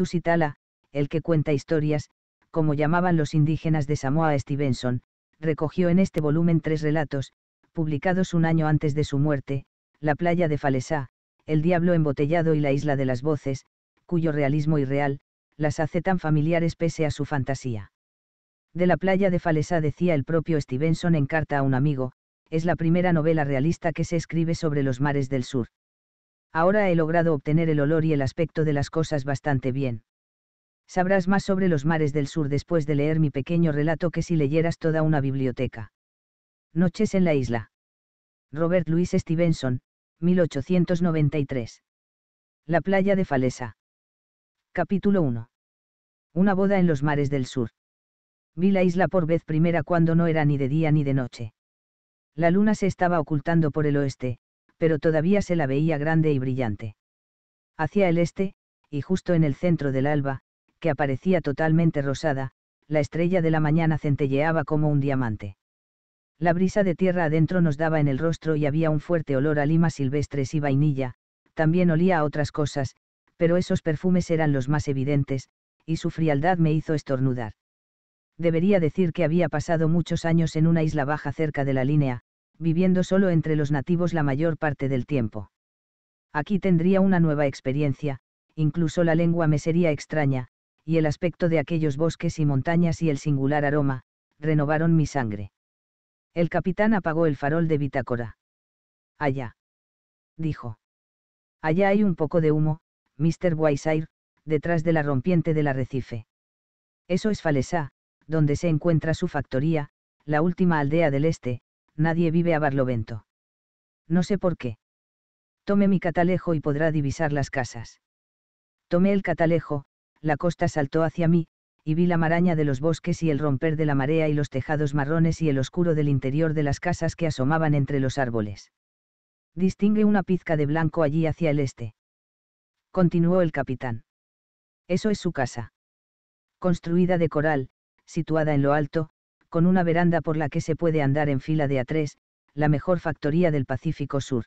Tusitala, el que cuenta historias, como llamaban los indígenas de Samoa Stevenson, recogió en este volumen tres relatos, publicados un año antes de su muerte, La playa de Falesá, El diablo embotellado y La isla de las voces, cuyo realismo irreal, las hace tan familiares pese a su fantasía. De la playa de Falesá decía el propio Stevenson en carta a un amigo, es la primera novela realista que se escribe sobre los mares del sur. Ahora he logrado obtener el olor y el aspecto de las cosas bastante bien. Sabrás más sobre los mares del sur después de leer mi pequeño relato que si leyeras toda una biblioteca. Noches en la isla. Robert Louis Stevenson, 1893. La playa de Falesa. Capítulo 1. Una boda en los mares del sur. Vi la isla por vez primera cuando no era ni de día ni de noche. La luna se estaba ocultando por el oeste, pero todavía se la veía grande y brillante. Hacia el este, y justo en el centro del alba, que aparecía totalmente rosada, la estrella de la mañana centelleaba como un diamante. La brisa de tierra adentro nos daba en el rostro y había un fuerte olor a limas silvestres y vainilla, también olía a otras cosas, pero esos perfumes eran los más evidentes, y su frialdad me hizo estornudar. Debería decir que había pasado muchos años en una isla baja cerca de la línea, viviendo solo entre los nativos la mayor parte del tiempo. Aquí tendría una nueva experiencia, incluso la lengua me sería extraña, y el aspecto de aquellos bosques y montañas y el singular aroma, renovaron mi sangre. El capitán apagó el farol de bitácora. Allá. Dijo. Allá hay un poco de humo, Mr. Whiteside, detrás de la rompiente del arrecife. Eso es Falesá, donde se encuentra su factoría, la última aldea del este, nadie vive a Barlovento. No sé por qué. Tome mi catalejo y podrá divisar las casas. Tomé el catalejo, la costa saltó hacia mí, y vi la maraña de los bosques y el romper de la marea y los tejados marrones y el oscuro del interior de las casas que asomaban entre los árboles. Distingue una pizca de blanco allí hacia el este. Continuó el capitán. Eso es su casa. Construida de coral, situada en lo alto, con una veranda por la que se puede andar en fila de a tres, la mejor factoría del Pacífico Sur.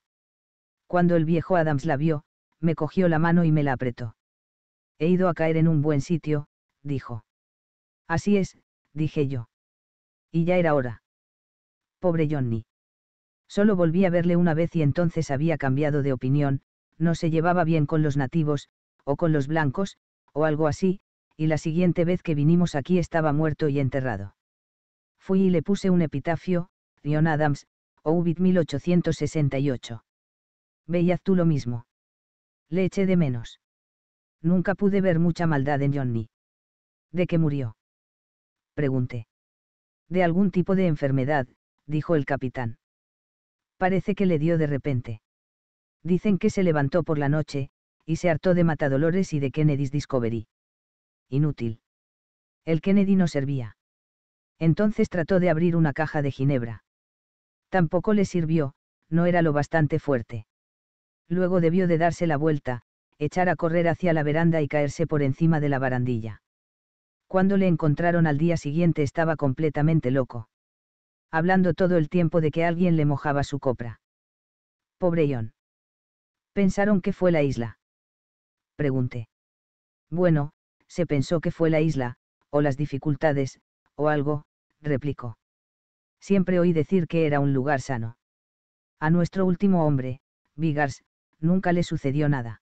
Cuando el viejo Adams la vio, me cogió la mano y me la apretó. He ido a caer en un buen sitio, dijo. Así es, dije yo. Y ya era hora. Pobre Johnny. Solo volví a verle una vez y entonces había cambiado de opinión, no se llevaba bien con los nativos, o con los blancos, o algo así, y la siguiente vez que vinimos aquí estaba muerto y enterrado fui y le puse un epitafio, John Adams, Ovid 1868. Veías tú lo mismo. Le eché de menos. Nunca pude ver mucha maldad en Johnny. ¿De qué murió? Pregunté. De algún tipo de enfermedad, dijo el capitán. Parece que le dio de repente. Dicen que se levantó por la noche, y se hartó de matadolores y de Kennedy's Discovery. Inútil. El Kennedy no servía. Entonces trató de abrir una caja de ginebra. Tampoco le sirvió, no era lo bastante fuerte. Luego debió de darse la vuelta, echar a correr hacia la veranda y caerse por encima de la barandilla. Cuando le encontraron al día siguiente estaba completamente loco. Hablando todo el tiempo de que alguien le mojaba su copra. Pobre John. ¿Pensaron que fue la isla? Pregunté. Bueno, se pensó que fue la isla, o las dificultades, o algo, replicó. Siempre oí decir que era un lugar sano. A nuestro último hombre, Bigars, nunca le sucedió nada.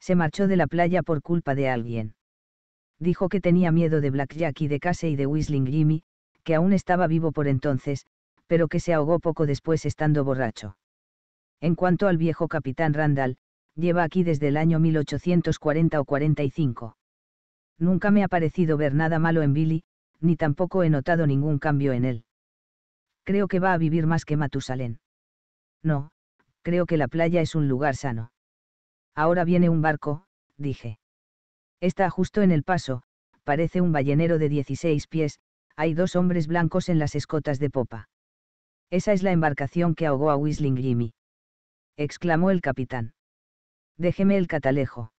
Se marchó de la playa por culpa de alguien. Dijo que tenía miedo de Blackjack y de Casey y de Whistling Jimmy, que aún estaba vivo por entonces, pero que se ahogó poco después estando borracho. En cuanto al viejo capitán Randall, lleva aquí desde el año 1840 o 45. Nunca me ha parecido ver nada malo en Billy, ni tampoco he notado ningún cambio en él. Creo que va a vivir más que Matusalén. No, creo que la playa es un lugar sano. Ahora viene un barco, dije. Está justo en el paso, parece un ballenero de 16 pies, hay dos hombres blancos en las escotas de popa. Esa es la embarcación que ahogó a Whistling Jimmy. Exclamó el capitán. Déjeme el catalejo.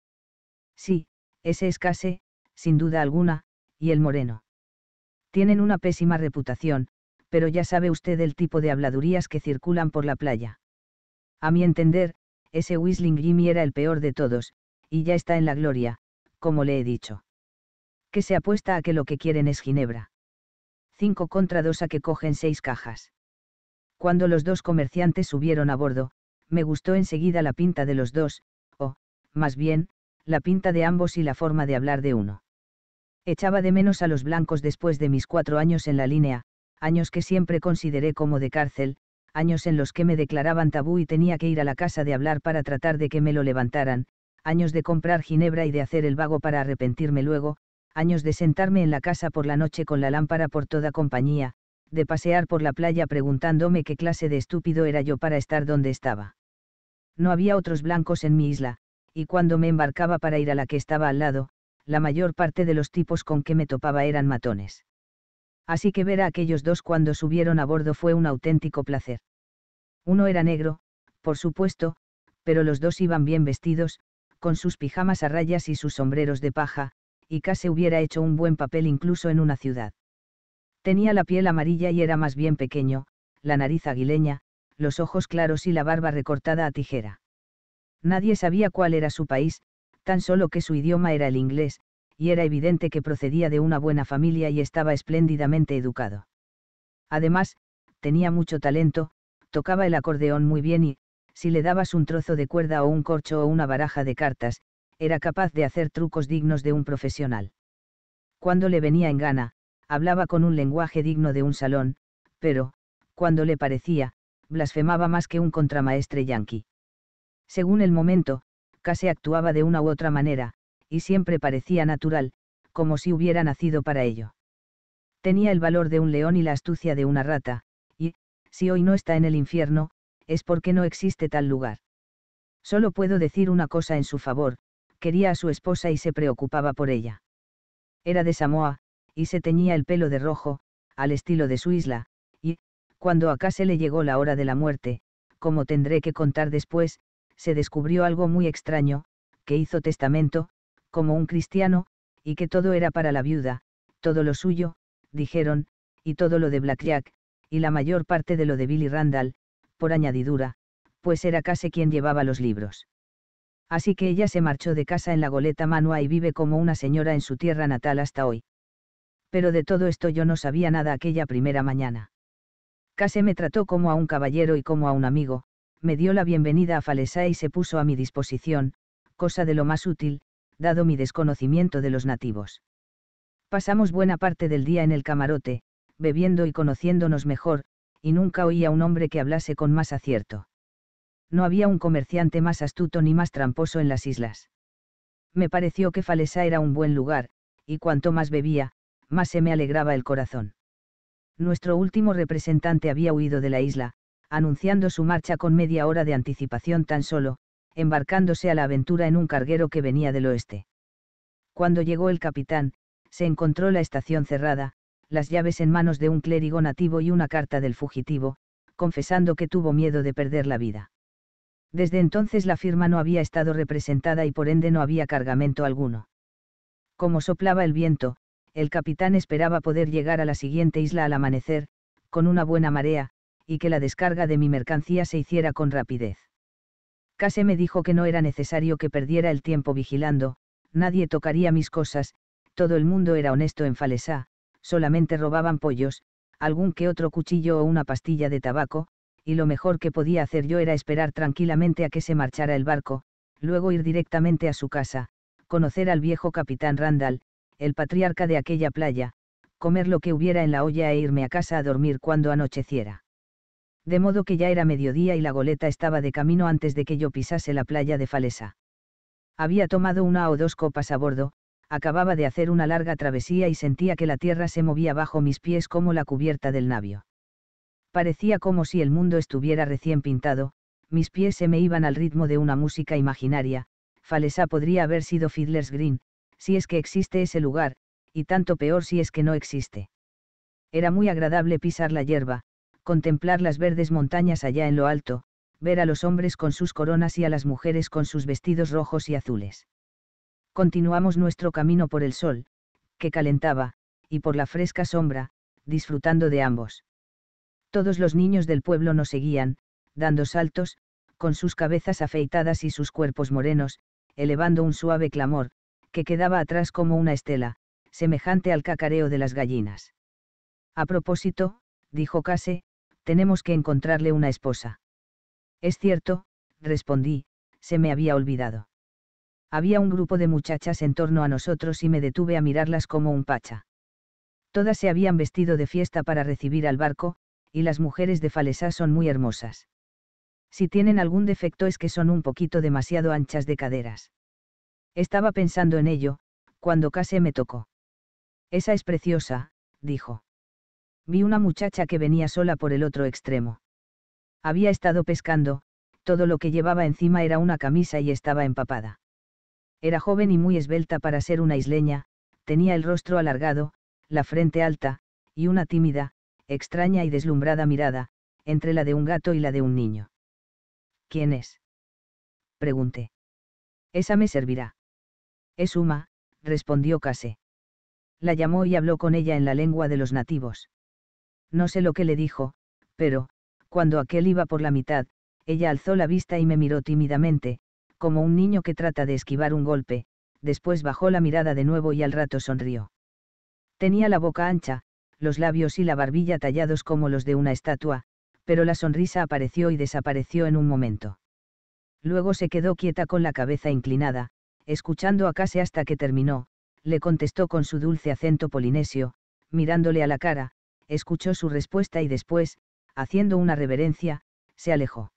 Sí, ese es Case, sin duda alguna, y el moreno tienen una pésima reputación, pero ya sabe usted el tipo de habladurías que circulan por la playa. A mi entender, ese Whistling Jimmy era el peor de todos, y ya está en la gloria, como le he dicho. Que se apuesta a que lo que quieren es Ginebra. 5 contra 2 a que cogen seis cajas. Cuando los dos comerciantes subieron a bordo, me gustó enseguida la pinta de los dos, o, más bien, la pinta de ambos y la forma de hablar de uno. Echaba de menos a los blancos después de mis cuatro años en la línea, años que siempre consideré como de cárcel, años en los que me declaraban tabú y tenía que ir a la casa de hablar para tratar de que me lo levantaran, años de comprar ginebra y de hacer el vago para arrepentirme luego, años de sentarme en la casa por la noche con la lámpara por toda compañía, de pasear por la playa preguntándome qué clase de estúpido era yo para estar donde estaba. No había otros blancos en mi isla, y cuando me embarcaba para ir a la que estaba al lado, la mayor parte de los tipos con que me topaba eran matones. Así que ver a aquellos dos cuando subieron a bordo fue un auténtico placer. Uno era negro, por supuesto, pero los dos iban bien vestidos, con sus pijamas a rayas y sus sombreros de paja, y casi hubiera hecho un buen papel incluso en una ciudad. Tenía la piel amarilla y era más bien pequeño, la nariz aguileña, los ojos claros y la barba recortada a tijera. Nadie sabía cuál era su país, tan solo que su idioma era el inglés, y era evidente que procedía de una buena familia y estaba espléndidamente educado. Además, tenía mucho talento, tocaba el acordeón muy bien y, si le dabas un trozo de cuerda o un corcho o una baraja de cartas, era capaz de hacer trucos dignos de un profesional. Cuando le venía en gana, hablaba con un lenguaje digno de un salón, pero, cuando le parecía, blasfemaba más que un contramaestre yanqui. Según el momento, casi actuaba de una u otra manera, y siempre parecía natural, como si hubiera nacido para ello. Tenía el valor de un león y la astucia de una rata, y, si hoy no está en el infierno, es porque no existe tal lugar. Solo puedo decir una cosa en su favor, quería a su esposa y se preocupaba por ella. Era de Samoa, y se teñía el pelo de rojo, al estilo de su isla, y, cuando acá se le llegó la hora de la muerte, como tendré que contar después, se descubrió algo muy extraño, que hizo testamento, como un cristiano, y que todo era para la viuda, todo lo suyo, dijeron, y todo lo de Blackjack, y la mayor parte de lo de Billy Randall, por añadidura, pues era casi quien llevaba los libros. Así que ella se marchó de casa en la goleta Manua y vive como una señora en su tierra natal hasta hoy. Pero de todo esto yo no sabía nada aquella primera mañana. Casi me trató como a un caballero y como a un amigo, me dio la bienvenida a Falesá y se puso a mi disposición, cosa de lo más útil, dado mi desconocimiento de los nativos. Pasamos buena parte del día en el camarote, bebiendo y conociéndonos mejor, y nunca oía un hombre que hablase con más acierto. No había un comerciante más astuto ni más tramposo en las islas. Me pareció que Falesá era un buen lugar, y cuanto más bebía, más se me alegraba el corazón. Nuestro último representante había huido de la isla, anunciando su marcha con media hora de anticipación tan solo, embarcándose a la aventura en un carguero que venía del oeste. Cuando llegó el capitán, se encontró la estación cerrada, las llaves en manos de un clérigo nativo y una carta del fugitivo, confesando que tuvo miedo de perder la vida. Desde entonces la firma no había estado representada y por ende no había cargamento alguno. Como soplaba el viento, el capitán esperaba poder llegar a la siguiente isla al amanecer, con una buena marea, y que la descarga de mi mercancía se hiciera con rapidez. Case me dijo que no era necesario que perdiera el tiempo vigilando, nadie tocaría mis cosas, todo el mundo era honesto en Falesá, solamente robaban pollos, algún que otro cuchillo o una pastilla de tabaco, y lo mejor que podía hacer yo era esperar tranquilamente a que se marchara el barco, luego ir directamente a su casa, conocer al viejo capitán Randall, el patriarca de aquella playa, comer lo que hubiera en la olla e irme a casa a dormir cuando anocheciera de modo que ya era mediodía y la goleta estaba de camino antes de que yo pisase la playa de Falesa. Había tomado una o dos copas a bordo, acababa de hacer una larga travesía y sentía que la tierra se movía bajo mis pies como la cubierta del navio. Parecía como si el mundo estuviera recién pintado, mis pies se me iban al ritmo de una música imaginaria, Falesa podría haber sido Fiddler's Green, si es que existe ese lugar, y tanto peor si es que no existe. Era muy agradable pisar la hierba, contemplar las verdes montañas allá en lo alto, ver a los hombres con sus coronas y a las mujeres con sus vestidos rojos y azules. Continuamos nuestro camino por el sol, que calentaba, y por la fresca sombra, disfrutando de ambos. Todos los niños del pueblo nos seguían, dando saltos, con sus cabezas afeitadas y sus cuerpos morenos, elevando un suave clamor, que quedaba atrás como una estela, semejante al cacareo de las gallinas. A propósito, dijo Case, tenemos que encontrarle una esposa. Es cierto, respondí, se me había olvidado. Había un grupo de muchachas en torno a nosotros y me detuve a mirarlas como un pacha. Todas se habían vestido de fiesta para recibir al barco, y las mujeres de Falesá son muy hermosas. Si tienen algún defecto es que son un poquito demasiado anchas de caderas. Estaba pensando en ello, cuando casi me tocó. Esa es preciosa, dijo vi una muchacha que venía sola por el otro extremo. Había estado pescando, todo lo que llevaba encima era una camisa y estaba empapada. Era joven y muy esbelta para ser una isleña, tenía el rostro alargado, la frente alta, y una tímida, extraña y deslumbrada mirada, entre la de un gato y la de un niño. ¿Quién es? Pregunté. Esa me servirá. Es Uma, respondió Case. La llamó y habló con ella en la lengua de los nativos. No sé lo que le dijo, pero, cuando aquel iba por la mitad, ella alzó la vista y me miró tímidamente, como un niño que trata de esquivar un golpe, después bajó la mirada de nuevo y al rato sonrió. Tenía la boca ancha, los labios y la barbilla tallados como los de una estatua, pero la sonrisa apareció y desapareció en un momento. Luego se quedó quieta con la cabeza inclinada, escuchando a Case hasta que terminó, le contestó con su dulce acento polinesio, mirándole a la cara, escuchó su respuesta y después, haciendo una reverencia, se alejó.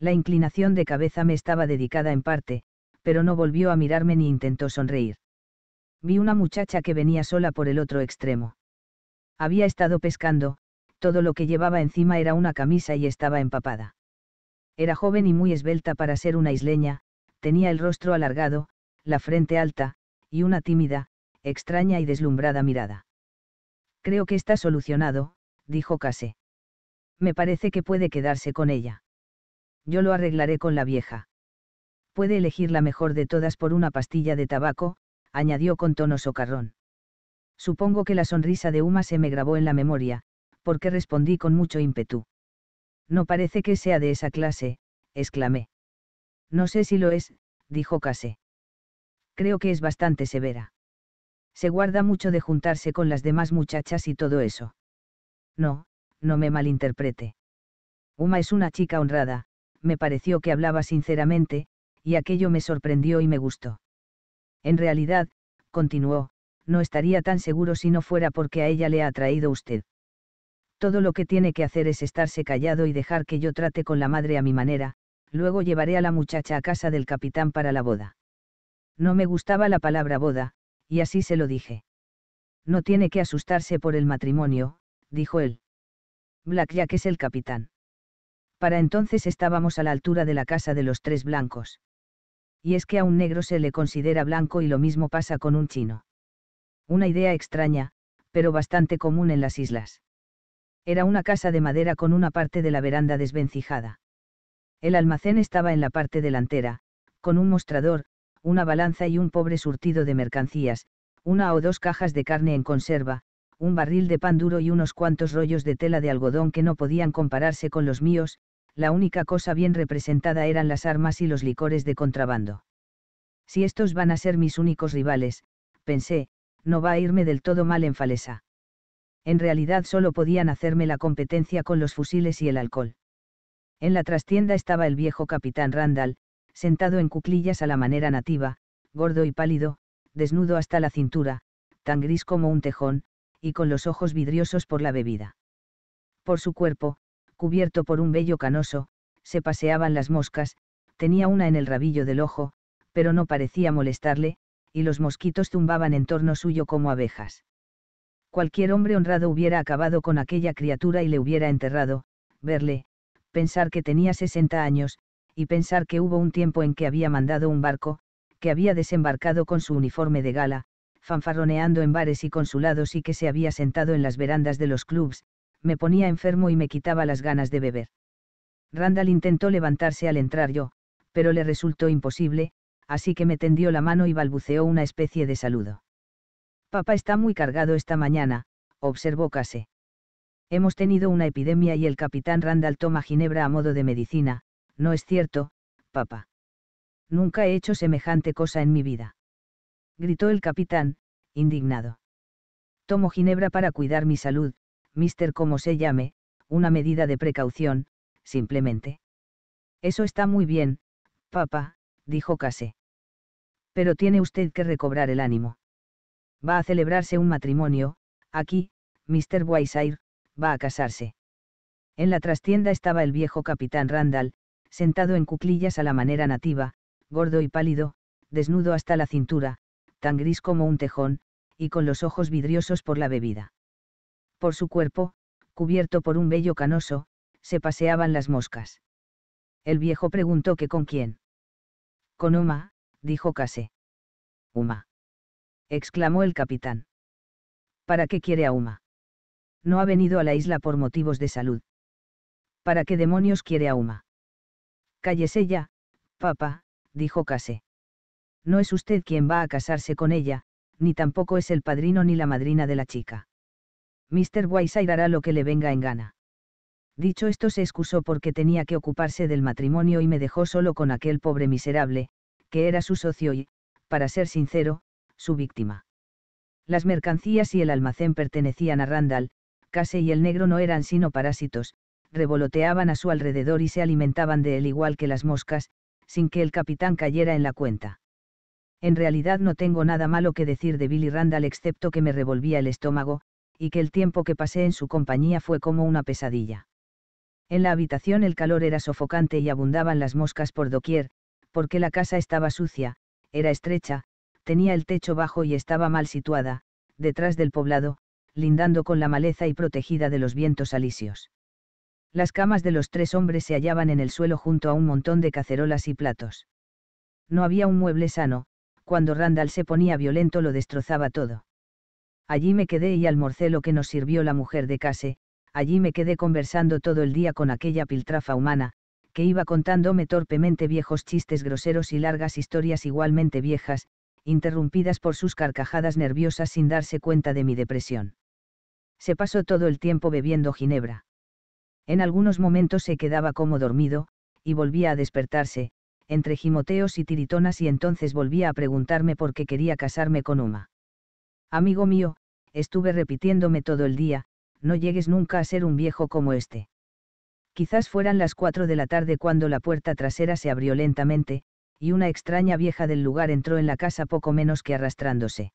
La inclinación de cabeza me estaba dedicada en parte, pero no volvió a mirarme ni intentó sonreír. Vi una muchacha que venía sola por el otro extremo. Había estado pescando, todo lo que llevaba encima era una camisa y estaba empapada. Era joven y muy esbelta para ser una isleña, tenía el rostro alargado, la frente alta, y una tímida, extraña y deslumbrada mirada. Creo que está solucionado, dijo Case. Me parece que puede quedarse con ella. Yo lo arreglaré con la vieja. Puede elegir la mejor de todas por una pastilla de tabaco, añadió con tono socarrón. Supongo que la sonrisa de Uma se me grabó en la memoria, porque respondí con mucho ímpetu. No parece que sea de esa clase, exclamé. No sé si lo es, dijo Case. Creo que es bastante severa se guarda mucho de juntarse con las demás muchachas y todo eso. No, no me malinterprete. Uma es una chica honrada, me pareció que hablaba sinceramente, y aquello me sorprendió y me gustó. En realidad, continuó, no estaría tan seguro si no fuera porque a ella le ha atraído usted. Todo lo que tiene que hacer es estarse callado y dejar que yo trate con la madre a mi manera, luego llevaré a la muchacha a casa del capitán para la boda. No me gustaba la palabra boda, y así se lo dije. No tiene que asustarse por el matrimonio, dijo él. Black Jack es el capitán. Para entonces estábamos a la altura de la casa de los tres blancos. Y es que a un negro se le considera blanco y lo mismo pasa con un chino. Una idea extraña, pero bastante común en las islas. Era una casa de madera con una parte de la veranda desvencijada. El almacén estaba en la parte delantera, con un mostrador, una balanza y un pobre surtido de mercancías, una o dos cajas de carne en conserva, un barril de pan duro y unos cuantos rollos de tela de algodón que no podían compararse con los míos, la única cosa bien representada eran las armas y los licores de contrabando. Si estos van a ser mis únicos rivales, pensé, no va a irme del todo mal en Falesa. En realidad solo podían hacerme la competencia con los fusiles y el alcohol. En la trastienda estaba el viejo capitán Randall, sentado en cuclillas a la manera nativa, gordo y pálido, desnudo hasta la cintura, tan gris como un tejón, y con los ojos vidriosos por la bebida. Por su cuerpo, cubierto por un bello canoso, se paseaban las moscas, tenía una en el rabillo del ojo, pero no parecía molestarle, y los mosquitos zumbaban en torno suyo como abejas. Cualquier hombre honrado hubiera acabado con aquella criatura y le hubiera enterrado, verle, pensar que tenía 60 años, y pensar que hubo un tiempo en que había mandado un barco, que había desembarcado con su uniforme de gala, fanfarroneando en bares y consulados y que se había sentado en las verandas de los clubs, me ponía enfermo y me quitaba las ganas de beber. Randall intentó levantarse al entrar yo, pero le resultó imposible, así que me tendió la mano y balbuceó una especie de saludo. Papá está muy cargado esta mañana, observó Case. Hemos tenido una epidemia y el capitán Randall toma ginebra a modo de medicina, no es cierto, papá. Nunca he hecho semejante cosa en mi vida. Gritó el capitán, indignado. Tomo ginebra para cuidar mi salud, mister como se llame, una medida de precaución, simplemente. Eso está muy bien, papá, dijo Case. Pero tiene usted que recobrar el ánimo. Va a celebrarse un matrimonio, aquí, mister Wysire, va a casarse. En la trastienda estaba el viejo capitán Randall, sentado en cuclillas a la manera nativa, gordo y pálido, desnudo hasta la cintura, tan gris como un tejón, y con los ojos vidriosos por la bebida. Por su cuerpo, cubierto por un bello canoso, se paseaban las moscas. El viejo preguntó que con quién. Con Uma, dijo Case. Uma. exclamó el capitán. ¿Para qué quiere a Uma? No ha venido a la isla por motivos de salud. ¿Para qué demonios quiere a Uma? «Cállese ella, papá, dijo Case. No es usted quien va a casarse con ella, ni tampoco es el padrino ni la madrina de la chica. Mr. Whiteside hará lo que le venga en gana. Dicho esto se excusó porque tenía que ocuparse del matrimonio y me dejó solo con aquel pobre miserable, que era su socio y, para ser sincero, su víctima. Las mercancías y el almacén pertenecían a Randall, Case y el negro no eran sino parásitos, revoloteaban a su alrededor y se alimentaban de él igual que las moscas, sin que el capitán cayera en la cuenta. En realidad no tengo nada malo que decir de Billy Randall excepto que me revolvía el estómago, y que el tiempo que pasé en su compañía fue como una pesadilla. En la habitación el calor era sofocante y abundaban las moscas por doquier, porque la casa estaba sucia, era estrecha, tenía el techo bajo y estaba mal situada, detrás del poblado, lindando con la maleza y protegida de los vientos alisios. Las camas de los tres hombres se hallaban en el suelo junto a un montón de cacerolas y platos. No había un mueble sano, cuando Randall se ponía violento lo destrozaba todo. Allí me quedé y almorcé lo que nos sirvió la mujer de Case, allí me quedé conversando todo el día con aquella piltrafa humana, que iba contándome torpemente viejos chistes groseros y largas historias igualmente viejas, interrumpidas por sus carcajadas nerviosas sin darse cuenta de mi depresión. Se pasó todo el tiempo bebiendo ginebra en algunos momentos se quedaba como dormido, y volvía a despertarse, entre gimoteos y tiritonas y entonces volvía a preguntarme por qué quería casarme con Uma. Amigo mío, estuve repitiéndome todo el día, no llegues nunca a ser un viejo como este. Quizás fueran las cuatro de la tarde cuando la puerta trasera se abrió lentamente, y una extraña vieja del lugar entró en la casa poco menos que arrastrándose.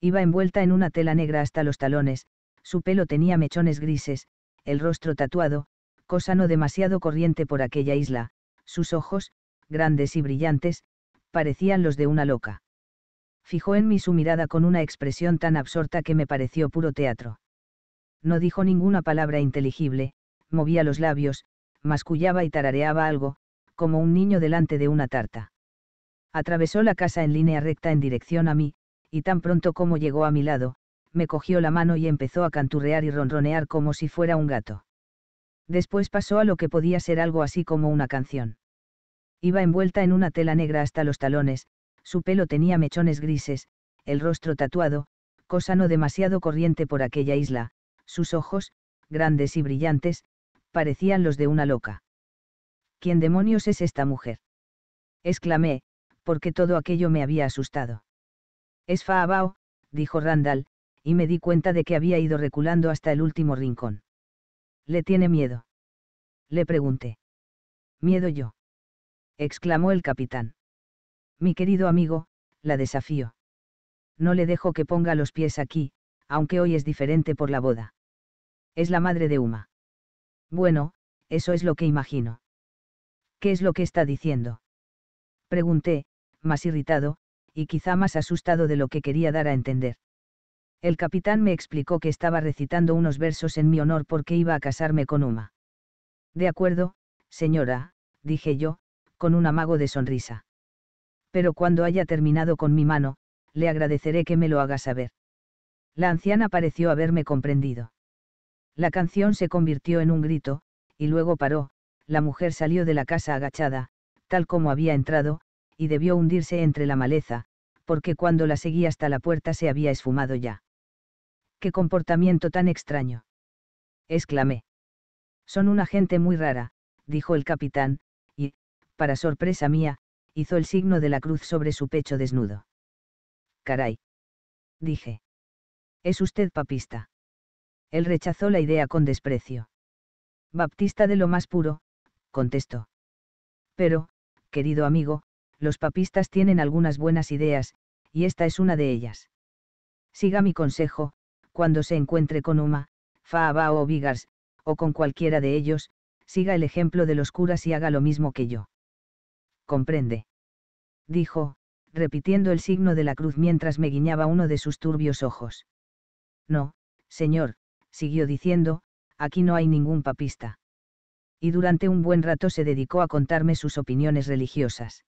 Iba envuelta en una tela negra hasta los talones, su pelo tenía mechones grises, el rostro tatuado, cosa no demasiado corriente por aquella isla, sus ojos, grandes y brillantes, parecían los de una loca. Fijó en mí su mirada con una expresión tan absorta que me pareció puro teatro. No dijo ninguna palabra inteligible, movía los labios, mascullaba y tarareaba algo, como un niño delante de una tarta. Atravesó la casa en línea recta en dirección a mí, y tan pronto como llegó a mi lado, me cogió la mano y empezó a canturrear y ronronear como si fuera un gato. Después pasó a lo que podía ser algo así como una canción. Iba envuelta en una tela negra hasta los talones, su pelo tenía mechones grises, el rostro tatuado, cosa no demasiado corriente por aquella isla, sus ojos, grandes y brillantes, parecían los de una loca. ¿Quién demonios es esta mujer? exclamé, porque todo aquello me había asustado. Es Faabao, dijo Randall, y me di cuenta de que había ido reculando hasta el último rincón. ¿Le tiene miedo? Le pregunté. ¿Miedo yo? exclamó el capitán. Mi querido amigo, la desafío. No le dejo que ponga los pies aquí, aunque hoy es diferente por la boda. Es la madre de Uma. Bueno, eso es lo que imagino. ¿Qué es lo que está diciendo? Pregunté, más irritado, y quizá más asustado de lo que quería dar a entender. El capitán me explicó que estaba recitando unos versos en mi honor porque iba a casarme con Uma. De acuerdo, señora, dije yo, con un amago de sonrisa. Pero cuando haya terminado con mi mano, le agradeceré que me lo haga saber. La anciana pareció haberme comprendido. La canción se convirtió en un grito, y luego paró, la mujer salió de la casa agachada, tal como había entrado, y debió hundirse entre la maleza, porque cuando la seguí hasta la puerta se había esfumado ya qué comportamiento tan extraño. exclamé. Son una gente muy rara, dijo el capitán, y, para sorpresa mía, hizo el signo de la cruz sobre su pecho desnudo. Caray. Dije. ¿Es usted papista? Él rechazó la idea con desprecio. Baptista de lo más puro, contestó. Pero, querido amigo, los papistas tienen algunas buenas ideas, y esta es una de ellas. Siga mi consejo, cuando se encuentre con Uma, Faabao o Vigars, o con cualquiera de ellos, siga el ejemplo de los curas y haga lo mismo que yo. Comprende. Dijo, repitiendo el signo de la cruz mientras me guiñaba uno de sus turbios ojos. No, señor, siguió diciendo, aquí no hay ningún papista. Y durante un buen rato se dedicó a contarme sus opiniones religiosas.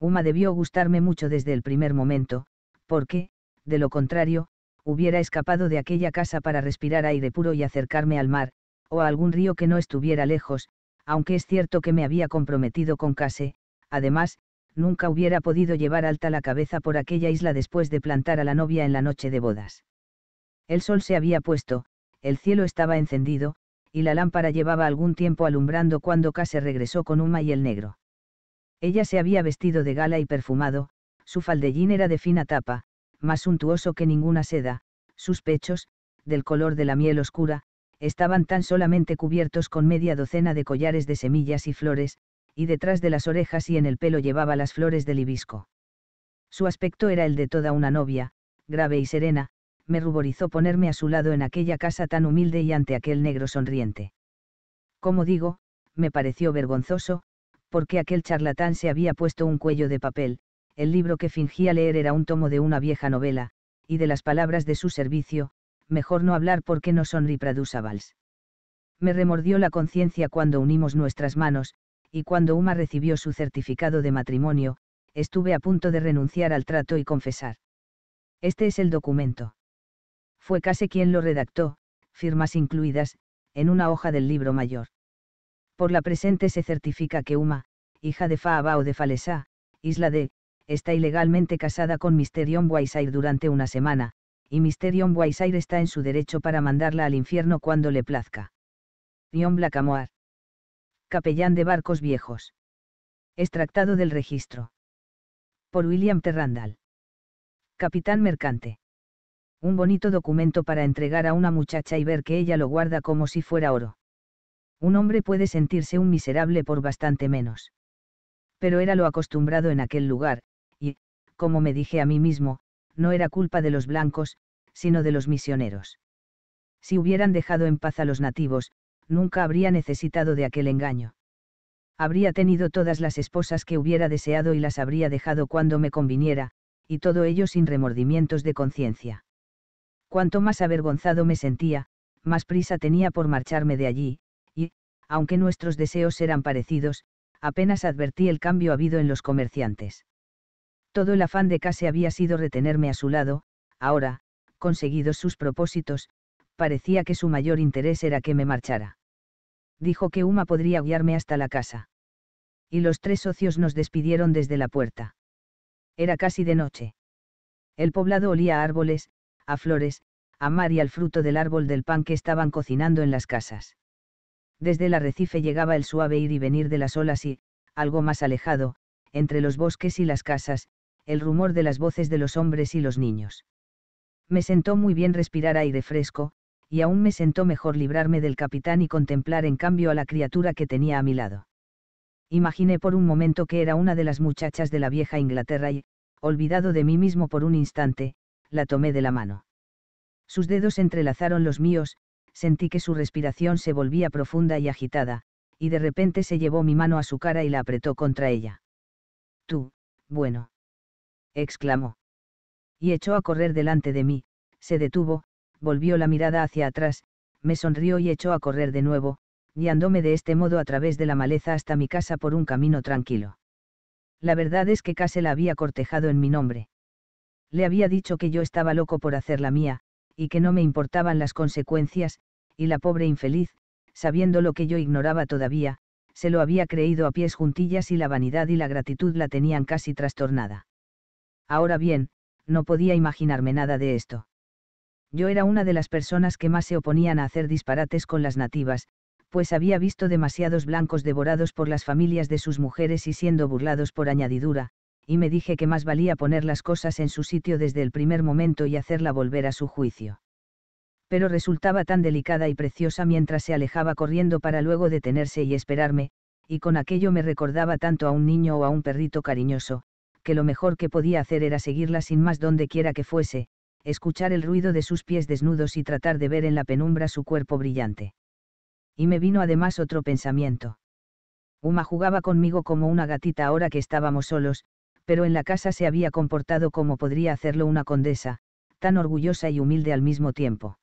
Uma debió gustarme mucho desde el primer momento, porque, de lo contrario, hubiera escapado de aquella casa para respirar aire puro y acercarme al mar, o a algún río que no estuviera lejos, aunque es cierto que me había comprometido con Case, además, nunca hubiera podido llevar alta la cabeza por aquella isla después de plantar a la novia en la noche de bodas. El sol se había puesto, el cielo estaba encendido, y la lámpara llevaba algún tiempo alumbrando cuando Case regresó con Uma y el negro. Ella se había vestido de gala y perfumado, su faldellín era de fina tapa, más suntuoso que ninguna seda, sus pechos, del color de la miel oscura, estaban tan solamente cubiertos con media docena de collares de semillas y flores, y detrás de las orejas y en el pelo llevaba las flores del hibisco. Su aspecto era el de toda una novia, grave y serena, me ruborizó ponerme a su lado en aquella casa tan humilde y ante aquel negro sonriente. Como digo, me pareció vergonzoso, porque aquel charlatán se había puesto un cuello de papel, el libro que fingía leer era un tomo de una vieja novela, y de las palabras de su servicio, mejor no hablar porque no son reproducibles. Me remordió la conciencia cuando unimos nuestras manos, y cuando Uma recibió su certificado de matrimonio, estuve a punto de renunciar al trato y confesar. Este es el documento. Fue casi quien lo redactó, firmas incluidas, en una hoja del libro mayor. Por la presente se certifica que Uma, hija de Faabao de Falesá, isla de está ilegalmente casada con John Whiteside durante una semana, y John Whiteside está en su derecho para mandarla al infierno cuando le plazca. John Blackamoir. Capellán de Barcos Viejos. Extractado del registro. Por William Terrandal. Capitán Mercante. Un bonito documento para entregar a una muchacha y ver que ella lo guarda como si fuera oro. Un hombre puede sentirse un miserable por bastante menos. Pero era lo acostumbrado en aquel lugar, como me dije a mí mismo, no era culpa de los blancos, sino de los misioneros. Si hubieran dejado en paz a los nativos, nunca habría necesitado de aquel engaño. Habría tenido todas las esposas que hubiera deseado y las habría dejado cuando me conviniera, y todo ello sin remordimientos de conciencia. Cuanto más avergonzado me sentía, más prisa tenía por marcharme de allí, y, aunque nuestros deseos eran parecidos, apenas advertí el cambio habido en los comerciantes. Todo el afán de Case había sido retenerme a su lado, ahora, conseguidos sus propósitos, parecía que su mayor interés era que me marchara. Dijo que Uma podría guiarme hasta la casa. Y los tres socios nos despidieron desde la puerta. Era casi de noche. El poblado olía a árboles, a flores, a mar y al fruto del árbol del pan que estaban cocinando en las casas. Desde el arrecife llegaba el suave ir y venir de las olas y, algo más alejado, entre los bosques y las casas, el rumor de las voces de los hombres y los niños. Me sentó muy bien respirar aire fresco, y aún me sentó mejor librarme del capitán y contemplar en cambio a la criatura que tenía a mi lado. Imaginé por un momento que era una de las muchachas de la vieja Inglaterra y, olvidado de mí mismo por un instante, la tomé de la mano. Sus dedos entrelazaron los míos, sentí que su respiración se volvía profunda y agitada, y de repente se llevó mi mano a su cara y la apretó contra ella. Tú, bueno exclamó. Y echó a correr delante de mí, se detuvo, volvió la mirada hacia atrás, me sonrió y echó a correr de nuevo, guiándome de este modo a través de la maleza hasta mi casa por un camino tranquilo. La verdad es que casi la había cortejado en mi nombre. Le había dicho que yo estaba loco por hacer la mía, y que no me importaban las consecuencias, y la pobre infeliz, sabiendo lo que yo ignoraba todavía, se lo había creído a pies juntillas y la vanidad y la gratitud la tenían casi trastornada. Ahora bien, no podía imaginarme nada de esto. Yo era una de las personas que más se oponían a hacer disparates con las nativas, pues había visto demasiados blancos devorados por las familias de sus mujeres y siendo burlados por añadidura, y me dije que más valía poner las cosas en su sitio desde el primer momento y hacerla volver a su juicio. Pero resultaba tan delicada y preciosa mientras se alejaba corriendo para luego detenerse y esperarme, y con aquello me recordaba tanto a un niño o a un perrito cariñoso, que lo mejor que podía hacer era seguirla sin más donde quiera que fuese, escuchar el ruido de sus pies desnudos y tratar de ver en la penumbra su cuerpo brillante. Y me vino además otro pensamiento. Uma jugaba conmigo como una gatita ahora que estábamos solos, pero en la casa se había comportado como podría hacerlo una condesa, tan orgullosa y humilde al mismo tiempo.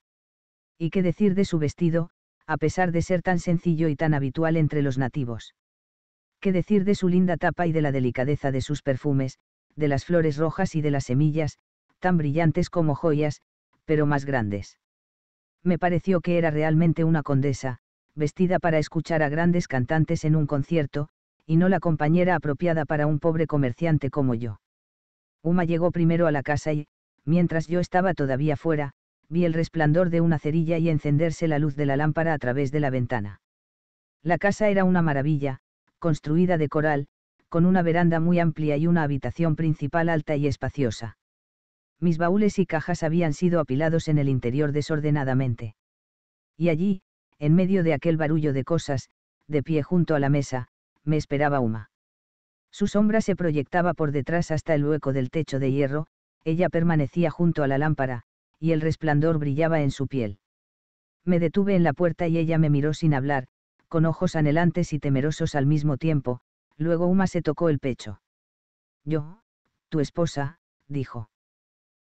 ¿Y qué decir de su vestido, a pesar de ser tan sencillo y tan habitual entre los nativos? qué decir de su linda tapa y de la delicadeza de sus perfumes, de las flores rojas y de las semillas, tan brillantes como joyas, pero más grandes. Me pareció que era realmente una condesa, vestida para escuchar a grandes cantantes en un concierto, y no la compañera apropiada para un pobre comerciante como yo. Uma llegó primero a la casa y, mientras yo estaba todavía fuera, vi el resplandor de una cerilla y encenderse la luz de la lámpara a través de la ventana. La casa era una maravilla, construida de coral, con una veranda muy amplia y una habitación principal alta y espaciosa. Mis baúles y cajas habían sido apilados en el interior desordenadamente. Y allí, en medio de aquel barullo de cosas, de pie junto a la mesa, me esperaba Uma. Su sombra se proyectaba por detrás hasta el hueco del techo de hierro, ella permanecía junto a la lámpara, y el resplandor brillaba en su piel. Me detuve en la puerta y ella me miró sin hablar, con ojos anhelantes y temerosos al mismo tiempo, luego Uma se tocó el pecho. Yo, tu esposa, dijo.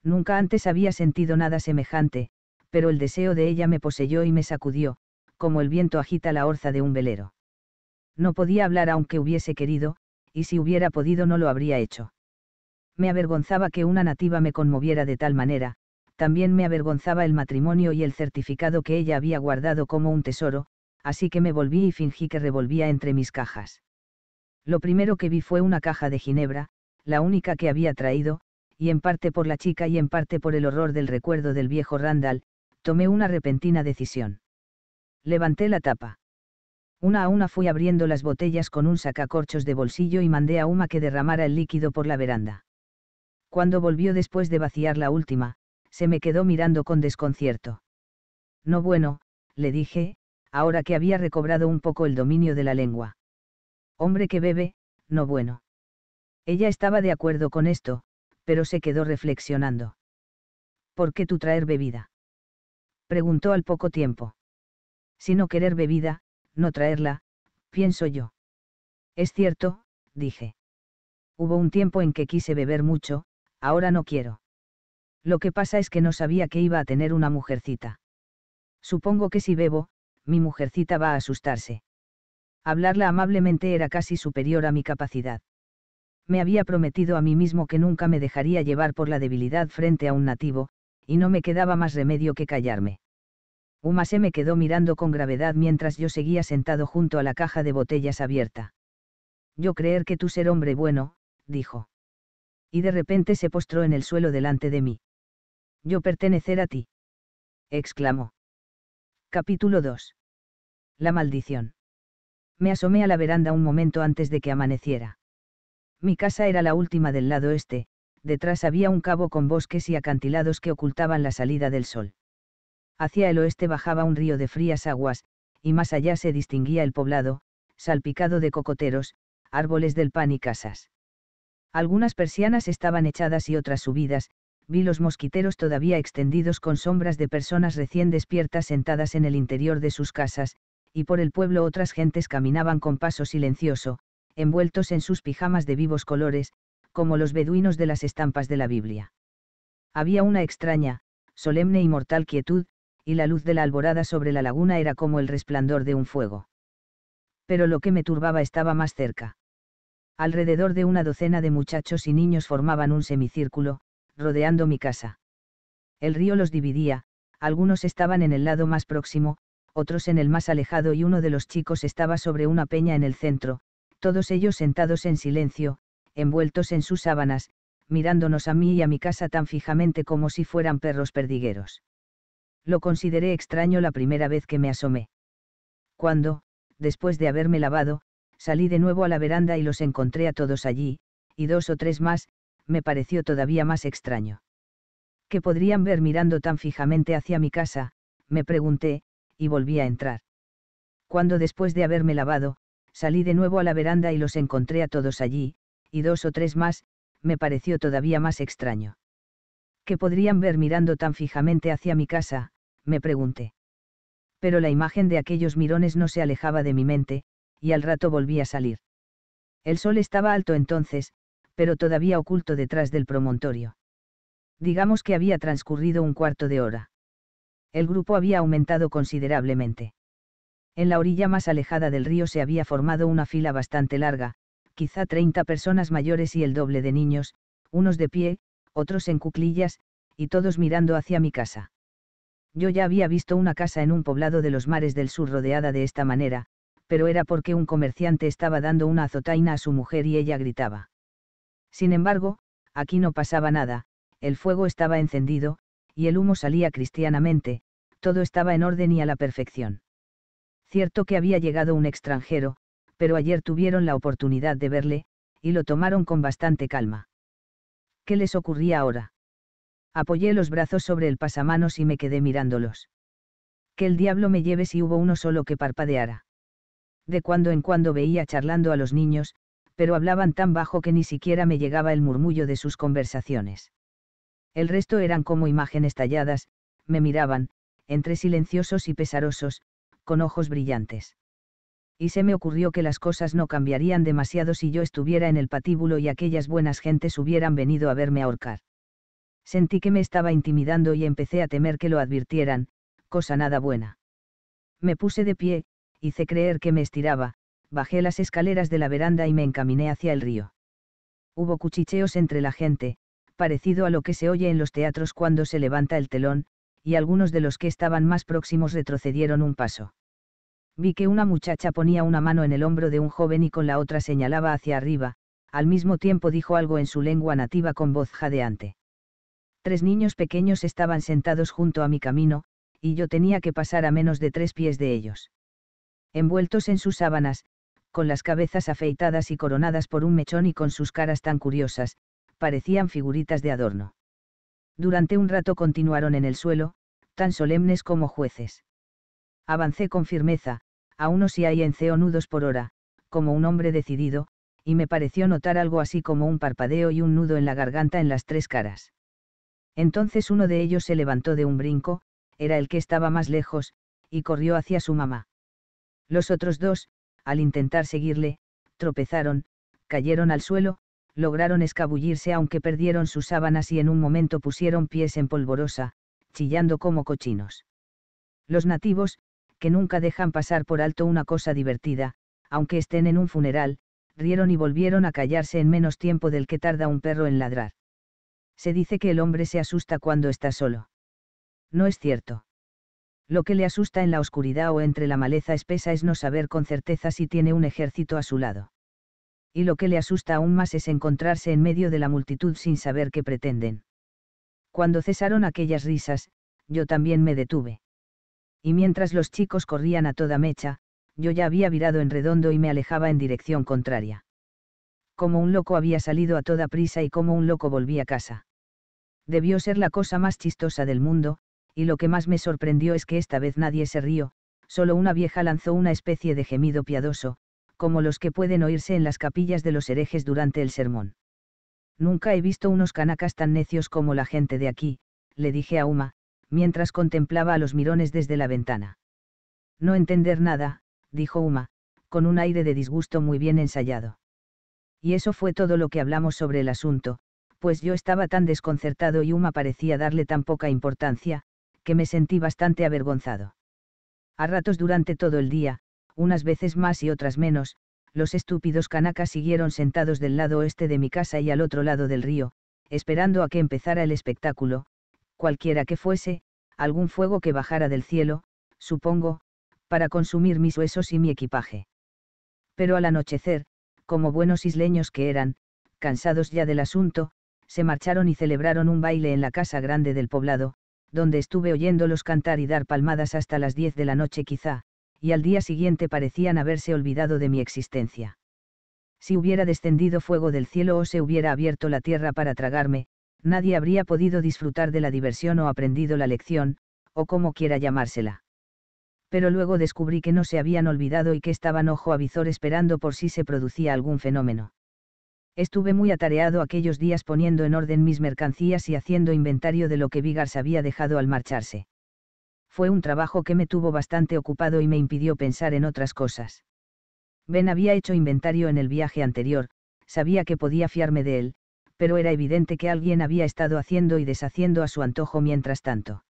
Nunca antes había sentido nada semejante, pero el deseo de ella me poseyó y me sacudió, como el viento agita la orza de un velero. No podía hablar aunque hubiese querido, y si hubiera podido no lo habría hecho. Me avergonzaba que una nativa me conmoviera de tal manera, también me avergonzaba el matrimonio y el certificado que ella había guardado como un tesoro, así que me volví y fingí que revolvía entre mis cajas. Lo primero que vi fue una caja de Ginebra, la única que había traído, y en parte por la chica y en parte por el horror del recuerdo del viejo Randall, tomé una repentina decisión. Levanté la tapa. Una a una fui abriendo las botellas con un sacacorchos de bolsillo y mandé a Uma que derramara el líquido por la veranda. Cuando volvió después de vaciar la última, se me quedó mirando con desconcierto. No bueno, le dije, ahora que había recobrado un poco el dominio de la lengua. Hombre que bebe, no bueno. Ella estaba de acuerdo con esto, pero se quedó reflexionando. ¿Por qué tú traer bebida? Preguntó al poco tiempo. Si no querer bebida, no traerla, pienso yo. Es cierto, dije. Hubo un tiempo en que quise beber mucho, ahora no quiero. Lo que pasa es que no sabía que iba a tener una mujercita. Supongo que si bebo, mi mujercita va a asustarse. Hablarla amablemente era casi superior a mi capacidad. Me había prometido a mí mismo que nunca me dejaría llevar por la debilidad frente a un nativo, y no me quedaba más remedio que callarme. Uma se me quedó mirando con gravedad mientras yo seguía sentado junto a la caja de botellas abierta. Yo creer que tú ser hombre bueno, dijo. Y de repente se postró en el suelo delante de mí. Yo pertenecer a ti. exclamó. Capítulo 2. La maldición. Me asomé a la veranda un momento antes de que amaneciera. Mi casa era la última del lado este, detrás había un cabo con bosques y acantilados que ocultaban la salida del sol. Hacia el oeste bajaba un río de frías aguas, y más allá se distinguía el poblado, salpicado de cocoteros, árboles del pan y casas. Algunas persianas estaban echadas y otras subidas, vi los mosquiteros todavía extendidos con sombras de personas recién despiertas sentadas en el interior de sus casas, y por el pueblo otras gentes caminaban con paso silencioso, envueltos en sus pijamas de vivos colores, como los beduinos de las estampas de la Biblia. Había una extraña, solemne y mortal quietud, y la luz de la alborada sobre la laguna era como el resplandor de un fuego. Pero lo que me turbaba estaba más cerca. Alrededor de una docena de muchachos y niños formaban un semicírculo, rodeando mi casa. El río los dividía, algunos estaban en el lado más próximo, otros en el más alejado y uno de los chicos estaba sobre una peña en el centro, todos ellos sentados en silencio, envueltos en sus sábanas, mirándonos a mí y a mi casa tan fijamente como si fueran perros perdigueros. Lo consideré extraño la primera vez que me asomé. Cuando, después de haberme lavado, salí de nuevo a la veranda y los encontré a todos allí, y dos o tres más, me pareció todavía más extraño. ¿Qué podrían ver mirando tan fijamente hacia mi casa? me pregunté, y volví a entrar. Cuando después de haberme lavado, salí de nuevo a la veranda y los encontré a todos allí, y dos o tres más, me pareció todavía más extraño. ¿Qué podrían ver mirando tan fijamente hacia mi casa? me pregunté. Pero la imagen de aquellos mirones no se alejaba de mi mente, y al rato volví a salir. El sol estaba alto entonces, pero todavía oculto detrás del promontorio. Digamos que había transcurrido un cuarto de hora. El grupo había aumentado considerablemente. En la orilla más alejada del río se había formado una fila bastante larga, quizá 30 personas mayores y el doble de niños, unos de pie, otros en cuclillas, y todos mirando hacia mi casa. Yo ya había visto una casa en un poblado de los mares del sur rodeada de esta manera, pero era porque un comerciante estaba dando una azotaina a su mujer y ella gritaba. Sin embargo, aquí no pasaba nada, el fuego estaba encendido, y el humo salía cristianamente, todo estaba en orden y a la perfección. Cierto que había llegado un extranjero, pero ayer tuvieron la oportunidad de verle, y lo tomaron con bastante calma. ¿Qué les ocurría ahora? Apoyé los brazos sobre el pasamanos y me quedé mirándolos. Que el diablo me lleve si hubo uno solo que parpadeara. De cuando en cuando veía charlando a los niños, pero hablaban tan bajo que ni siquiera me llegaba el murmullo de sus conversaciones. El resto eran como imágenes talladas, me miraban, entre silenciosos y pesarosos, con ojos brillantes. Y se me ocurrió que las cosas no cambiarían demasiado si yo estuviera en el patíbulo y aquellas buenas gentes hubieran venido a verme ahorcar. Sentí que me estaba intimidando y empecé a temer que lo advirtieran, cosa nada buena. Me puse de pie, hice creer que me estiraba, bajé las escaleras de la veranda y me encaminé hacia el río. Hubo cuchicheos entre la gente, parecido a lo que se oye en los teatros cuando se levanta el telón, y algunos de los que estaban más próximos retrocedieron un paso. Vi que una muchacha ponía una mano en el hombro de un joven y con la otra señalaba hacia arriba, al mismo tiempo dijo algo en su lengua nativa con voz jadeante. Tres niños pequeños estaban sentados junto a mi camino, y yo tenía que pasar a menos de tres pies de ellos. Envueltos en sus sábanas, con las cabezas afeitadas y coronadas por un mechón y con sus caras tan curiosas, parecían figuritas de adorno. Durante un rato continuaron en el suelo, tan solemnes como jueces. Avancé con firmeza, a unos y hay enceo nudos por hora, como un hombre decidido, y me pareció notar algo así como un parpadeo y un nudo en la garganta en las tres caras. Entonces uno de ellos se levantó de un brinco, era el que estaba más lejos, y corrió hacia su mamá. Los otros dos, al intentar seguirle, tropezaron, cayeron al suelo, lograron escabullirse aunque perdieron sus sábanas y en un momento pusieron pies en polvorosa, chillando como cochinos. Los nativos, que nunca dejan pasar por alto una cosa divertida, aunque estén en un funeral, rieron y volvieron a callarse en menos tiempo del que tarda un perro en ladrar. Se dice que el hombre se asusta cuando está solo. No es cierto. Lo que le asusta en la oscuridad o entre la maleza espesa es no saber con certeza si tiene un ejército a su lado. Y lo que le asusta aún más es encontrarse en medio de la multitud sin saber qué pretenden. Cuando cesaron aquellas risas, yo también me detuve. Y mientras los chicos corrían a toda mecha, yo ya había virado en redondo y me alejaba en dirección contraria. Como un loco había salido a toda prisa y como un loco volví a casa. Debió ser la cosa más chistosa del mundo, y lo que más me sorprendió es que esta vez nadie se rió, solo una vieja lanzó una especie de gemido piadoso, como los que pueden oírse en las capillas de los herejes durante el sermón. Nunca he visto unos canacas tan necios como la gente de aquí, le dije a Uma, mientras contemplaba a los mirones desde la ventana. No entender nada, dijo Uma, con un aire de disgusto muy bien ensayado. Y eso fue todo lo que hablamos sobre el asunto, pues yo estaba tan desconcertado y Uma parecía darle tan poca importancia, que me sentí bastante avergonzado. A ratos durante todo el día, unas veces más y otras menos, los estúpidos canacas siguieron sentados del lado oeste de mi casa y al otro lado del río, esperando a que empezara el espectáculo, cualquiera que fuese, algún fuego que bajara del cielo, supongo, para consumir mis huesos y mi equipaje. Pero al anochecer, como buenos isleños que eran, cansados ya del asunto, se marcharon y celebraron un baile en la casa grande del poblado, donde estuve oyéndolos cantar y dar palmadas hasta las 10 de la noche quizá, y al día siguiente parecían haberse olvidado de mi existencia. Si hubiera descendido fuego del cielo o se hubiera abierto la tierra para tragarme, nadie habría podido disfrutar de la diversión o aprendido la lección, o como quiera llamársela. Pero luego descubrí que no se habían olvidado y que estaban ojo a visor esperando por si se producía algún fenómeno. Estuve muy atareado aquellos días poniendo en orden mis mercancías y haciendo inventario de lo que Vigars había dejado al marcharse. Fue un trabajo que me tuvo bastante ocupado y me impidió pensar en otras cosas. Ben había hecho inventario en el viaje anterior, sabía que podía fiarme de él, pero era evidente que alguien había estado haciendo y deshaciendo a su antojo mientras tanto.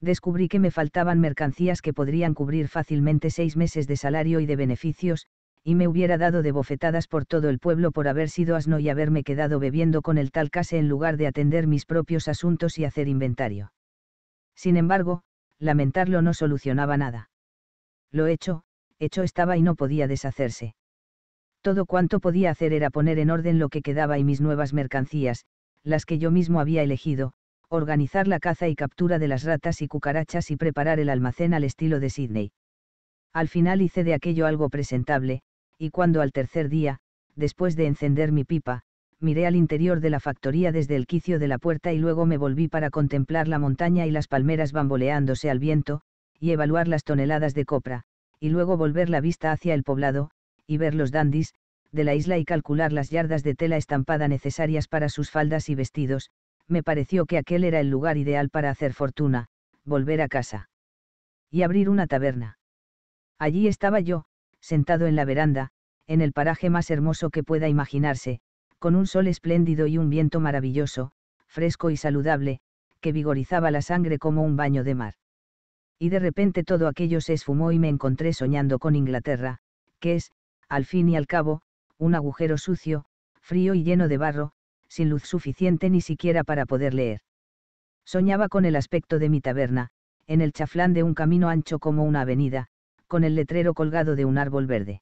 Descubrí que me faltaban mercancías que podrían cubrir fácilmente seis meses de salario y de beneficios, y me hubiera dado de bofetadas por todo el pueblo por haber sido asno y haberme quedado bebiendo con el tal case en lugar de atender mis propios asuntos y hacer inventario. Sin embargo, lamentarlo no solucionaba nada. Lo hecho, hecho estaba y no podía deshacerse. Todo cuanto podía hacer era poner en orden lo que quedaba y mis nuevas mercancías, las que yo mismo había elegido, organizar la caza y captura de las ratas y cucarachas y preparar el almacén al estilo de Sydney. Al final hice de aquello algo presentable, y cuando al tercer día, después de encender mi pipa, miré al interior de la factoría desde el quicio de la puerta y luego me volví para contemplar la montaña y las palmeras bamboleándose al viento, y evaluar las toneladas de copra, y luego volver la vista hacia el poblado, y ver los dandis, de la isla y calcular las yardas de tela estampada necesarias para sus faldas y vestidos, me pareció que aquel era el lugar ideal para hacer fortuna, volver a casa. Y abrir una taberna. Allí estaba yo, sentado en la veranda, en el paraje más hermoso que pueda imaginarse, con un sol espléndido y un viento maravilloso, fresco y saludable, que vigorizaba la sangre como un baño de mar. Y de repente todo aquello se esfumó y me encontré soñando con Inglaterra, que es, al fin y al cabo, un agujero sucio, frío y lleno de barro, sin luz suficiente ni siquiera para poder leer. Soñaba con el aspecto de mi taberna, en el chaflán de un camino ancho como una avenida, con el letrero colgado de un árbol verde.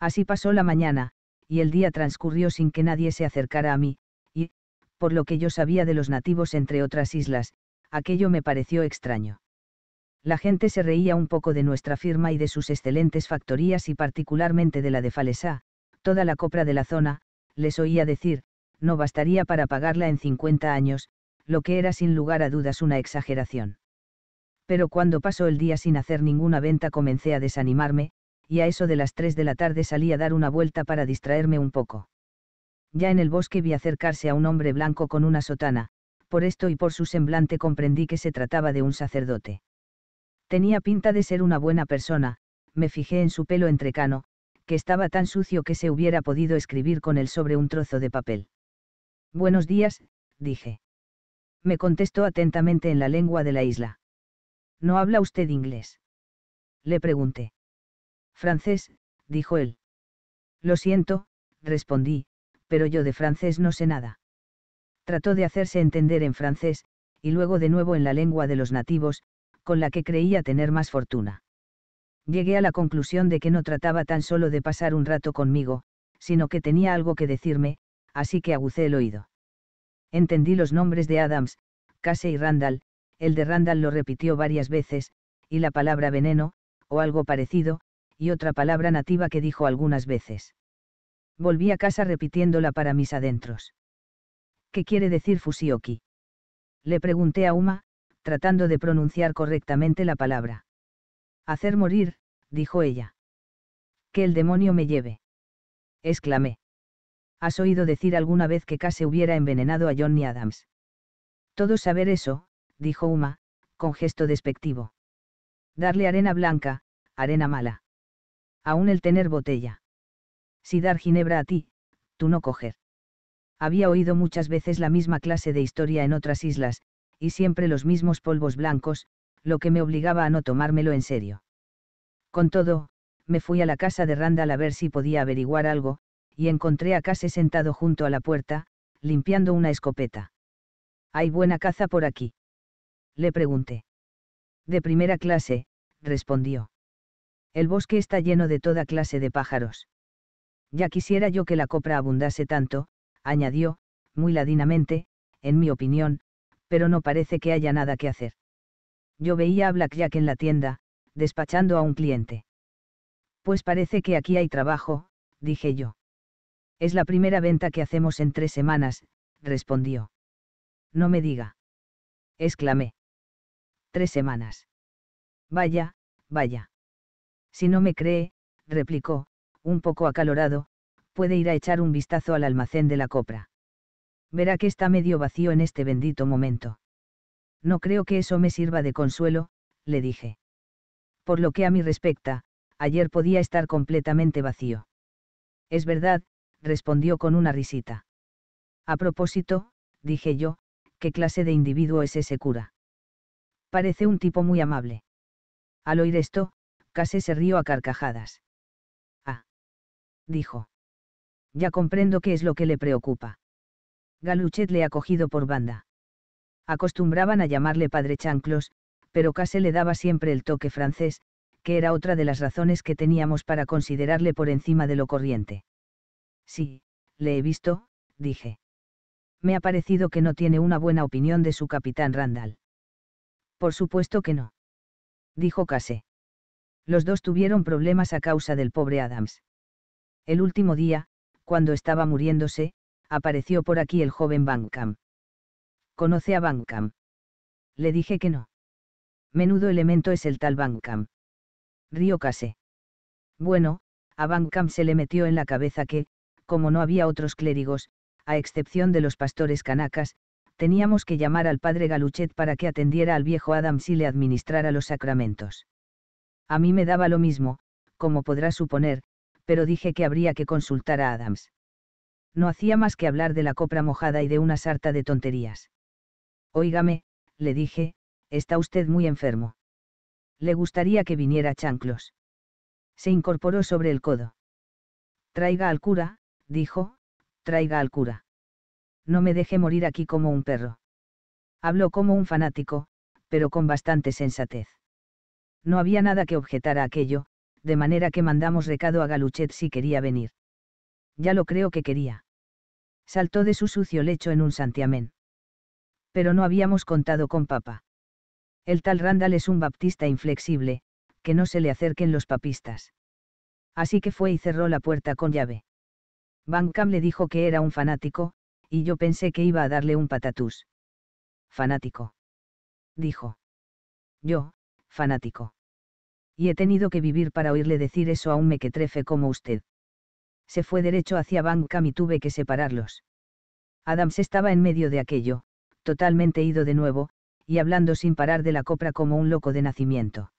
Así pasó la mañana, y el día transcurrió sin que nadie se acercara a mí, y, por lo que yo sabía de los nativos entre otras islas, aquello me pareció extraño. La gente se reía un poco de nuestra firma y de sus excelentes factorías y particularmente de la de Falesá, toda la copra de la zona, les oía decir, no bastaría para pagarla en 50 años, lo que era sin lugar a dudas una exageración pero cuando pasó el día sin hacer ninguna venta comencé a desanimarme, y a eso de las 3 de la tarde salí a dar una vuelta para distraerme un poco. Ya en el bosque vi acercarse a un hombre blanco con una sotana, por esto y por su semblante comprendí que se trataba de un sacerdote. Tenía pinta de ser una buena persona, me fijé en su pelo entrecano, que estaba tan sucio que se hubiera podido escribir con él sobre un trozo de papel. Buenos días, dije. Me contestó atentamente en la lengua de la isla. ¿No habla usted inglés? Le pregunté. Francés, dijo él. Lo siento, respondí, pero yo de francés no sé nada. Trató de hacerse entender en francés, y luego de nuevo en la lengua de los nativos, con la que creía tener más fortuna. Llegué a la conclusión de que no trataba tan solo de pasar un rato conmigo, sino que tenía algo que decirme, así que agucé el oído. Entendí los nombres de Adams, Casey y Randall, el de Randall lo repitió varias veces, y la palabra veneno, o algo parecido, y otra palabra nativa que dijo algunas veces. Volví a casa repitiéndola para mis adentros. ¿Qué quiere decir fusioki? Le pregunté a Uma, tratando de pronunciar correctamente la palabra. Hacer morir, dijo ella. Que el demonio me lleve. Exclamé. ¿Has oído decir alguna vez que casi hubiera envenenado a Johnny Adams? Todo saber eso, dijo Uma, con gesto despectivo. Darle arena blanca, arena mala. Aún el tener botella. Si dar ginebra a ti, tú no coger. Había oído muchas veces la misma clase de historia en otras islas, y siempre los mismos polvos blancos, lo que me obligaba a no tomármelo en serio. Con todo, me fui a la casa de Randall a ver si podía averiguar algo, y encontré a Case sentado junto a la puerta, limpiando una escopeta. Hay buena caza por aquí le pregunté. De primera clase, respondió. El bosque está lleno de toda clase de pájaros. Ya quisiera yo que la copra abundase tanto, añadió, muy ladinamente, en mi opinión, pero no parece que haya nada que hacer. Yo veía a Black Jack en la tienda, despachando a un cliente. Pues parece que aquí hay trabajo, dije yo. Es la primera venta que hacemos en tres semanas, respondió. No me diga. Exclamé tres semanas. Vaya, vaya. Si no me cree, replicó, un poco acalorado, puede ir a echar un vistazo al almacén de la copra. Verá que está medio vacío en este bendito momento. No creo que eso me sirva de consuelo, le dije. Por lo que a mí respecta, ayer podía estar completamente vacío. Es verdad, respondió con una risita. A propósito, dije yo, ¿qué clase de individuo es ese cura? Parece un tipo muy amable. Al oír esto, Case se rió a carcajadas. Ah. Dijo. Ya comprendo qué es lo que le preocupa. Galuchet le ha cogido por banda. Acostumbraban a llamarle padre chanclos, pero Case le daba siempre el toque francés, que era otra de las razones que teníamos para considerarle por encima de lo corriente. Sí, le he visto, dije. Me ha parecido que no tiene una buena opinión de su capitán Randall. Por supuesto que no. Dijo Case. Los dos tuvieron problemas a causa del pobre Adams. El último día, cuando estaba muriéndose, apareció por aquí el joven Bankam. ¿Conoce a Bankham? Le dije que no. Menudo elemento es el tal Bankham. Río Case. Bueno, a Bankam se le metió en la cabeza que, como no había otros clérigos, a excepción de los pastores canacas, teníamos que llamar al padre Galuchet para que atendiera al viejo Adams y le administrara los sacramentos. A mí me daba lo mismo, como podrás suponer, pero dije que habría que consultar a Adams. No hacía más que hablar de la copra mojada y de una sarta de tonterías. Óigame, le dije, está usted muy enfermo. Le gustaría que viniera Chanclos. Se incorporó sobre el codo. Traiga al cura, dijo, traiga al cura no me deje morir aquí como un perro. Habló como un fanático, pero con bastante sensatez. No había nada que objetar a aquello, de manera que mandamos recado a Galuchet si quería venir. Ya lo creo que quería. Saltó de su sucio lecho en un santiamén. Pero no habíamos contado con papa. El tal Randall es un baptista inflexible, que no se le acerquen los papistas. Así que fue y cerró la puerta con llave. Van le dijo que era un fanático, y yo pensé que iba a darle un patatús. Fanático. Dijo. Yo, fanático. Y he tenido que vivir para oírle decir eso a un mequetrefe como usted. Se fue derecho hacia Bankham y tuve que separarlos. Adams estaba en medio de aquello, totalmente ido de nuevo, y hablando sin parar de la copra como un loco de nacimiento.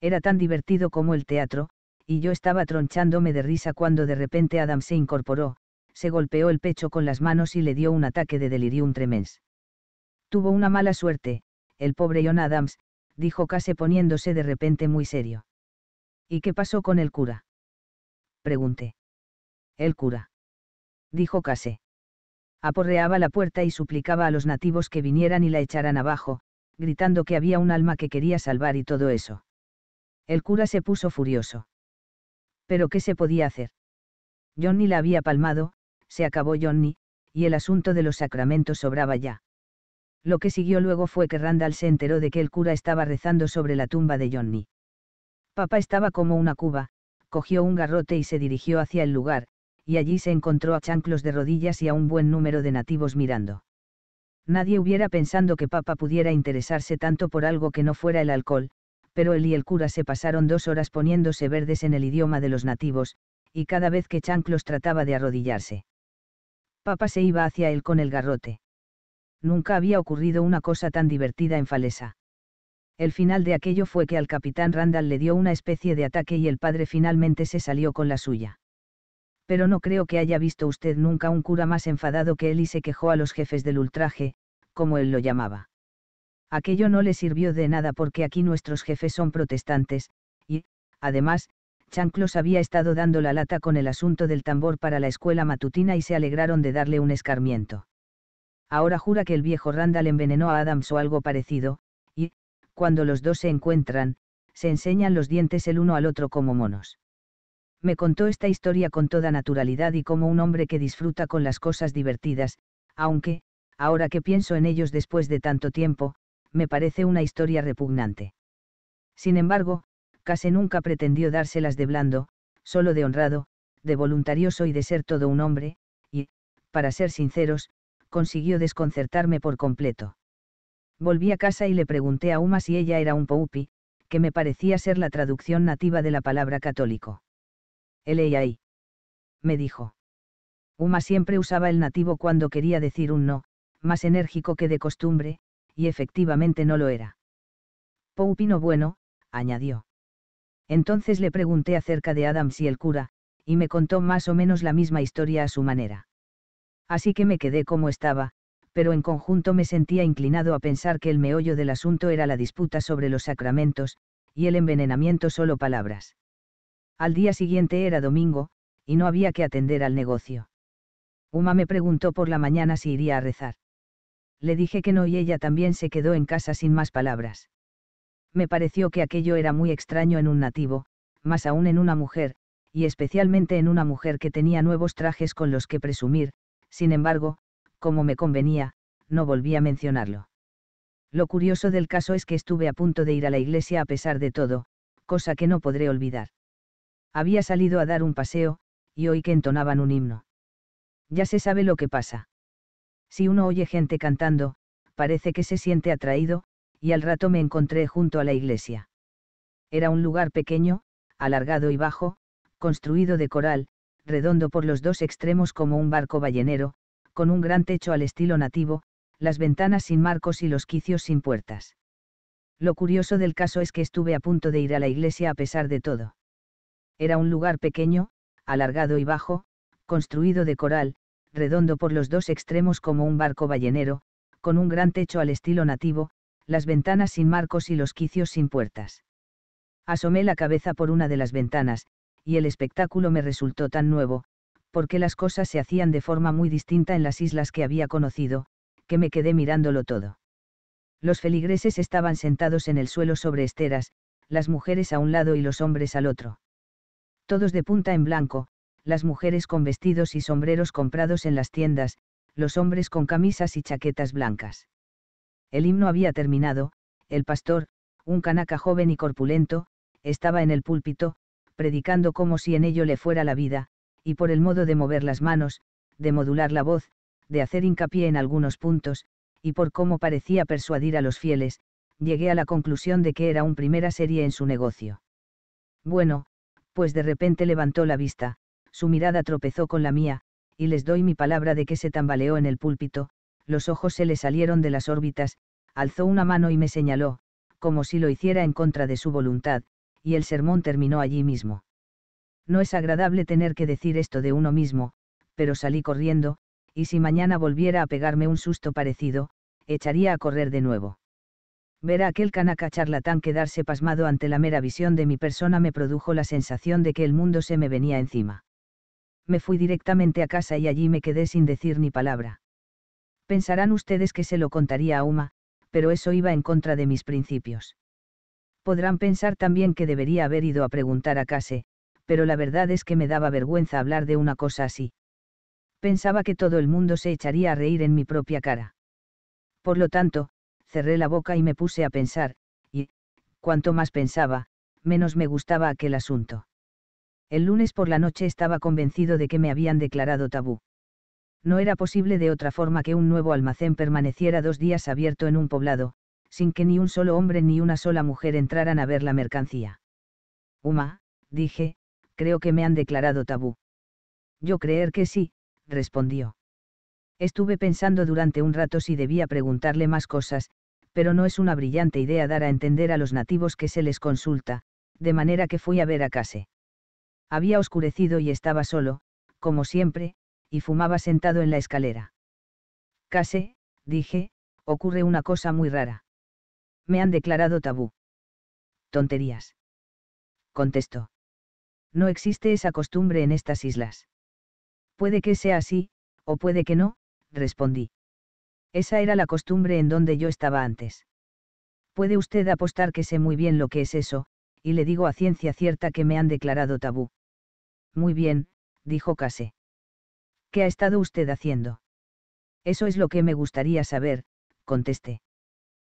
Era tan divertido como el teatro, y yo estaba tronchándome de risa cuando de repente Adams se incorporó, se golpeó el pecho con las manos y le dio un ataque de delirium tremens. Tuvo una mala suerte, el pobre John Adams, dijo Case poniéndose de repente muy serio. ¿Y qué pasó con el cura? Pregunté. El cura. Dijo Case. Aporreaba la puerta y suplicaba a los nativos que vinieran y la echaran abajo, gritando que había un alma que quería salvar y todo eso. El cura se puso furioso. ¿Pero qué se podía hacer? Johnny la había palmado, se acabó Johnny, y el asunto de los sacramentos sobraba ya. Lo que siguió luego fue que Randall se enteró de que el cura estaba rezando sobre la tumba de Johnny. Papa estaba como una cuba, cogió un garrote y se dirigió hacia el lugar, y allí se encontró a chanclos de rodillas y a un buen número de nativos mirando. Nadie hubiera pensando que Papa pudiera interesarse tanto por algo que no fuera el alcohol, pero él y el cura se pasaron dos horas poniéndose verdes en el idioma de los nativos, y cada vez que Chanclos trataba de arrodillarse Papá se iba hacia él con el garrote. Nunca había ocurrido una cosa tan divertida en Falesa. El final de aquello fue que al capitán Randall le dio una especie de ataque y el padre finalmente se salió con la suya. Pero no creo que haya visto usted nunca un cura más enfadado que él y se quejó a los jefes del ultraje, como él lo llamaba. Aquello no le sirvió de nada porque aquí nuestros jefes son protestantes, y, además, Chanclos había estado dando la lata con el asunto del tambor para la escuela matutina y se alegraron de darle un escarmiento. Ahora jura que el viejo Randall envenenó a Adams o algo parecido, y, cuando los dos se encuentran, se enseñan los dientes el uno al otro como monos. Me contó esta historia con toda naturalidad y como un hombre que disfruta con las cosas divertidas, aunque, ahora que pienso en ellos después de tanto tiempo, me parece una historia repugnante. Sin embargo, Case nunca pretendió dárselas de blando, solo de honrado, de voluntarioso y de ser todo un hombre, y, para ser sinceros, consiguió desconcertarme por completo. Volví a casa y le pregunté a Uma si ella era un poupi, que me parecía ser la traducción nativa de la palabra católico. El Me dijo. Uma siempre usaba el nativo cuando quería decir un no, más enérgico que de costumbre, y efectivamente no lo era. Poupi no bueno, añadió. Entonces le pregunté acerca de Adams y el cura, y me contó más o menos la misma historia a su manera. Así que me quedé como estaba, pero en conjunto me sentía inclinado a pensar que el meollo del asunto era la disputa sobre los sacramentos, y el envenenamiento solo palabras. Al día siguiente era domingo, y no había que atender al negocio. Uma me preguntó por la mañana si iría a rezar. Le dije que no y ella también se quedó en casa sin más palabras me pareció que aquello era muy extraño en un nativo, más aún en una mujer, y especialmente en una mujer que tenía nuevos trajes con los que presumir, sin embargo, como me convenía, no volví a mencionarlo. Lo curioso del caso es que estuve a punto de ir a la iglesia a pesar de todo, cosa que no podré olvidar. Había salido a dar un paseo, y oí que entonaban un himno. Ya se sabe lo que pasa. Si uno oye gente cantando, parece que se siente atraído, y al rato me encontré junto a la iglesia. Era un lugar pequeño, alargado y bajo, construido de coral, redondo por los dos extremos como un barco ballenero, con un gran techo al estilo nativo, las ventanas sin marcos y los quicios sin puertas. Lo curioso del caso es que estuve a punto de ir a la iglesia a pesar de todo. Era un lugar pequeño, alargado y bajo, construido de coral, redondo por los dos extremos como un barco ballenero, con un gran techo al estilo nativo, las ventanas sin marcos y los quicios sin puertas. Asomé la cabeza por una de las ventanas, y el espectáculo me resultó tan nuevo, porque las cosas se hacían de forma muy distinta en las islas que había conocido, que me quedé mirándolo todo. Los feligreses estaban sentados en el suelo sobre esteras, las mujeres a un lado y los hombres al otro. Todos de punta en blanco, las mujeres con vestidos y sombreros comprados en las tiendas, los hombres con camisas y chaquetas blancas. El himno había terminado, el pastor, un canaca joven y corpulento, estaba en el púlpito, predicando como si en ello le fuera la vida, y por el modo de mover las manos, de modular la voz, de hacer hincapié en algunos puntos, y por cómo parecía persuadir a los fieles, llegué a la conclusión de que era un primera serie en su negocio. Bueno, pues de repente levantó la vista, su mirada tropezó con la mía, y les doy mi palabra de que se tambaleó en el púlpito, los ojos se le salieron de las órbitas, alzó una mano y me señaló, como si lo hiciera en contra de su voluntad, y el sermón terminó allí mismo. No es agradable tener que decir esto de uno mismo, pero salí corriendo, y si mañana volviera a pegarme un susto parecido, echaría a correr de nuevo. Ver a aquel canaca charlatán quedarse pasmado ante la mera visión de mi persona me produjo la sensación de que el mundo se me venía encima. Me fui directamente a casa y allí me quedé sin decir ni palabra. Pensarán ustedes que se lo contaría a Uma, pero eso iba en contra de mis principios. Podrán pensar también que debería haber ido a preguntar a Case, pero la verdad es que me daba vergüenza hablar de una cosa así. Pensaba que todo el mundo se echaría a reír en mi propia cara. Por lo tanto, cerré la boca y me puse a pensar, y, cuanto más pensaba, menos me gustaba aquel asunto. El lunes por la noche estaba convencido de que me habían declarado tabú no era posible de otra forma que un nuevo almacén permaneciera dos días abierto en un poblado, sin que ni un solo hombre ni una sola mujer entraran a ver la mercancía. Uma, dije, creo que me han declarado tabú. Yo creer que sí, respondió. Estuve pensando durante un rato si debía preguntarle más cosas, pero no es una brillante idea dar a entender a los nativos que se les consulta, de manera que fui a ver a Case. Había oscurecido y estaba solo, como siempre, y fumaba sentado en la escalera. Case, dije, ocurre una cosa muy rara. Me han declarado tabú. Tonterías. Contestó. No existe esa costumbre en estas islas. Puede que sea así, o puede que no, respondí. Esa era la costumbre en donde yo estaba antes. Puede usted apostar que sé muy bien lo que es eso, y le digo a ciencia cierta que me han declarado tabú. Muy bien, dijo Case. ¿Qué ha estado usted haciendo? Eso es lo que me gustaría saber, contesté.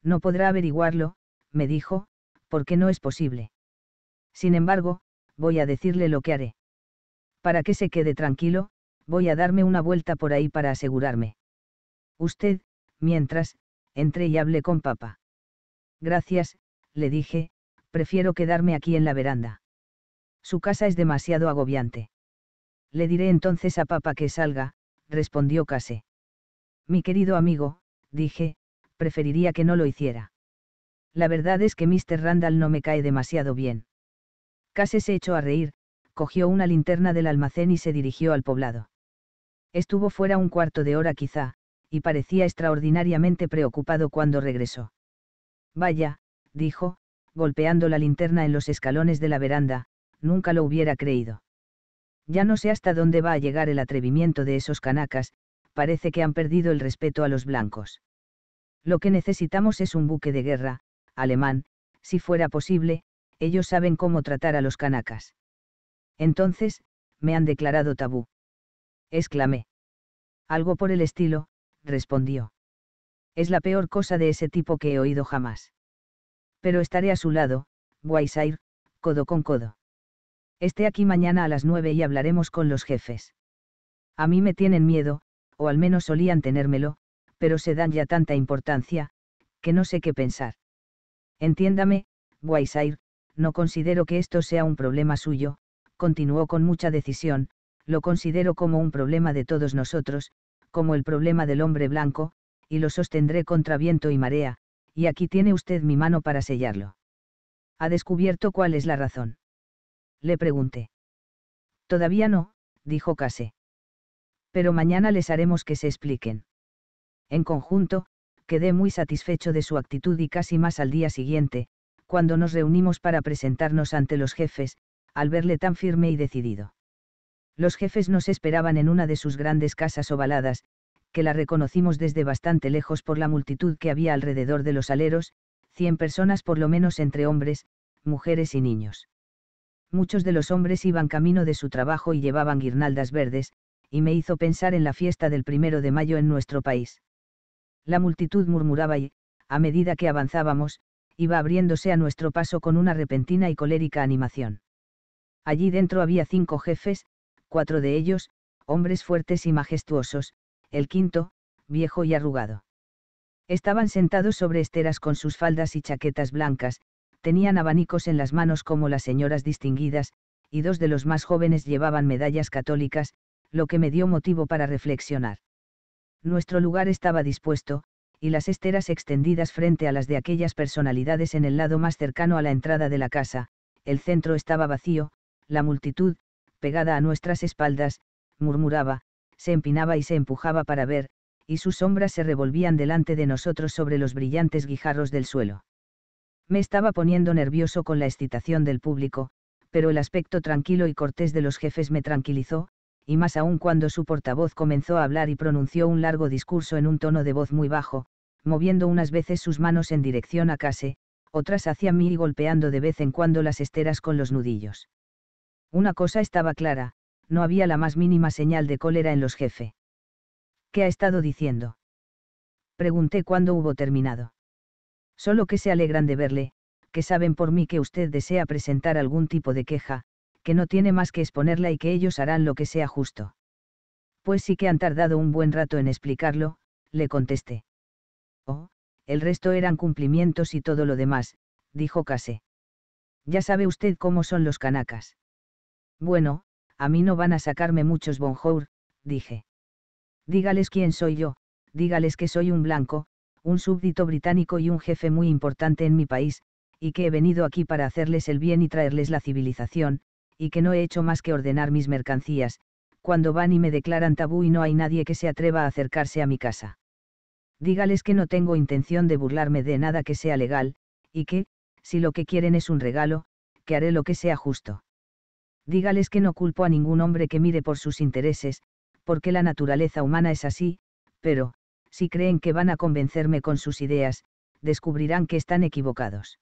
No podrá averiguarlo, me dijo, porque no es posible. Sin embargo, voy a decirle lo que haré. Para que se quede tranquilo, voy a darme una vuelta por ahí para asegurarme. Usted, mientras, entre y hablé con papá. Gracias, le dije, prefiero quedarme aquí en la veranda. Su casa es demasiado agobiante. Le diré entonces a papá que salga, respondió Case. Mi querido amigo, dije, preferiría que no lo hiciera. La verdad es que Mr. Randall no me cae demasiado bien. Case se echó a reír, cogió una linterna del almacén y se dirigió al poblado. Estuvo fuera un cuarto de hora quizá, y parecía extraordinariamente preocupado cuando regresó. Vaya, dijo, golpeando la linterna en los escalones de la veranda, nunca lo hubiera creído. Ya no sé hasta dónde va a llegar el atrevimiento de esos canacas, parece que han perdido el respeto a los blancos. Lo que necesitamos es un buque de guerra, alemán, si fuera posible, ellos saben cómo tratar a los canacas. Entonces, me han declarado tabú. Exclamé. Algo por el estilo, respondió. Es la peor cosa de ese tipo que he oído jamás. Pero estaré a su lado, Guaisair, codo con codo. Esté aquí mañana a las nueve y hablaremos con los jefes. A mí me tienen miedo, o al menos solían tenérmelo, pero se dan ya tanta importancia, que no sé qué pensar. Entiéndame, Guaysair, no considero que esto sea un problema suyo, continuó con mucha decisión, lo considero como un problema de todos nosotros, como el problema del hombre blanco, y lo sostendré contra viento y marea, y aquí tiene usted mi mano para sellarlo. Ha descubierto cuál es la razón le pregunté. Todavía no, dijo Case. Pero mañana les haremos que se expliquen. En conjunto, quedé muy satisfecho de su actitud y casi más al día siguiente, cuando nos reunimos para presentarnos ante los jefes, al verle tan firme y decidido. Los jefes nos esperaban en una de sus grandes casas ovaladas, que la reconocimos desde bastante lejos por la multitud que había alrededor de los aleros, cien personas por lo menos entre hombres, mujeres y niños muchos de los hombres iban camino de su trabajo y llevaban guirnaldas verdes, y me hizo pensar en la fiesta del primero de mayo en nuestro país. La multitud murmuraba y, a medida que avanzábamos, iba abriéndose a nuestro paso con una repentina y colérica animación. Allí dentro había cinco jefes, cuatro de ellos, hombres fuertes y majestuosos, el quinto, viejo y arrugado. Estaban sentados sobre esteras con sus faldas y chaquetas blancas, tenían abanicos en las manos como las señoras distinguidas, y dos de los más jóvenes llevaban medallas católicas, lo que me dio motivo para reflexionar. Nuestro lugar estaba dispuesto, y las esteras extendidas frente a las de aquellas personalidades en el lado más cercano a la entrada de la casa, el centro estaba vacío, la multitud, pegada a nuestras espaldas, murmuraba, se empinaba y se empujaba para ver, y sus sombras se revolvían delante de nosotros sobre los brillantes guijarros del suelo. Me estaba poniendo nervioso con la excitación del público, pero el aspecto tranquilo y cortés de los jefes me tranquilizó, y más aún cuando su portavoz comenzó a hablar y pronunció un largo discurso en un tono de voz muy bajo, moviendo unas veces sus manos en dirección a Case, otras hacia mí y golpeando de vez en cuando las esteras con los nudillos. Una cosa estaba clara, no había la más mínima señal de cólera en los jefes. ¿Qué ha estado diciendo? Pregunté cuando hubo terminado. Solo que se alegran de verle, que saben por mí que usted desea presentar algún tipo de queja, que no tiene más que exponerla y que ellos harán lo que sea justo. Pues sí que han tardado un buen rato en explicarlo, le contesté. Oh, el resto eran cumplimientos y todo lo demás, dijo Case. Ya sabe usted cómo son los canacas. Bueno, a mí no van a sacarme muchos bonjour, dije. Dígales quién soy yo, dígales que soy un blanco, un súbdito británico y un jefe muy importante en mi país, y que he venido aquí para hacerles el bien y traerles la civilización, y que no he hecho más que ordenar mis mercancías, cuando van y me declaran tabú y no hay nadie que se atreva a acercarse a mi casa. Dígales que no tengo intención de burlarme de nada que sea legal, y que, si lo que quieren es un regalo, que haré lo que sea justo. Dígales que no culpo a ningún hombre que mire por sus intereses, porque la naturaleza humana es así, pero, si creen que van a convencerme con sus ideas, descubrirán que están equivocados.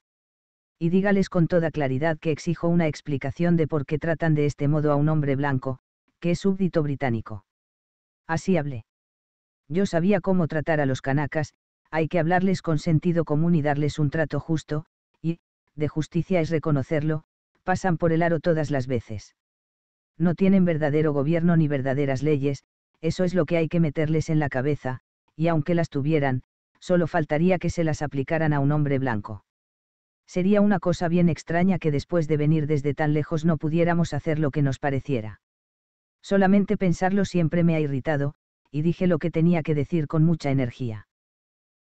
Y dígales con toda claridad que exijo una explicación de por qué tratan de este modo a un hombre blanco, que es súbdito británico. Así hablé. Yo sabía cómo tratar a los canacas, hay que hablarles con sentido común y darles un trato justo, y, de justicia es reconocerlo, pasan por el aro todas las veces. No tienen verdadero gobierno ni verdaderas leyes, eso es lo que hay que meterles en la cabeza, y aunque las tuvieran, solo faltaría que se las aplicaran a un hombre blanco. Sería una cosa bien extraña que después de venir desde tan lejos no pudiéramos hacer lo que nos pareciera. Solamente pensarlo siempre me ha irritado, y dije lo que tenía que decir con mucha energía.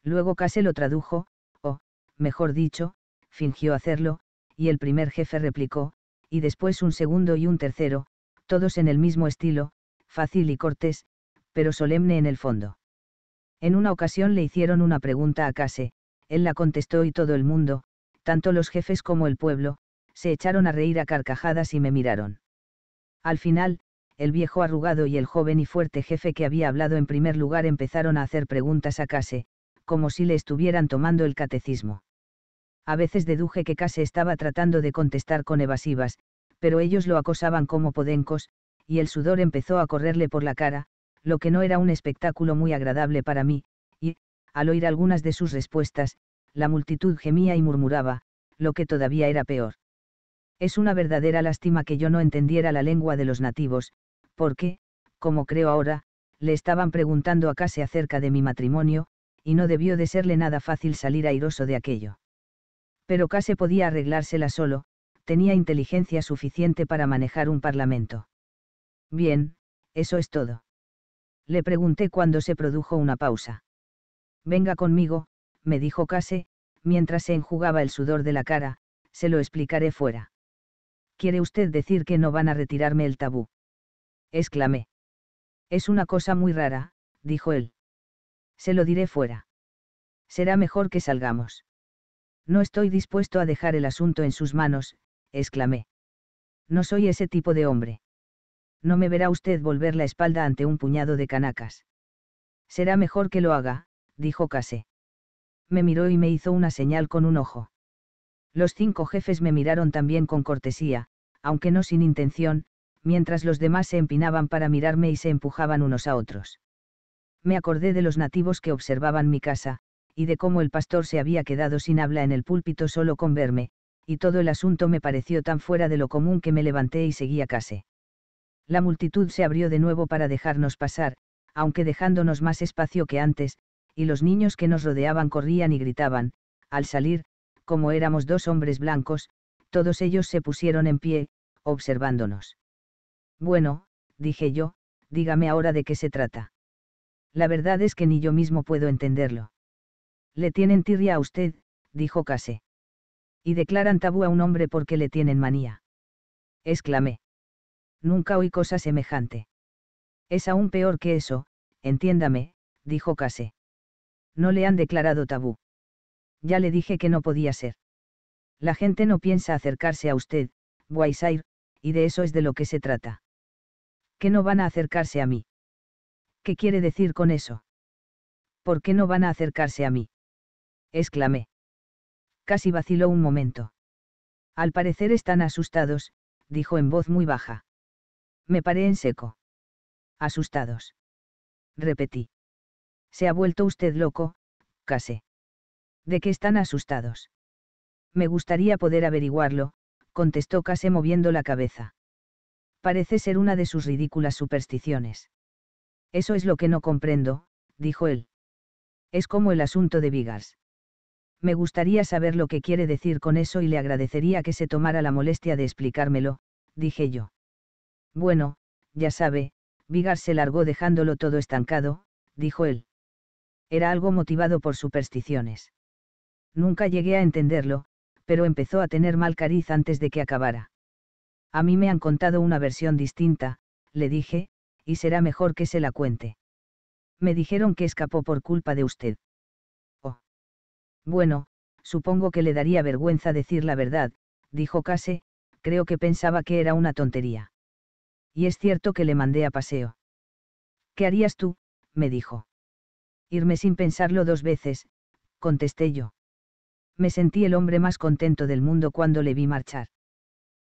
Luego Case lo tradujo, o, mejor dicho, fingió hacerlo, y el primer jefe replicó, y después un segundo y un tercero, todos en el mismo estilo, fácil y cortés, pero solemne en el fondo. En una ocasión le hicieron una pregunta a Case, él la contestó y todo el mundo, tanto los jefes como el pueblo, se echaron a reír a carcajadas y me miraron. Al final, el viejo arrugado y el joven y fuerte jefe que había hablado en primer lugar empezaron a hacer preguntas a Case, como si le estuvieran tomando el catecismo. A veces deduje que Case estaba tratando de contestar con evasivas, pero ellos lo acosaban como podencos, y el sudor empezó a correrle por la cara, lo que no era un espectáculo muy agradable para mí, y, al oír algunas de sus respuestas, la multitud gemía y murmuraba, lo que todavía era peor. Es una verdadera lástima que yo no entendiera la lengua de los nativos, porque, como creo ahora, le estaban preguntando a Case acerca de mi matrimonio, y no debió de serle nada fácil salir airoso de aquello. Pero Case podía arreglársela solo, tenía inteligencia suficiente para manejar un parlamento. Bien, eso es todo le pregunté cuando se produjo una pausa. Venga conmigo, me dijo Case, mientras se enjugaba el sudor de la cara, se lo explicaré fuera. ¿Quiere usted decir que no van a retirarme el tabú? exclamé. Es una cosa muy rara, dijo él. Se lo diré fuera. Será mejor que salgamos. No estoy dispuesto a dejar el asunto en sus manos, exclamé. No soy ese tipo de hombre no me verá usted volver la espalda ante un puñado de canacas. Será mejor que lo haga, dijo Case. Me miró y me hizo una señal con un ojo. Los cinco jefes me miraron también con cortesía, aunque no sin intención, mientras los demás se empinaban para mirarme y se empujaban unos a otros. Me acordé de los nativos que observaban mi casa, y de cómo el pastor se había quedado sin habla en el púlpito solo con verme, y todo el asunto me pareció tan fuera de lo común que me levanté y seguí a Case la multitud se abrió de nuevo para dejarnos pasar, aunque dejándonos más espacio que antes, y los niños que nos rodeaban corrían y gritaban, al salir, como éramos dos hombres blancos, todos ellos se pusieron en pie, observándonos. Bueno, dije yo, dígame ahora de qué se trata. La verdad es que ni yo mismo puedo entenderlo. Le tienen tirria a usted, dijo Case. Y declaran tabú a un hombre porque le tienen manía. Exclamé nunca oí cosa semejante. Es aún peor que eso, entiéndame, dijo Case. No le han declarado tabú. Ya le dije que no podía ser. La gente no piensa acercarse a usted, Guaisair, y de eso es de lo que se trata. Que no van a acercarse a mí. ¿Qué quiere decir con eso? ¿Por qué no van a acercarse a mí? exclamé. Casi vaciló un momento. Al parecer están asustados, dijo en voz muy baja. Me paré en seco. Asustados. Repetí. Se ha vuelto usted loco, Case". ¿De qué están asustados? Me gustaría poder averiguarlo, contestó Case moviendo la cabeza. Parece ser una de sus ridículas supersticiones. Eso es lo que no comprendo, dijo él. Es como el asunto de Vigas. Me gustaría saber lo que quiere decir con eso y le agradecería que se tomara la molestia de explicármelo, dije yo. Bueno, ya sabe, Vigar se largó dejándolo todo estancado, dijo él. Era algo motivado por supersticiones. Nunca llegué a entenderlo, pero empezó a tener mal cariz antes de que acabara. A mí me han contado una versión distinta, le dije, y será mejor que se la cuente. Me dijeron que escapó por culpa de usted. Oh. Bueno, supongo que le daría vergüenza decir la verdad, dijo Case, creo que pensaba que era una tontería y es cierto que le mandé a paseo. ¿Qué harías tú? me dijo. Irme sin pensarlo dos veces, contesté yo. Me sentí el hombre más contento del mundo cuando le vi marchar.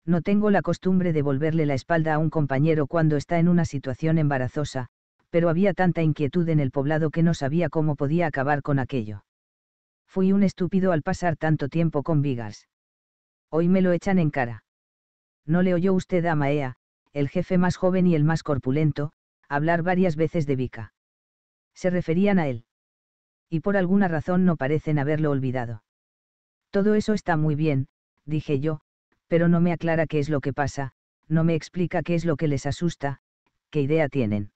No tengo la costumbre de volverle la espalda a un compañero cuando está en una situación embarazosa, pero había tanta inquietud en el poblado que no sabía cómo podía acabar con aquello. Fui un estúpido al pasar tanto tiempo con Vigas. Hoy me lo echan en cara. No le oyó usted a Maea, el jefe más joven y el más corpulento, hablar varias veces de Vika. Se referían a él. Y por alguna razón no parecen haberlo olvidado. Todo eso está muy bien, dije yo, pero no me aclara qué es lo que pasa, no me explica qué es lo que les asusta, qué idea tienen.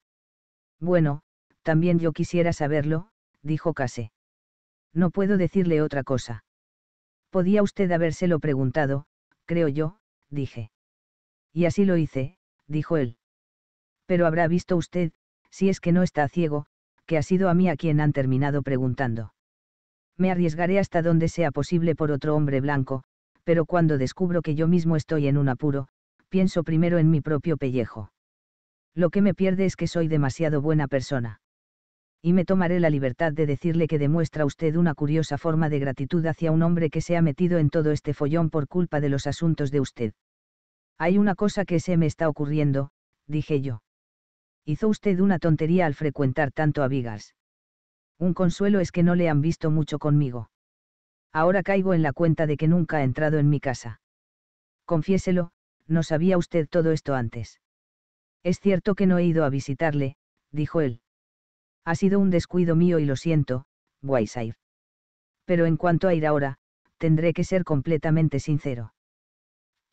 Bueno, también yo quisiera saberlo, dijo Case. No puedo decirle otra cosa. Podía usted habérselo preguntado, creo yo, dije. Y así lo hice, dijo él. Pero habrá visto usted, si es que no está ciego, que ha sido a mí a quien han terminado preguntando. Me arriesgaré hasta donde sea posible por otro hombre blanco, pero cuando descubro que yo mismo estoy en un apuro, pienso primero en mi propio pellejo. Lo que me pierde es que soy demasiado buena persona. Y me tomaré la libertad de decirle que demuestra usted una curiosa forma de gratitud hacia un hombre que se ha metido en todo este follón por culpa de los asuntos de usted. Hay una cosa que se me está ocurriendo, dije yo. Hizo usted una tontería al frecuentar tanto a Vigas. Un consuelo es que no le han visto mucho conmigo. Ahora caigo en la cuenta de que nunca ha entrado en mi casa. Confiéselo, no sabía usted todo esto antes. Es cierto que no he ido a visitarle, dijo él. Ha sido un descuido mío y lo siento, Guaysair. Pero en cuanto a ir ahora, tendré que ser completamente sincero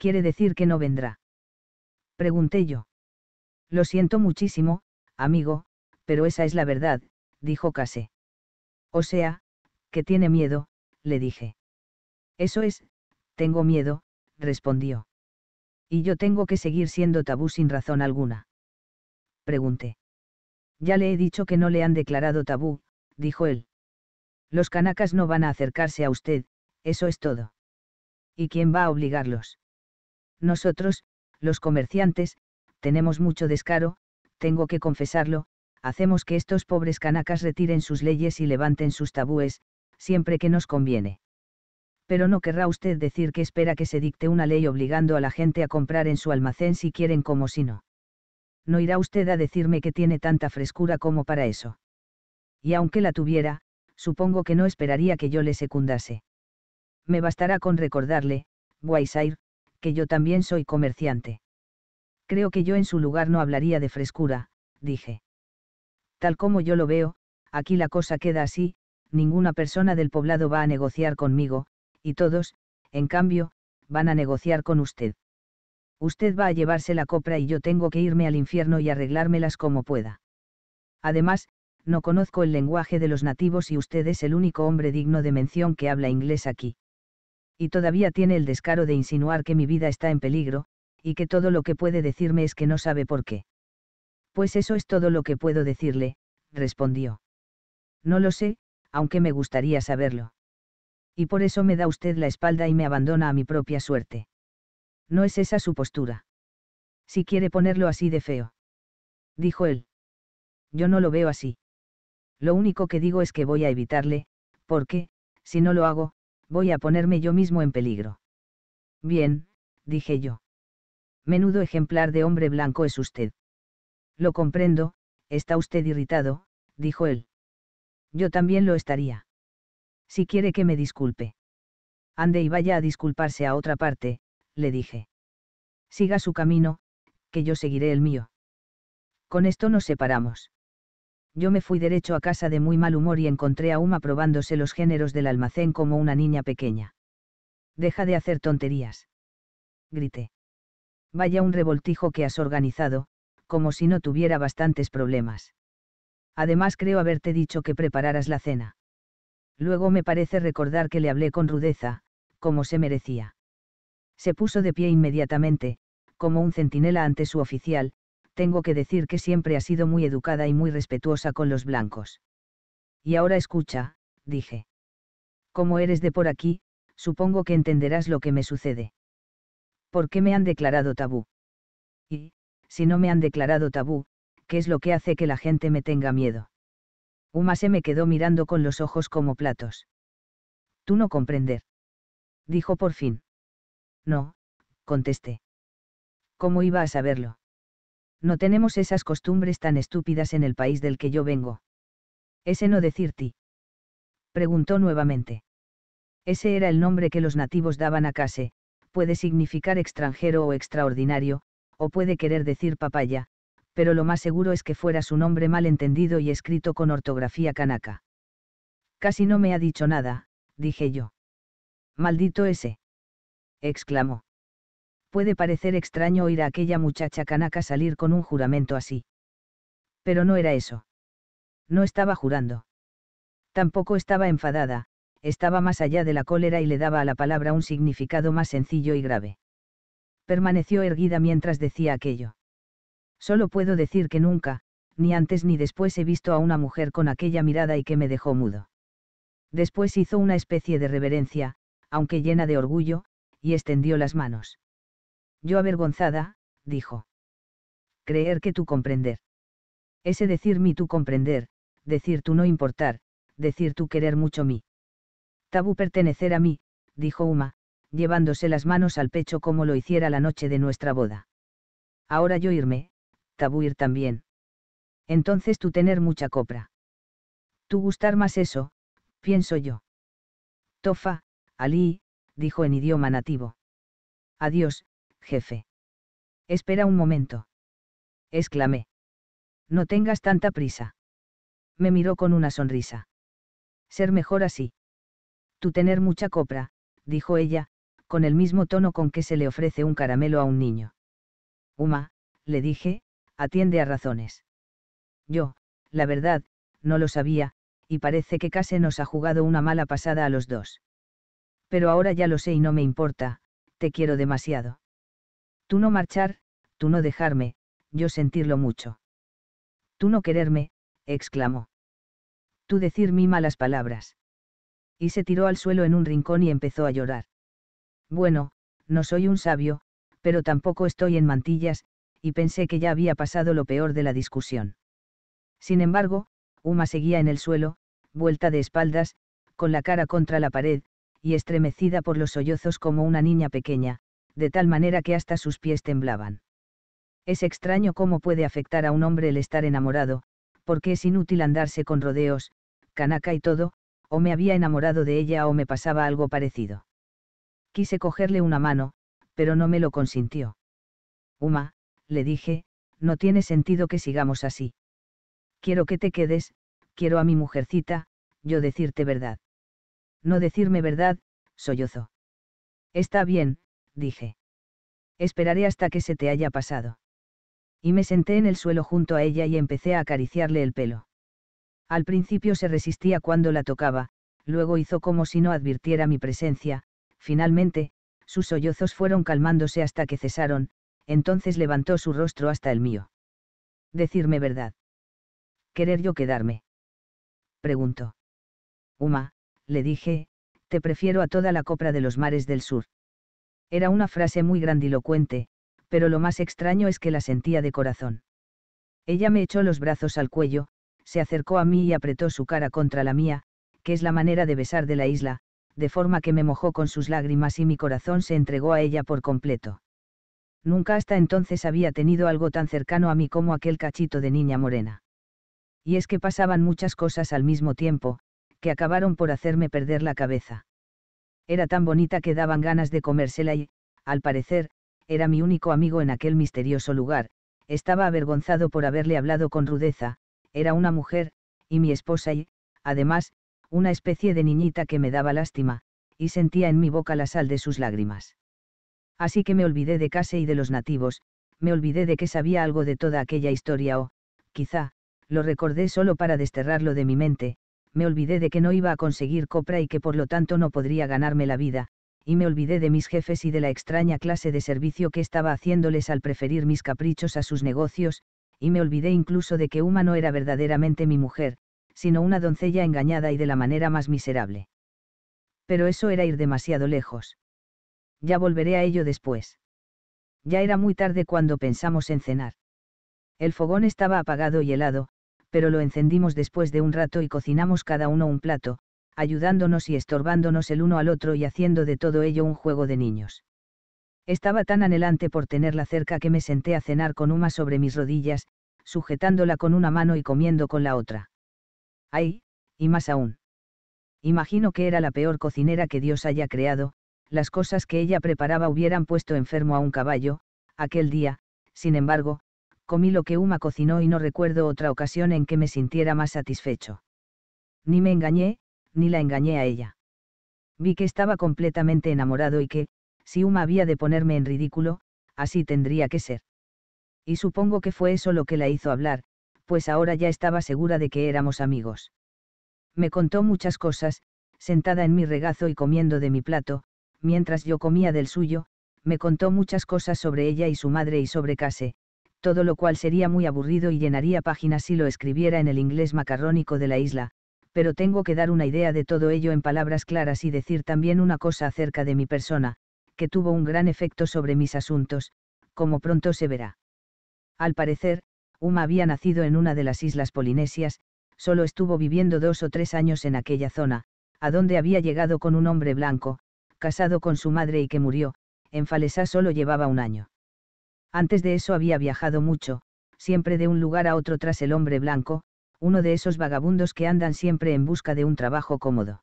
quiere decir que no vendrá. Pregunté yo. Lo siento muchísimo, amigo, pero esa es la verdad, dijo Case. O sea, que tiene miedo, le dije. Eso es, tengo miedo, respondió. ¿Y yo tengo que seguir siendo tabú sin razón alguna? Pregunté. Ya le he dicho que no le han declarado tabú, dijo él. Los canacas no van a acercarse a usted, eso es todo. ¿Y quién va a obligarlos? Nosotros, los comerciantes, tenemos mucho descaro, tengo que confesarlo, hacemos que estos pobres canacas retiren sus leyes y levanten sus tabúes, siempre que nos conviene. Pero no querrá usted decir que espera que se dicte una ley obligando a la gente a comprar en su almacén si quieren como si no. No irá usted a decirme que tiene tanta frescura como para eso. Y aunque la tuviera, supongo que no esperaría que yo le secundase. Me bastará con recordarle, Guaysair que yo también soy comerciante. Creo que yo en su lugar no hablaría de frescura, dije. Tal como yo lo veo, aquí la cosa queda así, ninguna persona del poblado va a negociar conmigo, y todos, en cambio, van a negociar con usted. Usted va a llevarse la copra y yo tengo que irme al infierno y arreglármelas como pueda. Además, no conozco el lenguaje de los nativos y usted es el único hombre digno de mención que habla inglés aquí y todavía tiene el descaro de insinuar que mi vida está en peligro, y que todo lo que puede decirme es que no sabe por qué. Pues eso es todo lo que puedo decirle, respondió. No lo sé, aunque me gustaría saberlo. Y por eso me da usted la espalda y me abandona a mi propia suerte. No es esa su postura. Si quiere ponerlo así de feo. Dijo él. Yo no lo veo así. Lo único que digo es que voy a evitarle, porque, si no lo hago, Voy a ponerme yo mismo en peligro. Bien, dije yo. Menudo ejemplar de hombre blanco es usted. Lo comprendo, está usted irritado, dijo él. Yo también lo estaría. Si quiere que me disculpe. Ande y vaya a disculparse a otra parte, le dije. Siga su camino, que yo seguiré el mío. Con esto nos separamos yo me fui derecho a casa de muy mal humor y encontré a Uma probándose los géneros del almacén como una niña pequeña. Deja de hacer tonterías. Grité. Vaya un revoltijo que has organizado, como si no tuviera bastantes problemas. Además creo haberte dicho que prepararas la cena. Luego me parece recordar que le hablé con rudeza, como se merecía. Se puso de pie inmediatamente, como un centinela ante su oficial, tengo que decir que siempre ha sido muy educada y muy respetuosa con los blancos. Y ahora escucha, dije. Como eres de por aquí, supongo que entenderás lo que me sucede. ¿Por qué me han declarado tabú? Y, si no me han declarado tabú, ¿qué es lo que hace que la gente me tenga miedo? Uma se me quedó mirando con los ojos como platos. Tú no comprender. Dijo por fin. No, contesté. ¿Cómo iba a saberlo? No tenemos esas costumbres tan estúpidas en el país del que yo vengo. Ese no decir ti. Preguntó nuevamente. Ese era el nombre que los nativos daban a Case, puede significar extranjero o extraordinario, o puede querer decir papaya, pero lo más seguro es que fuera su nombre mal entendido y escrito con ortografía kanaka. Casi no me ha dicho nada, dije yo. Maldito ese. exclamó puede parecer extraño oír a aquella muchacha canaca salir con un juramento así. Pero no era eso. No estaba jurando. Tampoco estaba enfadada, estaba más allá de la cólera y le daba a la palabra un significado más sencillo y grave. Permaneció erguida mientras decía aquello. Solo puedo decir que nunca, ni antes ni después he visto a una mujer con aquella mirada y que me dejó mudo. Después hizo una especie de reverencia, aunque llena de orgullo, y extendió las manos. Yo avergonzada, dijo. Creer que tú comprender. Ese decir mi tú comprender, decir tú no importar, decir tú querer mucho mí. Tabú pertenecer a mí, dijo Uma, llevándose las manos al pecho como lo hiciera la noche de nuestra boda. Ahora yo irme, tabú ir también. Entonces tú tener mucha copra. Tú gustar más eso, pienso yo. Tofa, Ali, dijo en idioma nativo. Adiós, jefe. Espera un momento. Exclamé. No tengas tanta prisa. Me miró con una sonrisa. Ser mejor así. Tú tener mucha copra, dijo ella, con el mismo tono con que se le ofrece un caramelo a un niño. Uma, le dije, atiende a razones. Yo, la verdad, no lo sabía, y parece que casi nos ha jugado una mala pasada a los dos. Pero ahora ya lo sé y no me importa, te quiero demasiado. Tú no marchar, tú no dejarme, yo sentirlo mucho. Tú no quererme, exclamó. Tú decir mi malas palabras. Y se tiró al suelo en un rincón y empezó a llorar. Bueno, no soy un sabio, pero tampoco estoy en mantillas, y pensé que ya había pasado lo peor de la discusión. Sin embargo, Uma seguía en el suelo, vuelta de espaldas, con la cara contra la pared, y estremecida por los sollozos como una niña pequeña, de tal manera que hasta sus pies temblaban. Es extraño cómo puede afectar a un hombre el estar enamorado, porque es inútil andarse con rodeos, canaca y todo, o me había enamorado de ella o me pasaba algo parecido. Quise cogerle una mano, pero no me lo consintió. Uma, le dije, no tiene sentido que sigamos así. Quiero que te quedes, quiero a mi mujercita, yo decirte verdad. No decirme verdad, sollozo. Está bien, dije. Esperaré hasta que se te haya pasado. Y me senté en el suelo junto a ella y empecé a acariciarle el pelo. Al principio se resistía cuando la tocaba, luego hizo como si no advirtiera mi presencia, finalmente, sus sollozos fueron calmándose hasta que cesaron, entonces levantó su rostro hasta el mío. Decirme verdad. ¿Querer yo quedarme? Preguntó. Uma, le dije, te prefiero a toda la copra de los mares del sur. Era una frase muy grandilocuente, pero lo más extraño es que la sentía de corazón. Ella me echó los brazos al cuello, se acercó a mí y apretó su cara contra la mía, que es la manera de besar de la isla, de forma que me mojó con sus lágrimas y mi corazón se entregó a ella por completo. Nunca hasta entonces había tenido algo tan cercano a mí como aquel cachito de niña morena. Y es que pasaban muchas cosas al mismo tiempo, que acabaron por hacerme perder la cabeza. Era tan bonita que daban ganas de comérsela y, al parecer, era mi único amigo en aquel misterioso lugar, estaba avergonzado por haberle hablado con rudeza, era una mujer, y mi esposa y, además, una especie de niñita que me daba lástima, y sentía en mi boca la sal de sus lágrimas. Así que me olvidé de Case y de los nativos, me olvidé de que sabía algo de toda aquella historia o, quizá, lo recordé solo para desterrarlo de mi mente, me olvidé de que no iba a conseguir copra y que por lo tanto no podría ganarme la vida, y me olvidé de mis jefes y de la extraña clase de servicio que estaba haciéndoles al preferir mis caprichos a sus negocios, y me olvidé incluso de que Uma no era verdaderamente mi mujer, sino una doncella engañada y de la manera más miserable. Pero eso era ir demasiado lejos. Ya volveré a ello después. Ya era muy tarde cuando pensamos en cenar. El fogón estaba apagado y helado, pero lo encendimos después de un rato y cocinamos cada uno un plato, ayudándonos y estorbándonos el uno al otro y haciendo de todo ello un juego de niños. Estaba tan anhelante por tenerla cerca que me senté a cenar con una sobre mis rodillas, sujetándola con una mano y comiendo con la otra. ¡Ay! Y más aún. Imagino que era la peor cocinera que Dios haya creado, las cosas que ella preparaba hubieran puesto enfermo a un caballo, aquel día, sin embargo, comí lo que Uma cocinó y no recuerdo otra ocasión en que me sintiera más satisfecho. Ni me engañé, ni la engañé a ella. Vi que estaba completamente enamorado y que, si Uma había de ponerme en ridículo, así tendría que ser. Y supongo que fue eso lo que la hizo hablar, pues ahora ya estaba segura de que éramos amigos. Me contó muchas cosas, sentada en mi regazo y comiendo de mi plato, mientras yo comía del suyo, me contó muchas cosas sobre ella y su madre y sobre Case, todo lo cual sería muy aburrido y llenaría páginas si lo escribiera en el inglés macarrónico de la isla, pero tengo que dar una idea de todo ello en palabras claras y decir también una cosa acerca de mi persona, que tuvo un gran efecto sobre mis asuntos, como pronto se verá. Al parecer, Uma había nacido en una de las islas polinesias, solo estuvo viviendo dos o tres años en aquella zona, a donde había llegado con un hombre blanco, casado con su madre y que murió, en Falesá solo llevaba un año. Antes de eso había viajado mucho, siempre de un lugar a otro tras el hombre blanco, uno de esos vagabundos que andan siempre en busca de un trabajo cómodo.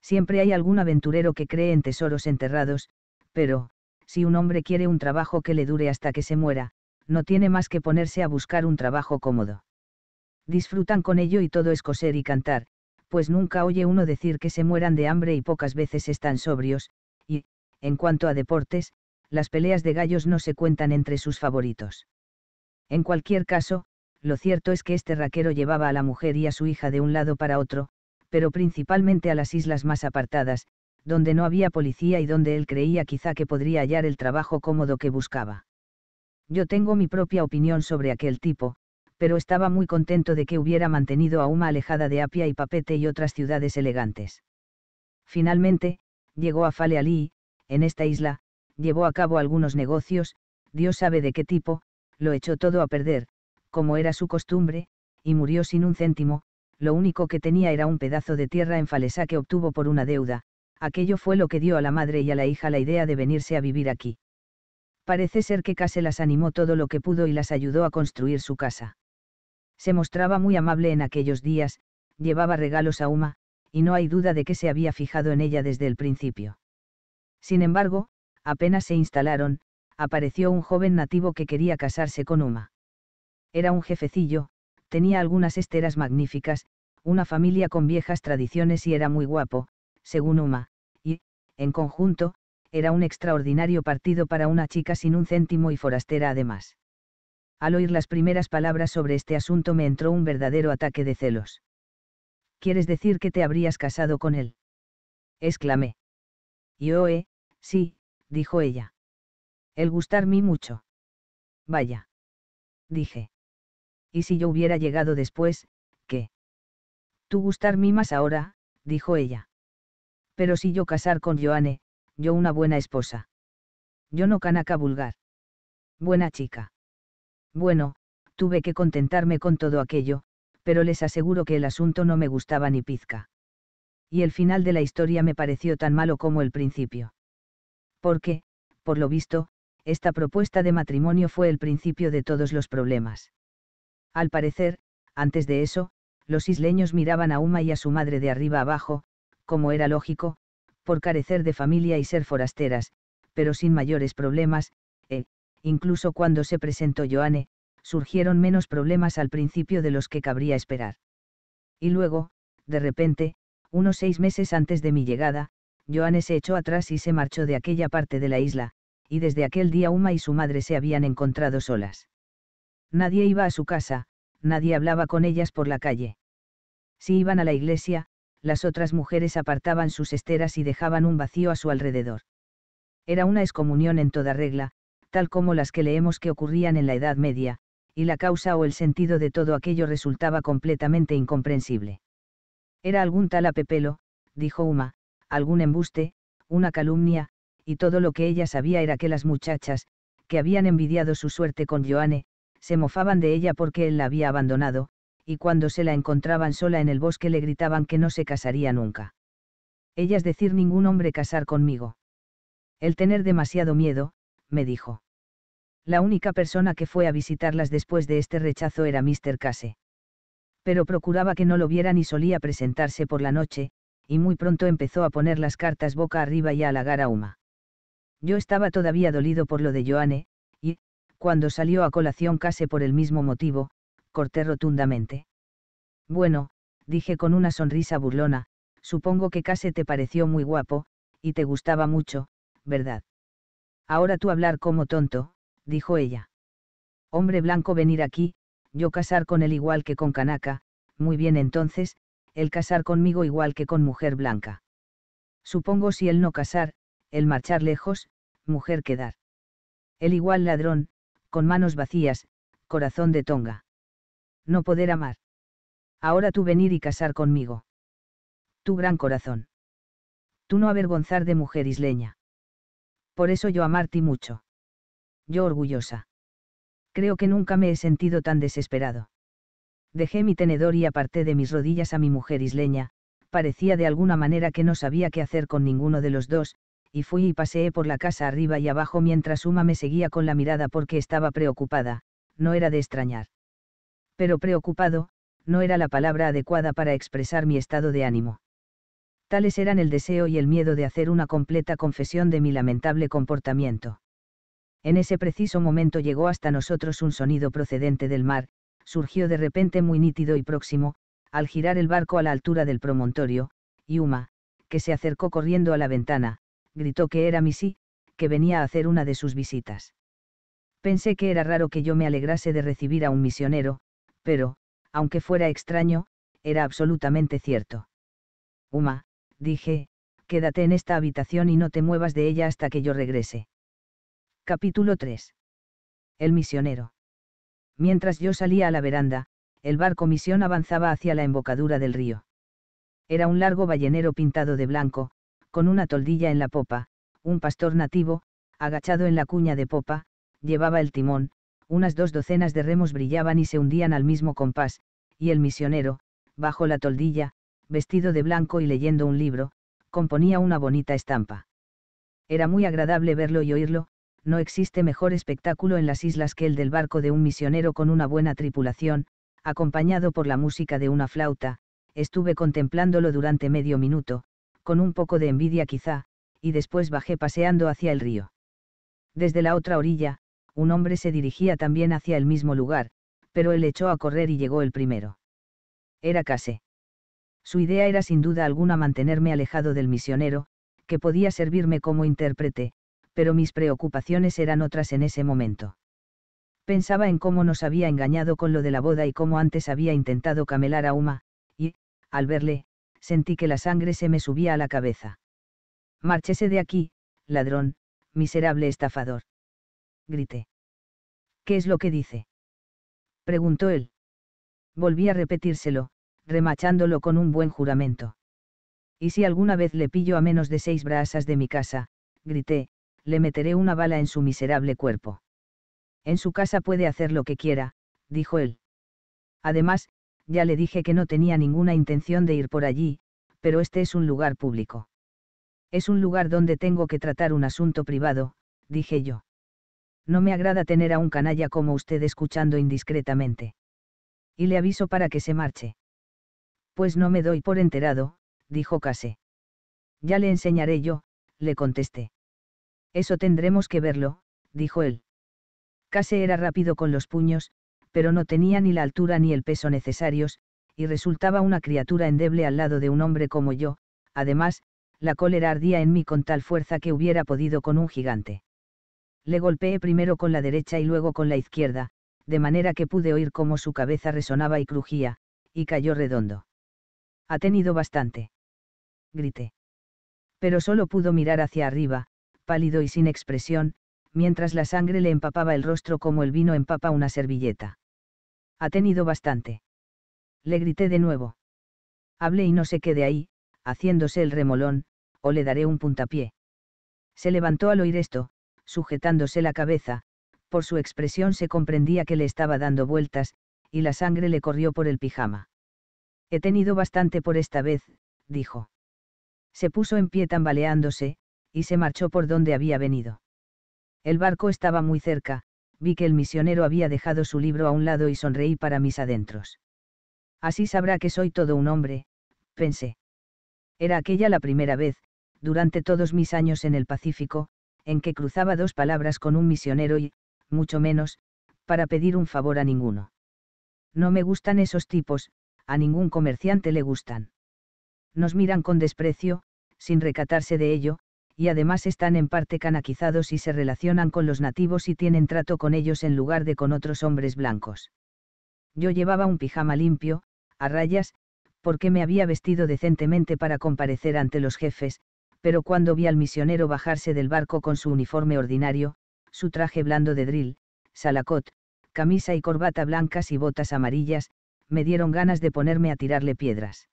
Siempre hay algún aventurero que cree en tesoros enterrados, pero, si un hombre quiere un trabajo que le dure hasta que se muera, no tiene más que ponerse a buscar un trabajo cómodo. Disfrutan con ello y todo es coser y cantar, pues nunca oye uno decir que se mueran de hambre y pocas veces están sobrios, y, en cuanto a deportes, las peleas de gallos no se cuentan entre sus favoritos. En cualquier caso, lo cierto es que este raquero llevaba a la mujer y a su hija de un lado para otro, pero principalmente a las islas más apartadas, donde no había policía y donde él creía quizá que podría hallar el trabajo cómodo que buscaba. Yo tengo mi propia opinión sobre aquel tipo, pero estaba muy contento de que hubiera mantenido a Uma alejada de Apia y Papete y otras ciudades elegantes. Finalmente, llegó a Fale en esta isla, llevó a cabo algunos negocios, Dios sabe de qué tipo, lo echó todo a perder, como era su costumbre, y murió sin un céntimo, lo único que tenía era un pedazo de tierra en Falesa que obtuvo por una deuda, aquello fue lo que dio a la madre y a la hija la idea de venirse a vivir aquí. Parece ser que Case las animó todo lo que pudo y las ayudó a construir su casa. Se mostraba muy amable en aquellos días, llevaba regalos a Uma, y no hay duda de que se había fijado en ella desde el principio. Sin embargo, apenas se instalaron, apareció un joven nativo que quería casarse con Uma. Era un jefecillo, tenía algunas esteras magníficas, una familia con viejas tradiciones y era muy guapo, según Uma, y, en conjunto, era un extraordinario partido para una chica sin un céntimo y forastera además. Al oír las primeras palabras sobre este asunto me entró un verdadero ataque de celos. ¿Quieres decir que te habrías casado con él? exclamé. Yo, eh, sí, dijo ella. El gustar mí mucho. Vaya. Dije. ¿Y si yo hubiera llegado después, qué? Tú gustar mí más ahora, dijo ella. Pero si yo casar con Joanne, yo una buena esposa. Yo no canaca vulgar. Buena chica. Bueno, tuve que contentarme con todo aquello, pero les aseguro que el asunto no me gustaba ni pizca. Y el final de la historia me pareció tan malo como el principio porque, por lo visto, esta propuesta de matrimonio fue el principio de todos los problemas. Al parecer, antes de eso, los isleños miraban a Uma y a su madre de arriba abajo, como era lógico, por carecer de familia y ser forasteras, pero sin mayores problemas, e, incluso cuando se presentó Joanne, surgieron menos problemas al principio de los que cabría esperar. Y luego, de repente, unos seis meses antes de mi llegada, Joanne se echó atrás y se marchó de aquella parte de la isla, y desde aquel día Uma y su madre se habían encontrado solas. Nadie iba a su casa, nadie hablaba con ellas por la calle. Si iban a la iglesia, las otras mujeres apartaban sus esteras y dejaban un vacío a su alrededor. Era una excomunión en toda regla, tal como las que leemos que ocurrían en la Edad Media, y la causa o el sentido de todo aquello resultaba completamente incomprensible. Era algún tal Apepelo, dijo Uma, algún embuste, una calumnia, y todo lo que ella sabía era que las muchachas, que habían envidiado su suerte con Joanne, se mofaban de ella porque él la había abandonado, y cuando se la encontraban sola en el bosque le gritaban que no se casaría nunca. Ellas decir ningún hombre casar conmigo. El tener demasiado miedo, me dijo. La única persona que fue a visitarlas después de este rechazo era Mr. Case. Pero procuraba que no lo vieran y solía presentarse por la noche, y muy pronto empezó a poner las cartas boca arriba y a halagar a Uma. Yo estaba todavía dolido por lo de Joanne, y, cuando salió a colación casi por el mismo motivo, corté rotundamente. Bueno, dije con una sonrisa burlona, supongo que casi te pareció muy guapo, y te gustaba mucho, ¿verdad? Ahora tú hablar como tonto, dijo ella. Hombre blanco venir aquí, yo casar con él igual que con Kanaka, muy bien entonces, el casar conmigo igual que con mujer blanca. Supongo si el no casar, el marchar lejos, mujer quedar. El igual ladrón, con manos vacías, corazón de tonga. No poder amar. Ahora tú venir y casar conmigo. Tu gran corazón. Tú no avergonzar de mujer isleña. Por eso yo amarte mucho. Yo orgullosa. Creo que nunca me he sentido tan desesperado. Dejé mi tenedor y aparté de mis rodillas a mi mujer isleña, parecía de alguna manera que no sabía qué hacer con ninguno de los dos, y fui y paseé por la casa arriba y abajo mientras Uma me seguía con la mirada porque estaba preocupada, no era de extrañar. Pero preocupado, no era la palabra adecuada para expresar mi estado de ánimo. Tales eran el deseo y el miedo de hacer una completa confesión de mi lamentable comportamiento. En ese preciso momento llegó hasta nosotros un sonido procedente del mar, surgió de repente muy nítido y próximo, al girar el barco a la altura del promontorio, y Uma, que se acercó corriendo a la ventana, gritó que era Missy, que venía a hacer una de sus visitas. Pensé que era raro que yo me alegrase de recibir a un misionero, pero, aunque fuera extraño, era absolutamente cierto. Uma, dije, quédate en esta habitación y no te muevas de ella hasta que yo regrese. Capítulo 3. El misionero. Mientras yo salía a la veranda, el barco Misión avanzaba hacia la embocadura del río. Era un largo ballenero pintado de blanco, con una toldilla en la popa, un pastor nativo, agachado en la cuña de popa, llevaba el timón, unas dos docenas de remos brillaban y se hundían al mismo compás, y el misionero, bajo la toldilla, vestido de blanco y leyendo un libro, componía una bonita estampa. Era muy agradable verlo y oírlo, no existe mejor espectáculo en las islas que el del barco de un misionero con una buena tripulación, acompañado por la música de una flauta, estuve contemplándolo durante medio minuto, con un poco de envidia quizá, y después bajé paseando hacia el río. Desde la otra orilla, un hombre se dirigía también hacia el mismo lugar, pero él echó a correr y llegó el primero. Era Case. Su idea era sin duda alguna mantenerme alejado del misionero, que podía servirme como intérprete, pero mis preocupaciones eran otras en ese momento. Pensaba en cómo nos había engañado con lo de la boda y cómo antes había intentado camelar a Uma, y, al verle, sentí que la sangre se me subía a la cabeza. Márchese de aquí, ladrón, miserable estafador. Grité. ¿Qué es lo que dice? Preguntó él. Volví a repetírselo, remachándolo con un buen juramento. Y si alguna vez le pillo a menos de seis brasas de mi casa, grité, le meteré una bala en su miserable cuerpo. En su casa puede hacer lo que quiera, dijo él. Además, ya le dije que no tenía ninguna intención de ir por allí, pero este es un lugar público. Es un lugar donde tengo que tratar un asunto privado, dije yo. No me agrada tener a un canalla como usted escuchando indiscretamente. Y le aviso para que se marche. Pues no me doy por enterado, dijo Case. Ya le enseñaré yo, le contesté. Eso tendremos que verlo, dijo él. Case era rápido con los puños, pero no tenía ni la altura ni el peso necesarios, y resultaba una criatura endeble al lado de un hombre como yo, además, la cólera ardía en mí con tal fuerza que hubiera podido con un gigante. Le golpeé primero con la derecha y luego con la izquierda, de manera que pude oír cómo su cabeza resonaba y crujía, y cayó redondo. Ha tenido bastante. Grité. Pero solo pudo mirar hacia arriba, pálido y sin expresión, mientras la sangre le empapaba el rostro como el vino empapa una servilleta. Ha tenido bastante. Le grité de nuevo. Hable y no se quede ahí, haciéndose el remolón, o le daré un puntapié. Se levantó al oír esto, sujetándose la cabeza, por su expresión se comprendía que le estaba dando vueltas, y la sangre le corrió por el pijama. He tenido bastante por esta vez, dijo. Se puso en pie tambaleándose, y se marchó por donde había venido. El barco estaba muy cerca, vi que el misionero había dejado su libro a un lado y sonreí para mis adentros. Así sabrá que soy todo un hombre, pensé. Era aquella la primera vez, durante todos mis años en el Pacífico, en que cruzaba dos palabras con un misionero y, mucho menos, para pedir un favor a ninguno. No me gustan esos tipos, a ningún comerciante le gustan. Nos miran con desprecio, sin recatarse de ello, y además están en parte canaquizados y se relacionan con los nativos y tienen trato con ellos en lugar de con otros hombres blancos. Yo llevaba un pijama limpio, a rayas, porque me había vestido decentemente para comparecer ante los jefes, pero cuando vi al misionero bajarse del barco con su uniforme ordinario, su traje blando de drill, salacot, camisa y corbata blancas y botas amarillas, me dieron ganas de ponerme a tirarle piedras.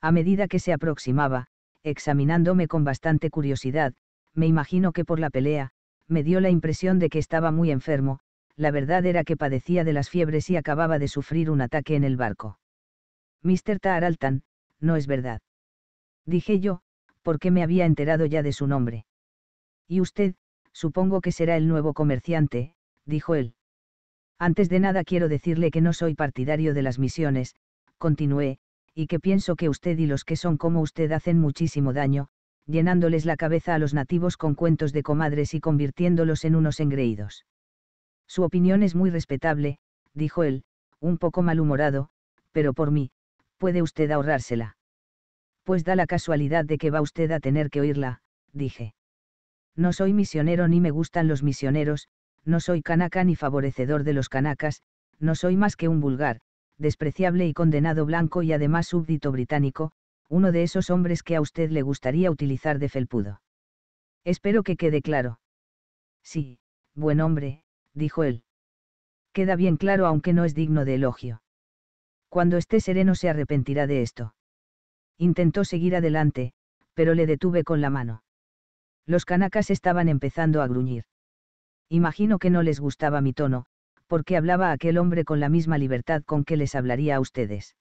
A medida que se aproximaba, examinándome con bastante curiosidad, me imagino que por la pelea, me dio la impresión de que estaba muy enfermo, la verdad era que padecía de las fiebres y acababa de sufrir un ataque en el barco. Mr. Taraltan, no es verdad. Dije yo, porque me había enterado ya de su nombre. Y usted, supongo que será el nuevo comerciante, dijo él. Antes de nada quiero decirle que no soy partidario de las misiones, continué, y que pienso que usted y los que son como usted hacen muchísimo daño, llenándoles la cabeza a los nativos con cuentos de comadres y convirtiéndolos en unos engreídos. Su opinión es muy respetable, dijo él, un poco malhumorado, pero por mí, puede usted ahorrársela. Pues da la casualidad de que va usted a tener que oírla, dije. No soy misionero ni me gustan los misioneros, no soy canaca ni favorecedor de los canacas, no soy más que un vulgar, despreciable y condenado blanco y además súbdito británico, uno de esos hombres que a usted le gustaría utilizar de felpudo. Espero que quede claro. Sí, buen hombre, dijo él. Queda bien claro aunque no es digno de elogio. Cuando esté sereno se arrepentirá de esto. Intentó seguir adelante, pero le detuve con la mano. Los canacas estaban empezando a gruñir. Imagino que no les gustaba mi tono, porque hablaba aquel hombre con la misma libertad con que les hablaría a ustedes.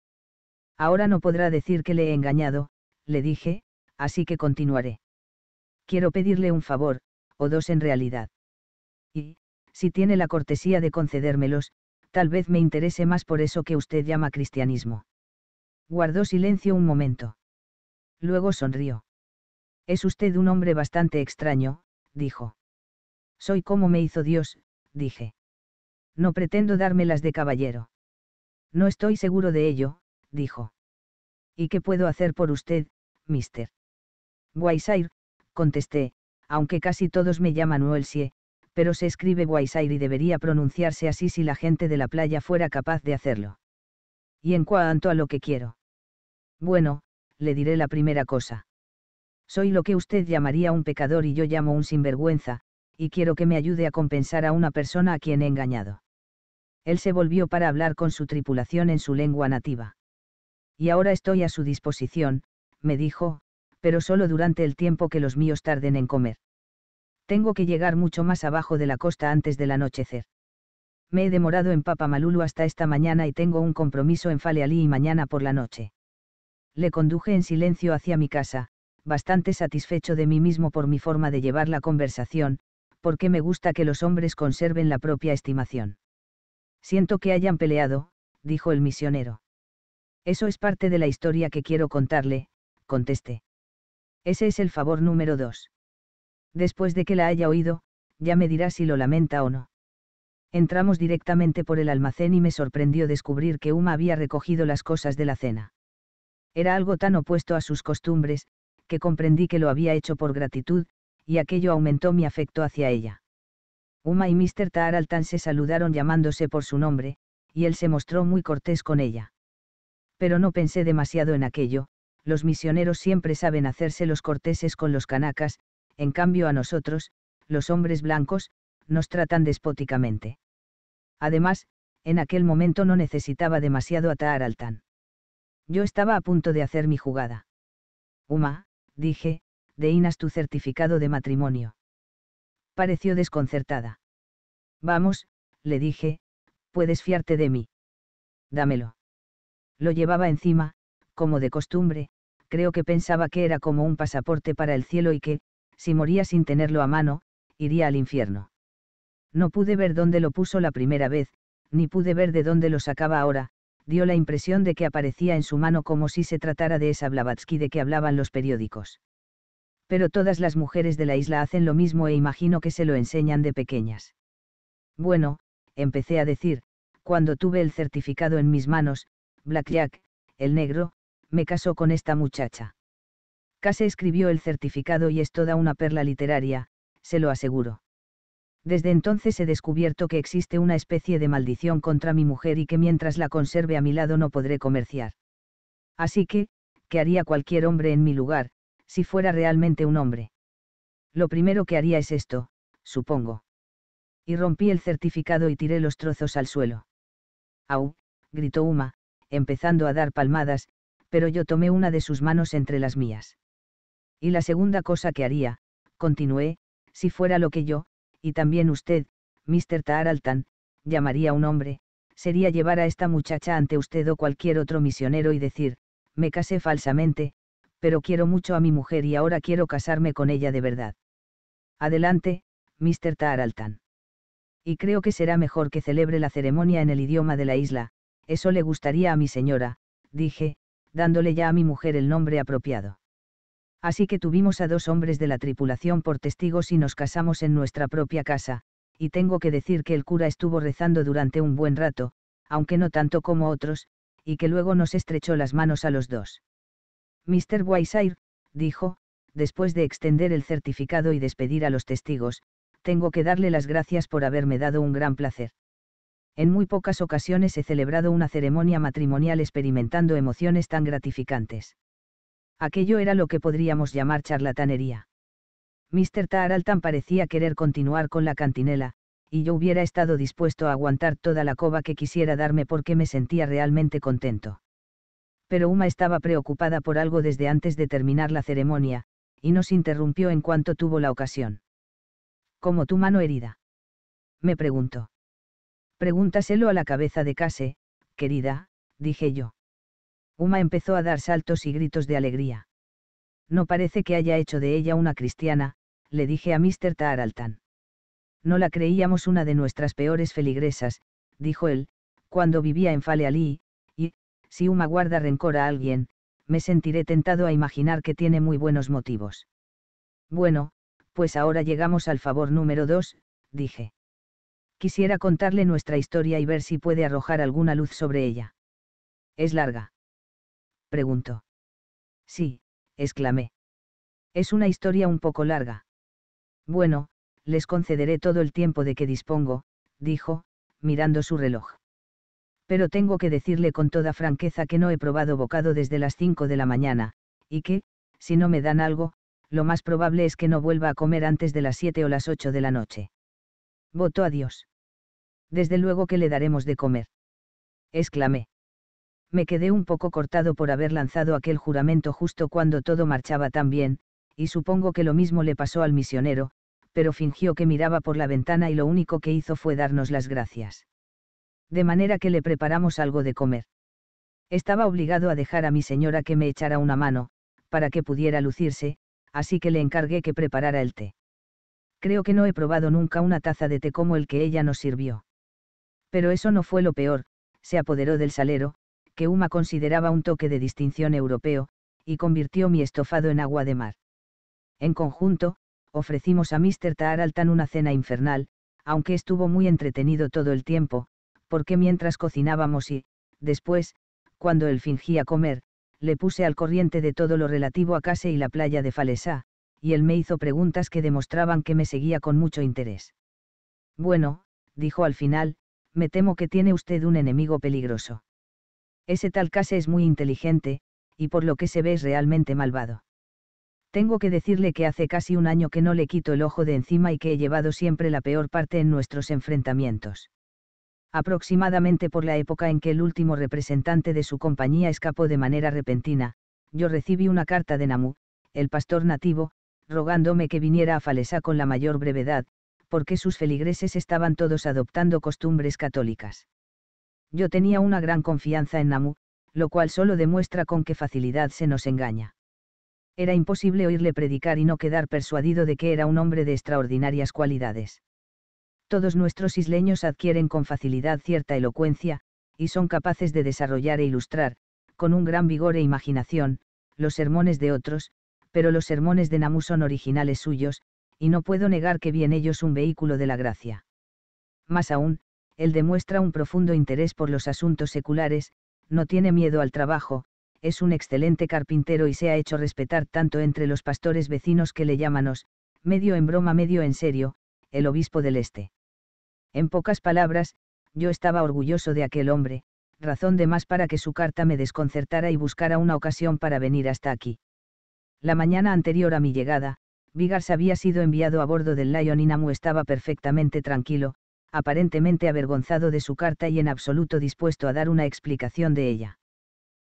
Ahora no podrá decir que le he engañado, le dije, así que continuaré. Quiero pedirle un favor, o dos en realidad. Y, si tiene la cortesía de concedérmelos, tal vez me interese más por eso que usted llama cristianismo. Guardó silencio un momento. Luego sonrió. Es usted un hombre bastante extraño, dijo. Soy como me hizo Dios, dije. No pretendo dármelas de caballero. No estoy seguro de ello, dijo. ¿Y qué puedo hacer por usted, mister? Guaisair, contesté, aunque casi todos me llaman Welsie, pero se escribe Guaisair y debería pronunciarse así si la gente de la playa fuera capaz de hacerlo. Y en cuanto a lo que quiero. Bueno, le diré la primera cosa. Soy lo que usted llamaría un pecador y yo llamo un sinvergüenza, y quiero que me ayude a compensar a una persona a quien he engañado. Él se volvió para hablar con su tripulación en su lengua nativa. Y ahora estoy a su disposición, me dijo, pero solo durante el tiempo que los míos tarden en comer. Tengo que llegar mucho más abajo de la costa antes del anochecer. Me he demorado en Papamalulu hasta esta mañana y tengo un compromiso en Falealí y mañana por la noche. Le conduje en silencio hacia mi casa, bastante satisfecho de mí mismo por mi forma de llevar la conversación, porque me gusta que los hombres conserven la propia estimación. Siento que hayan peleado, dijo el misionero. Eso es parte de la historia que quiero contarle, contesté. Ese es el favor número dos. Después de que la haya oído, ya me dirá si lo lamenta o no. Entramos directamente por el almacén y me sorprendió descubrir que Uma había recogido las cosas de la cena. Era algo tan opuesto a sus costumbres, que comprendí que lo había hecho por gratitud, y aquello aumentó mi afecto hacia ella. Uma y Mr. Taraltan se saludaron llamándose por su nombre, y él se mostró muy cortés con ella. Pero no pensé demasiado en aquello, los misioneros siempre saben hacerse los corteses con los canacas, en cambio a nosotros, los hombres blancos, nos tratan despóticamente. Además, en aquel momento no necesitaba demasiado a al Yo estaba a punto de hacer mi jugada. Uma, dije, de Inas tu certificado de matrimonio. Pareció desconcertada. Vamos, le dije, puedes fiarte de mí. Dámelo. Lo llevaba encima, como de costumbre, creo que pensaba que era como un pasaporte para el cielo y que, si moría sin tenerlo a mano, iría al infierno. No pude ver dónde lo puso la primera vez, ni pude ver de dónde lo sacaba ahora, dio la impresión de que aparecía en su mano como si se tratara de esa Blavatsky de que hablaban los periódicos pero todas las mujeres de la isla hacen lo mismo e imagino que se lo enseñan de pequeñas. Bueno, empecé a decir, cuando tuve el certificado en mis manos, Blackjack, el negro, me casó con esta muchacha. Case escribió el certificado y es toda una perla literaria, se lo aseguro. Desde entonces he descubierto que existe una especie de maldición contra mi mujer y que mientras la conserve a mi lado no podré comerciar. Así que, ¿qué haría cualquier hombre en mi lugar? si fuera realmente un hombre. Lo primero que haría es esto, supongo. Y rompí el certificado y tiré los trozos al suelo. ¡Au! gritó Uma, empezando a dar palmadas, pero yo tomé una de sus manos entre las mías. Y la segunda cosa que haría, continué, si fuera lo que yo, y también usted, Mr. Taraltan llamaría un hombre, sería llevar a esta muchacha ante usted o cualquier otro misionero y decir, me casé falsamente, pero quiero mucho a mi mujer y ahora quiero casarme con ella de verdad. Adelante, Mr. Taraltan. Y creo que será mejor que celebre la ceremonia en el idioma de la isla, eso le gustaría a mi señora, dije, dándole ya a mi mujer el nombre apropiado. Así que tuvimos a dos hombres de la tripulación por testigos y nos casamos en nuestra propia casa, y tengo que decir que el cura estuvo rezando durante un buen rato, aunque no tanto como otros, y que luego nos estrechó las manos a los dos. Mr. Whiteside, dijo, después de extender el certificado y despedir a los testigos, tengo que darle las gracias por haberme dado un gran placer. En muy pocas ocasiones he celebrado una ceremonia matrimonial experimentando emociones tan gratificantes. Aquello era lo que podríamos llamar charlatanería. Mr. Taraltan parecía querer continuar con la cantinela, y yo hubiera estado dispuesto a aguantar toda la coba que quisiera darme porque me sentía realmente contento pero Uma estaba preocupada por algo desde antes de terminar la ceremonia, y nos interrumpió en cuanto tuvo la ocasión. ¿Cómo tu mano herida? Me preguntó. Pregúntaselo a la cabeza de Case, querida, dije yo. Uma empezó a dar saltos y gritos de alegría. No parece que haya hecho de ella una cristiana, le dije a Mr. Taraltan. No la creíamos una de nuestras peores feligresas, dijo él, cuando vivía en Faleali. Si Uma guarda rencor a alguien, me sentiré tentado a imaginar que tiene muy buenos motivos. Bueno, pues ahora llegamos al favor número dos, dije. Quisiera contarle nuestra historia y ver si puede arrojar alguna luz sobre ella. ¿Es larga? Preguntó. Sí, exclamé. Es una historia un poco larga. Bueno, les concederé todo el tiempo de que dispongo, dijo, mirando su reloj pero tengo que decirle con toda franqueza que no he probado bocado desde las 5 de la mañana, y que, si no me dan algo, lo más probable es que no vuelva a comer antes de las 7 o las 8 de la noche. Voto a Dios. Desde luego que le daremos de comer. Exclamé. Me quedé un poco cortado por haber lanzado aquel juramento justo cuando todo marchaba tan bien, y supongo que lo mismo le pasó al misionero, pero fingió que miraba por la ventana y lo único que hizo fue darnos las gracias de manera que le preparamos algo de comer. Estaba obligado a dejar a mi señora que me echara una mano, para que pudiera lucirse, así que le encargué que preparara el té. Creo que no he probado nunca una taza de té como el que ella nos sirvió. Pero eso no fue lo peor, se apoderó del salero, que Uma consideraba un toque de distinción europeo, y convirtió mi estofado en agua de mar. En conjunto, ofrecimos a Mr. Taaraltan una cena infernal, aunque estuvo muy entretenido todo el tiempo, porque mientras cocinábamos y, después, cuando él fingía comer, le puse al corriente de todo lo relativo a Case y la playa de Falesá, y él me hizo preguntas que demostraban que me seguía con mucho interés. Bueno, dijo al final, me temo que tiene usted un enemigo peligroso. Ese tal Case es muy inteligente, y por lo que se ve es realmente malvado. Tengo que decirle que hace casi un año que no le quito el ojo de encima y que he llevado siempre la peor parte en nuestros enfrentamientos aproximadamente por la época en que el último representante de su compañía escapó de manera repentina, yo recibí una carta de Namu, el pastor nativo, rogándome que viniera a Falesá con la mayor brevedad, porque sus feligreses estaban todos adoptando costumbres católicas. Yo tenía una gran confianza en Namu, lo cual solo demuestra con qué facilidad se nos engaña. Era imposible oírle predicar y no quedar persuadido de que era un hombre de extraordinarias cualidades todos nuestros isleños adquieren con facilidad cierta elocuencia, y son capaces de desarrollar e ilustrar, con un gran vigor e imaginación, los sermones de otros, pero los sermones de Namu son originales suyos, y no puedo negar que bien ellos un vehículo de la gracia. Más aún, él demuestra un profundo interés por los asuntos seculares, no tiene miedo al trabajo, es un excelente carpintero y se ha hecho respetar tanto entre los pastores vecinos que le llamanos, medio en broma medio en serio, el obispo del Este. En pocas palabras, yo estaba orgulloso de aquel hombre, razón de más para que su carta me desconcertara y buscara una ocasión para venir hasta aquí. La mañana anterior a mi llegada, Vigars había sido enviado a bordo del Lion y Namu estaba perfectamente tranquilo, aparentemente avergonzado de su carta y en absoluto dispuesto a dar una explicación de ella.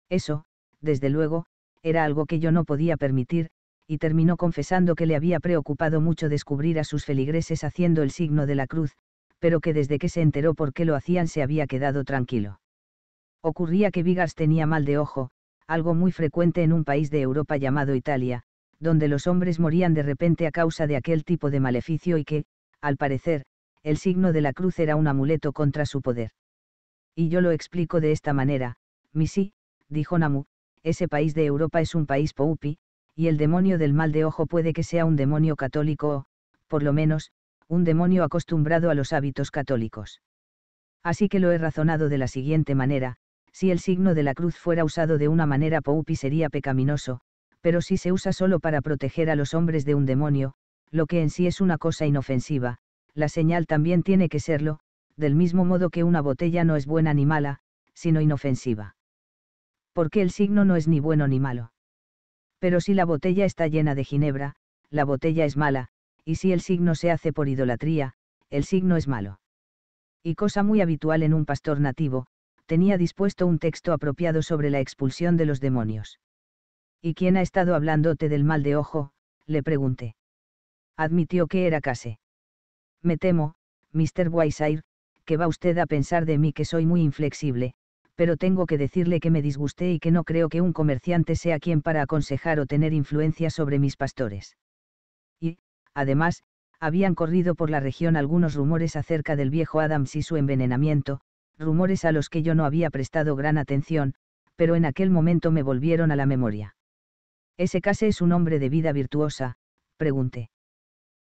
Eso, desde luego, era algo que yo no podía permitir, y terminó confesando que le había preocupado mucho descubrir a sus feligreses haciendo el signo de la cruz, pero que desde que se enteró por qué lo hacían se había quedado tranquilo. Ocurría que Vigas tenía mal de ojo, algo muy frecuente en un país de Europa llamado Italia, donde los hombres morían de repente a causa de aquel tipo de maleficio y que, al parecer, el signo de la cruz era un amuleto contra su poder. Y yo lo explico de esta manera, Misi, dijo Namu, ese país de Europa es un país poupi, y el demonio del mal de ojo puede que sea un demonio católico o, por lo menos, un demonio acostumbrado a los hábitos católicos. Así que lo he razonado de la siguiente manera, si el signo de la cruz fuera usado de una manera poupi sería pecaminoso, pero si se usa solo para proteger a los hombres de un demonio, lo que en sí es una cosa inofensiva, la señal también tiene que serlo, del mismo modo que una botella no es buena ni mala, sino inofensiva. Porque el signo no es ni bueno ni malo. Pero si la botella está llena de ginebra, la botella es mala, y si el signo se hace por idolatría, el signo es malo. Y cosa muy habitual en un pastor nativo, tenía dispuesto un texto apropiado sobre la expulsión de los demonios. ¿Y quién ha estado hablándote del mal de ojo? le pregunté. Admitió que era Case. Me temo, Mr. Wysire, que va usted a pensar de mí que soy muy inflexible, pero tengo que decirle que me disgusté y que no creo que un comerciante sea quien para aconsejar o tener influencia sobre mis pastores. Además, habían corrido por la región algunos rumores acerca del viejo Adams y su envenenamiento, rumores a los que yo no había prestado gran atención, pero en aquel momento me volvieron a la memoria. ¿Ese case es un hombre de vida virtuosa? pregunté.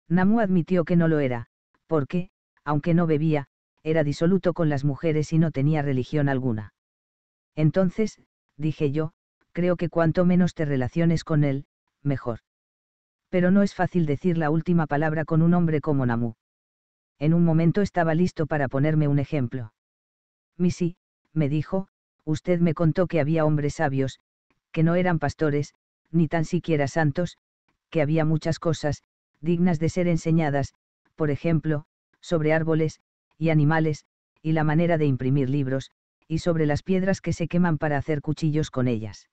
Namu admitió que no lo era, porque, aunque no bebía, era disoluto con las mujeres y no tenía religión alguna. Entonces, dije yo, creo que cuanto menos te relaciones con él, mejor pero no es fácil decir la última palabra con un hombre como Namu. En un momento estaba listo para ponerme un ejemplo. Missy, me dijo, usted me contó que había hombres sabios, que no eran pastores, ni tan siquiera santos, que había muchas cosas, dignas de ser enseñadas, por ejemplo, sobre árboles, y animales, y la manera de imprimir libros, y sobre las piedras que se queman para hacer cuchillos con ellas.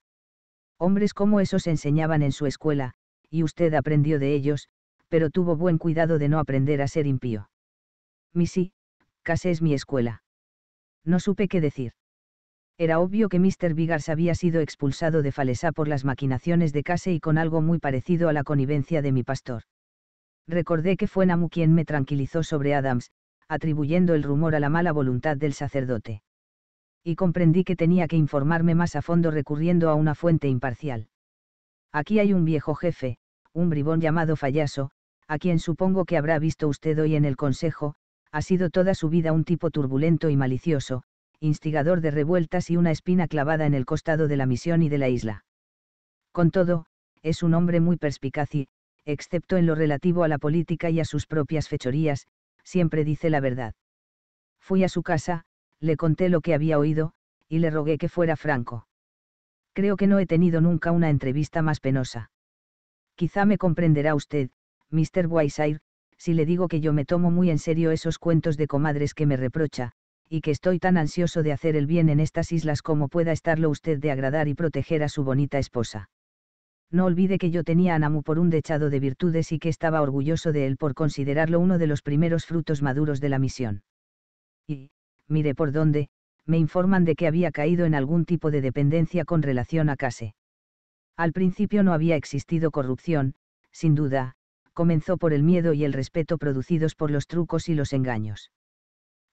Hombres como esos enseñaban en su escuela, y usted aprendió de ellos, pero tuvo buen cuidado de no aprender a ser impío. Missy, Case es mi escuela. No supe qué decir. Era obvio que Mr. Vigars había sido expulsado de Falesá por las maquinaciones de Case y con algo muy parecido a la connivencia de mi pastor. Recordé que fue Namu quien me tranquilizó sobre Adams, atribuyendo el rumor a la mala voluntad del sacerdote. Y comprendí que tenía que informarme más a fondo recurriendo a una fuente imparcial. Aquí hay un viejo jefe, un bribón llamado Fallaso, a quien supongo que habrá visto usted hoy en el Consejo, ha sido toda su vida un tipo turbulento y malicioso, instigador de revueltas y una espina clavada en el costado de la misión y de la isla. Con todo, es un hombre muy perspicaz y, excepto en lo relativo a la política y a sus propias fechorías, siempre dice la verdad. Fui a su casa, le conté lo que había oído, y le rogué que fuera franco. Creo que no he tenido nunca una entrevista más penosa. Quizá me comprenderá usted, Mr. Whiteside, si le digo que yo me tomo muy en serio esos cuentos de comadres que me reprocha, y que estoy tan ansioso de hacer el bien en estas islas como pueda estarlo usted de agradar y proteger a su bonita esposa. No olvide que yo tenía a Namu por un dechado de virtudes y que estaba orgulloso de él por considerarlo uno de los primeros frutos maduros de la misión. Y, mire por dónde, me informan de que había caído en algún tipo de dependencia con relación a Case. Al principio no había existido corrupción, sin duda, comenzó por el miedo y el respeto producidos por los trucos y los engaños.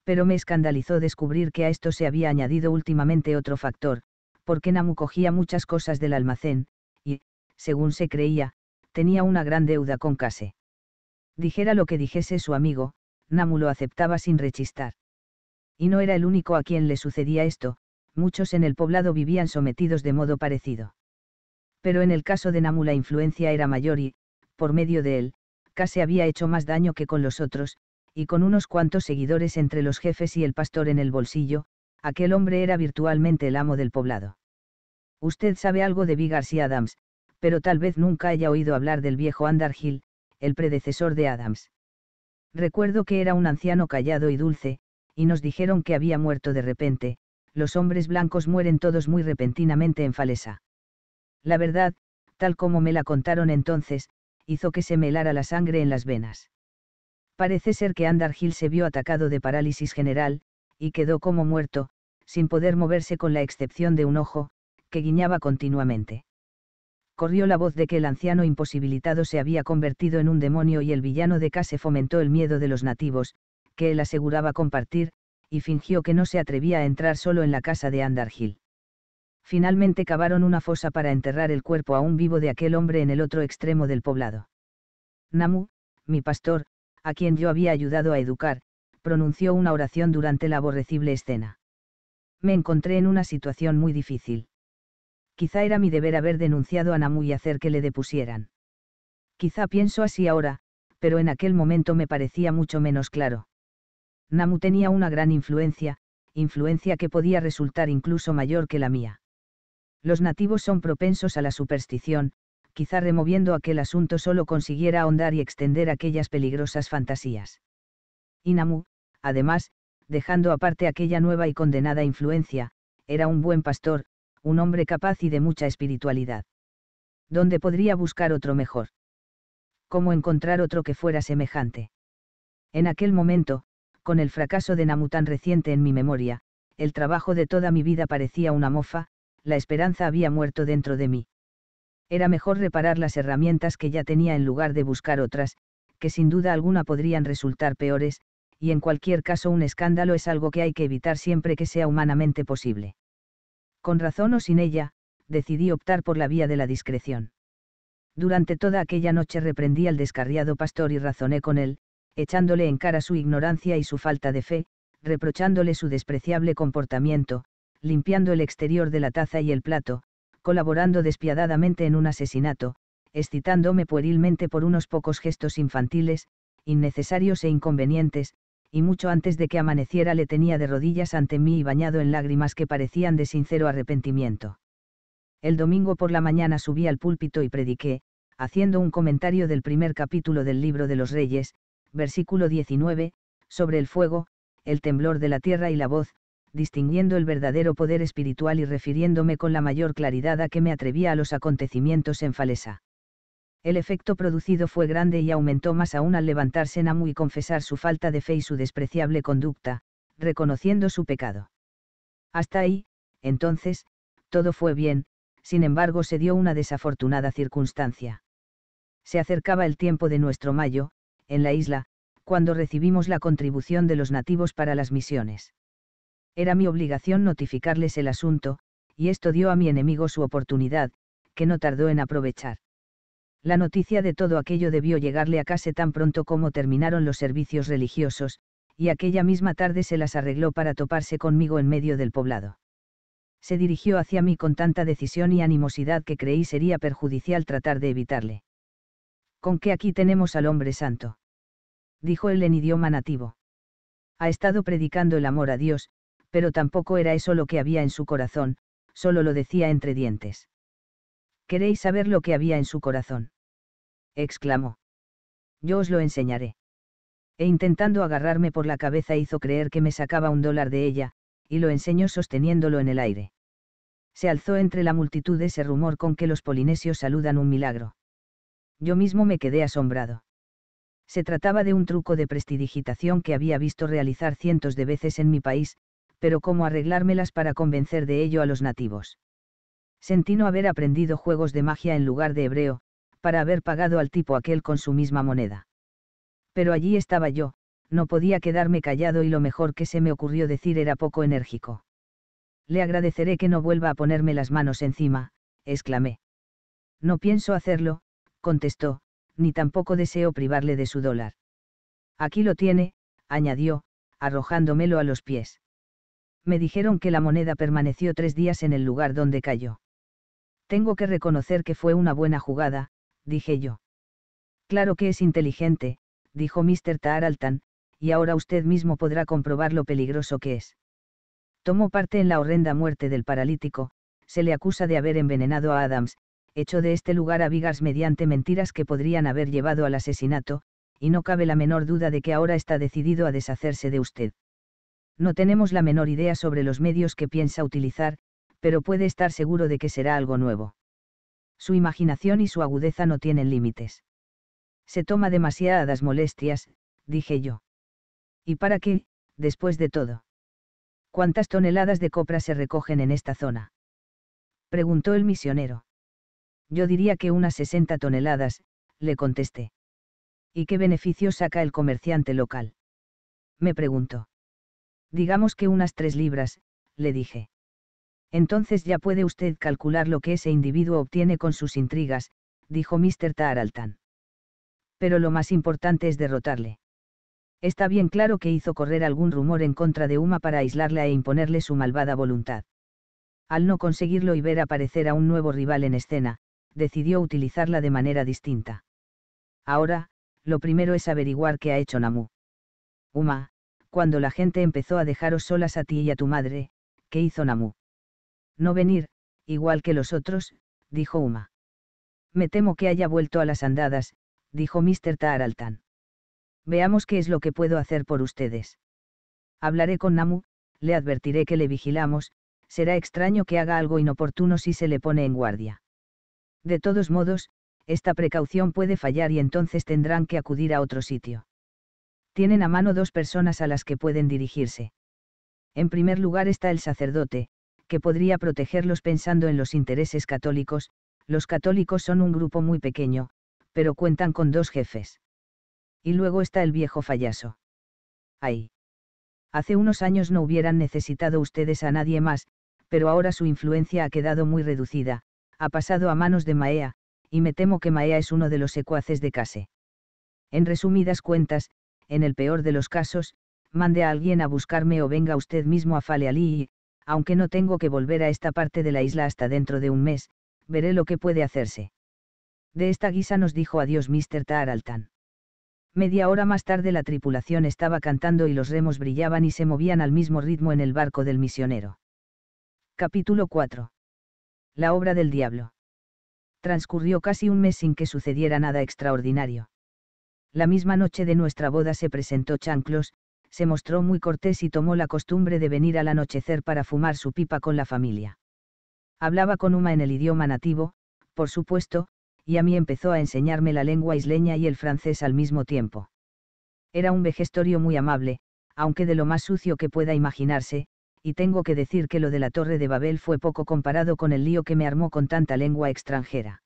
Pero me escandalizó descubrir que a esto se había añadido últimamente otro factor, porque Namu cogía muchas cosas del almacén, y, según se creía, tenía una gran deuda con Case. Dijera lo que dijese su amigo, Namu lo aceptaba sin rechistar. Y no era el único a quien le sucedía esto, muchos en el poblado vivían sometidos de modo parecido pero en el caso de Namu la influencia era mayor y, por medio de él, casi había hecho más daño que con los otros, y con unos cuantos seguidores entre los jefes y el pastor en el bolsillo, aquel hombre era virtualmente el amo del poblado. Usted sabe algo de B. y Adams, pero tal vez nunca haya oído hablar del viejo Andar Hill, el predecesor de Adams. Recuerdo que era un anciano callado y dulce, y nos dijeron que había muerto de repente, los hombres blancos mueren todos muy repentinamente en Falesa. La verdad, tal como me la contaron entonces, hizo que se me helara la sangre en las venas. Parece ser que Andar se vio atacado de parálisis general, y quedó como muerto, sin poder moverse con la excepción de un ojo, que guiñaba continuamente. Corrió la voz de que el anciano imposibilitado se había convertido en un demonio y el villano de casa fomentó el miedo de los nativos, que él aseguraba compartir, y fingió que no se atrevía a entrar solo en la casa de Andargil finalmente cavaron una fosa para enterrar el cuerpo aún vivo de aquel hombre en el otro extremo del poblado. Namu, mi pastor, a quien yo había ayudado a educar, pronunció una oración durante la aborrecible escena. Me encontré en una situación muy difícil. Quizá era mi deber haber denunciado a Namu y hacer que le depusieran. Quizá pienso así ahora, pero en aquel momento me parecía mucho menos claro. Namu tenía una gran influencia, influencia que podía resultar incluso mayor que la mía los nativos son propensos a la superstición, quizá removiendo aquel asunto solo consiguiera ahondar y extender aquellas peligrosas fantasías. Inamu, además, dejando aparte aquella nueva y condenada influencia, era un buen pastor, un hombre capaz y de mucha espiritualidad. ¿Dónde podría buscar otro mejor? ¿Cómo encontrar otro que fuera semejante? En aquel momento, con el fracaso de Namu tan reciente en mi memoria, el trabajo de toda mi vida parecía una mofa, la esperanza había muerto dentro de mí. Era mejor reparar las herramientas que ya tenía en lugar de buscar otras, que sin duda alguna podrían resultar peores, y en cualquier caso un escándalo es algo que hay que evitar siempre que sea humanamente posible. Con razón o sin ella, decidí optar por la vía de la discreción. Durante toda aquella noche reprendí al descarriado pastor y razoné con él, echándole en cara su ignorancia y su falta de fe, reprochándole su despreciable comportamiento, limpiando el exterior de la taza y el plato, colaborando despiadadamente en un asesinato, excitándome puerilmente por unos pocos gestos infantiles, innecesarios e inconvenientes, y mucho antes de que amaneciera le tenía de rodillas ante mí y bañado en lágrimas que parecían de sincero arrepentimiento. El domingo por la mañana subí al púlpito y prediqué, haciendo un comentario del primer capítulo del libro de los Reyes, versículo 19, sobre el fuego, el temblor de la tierra y la voz, distinguiendo el verdadero poder espiritual y refiriéndome con la mayor claridad a que me atrevía a los acontecimientos en Falesa. El efecto producido fue grande y aumentó más aún al levantarse Namu y confesar su falta de fe y su despreciable conducta, reconociendo su pecado. Hasta ahí, entonces, todo fue bien, sin embargo se dio una desafortunada circunstancia. Se acercaba el tiempo de nuestro mayo, en la isla, cuando recibimos la contribución de los nativos para las misiones. Era mi obligación notificarles el asunto, y esto dio a mi enemigo su oportunidad, que no tardó en aprovechar. La noticia de todo aquello debió llegarle a casa tan pronto como terminaron los servicios religiosos, y aquella misma tarde se las arregló para toparse conmigo en medio del poblado. Se dirigió hacia mí con tanta decisión y animosidad que creí sería perjudicial tratar de evitarle. Con qué aquí tenemos al hombre santo. Dijo él en idioma nativo. Ha estado predicando el amor a Dios, pero tampoco era eso lo que había en su corazón, solo lo decía entre dientes. ¿Queréis saber lo que había en su corazón? exclamó. Yo os lo enseñaré. E intentando agarrarme por la cabeza hizo creer que me sacaba un dólar de ella, y lo enseñó sosteniéndolo en el aire. Se alzó entre la multitud ese rumor con que los polinesios saludan un milagro. Yo mismo me quedé asombrado. Se trataba de un truco de prestidigitación que había visto realizar cientos de veces en mi país, pero cómo arreglármelas para convencer de ello a los nativos. Sentí no haber aprendido juegos de magia en lugar de hebreo, para haber pagado al tipo aquel con su misma moneda. Pero allí estaba yo, no podía quedarme callado y lo mejor que se me ocurrió decir era poco enérgico. Le agradeceré que no vuelva a ponerme las manos encima, exclamé. No pienso hacerlo, contestó, ni tampoco deseo privarle de su dólar. Aquí lo tiene, añadió, arrojándomelo a los pies me dijeron que la moneda permaneció tres días en el lugar donde cayó. Tengo que reconocer que fue una buena jugada, dije yo. Claro que es inteligente, dijo Mr. Taraltan, y ahora usted mismo podrá comprobar lo peligroso que es. Tomó parte en la horrenda muerte del paralítico, se le acusa de haber envenenado a Adams, hecho de este lugar a vigas mediante mentiras que podrían haber llevado al asesinato, y no cabe la menor duda de que ahora está decidido a deshacerse de usted. No tenemos la menor idea sobre los medios que piensa utilizar, pero puede estar seguro de que será algo nuevo. Su imaginación y su agudeza no tienen límites. Se toma demasiadas molestias, dije yo. ¿Y para qué, después de todo? ¿Cuántas toneladas de copra se recogen en esta zona? Preguntó el misionero. Yo diría que unas 60 toneladas, le contesté. ¿Y qué beneficio saca el comerciante local? Me preguntó digamos que unas tres libras, le dije. Entonces ya puede usted calcular lo que ese individuo obtiene con sus intrigas, dijo Mr. Taraltan. Pero lo más importante es derrotarle. Está bien claro que hizo correr algún rumor en contra de Uma para aislarla e imponerle su malvada voluntad. Al no conseguirlo y ver aparecer a un nuevo rival en escena, decidió utilizarla de manera distinta. Ahora, lo primero es averiguar qué ha hecho Namu. Uma, cuando la gente empezó a dejaros solas a ti y a tu madre, ¿qué hizo Namu? No venir, igual que los otros, dijo Uma. Me temo que haya vuelto a las andadas, dijo Mr. Taaraltan. Veamos qué es lo que puedo hacer por ustedes. Hablaré con Namu, le advertiré que le vigilamos, será extraño que haga algo inoportuno si se le pone en guardia. De todos modos, esta precaución puede fallar y entonces tendrán que acudir a otro sitio tienen a mano dos personas a las que pueden dirigirse. En primer lugar está el sacerdote, que podría protegerlos pensando en los intereses católicos, los católicos son un grupo muy pequeño, pero cuentan con dos jefes. Y luego está el viejo fallaso. Ay. Hace unos años no hubieran necesitado ustedes a nadie más, pero ahora su influencia ha quedado muy reducida, ha pasado a manos de Maea, y me temo que Maea es uno de los secuaces de Case. En resumidas cuentas, en el peor de los casos, mande a alguien a buscarme o venga usted mismo a Falealí y, aunque no tengo que volver a esta parte de la isla hasta dentro de un mes, veré lo que puede hacerse. De esta guisa nos dijo adiós Mr. Taraltan. Media hora más tarde la tripulación estaba cantando y los remos brillaban y se movían al mismo ritmo en el barco del misionero. Capítulo 4. La obra del diablo. Transcurrió casi un mes sin que sucediera nada extraordinario la misma noche de nuestra boda se presentó Chanclos, se mostró muy cortés y tomó la costumbre de venir al anochecer para fumar su pipa con la familia. Hablaba con Uma en el idioma nativo, por supuesto, y a mí empezó a enseñarme la lengua isleña y el francés al mismo tiempo. Era un vejestorio muy amable, aunque de lo más sucio que pueda imaginarse, y tengo que decir que lo de la Torre de Babel fue poco comparado con el lío que me armó con tanta lengua extranjera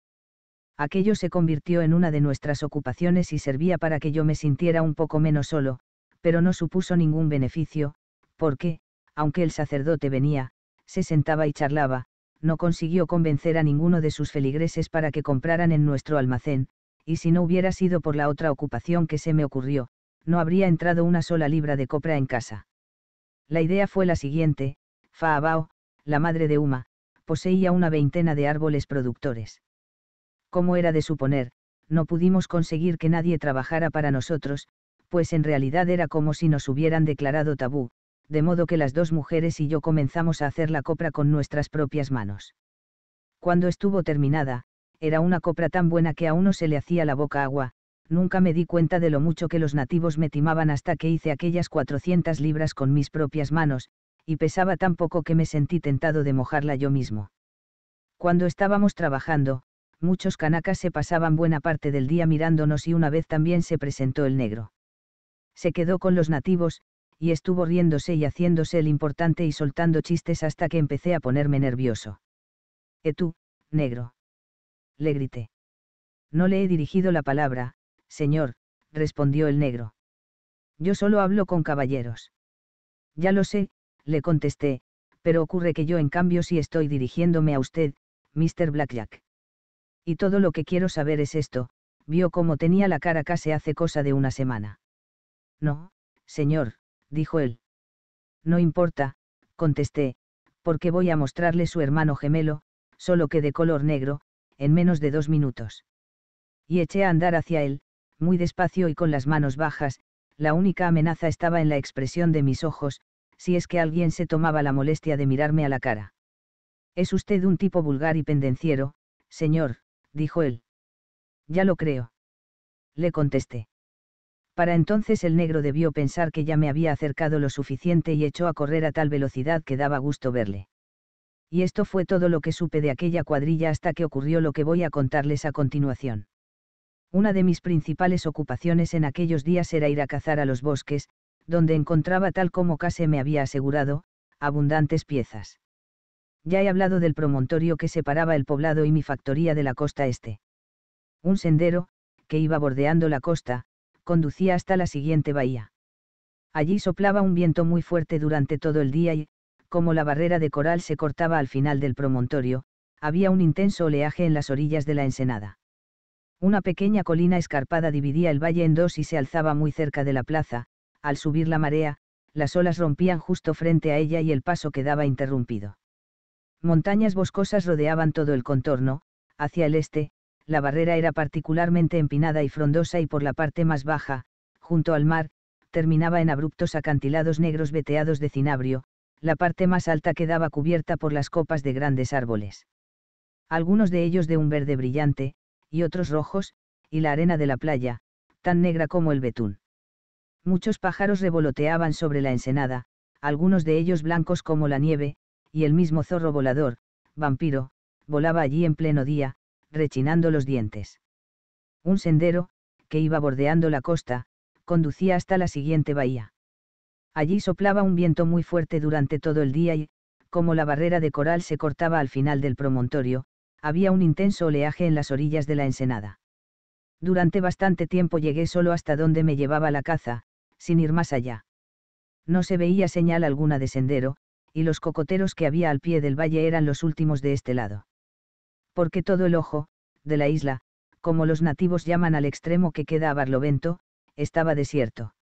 aquello se convirtió en una de nuestras ocupaciones y servía para que yo me sintiera un poco menos solo, pero no supuso ningún beneficio, porque, aunque el sacerdote venía, se sentaba y charlaba, no consiguió convencer a ninguno de sus feligreses para que compraran en nuestro almacén, y si no hubiera sido por la otra ocupación que se me ocurrió, no habría entrado una sola libra de copra en casa. La idea fue la siguiente, Faabao, la madre de Uma, poseía una veintena de árboles productores como era de suponer, no pudimos conseguir que nadie trabajara para nosotros, pues en realidad era como si nos hubieran declarado tabú, de modo que las dos mujeres y yo comenzamos a hacer la copra con nuestras propias manos. Cuando estuvo terminada, era una copra tan buena que a uno se le hacía la boca agua, nunca me di cuenta de lo mucho que los nativos me timaban hasta que hice aquellas 400 libras con mis propias manos, y pesaba tan poco que me sentí tentado de mojarla yo mismo. Cuando estábamos trabajando, muchos canacas se pasaban buena parte del día mirándonos y una vez también se presentó el negro. Se quedó con los nativos, y estuvo riéndose y haciéndose el importante y soltando chistes hasta que empecé a ponerme nervioso. y tú, negro? Le grité. No le he dirigido la palabra, señor, respondió el negro. Yo solo hablo con caballeros. Ya lo sé, le contesté, pero ocurre que yo en cambio sí estoy dirigiéndome a usted, Mr. Blackjack y todo lo que quiero saber es esto, vio cómo tenía la cara casi hace cosa de una semana. No, señor, dijo él. No importa, contesté, porque voy a mostrarle su hermano gemelo, solo que de color negro, en menos de dos minutos. Y eché a andar hacia él, muy despacio y con las manos bajas, la única amenaza estaba en la expresión de mis ojos, si es que alguien se tomaba la molestia de mirarme a la cara. Es usted un tipo vulgar y pendenciero, señor, dijo él. Ya lo creo. Le contesté. Para entonces el negro debió pensar que ya me había acercado lo suficiente y echó a correr a tal velocidad que daba gusto verle. Y esto fue todo lo que supe de aquella cuadrilla hasta que ocurrió lo que voy a contarles a continuación. Una de mis principales ocupaciones en aquellos días era ir a cazar a los bosques, donde encontraba tal como casi me había asegurado, abundantes piezas. Ya he hablado del promontorio que separaba el poblado y mi factoría de la costa este. Un sendero, que iba bordeando la costa, conducía hasta la siguiente bahía. Allí soplaba un viento muy fuerte durante todo el día y, como la barrera de coral se cortaba al final del promontorio, había un intenso oleaje en las orillas de la ensenada. Una pequeña colina escarpada dividía el valle en dos y se alzaba muy cerca de la plaza, al subir la marea, las olas rompían justo frente a ella y el paso quedaba interrumpido. Montañas boscosas rodeaban todo el contorno, hacia el este, la barrera era particularmente empinada y frondosa y por la parte más baja, junto al mar, terminaba en abruptos acantilados negros veteados de cinabrio, la parte más alta quedaba cubierta por las copas de grandes árboles. Algunos de ellos de un verde brillante, y otros rojos, y la arena de la playa, tan negra como el betún. Muchos pájaros revoloteaban sobre la ensenada, algunos de ellos blancos como la nieve, y el mismo zorro volador, vampiro, volaba allí en pleno día, rechinando los dientes. Un sendero, que iba bordeando la costa, conducía hasta la siguiente bahía. Allí soplaba un viento muy fuerte durante todo el día y, como la barrera de coral se cortaba al final del promontorio, había un intenso oleaje en las orillas de la ensenada. Durante bastante tiempo llegué solo hasta donde me llevaba la caza, sin ir más allá. No se veía señal alguna de sendero, y los cocoteros que había al pie del valle eran los últimos de este lado. Porque todo el ojo, de la isla, como los nativos llaman al extremo que queda a Barlovento, estaba desierto.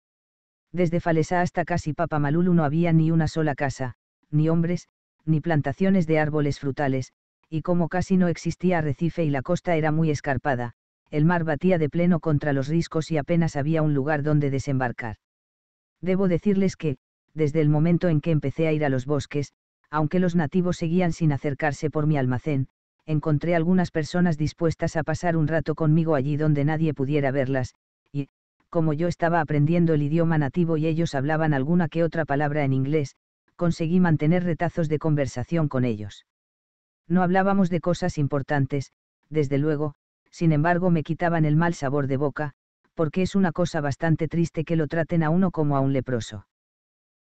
Desde Falesá hasta casi Papamalulu no había ni una sola casa, ni hombres, ni plantaciones de árboles frutales, y como casi no existía arrecife y la costa era muy escarpada, el mar batía de pleno contra los riscos y apenas había un lugar donde desembarcar. Debo decirles que, desde el momento en que empecé a ir a los bosques, aunque los nativos seguían sin acercarse por mi almacén, encontré algunas personas dispuestas a pasar un rato conmigo allí donde nadie pudiera verlas, y, como yo estaba aprendiendo el idioma nativo y ellos hablaban alguna que otra palabra en inglés, conseguí mantener retazos de conversación con ellos. No hablábamos de cosas importantes, desde luego, sin embargo me quitaban el mal sabor de boca, porque es una cosa bastante triste que lo traten a uno como a un leproso.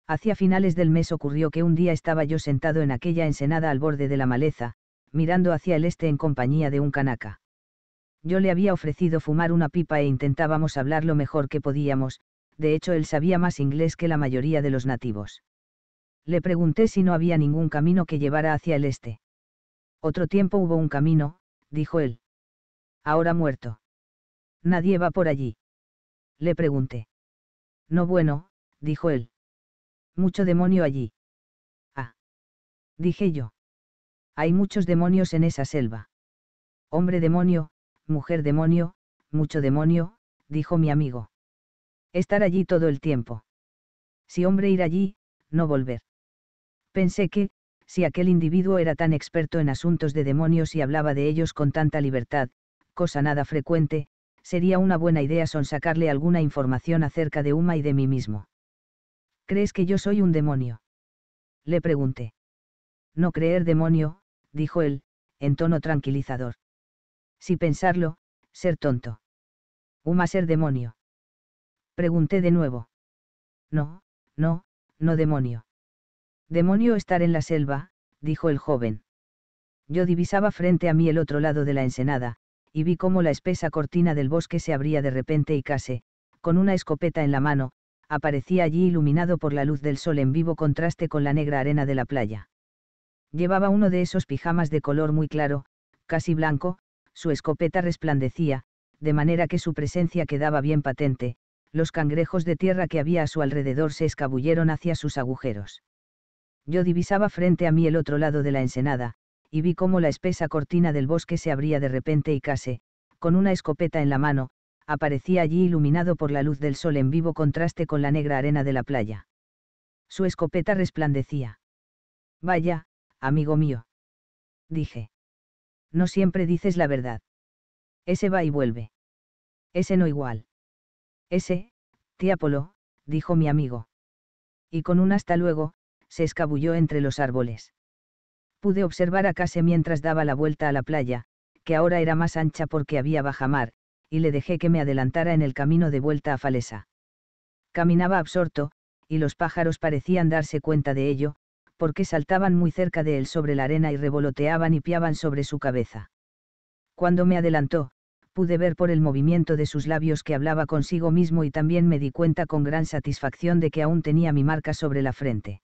Hacia finales del mes ocurrió que un día estaba yo sentado en aquella ensenada al borde de la maleza, mirando hacia el este en compañía de un canaca. Yo le había ofrecido fumar una pipa e intentábamos hablar lo mejor que podíamos, de hecho él sabía más inglés que la mayoría de los nativos. Le pregunté si no había ningún camino que llevara hacia el este. Otro tiempo hubo un camino, dijo él. Ahora muerto. Nadie va por allí. Le pregunté. No bueno, dijo él. Mucho demonio allí. Ah. Dije yo. Hay muchos demonios en esa selva. Hombre demonio, mujer demonio, mucho demonio, dijo mi amigo. Estar allí todo el tiempo. Si hombre ir allí, no volver. Pensé que, si aquel individuo era tan experto en asuntos de demonios y hablaba de ellos con tanta libertad, cosa nada frecuente, sería una buena idea sonsacarle alguna información acerca de Uma y de mí mismo. ¿Crees que yo soy un demonio? Le pregunté. No creer demonio, dijo él, en tono tranquilizador. Si pensarlo, ser tonto. Uma ser demonio. Pregunté de nuevo. No, no, no demonio. Demonio estar en la selva, dijo el joven. Yo divisaba frente a mí el otro lado de la ensenada, y vi cómo la espesa cortina del bosque se abría de repente y casi, con una escopeta en la mano, aparecía allí iluminado por la luz del sol en vivo contraste con la negra arena de la playa. Llevaba uno de esos pijamas de color muy claro, casi blanco, su escopeta resplandecía, de manera que su presencia quedaba bien patente, los cangrejos de tierra que había a su alrededor se escabulleron hacia sus agujeros. Yo divisaba frente a mí el otro lado de la ensenada, y vi cómo la espesa cortina del bosque se abría de repente y casi, con una escopeta en la mano, aparecía allí iluminado por la luz del sol en vivo contraste con la negra arena de la playa. Su escopeta resplandecía. Vaya, amigo mío. Dije. No siempre dices la verdad. Ese va y vuelve. Ese no igual. Ese, tía dijo mi amigo. Y con un hasta luego, se escabulló entre los árboles. Pude observar a Case mientras daba la vuelta a la playa, que ahora era más ancha porque había bajamar, y le dejé que me adelantara en el camino de vuelta a Falesa. Caminaba absorto, y los pájaros parecían darse cuenta de ello, porque saltaban muy cerca de él sobre la arena y revoloteaban y piaban sobre su cabeza. Cuando me adelantó, pude ver por el movimiento de sus labios que hablaba consigo mismo y también me di cuenta con gran satisfacción de que aún tenía mi marca sobre la frente.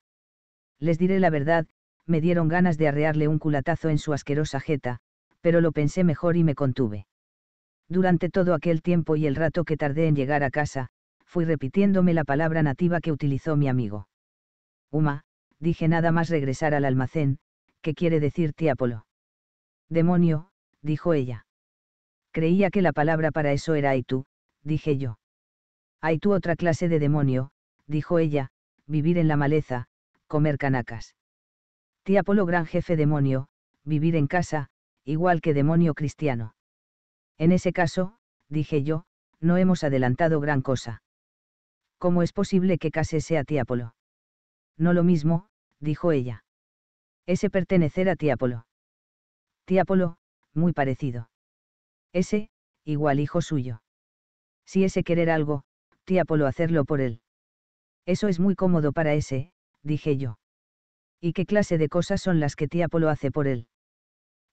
Les diré la verdad, me dieron ganas de arrearle un culatazo en su asquerosa jeta, pero lo pensé mejor y me contuve. Durante todo aquel tiempo y el rato que tardé en llegar a casa, fui repitiéndome la palabra nativa que utilizó mi amigo. Uma, dije nada más regresar al almacén, ¿qué quiere decir Tiapolo? Demonio, dijo ella. Creía que la palabra para eso era Aitu, dije yo. tú otra clase de demonio, dijo ella, vivir en la maleza, comer canacas. Tiapolo gran jefe demonio, vivir en casa, igual que demonio cristiano. En ese caso, dije yo, no hemos adelantado gran cosa. ¿Cómo es posible que casese a Tiápolo? No lo mismo, dijo ella. Ese pertenecer a Tiápolo. Tiápolo, muy parecido. Ese, igual hijo suyo. Si ese querer algo, Tiápolo hacerlo por él. Eso es muy cómodo para ese, dije yo. ¿Y qué clase de cosas son las que Tiápolo hace por él?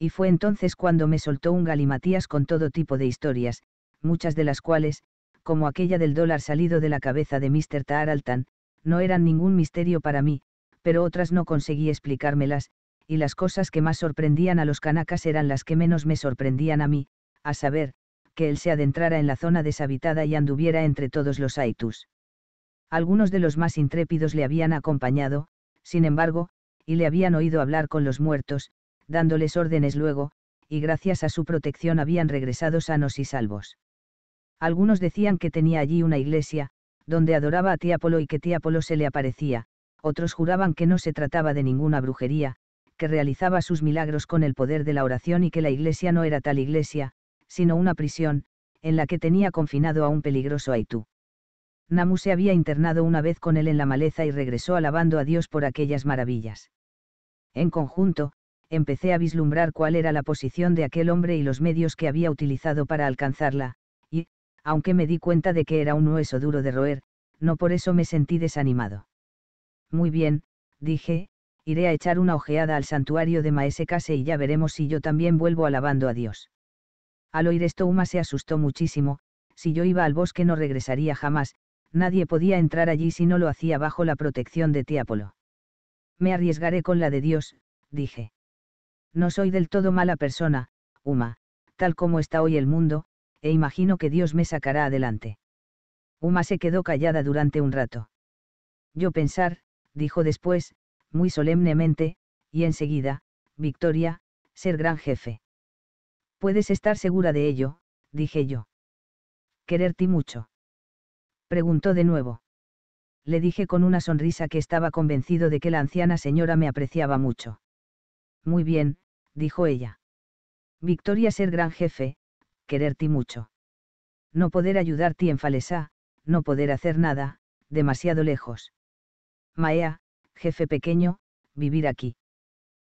y fue entonces cuando me soltó un galimatías con todo tipo de historias, muchas de las cuales, como aquella del dólar salido de la cabeza de Mr. Taraltan, no eran ningún misterio para mí, pero otras no conseguí explicármelas, y las cosas que más sorprendían a los canacas eran las que menos me sorprendían a mí, a saber, que él se adentrara en la zona deshabitada y anduviera entre todos los Aitus. Algunos de los más intrépidos le habían acompañado, sin embargo, y le habían oído hablar con los muertos, dándoles órdenes luego, y gracias a su protección habían regresado sanos y salvos. Algunos decían que tenía allí una iglesia, donde adoraba a Tiápolo y que Tiápolo se le aparecía, otros juraban que no se trataba de ninguna brujería, que realizaba sus milagros con el poder de la oración y que la iglesia no era tal iglesia, sino una prisión, en la que tenía confinado a un peligroso Aitú. Namu se había internado una vez con él en la maleza y regresó alabando a Dios por aquellas maravillas. En conjunto, empecé a vislumbrar cuál era la posición de aquel hombre y los medios que había utilizado para alcanzarla, y, aunque me di cuenta de que era un hueso duro de roer, no por eso me sentí desanimado. Muy bien, dije, iré a echar una ojeada al santuario de Maese Case y ya veremos si yo también vuelvo alabando a Dios. Al oír esto Uma se asustó muchísimo, si yo iba al bosque no regresaría jamás, nadie podía entrar allí si no lo hacía bajo la protección de Tiápolo. Me arriesgaré con la de Dios, dije. No soy del todo mala persona, Uma, tal como está hoy el mundo, e imagino que Dios me sacará adelante. Uma se quedó callada durante un rato. Yo pensar, dijo después, muy solemnemente, y enseguida, Victoria, ser gran jefe. Puedes estar segura de ello, dije yo. ti mucho. Preguntó de nuevo. Le dije con una sonrisa que estaba convencido de que la anciana señora me apreciaba mucho. Muy bien, dijo ella. Victoria ser gran jefe, ti mucho. No poder ayudarte en Falesá, no poder hacer nada, demasiado lejos. Maea, jefe pequeño, vivir aquí.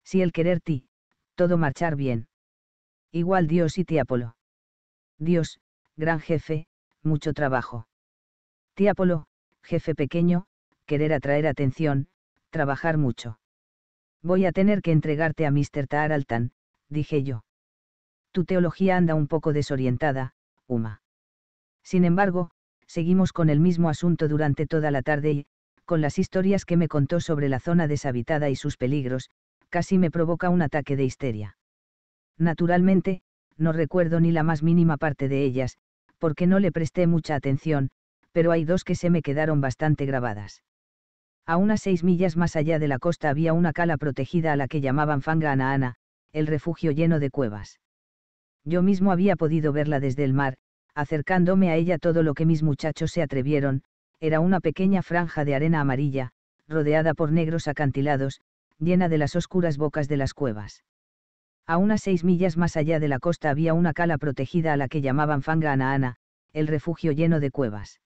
Si el querer ti, todo marchar bien. Igual Dios y Tiápolo. Dios, gran jefe, mucho trabajo. Tiápolo, jefe pequeño, querer atraer atención, trabajar mucho. Voy a tener que entregarte a Mr. Taraltan, dije yo. Tu teología anda un poco desorientada, Uma. Sin embargo, seguimos con el mismo asunto durante toda la tarde y, con las historias que me contó sobre la zona deshabitada y sus peligros, casi me provoca un ataque de histeria. Naturalmente, no recuerdo ni la más mínima parte de ellas, porque no le presté mucha atención, pero hay dos que se me quedaron bastante grabadas. A unas seis millas más allá de la costa había una cala protegida a la que llamaban Fanga Anaana, el refugio lleno de cuevas. Yo mismo había podido verla desde el mar, acercándome a ella todo lo que mis muchachos se atrevieron, era una pequeña franja de arena amarilla, rodeada por negros acantilados, llena de las oscuras bocas de las cuevas. A unas seis millas más allá de la costa había una cala protegida a la que llamaban Fanga Anaana, el refugio lleno de cuevas.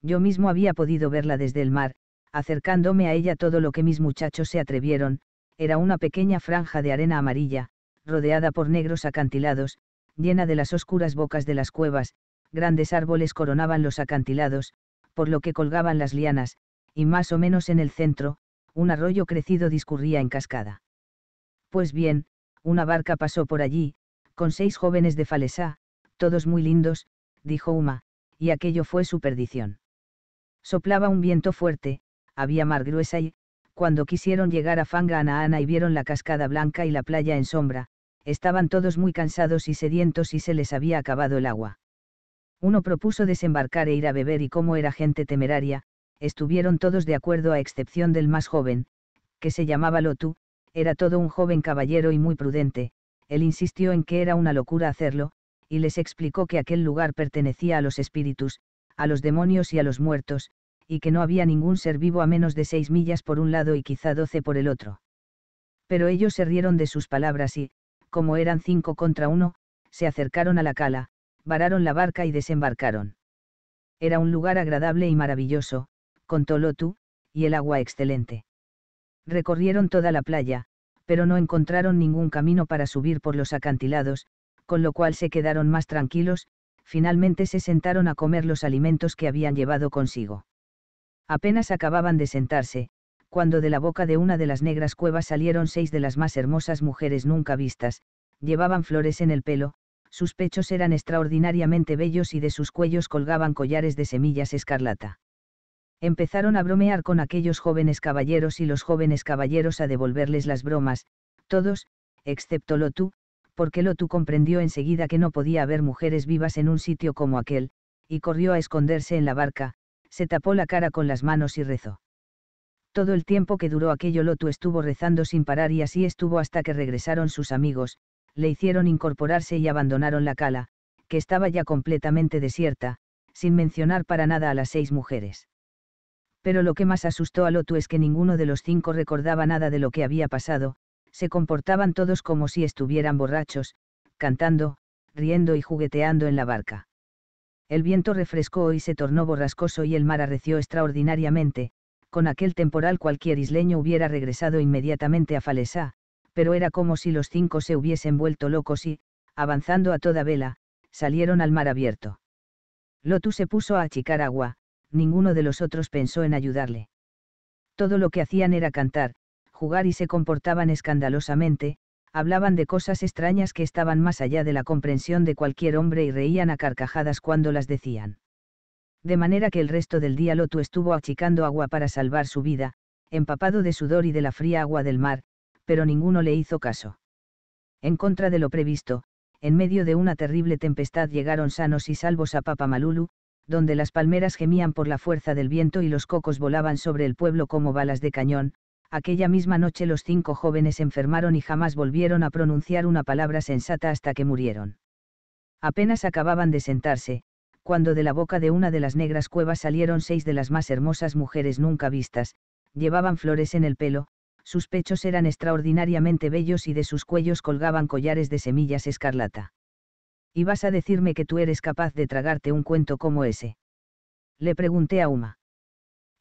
Yo mismo había podido verla desde el mar, acercándome a ella todo lo que mis muchachos se atrevieron, era una pequeña franja de arena amarilla, rodeada por negros acantilados, llena de las oscuras bocas de las cuevas, grandes árboles coronaban los acantilados, por lo que colgaban las lianas, y más o menos en el centro, un arroyo crecido discurría en cascada. Pues bien, una barca pasó por allí, con seis jóvenes de Falesá, todos muy lindos, dijo Uma, y aquello fue su perdición. Soplaba un viento fuerte, había mar gruesa y, cuando quisieron llegar a Fanga Anaana y vieron la cascada blanca y la playa en sombra, estaban todos muy cansados y sedientos y se les había acabado el agua. Uno propuso desembarcar e ir a beber y como era gente temeraria, estuvieron todos de acuerdo a excepción del más joven, que se llamaba Lotu, era todo un joven caballero y muy prudente, él insistió en que era una locura hacerlo, y les explicó que aquel lugar pertenecía a los espíritus, a los demonios y a los muertos, y que no había ningún ser vivo a menos de seis millas por un lado y quizá doce por el otro. Pero ellos se rieron de sus palabras y, como eran cinco contra uno, se acercaron a la cala, vararon la barca y desembarcaron. Era un lugar agradable y maravilloso, con Tolotu, y el agua excelente. Recorrieron toda la playa, pero no encontraron ningún camino para subir por los acantilados, con lo cual se quedaron más tranquilos, finalmente se sentaron a comer los alimentos que habían llevado consigo. Apenas acababan de sentarse, cuando de la boca de una de las negras cuevas salieron seis de las más hermosas mujeres nunca vistas, llevaban flores en el pelo, sus pechos eran extraordinariamente bellos y de sus cuellos colgaban collares de semillas escarlata. Empezaron a bromear con aquellos jóvenes caballeros y los jóvenes caballeros a devolverles las bromas, todos, excepto Lotu, porque Lotu comprendió enseguida que no podía haber mujeres vivas en un sitio como aquel, y corrió a esconderse en la barca, se tapó la cara con las manos y rezó. Todo el tiempo que duró aquello Lotu estuvo rezando sin parar y así estuvo hasta que regresaron sus amigos, le hicieron incorporarse y abandonaron la cala, que estaba ya completamente desierta, sin mencionar para nada a las seis mujeres. Pero lo que más asustó a Lotu es que ninguno de los cinco recordaba nada de lo que había pasado, se comportaban todos como si estuvieran borrachos, cantando, riendo y jugueteando en la barca. El viento refrescó y se tornó borrascoso y el mar arreció extraordinariamente, con aquel temporal cualquier isleño hubiera regresado inmediatamente a Falesá, pero era como si los cinco se hubiesen vuelto locos y, avanzando a toda vela, salieron al mar abierto. Lotu se puso a achicar agua, ninguno de los otros pensó en ayudarle. Todo lo que hacían era cantar, jugar y se comportaban escandalosamente, hablaban de cosas extrañas que estaban más allá de la comprensión de cualquier hombre y reían a carcajadas cuando las decían. De manera que el resto del día Loto estuvo achicando agua para salvar su vida, empapado de sudor y de la fría agua del mar, pero ninguno le hizo caso. En contra de lo previsto, en medio de una terrible tempestad llegaron sanos y salvos a Papamalulu, donde las palmeras gemían por la fuerza del viento y los cocos volaban sobre el pueblo como balas de cañón, Aquella misma noche los cinco jóvenes enfermaron y jamás volvieron a pronunciar una palabra sensata hasta que murieron. Apenas acababan de sentarse, cuando de la boca de una de las negras cuevas salieron seis de las más hermosas mujeres nunca vistas, llevaban flores en el pelo, sus pechos eran extraordinariamente bellos y de sus cuellos colgaban collares de semillas escarlata. ¿Y vas a decirme que tú eres capaz de tragarte un cuento como ese? Le pregunté a Uma.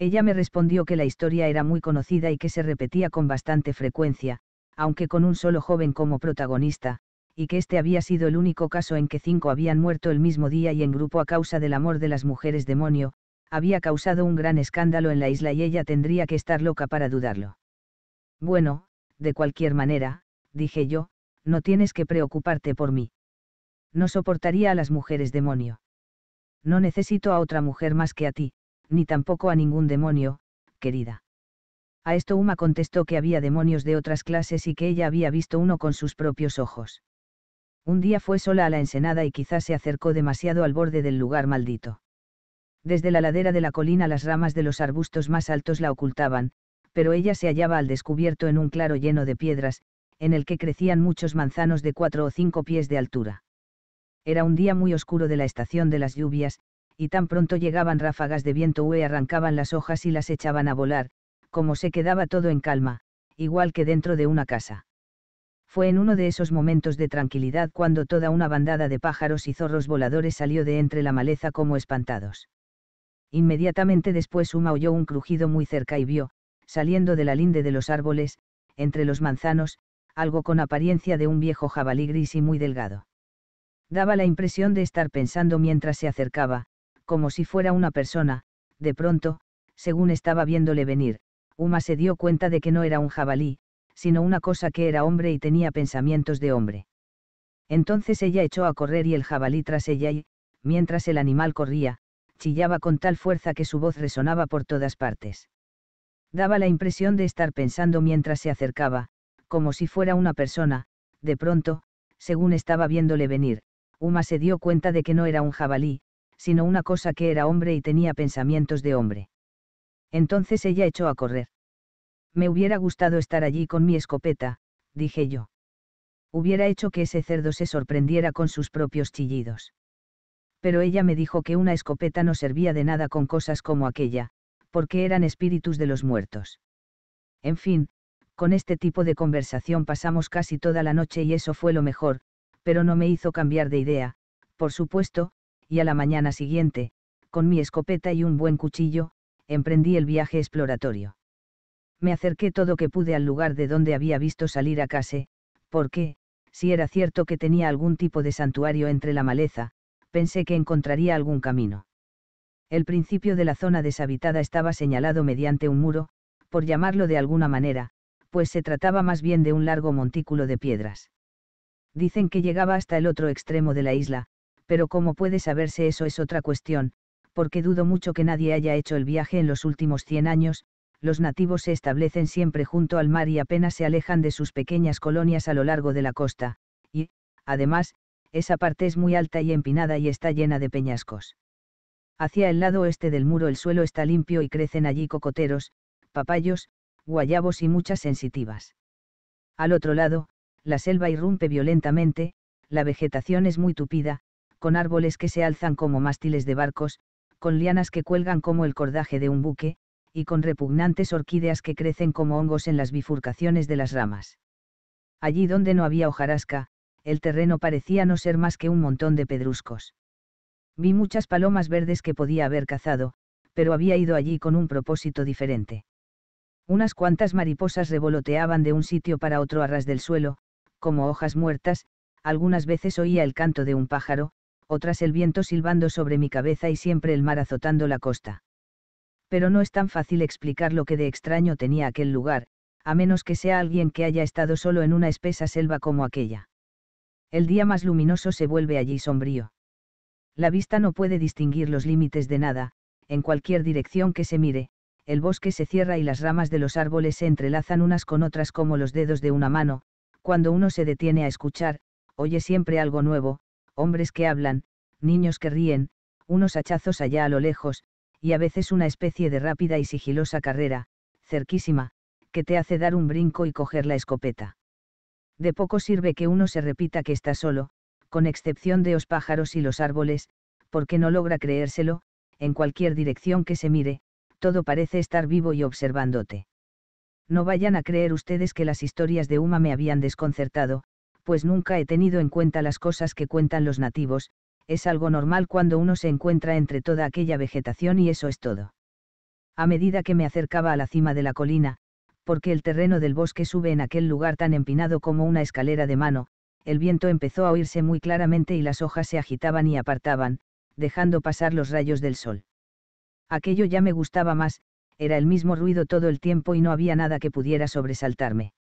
Ella me respondió que la historia era muy conocida y que se repetía con bastante frecuencia, aunque con un solo joven como protagonista, y que este había sido el único caso en que cinco habían muerto el mismo día y en grupo a causa del amor de las mujeres demonio, había causado un gran escándalo en la isla y ella tendría que estar loca para dudarlo. Bueno, de cualquier manera, dije yo, no tienes que preocuparte por mí. No soportaría a las mujeres demonio. No necesito a otra mujer más que a ti, ni tampoco a ningún demonio, querida. A esto Uma contestó que había demonios de otras clases y que ella había visto uno con sus propios ojos. Un día fue sola a la ensenada y quizás se acercó demasiado al borde del lugar maldito. Desde la ladera de la colina las ramas de los arbustos más altos la ocultaban, pero ella se hallaba al descubierto en un claro lleno de piedras, en el que crecían muchos manzanos de cuatro o cinco pies de altura. Era un día muy oscuro de la estación de las lluvias, y tan pronto llegaban ráfagas de viento hue arrancaban las hojas y las echaban a volar, como se quedaba todo en calma, igual que dentro de una casa. Fue en uno de esos momentos de tranquilidad cuando toda una bandada de pájaros y zorros voladores salió de entre la maleza como espantados. Inmediatamente después Uma oyó un crujido muy cerca y vio, saliendo de la linde de los árboles, entre los manzanos, algo con apariencia de un viejo jabalí gris y muy delgado. Daba la impresión de estar pensando mientras se acercaba, como si fuera una persona, de pronto, según estaba viéndole venir, Uma se dio cuenta de que no era un jabalí, sino una cosa que era hombre y tenía pensamientos de hombre. Entonces ella echó a correr y el jabalí tras ella y, mientras el animal corría, chillaba con tal fuerza que su voz resonaba por todas partes. Daba la impresión de estar pensando mientras se acercaba, como si fuera una persona, de pronto, según estaba viéndole venir, Uma se dio cuenta de que no era un jabalí, sino una cosa que era hombre y tenía pensamientos de hombre. Entonces ella echó a correr. Me hubiera gustado estar allí con mi escopeta, dije yo. Hubiera hecho que ese cerdo se sorprendiera con sus propios chillidos. Pero ella me dijo que una escopeta no servía de nada con cosas como aquella, porque eran espíritus de los muertos. En fin, con este tipo de conversación pasamos casi toda la noche y eso fue lo mejor, pero no me hizo cambiar de idea, por supuesto, y a la mañana siguiente, con mi escopeta y un buen cuchillo, emprendí el viaje exploratorio. Me acerqué todo que pude al lugar de donde había visto salir a Case, porque, si era cierto que tenía algún tipo de santuario entre la maleza, pensé que encontraría algún camino. El principio de la zona deshabitada estaba señalado mediante un muro, por llamarlo de alguna manera, pues se trataba más bien de un largo montículo de piedras. Dicen que llegaba hasta el otro extremo de la isla, pero cómo puede saberse eso es otra cuestión, porque dudo mucho que nadie haya hecho el viaje en los últimos 100 años, los nativos se establecen siempre junto al mar y apenas se alejan de sus pequeñas colonias a lo largo de la costa, y, además, esa parte es muy alta y empinada y está llena de peñascos. Hacia el lado oeste del muro el suelo está limpio y crecen allí cocoteros, papayos, guayabos y muchas sensitivas. Al otro lado, la selva irrumpe violentamente, la vegetación es muy tupida, con árboles que se alzan como mástiles de barcos, con lianas que cuelgan como el cordaje de un buque, y con repugnantes orquídeas que crecen como hongos en las bifurcaciones de las ramas. Allí donde no había hojarasca, el terreno parecía no ser más que un montón de pedruscos. Vi muchas palomas verdes que podía haber cazado, pero había ido allí con un propósito diferente. Unas cuantas mariposas revoloteaban de un sitio para otro a ras del suelo, como hojas muertas, algunas veces oía el canto de un pájaro, otras el viento silbando sobre mi cabeza y siempre el mar azotando la costa. Pero no es tan fácil explicar lo que de extraño tenía aquel lugar, a menos que sea alguien que haya estado solo en una espesa selva como aquella. El día más luminoso se vuelve allí sombrío. La vista no puede distinguir los límites de nada, en cualquier dirección que se mire, el bosque se cierra y las ramas de los árboles se entrelazan unas con otras como los dedos de una mano, cuando uno se detiene a escuchar, oye siempre algo nuevo, hombres que hablan, niños que ríen, unos hachazos allá a lo lejos, y a veces una especie de rápida y sigilosa carrera, cerquísima, que te hace dar un brinco y coger la escopeta. De poco sirve que uno se repita que está solo, con excepción de los pájaros y los árboles, porque no logra creérselo, en cualquier dirección que se mire, todo parece estar vivo y observándote. No vayan a creer ustedes que las historias de Uma me habían desconcertado, pues nunca he tenido en cuenta las cosas que cuentan los nativos, es algo normal cuando uno se encuentra entre toda aquella vegetación y eso es todo. A medida que me acercaba a la cima de la colina, porque el terreno del bosque sube en aquel lugar tan empinado como una escalera de mano, el viento empezó a oírse muy claramente y las hojas se agitaban y apartaban, dejando pasar los rayos del sol. Aquello ya me gustaba más, era el mismo ruido todo el tiempo y no había nada que pudiera sobresaltarme.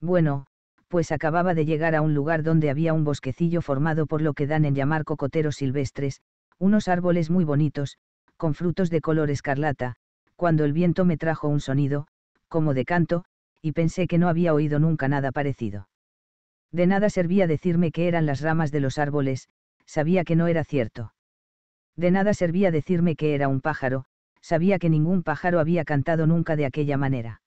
Bueno, pues acababa de llegar a un lugar donde había un bosquecillo formado por lo que dan en llamar cocoteros silvestres, unos árboles muy bonitos, con frutos de color escarlata, cuando el viento me trajo un sonido, como de canto, y pensé que no había oído nunca nada parecido. De nada servía decirme que eran las ramas de los árboles, sabía que no era cierto. De nada servía decirme que era un pájaro, sabía que ningún pájaro había cantado nunca de aquella manera.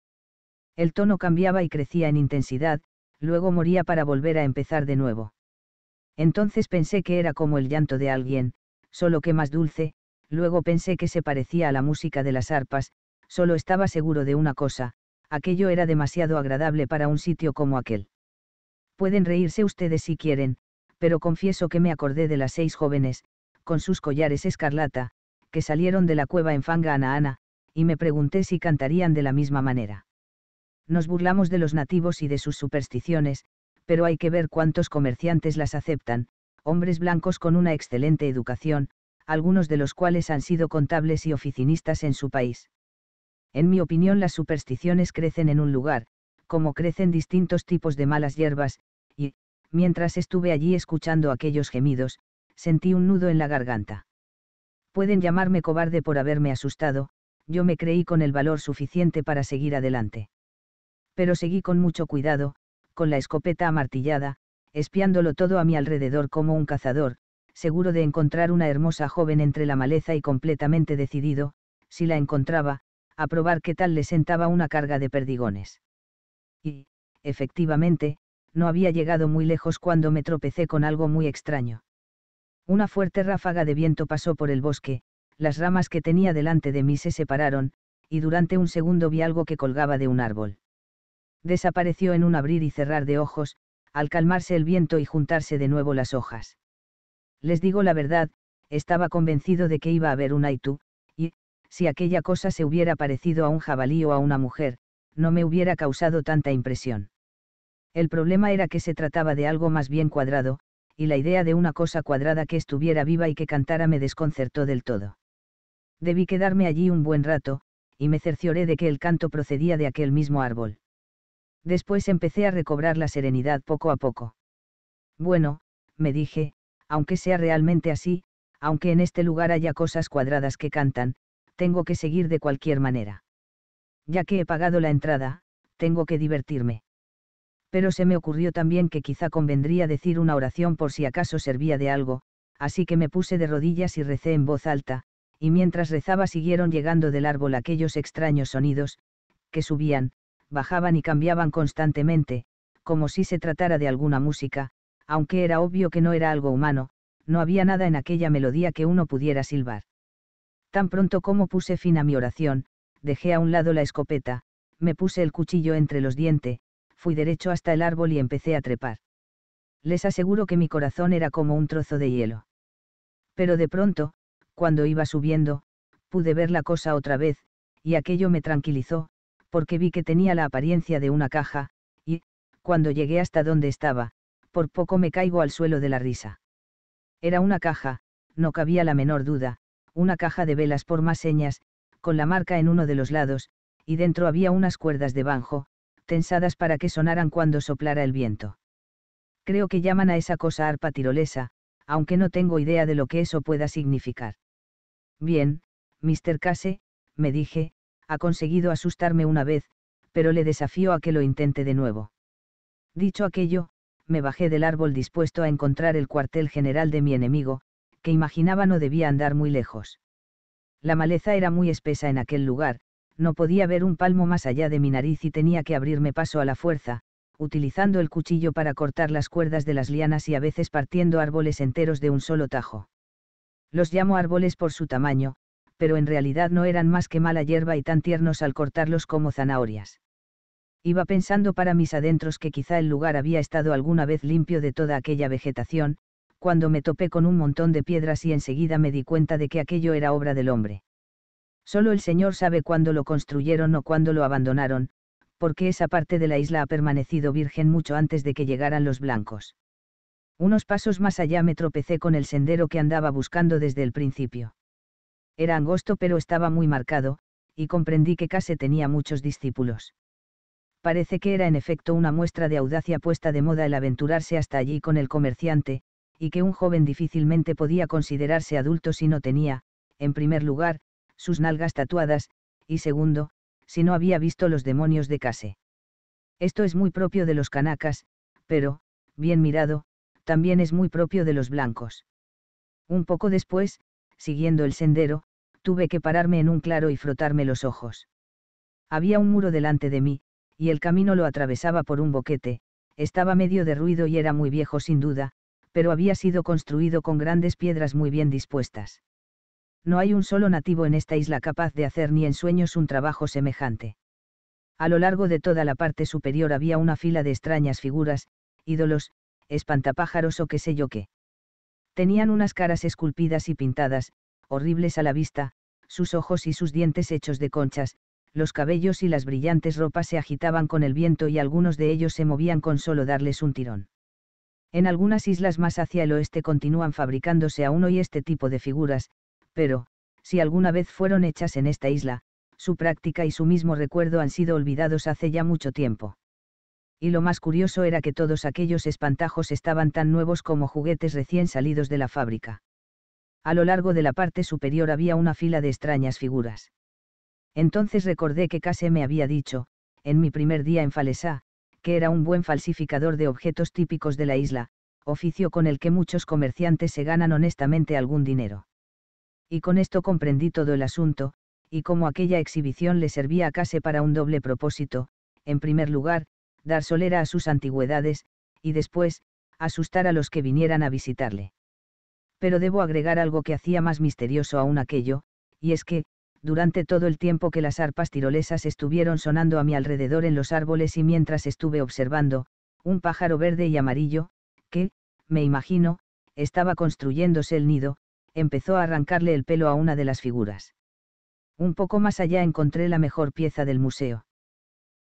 El tono cambiaba y crecía en intensidad, luego moría para volver a empezar de nuevo. Entonces pensé que era como el llanto de alguien, solo que más dulce, luego pensé que se parecía a la música de las arpas, solo estaba seguro de una cosa, aquello era demasiado agradable para un sitio como aquel. Pueden reírse ustedes si quieren, pero confieso que me acordé de las seis jóvenes, con sus collares escarlata, que salieron de la cueva en Fanga Ana Ana, y me pregunté si cantarían de la misma manera. Nos burlamos de los nativos y de sus supersticiones, pero hay que ver cuántos comerciantes las aceptan, hombres blancos con una excelente educación, algunos de los cuales han sido contables y oficinistas en su país. En mi opinión las supersticiones crecen en un lugar, como crecen distintos tipos de malas hierbas, y, mientras estuve allí escuchando aquellos gemidos, sentí un nudo en la garganta. Pueden llamarme cobarde por haberme asustado, yo me creí con el valor suficiente para seguir adelante pero seguí con mucho cuidado, con la escopeta amartillada, espiándolo todo a mi alrededor como un cazador, seguro de encontrar una hermosa joven entre la maleza y completamente decidido, si la encontraba, a probar qué tal le sentaba una carga de perdigones. Y, efectivamente, no había llegado muy lejos cuando me tropecé con algo muy extraño. Una fuerte ráfaga de viento pasó por el bosque, las ramas que tenía delante de mí se separaron, y durante un segundo vi algo que colgaba de un árbol desapareció en un abrir y cerrar de ojos, al calmarse el viento y juntarse de nuevo las hojas. Les digo la verdad, estaba convencido de que iba a haber un Aitu, y, si aquella cosa se hubiera parecido a un jabalí o a una mujer, no me hubiera causado tanta impresión. El problema era que se trataba de algo más bien cuadrado, y la idea de una cosa cuadrada que estuviera viva y que cantara me desconcertó del todo. Debí quedarme allí un buen rato, y me cercioré de que el canto procedía de aquel mismo árbol después empecé a recobrar la serenidad poco a poco. Bueno, me dije, aunque sea realmente así, aunque en este lugar haya cosas cuadradas que cantan, tengo que seguir de cualquier manera. Ya que he pagado la entrada, tengo que divertirme. Pero se me ocurrió también que quizá convendría decir una oración por si acaso servía de algo, así que me puse de rodillas y recé en voz alta, y mientras rezaba siguieron llegando del árbol aquellos extraños sonidos, que subían, bajaban y cambiaban constantemente, como si se tratara de alguna música, aunque era obvio que no era algo humano, no había nada en aquella melodía que uno pudiera silbar. Tan pronto como puse fin a mi oración, dejé a un lado la escopeta, me puse el cuchillo entre los dientes, fui derecho hasta el árbol y empecé a trepar. Les aseguro que mi corazón era como un trozo de hielo. Pero de pronto, cuando iba subiendo, pude ver la cosa otra vez, y aquello me tranquilizó, porque vi que tenía la apariencia de una caja, y, cuando llegué hasta donde estaba, por poco me caigo al suelo de la risa. Era una caja, no cabía la menor duda, una caja de velas por más señas, con la marca en uno de los lados, y dentro había unas cuerdas de banjo, tensadas para que sonaran cuando soplara el viento. Creo que llaman a esa cosa arpa tirolesa, aunque no tengo idea de lo que eso pueda significar. Bien, Mr. Case, me dije, ha conseguido asustarme una vez, pero le desafío a que lo intente de nuevo. Dicho aquello, me bajé del árbol dispuesto a encontrar el cuartel general de mi enemigo, que imaginaba no debía andar muy lejos. La maleza era muy espesa en aquel lugar, no podía ver un palmo más allá de mi nariz y tenía que abrirme paso a la fuerza, utilizando el cuchillo para cortar las cuerdas de las lianas y a veces partiendo árboles enteros de un solo tajo. Los llamo árboles por su tamaño, pero en realidad no eran más que mala hierba y tan tiernos al cortarlos como zanahorias. Iba pensando para mis adentros que quizá el lugar había estado alguna vez limpio de toda aquella vegetación, cuando me topé con un montón de piedras y enseguida me di cuenta de que aquello era obra del hombre. Solo el Señor sabe cuándo lo construyeron o cuándo lo abandonaron, porque esa parte de la isla ha permanecido virgen mucho antes de que llegaran los blancos. Unos pasos más allá me tropecé con el sendero que andaba buscando desde el principio. Era angosto pero estaba muy marcado, y comprendí que Case tenía muchos discípulos. Parece que era en efecto una muestra de audacia puesta de moda el aventurarse hasta allí con el comerciante, y que un joven difícilmente podía considerarse adulto si no tenía, en primer lugar, sus nalgas tatuadas, y segundo, si no había visto los demonios de Case. Esto es muy propio de los canacas, pero, bien mirado, también es muy propio de los blancos. Un poco después, siguiendo el sendero, tuve que pararme en un claro y frotarme los ojos. Había un muro delante de mí, y el camino lo atravesaba por un boquete, estaba medio de ruido y era muy viejo sin duda, pero había sido construido con grandes piedras muy bien dispuestas. No hay un solo nativo en esta isla capaz de hacer ni en sueños un trabajo semejante. A lo largo de toda la parte superior había una fila de extrañas figuras, ídolos, espantapájaros o qué sé yo qué. Tenían unas caras esculpidas y pintadas, horribles a la vista, sus ojos y sus dientes hechos de conchas, los cabellos y las brillantes ropas se agitaban con el viento y algunos de ellos se movían con solo darles un tirón. En algunas islas más hacia el oeste continúan fabricándose aún hoy este tipo de figuras, pero, si alguna vez fueron hechas en esta isla, su práctica y su mismo recuerdo han sido olvidados hace ya mucho tiempo. Y lo más curioso era que todos aquellos espantajos estaban tan nuevos como juguetes recién salidos de la fábrica a lo largo de la parte superior había una fila de extrañas figuras. Entonces recordé que Case me había dicho, en mi primer día en Falesá, que era un buen falsificador de objetos típicos de la isla, oficio con el que muchos comerciantes se ganan honestamente algún dinero. Y con esto comprendí todo el asunto, y cómo aquella exhibición le servía a Case para un doble propósito, en primer lugar, dar solera a sus antigüedades, y después, asustar a los que vinieran a visitarle pero debo agregar algo que hacía más misterioso aún aquello, y es que, durante todo el tiempo que las arpas tirolesas estuvieron sonando a mi alrededor en los árboles y mientras estuve observando, un pájaro verde y amarillo, que, me imagino, estaba construyéndose el nido, empezó a arrancarle el pelo a una de las figuras. Un poco más allá encontré la mejor pieza del museo.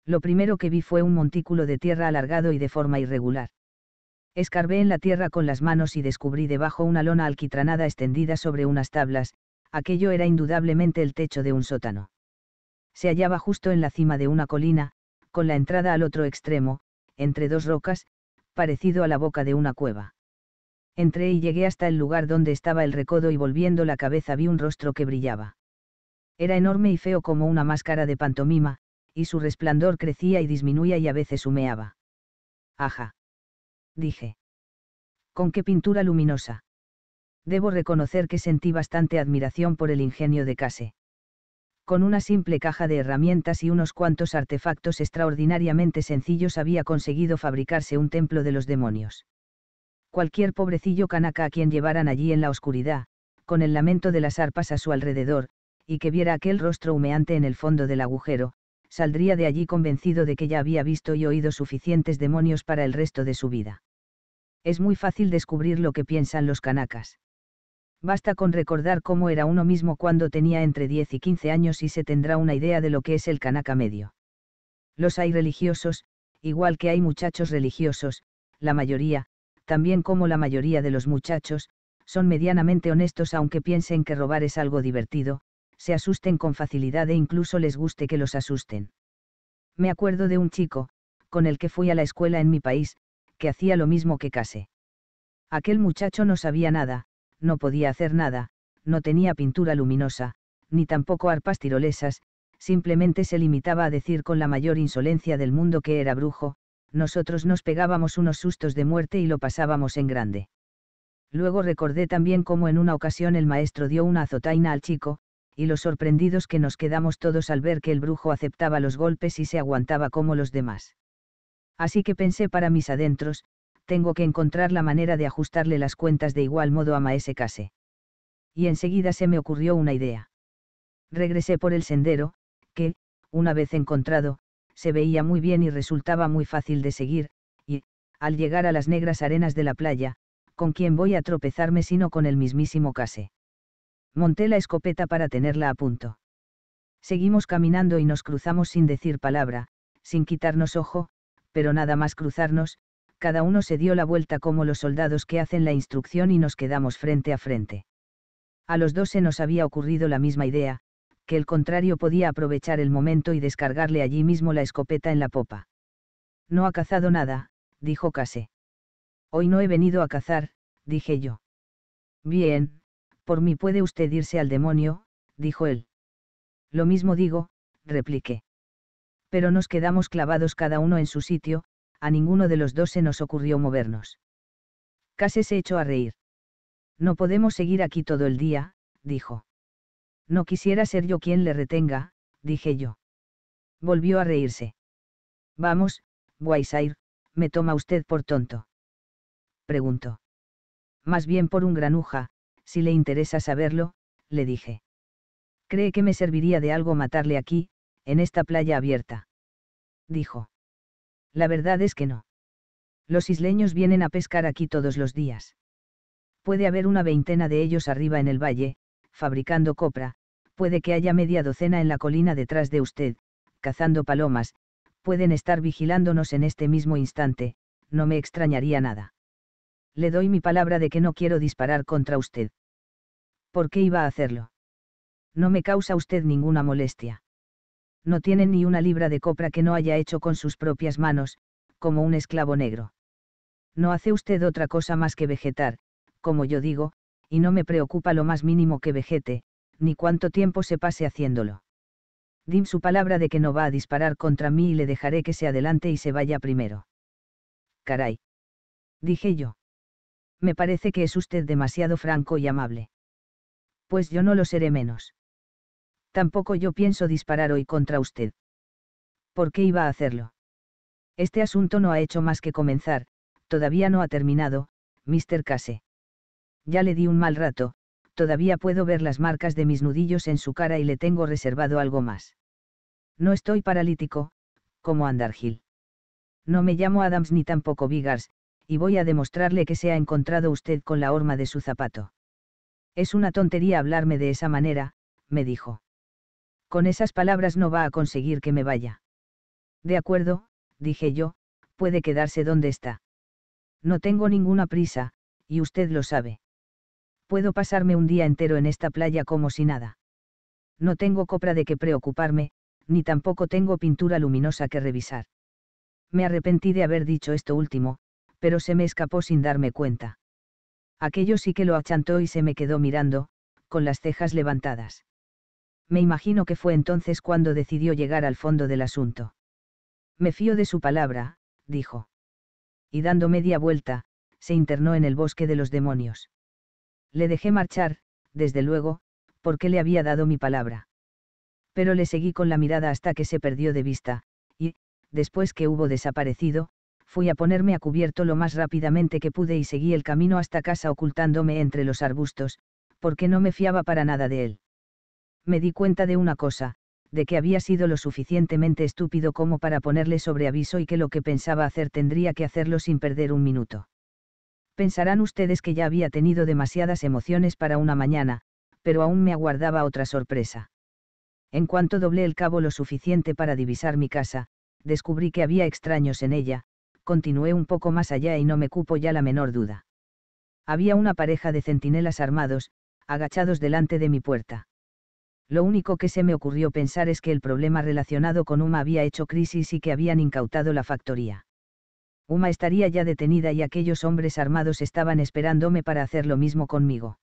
Lo primero que vi fue un montículo de tierra alargado y de forma irregular. Escarbé en la tierra con las manos y descubrí debajo una lona alquitranada extendida sobre unas tablas, aquello era indudablemente el techo de un sótano. Se hallaba justo en la cima de una colina, con la entrada al otro extremo, entre dos rocas, parecido a la boca de una cueva. Entré y llegué hasta el lugar donde estaba el recodo y volviendo la cabeza vi un rostro que brillaba. Era enorme y feo como una máscara de pantomima, y su resplandor crecía y disminuía y a veces humeaba. ¡Aja! dije. ¿Con qué pintura luminosa? Debo reconocer que sentí bastante admiración por el ingenio de Case. Con una simple caja de herramientas y unos cuantos artefactos extraordinariamente sencillos había conseguido fabricarse un templo de los demonios. Cualquier pobrecillo kanaka a quien llevaran allí en la oscuridad, con el lamento de las arpas a su alrededor, y que viera aquel rostro humeante en el fondo del agujero, saldría de allí convencido de que ya había visto y oído suficientes demonios para el resto de su vida. Es muy fácil descubrir lo que piensan los canacas. Basta con recordar cómo era uno mismo cuando tenía entre 10 y 15 años y se tendrá una idea de lo que es el canaca medio. Los hay religiosos, igual que hay muchachos religiosos, la mayoría, también como la mayoría de los muchachos, son medianamente honestos aunque piensen que robar es algo divertido, se asusten con facilidad e incluso les guste que los asusten. Me acuerdo de un chico, con el que fui a la escuela en mi país, que hacía lo mismo que Case. Aquel muchacho no sabía nada, no podía hacer nada, no tenía pintura luminosa, ni tampoco arpas tirolesas, simplemente se limitaba a decir con la mayor insolencia del mundo que era brujo, nosotros nos pegábamos unos sustos de muerte y lo pasábamos en grande. Luego recordé también cómo en una ocasión el maestro dio una azotaina al chico, y los sorprendidos que nos quedamos todos al ver que el brujo aceptaba los golpes y se aguantaba como los demás. Así que pensé para mis adentros, tengo que encontrar la manera de ajustarle las cuentas de igual modo a Maese Case. Y enseguida se me ocurrió una idea. Regresé por el sendero, que, una vez encontrado, se veía muy bien y resultaba muy fácil de seguir, y, al llegar a las negras arenas de la playa, con quien voy a tropezarme sino con el mismísimo Case. Monté la escopeta para tenerla a punto. Seguimos caminando y nos cruzamos sin decir palabra, sin quitarnos ojo, pero nada más cruzarnos, cada uno se dio la vuelta como los soldados que hacen la instrucción y nos quedamos frente a frente. A los dos se nos había ocurrido la misma idea, que el contrario podía aprovechar el momento y descargarle allí mismo la escopeta en la popa. No ha cazado nada, dijo Case. Hoy no he venido a cazar, dije yo. Bien, por mí puede usted irse al demonio, dijo él. Lo mismo digo, repliqué. Pero nos quedamos clavados cada uno en su sitio, a ninguno de los dos se nos ocurrió movernos. Casi se echó a reír. No podemos seguir aquí todo el día, dijo. No quisiera ser yo quien le retenga, dije yo. Volvió a reírse. Vamos, Guaysair, ¿me toma usted por tonto? Preguntó. Más bien por un granuja, si le interesa saberlo, le dije. Cree que me serviría de algo matarle aquí, en esta playa abierta. Dijo. La verdad es que no. Los isleños vienen a pescar aquí todos los días. Puede haber una veintena de ellos arriba en el valle, fabricando copra, puede que haya media docena en la colina detrás de usted, cazando palomas, pueden estar vigilándonos en este mismo instante, no me extrañaría nada le doy mi palabra de que no quiero disparar contra usted. ¿Por qué iba a hacerlo? No me causa usted ninguna molestia. No tiene ni una libra de copra que no haya hecho con sus propias manos, como un esclavo negro. No hace usted otra cosa más que vegetar, como yo digo, y no me preocupa lo más mínimo que vegete, ni cuánto tiempo se pase haciéndolo. Dim su palabra de que no va a disparar contra mí y le dejaré que se adelante y se vaya primero. Caray. Dije yo me parece que es usted demasiado franco y amable. Pues yo no lo seré menos. Tampoco yo pienso disparar hoy contra usted. ¿Por qué iba a hacerlo? Este asunto no ha hecho más que comenzar, todavía no ha terminado, Mr. Case. Ya le di un mal rato, todavía puedo ver las marcas de mis nudillos en su cara y le tengo reservado algo más. No estoy paralítico, como Andargil. No me llamo Adams ni tampoco Vigars, y voy a demostrarle que se ha encontrado usted con la horma de su zapato. Es una tontería hablarme de esa manera, me dijo. Con esas palabras no va a conseguir que me vaya. De acuerdo, dije yo, puede quedarse donde está. No tengo ninguna prisa, y usted lo sabe. Puedo pasarme un día entero en esta playa como si nada. No tengo copra de que preocuparme, ni tampoco tengo pintura luminosa que revisar. Me arrepentí de haber dicho esto último, pero se me escapó sin darme cuenta. Aquello sí que lo achantó y se me quedó mirando, con las cejas levantadas. Me imagino que fue entonces cuando decidió llegar al fondo del asunto. Me fío de su palabra, dijo. Y dando media vuelta, se internó en el bosque de los demonios. Le dejé marchar, desde luego, porque le había dado mi palabra. Pero le seguí con la mirada hasta que se perdió de vista, y, después que hubo desaparecido, fui a ponerme a cubierto lo más rápidamente que pude y seguí el camino hasta casa ocultándome entre los arbustos, porque no me fiaba para nada de él. Me di cuenta de una cosa, de que había sido lo suficientemente estúpido como para ponerle sobre aviso y que lo que pensaba hacer tendría que hacerlo sin perder un minuto. Pensarán ustedes que ya había tenido demasiadas emociones para una mañana, pero aún me aguardaba otra sorpresa. En cuanto doblé el cabo lo suficiente para divisar mi casa, descubrí que había extraños en ella, continué un poco más allá y no me cupo ya la menor duda. Había una pareja de centinelas armados, agachados delante de mi puerta. Lo único que se me ocurrió pensar es que el problema relacionado con Uma había hecho crisis y que habían incautado la factoría. Uma estaría ya detenida y aquellos hombres armados estaban esperándome para hacer lo mismo conmigo.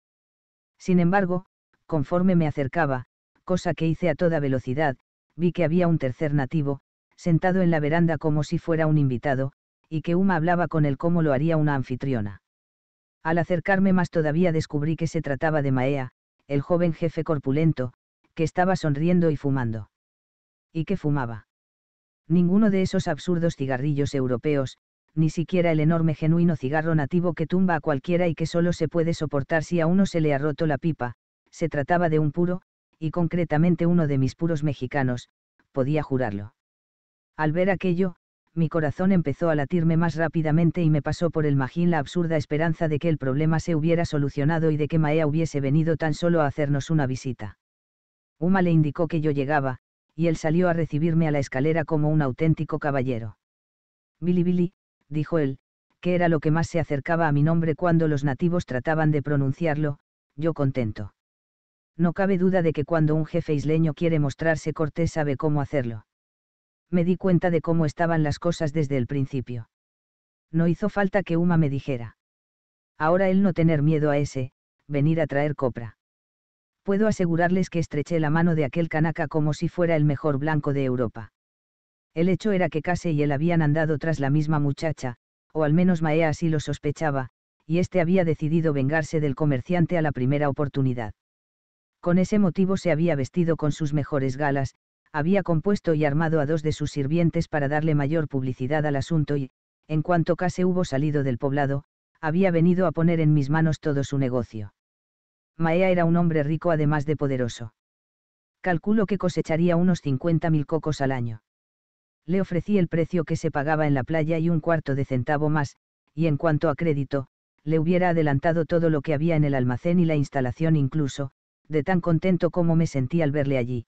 Sin embargo, conforme me acercaba, cosa que hice a toda velocidad, vi que había un tercer nativo, sentado en la veranda como si fuera un invitado, y que Uma hablaba con él como lo haría una anfitriona. Al acercarme más todavía descubrí que se trataba de Maea, el joven jefe corpulento, que estaba sonriendo y fumando. ¿Y qué fumaba? Ninguno de esos absurdos cigarrillos europeos, ni siquiera el enorme genuino cigarro nativo que tumba a cualquiera y que solo se puede soportar si a uno se le ha roto la pipa, se trataba de un puro, y concretamente uno de mis puros mexicanos, podía jurarlo. Al ver aquello, mi corazón empezó a latirme más rápidamente y me pasó por el magín la absurda esperanza de que el problema se hubiera solucionado y de que Maea hubiese venido tan solo a hacernos una visita. Uma le indicó que yo llegaba, y él salió a recibirme a la escalera como un auténtico caballero. Billy Billy, dijo él, que era lo que más se acercaba a mi nombre cuando los nativos trataban de pronunciarlo, yo contento. No cabe duda de que cuando un jefe isleño quiere mostrarse cortés sabe cómo hacerlo me di cuenta de cómo estaban las cosas desde el principio. No hizo falta que Uma me dijera. Ahora él no tener miedo a ese, venir a traer copra. Puedo asegurarles que estreché la mano de aquel canaca como si fuera el mejor blanco de Europa. El hecho era que Case y él habían andado tras la misma muchacha, o al menos Maea así lo sospechaba, y éste había decidido vengarse del comerciante a la primera oportunidad. Con ese motivo se había vestido con sus mejores galas, había compuesto y armado a dos de sus sirvientes para darle mayor publicidad al asunto y, en cuanto casi hubo salido del poblado, había venido a poner en mis manos todo su negocio. Maea era un hombre rico además de poderoso. Calculo que cosecharía unos 50.000 cocos al año. Le ofrecí el precio que se pagaba en la playa y un cuarto de centavo más, y en cuanto a crédito, le hubiera adelantado todo lo que había en el almacén y la instalación incluso, de tan contento como me sentí al verle allí.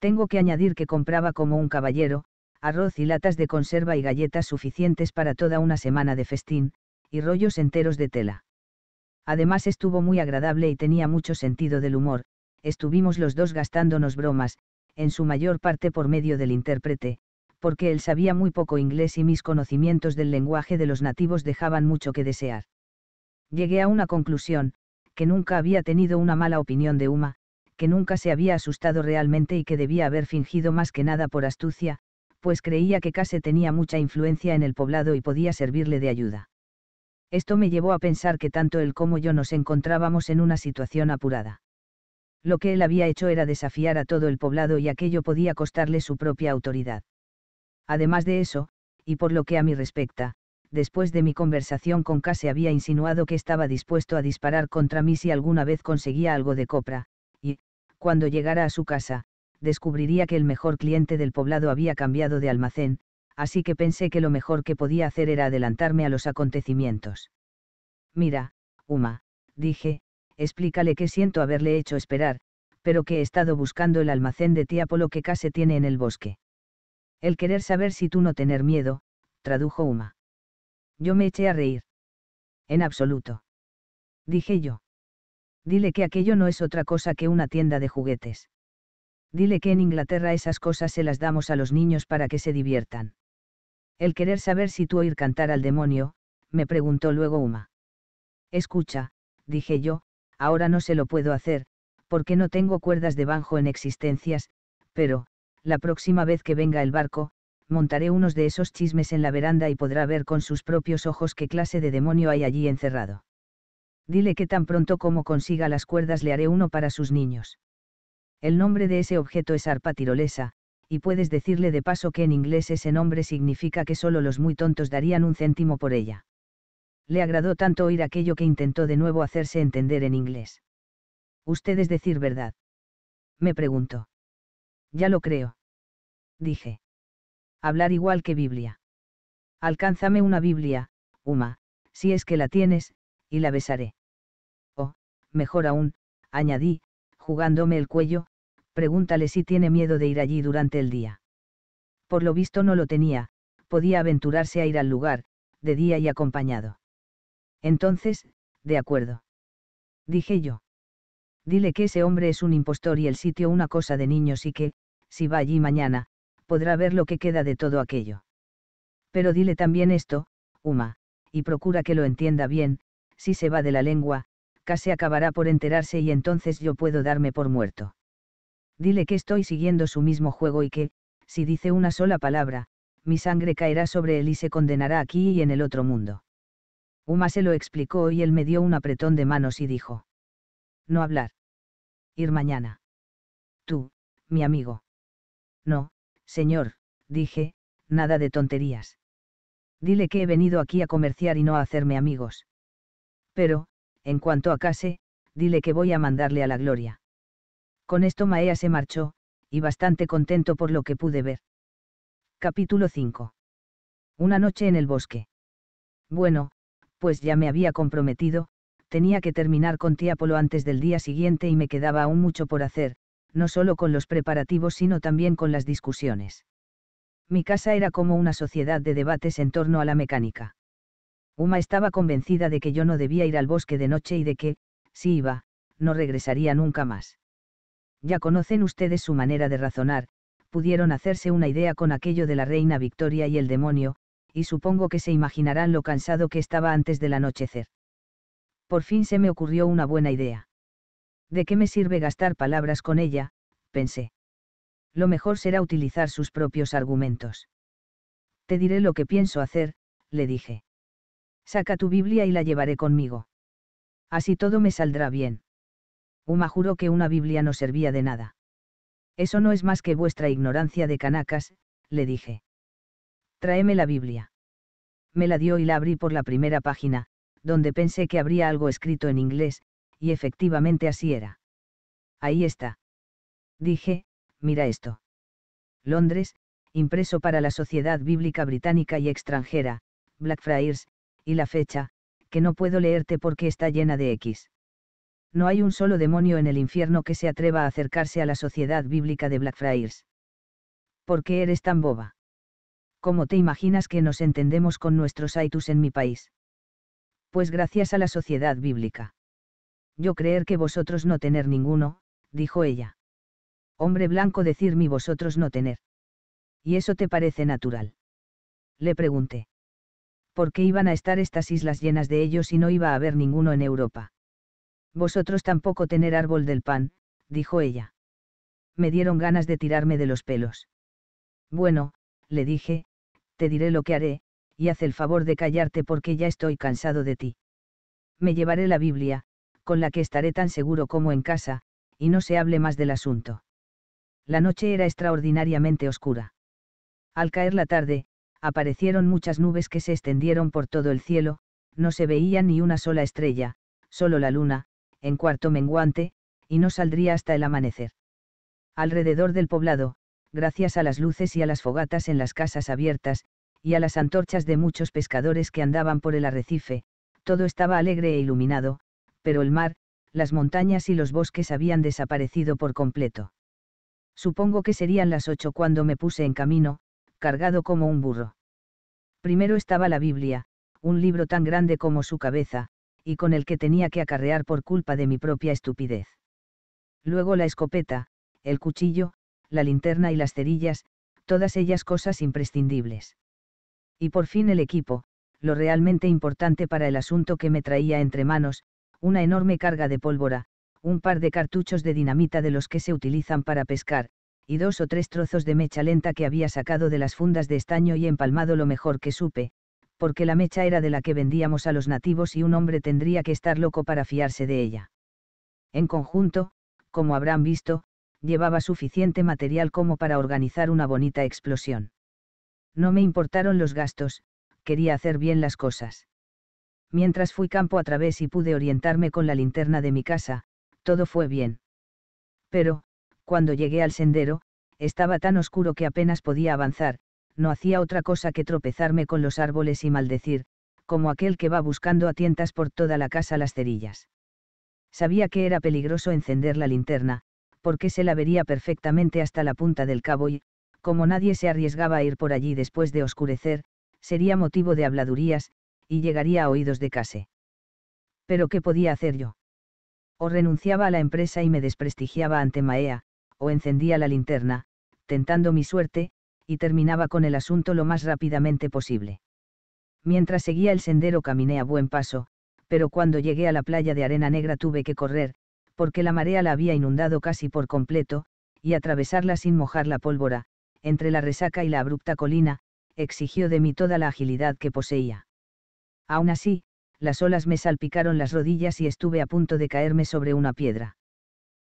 Tengo que añadir que compraba como un caballero, arroz y latas de conserva y galletas suficientes para toda una semana de festín, y rollos enteros de tela. Además estuvo muy agradable y tenía mucho sentido del humor, estuvimos los dos gastándonos bromas, en su mayor parte por medio del intérprete, porque él sabía muy poco inglés y mis conocimientos del lenguaje de los nativos dejaban mucho que desear. Llegué a una conclusión, que nunca había tenido una mala opinión de Uma, que nunca se había asustado realmente y que debía haber fingido más que nada por astucia, pues creía que Case tenía mucha influencia en el poblado y podía servirle de ayuda. Esto me llevó a pensar que tanto él como yo nos encontrábamos en una situación apurada. Lo que él había hecho era desafiar a todo el poblado y aquello podía costarle su propia autoridad. Además de eso, y por lo que a mí respecta, después de mi conversación con Case había insinuado que estaba dispuesto a disparar contra mí si alguna vez conseguía algo de copra, cuando llegara a su casa, descubriría que el mejor cliente del poblado había cambiado de almacén, así que pensé que lo mejor que podía hacer era adelantarme a los acontecimientos. Mira, Uma, dije, explícale que siento haberle hecho esperar, pero que he estado buscando el almacén de tía Polo que casi tiene en el bosque. El querer saber si tú no tener miedo, tradujo Uma. Yo me eché a reír. En absoluto. Dije yo. Dile que aquello no es otra cosa que una tienda de juguetes. Dile que en Inglaterra esas cosas se las damos a los niños para que se diviertan. El querer saber si tú oír cantar al demonio, me preguntó luego Uma. Escucha, dije yo, ahora no se lo puedo hacer, porque no tengo cuerdas de banjo en existencias, pero, la próxima vez que venga el barco, montaré unos de esos chismes en la veranda y podrá ver con sus propios ojos qué clase de demonio hay allí encerrado. Dile que tan pronto como consiga las cuerdas le haré uno para sus niños. El nombre de ese objeto es arpa tirolesa, y puedes decirle de paso que en inglés ese nombre significa que solo los muy tontos darían un céntimo por ella. Le agradó tanto oír aquello que intentó de nuevo hacerse entender en inglés. Ustedes decir verdad. Me preguntó. Ya lo creo. Dije. Hablar igual que Biblia. Alcánzame una Biblia, Uma, si es que la tienes, y la besaré mejor aún, añadí, jugándome el cuello, pregúntale si tiene miedo de ir allí durante el día. Por lo visto no lo tenía, podía aventurarse a ir al lugar, de día y acompañado. Entonces, de acuerdo. Dije yo. Dile que ese hombre es un impostor y el sitio una cosa de niños y que, si va allí mañana, podrá ver lo que queda de todo aquello. Pero dile también esto, Uma, y procura que lo entienda bien, si se va de la lengua, se acabará por enterarse y entonces yo puedo darme por muerto. Dile que estoy siguiendo su mismo juego y que, si dice una sola palabra, mi sangre caerá sobre él y se condenará aquí y en el otro mundo. Uma se lo explicó y él me dio un apretón de manos y dijo. No hablar. Ir mañana. Tú, mi amigo. No, señor, dije, nada de tonterías. Dile que he venido aquí a comerciar y no a hacerme amigos. Pero, en cuanto a case, dile que voy a mandarle a la gloria. Con esto Maea se marchó, y bastante contento por lo que pude ver. Capítulo 5. Una noche en el bosque. Bueno, pues ya me había comprometido, tenía que terminar con Tiapolo antes del día siguiente y me quedaba aún mucho por hacer, no solo con los preparativos sino también con las discusiones. Mi casa era como una sociedad de debates en torno a la mecánica. Uma estaba convencida de que yo no debía ir al bosque de noche y de que, si iba, no regresaría nunca más. Ya conocen ustedes su manera de razonar, pudieron hacerse una idea con aquello de la reina Victoria y el demonio, y supongo que se imaginarán lo cansado que estaba antes del anochecer. Por fin se me ocurrió una buena idea. ¿De qué me sirve gastar palabras con ella? pensé. Lo mejor será utilizar sus propios argumentos. Te diré lo que pienso hacer, le dije. Saca tu Biblia y la llevaré conmigo. Así todo me saldrá bien. Uma juró que una Biblia no servía de nada. Eso no es más que vuestra ignorancia de canacas, le dije. Tráeme la Biblia. Me la dio y la abrí por la primera página, donde pensé que habría algo escrito en inglés, y efectivamente así era. Ahí está. Dije, mira esto. Londres, impreso para la Sociedad Bíblica Británica y Extranjera, Blackfriars, y la fecha, que no puedo leerte porque está llena de X. No hay un solo demonio en el infierno que se atreva a acercarse a la sociedad bíblica de Blackfriars. ¿Por qué eres tan boba? ¿Cómo te imaginas que nos entendemos con nuestros aitus en mi país? Pues gracias a la sociedad bíblica. Yo creer que vosotros no tener ninguno, dijo ella. Hombre blanco decir mi vosotros no tener. ¿Y eso te parece natural? Le pregunté qué iban a estar estas islas llenas de ellos y no iba a haber ninguno en Europa. Vosotros tampoco tener árbol del pan, dijo ella. Me dieron ganas de tirarme de los pelos. Bueno, le dije, te diré lo que haré, y haz el favor de callarte porque ya estoy cansado de ti. Me llevaré la Biblia, con la que estaré tan seguro como en casa, y no se hable más del asunto. La noche era extraordinariamente oscura. Al caer la tarde, aparecieron muchas nubes que se extendieron por todo el cielo, no se veía ni una sola estrella, solo la luna, en cuarto menguante, y no saldría hasta el amanecer. Alrededor del poblado, gracias a las luces y a las fogatas en las casas abiertas, y a las antorchas de muchos pescadores que andaban por el arrecife, todo estaba alegre e iluminado, pero el mar, las montañas y los bosques habían desaparecido por completo. Supongo que serían las ocho cuando me puse en camino, cargado como un burro. Primero estaba la Biblia, un libro tan grande como su cabeza, y con el que tenía que acarrear por culpa de mi propia estupidez. Luego la escopeta, el cuchillo, la linterna y las cerillas, todas ellas cosas imprescindibles. Y por fin el equipo, lo realmente importante para el asunto que me traía entre manos, una enorme carga de pólvora, un par de cartuchos de dinamita de los que se utilizan para pescar, y dos o tres trozos de mecha lenta que había sacado de las fundas de estaño y empalmado lo mejor que supe, porque la mecha era de la que vendíamos a los nativos y un hombre tendría que estar loco para fiarse de ella. En conjunto, como habrán visto, llevaba suficiente material como para organizar una bonita explosión. No me importaron los gastos, quería hacer bien las cosas. Mientras fui campo a través y pude orientarme con la linterna de mi casa, todo fue bien. Pero, cuando llegué al sendero, estaba tan oscuro que apenas podía avanzar, no hacía otra cosa que tropezarme con los árboles y maldecir, como aquel que va buscando a tientas por toda la casa las cerillas. Sabía que era peligroso encender la linterna, porque se la vería perfectamente hasta la punta del cabo y, como nadie se arriesgaba a ir por allí después de oscurecer, sería motivo de habladurías, y llegaría a oídos de Case. Pero ¿qué podía hacer yo? O renunciaba a la empresa y me desprestigiaba ante Maea, o encendía la linterna, tentando mi suerte, y terminaba con el asunto lo más rápidamente posible. Mientras seguía el sendero caminé a buen paso, pero cuando llegué a la playa de arena negra tuve que correr, porque la marea la había inundado casi por completo, y atravesarla sin mojar la pólvora, entre la resaca y la abrupta colina, exigió de mí toda la agilidad que poseía. Aún así, las olas me salpicaron las rodillas y estuve a punto de caerme sobre una piedra.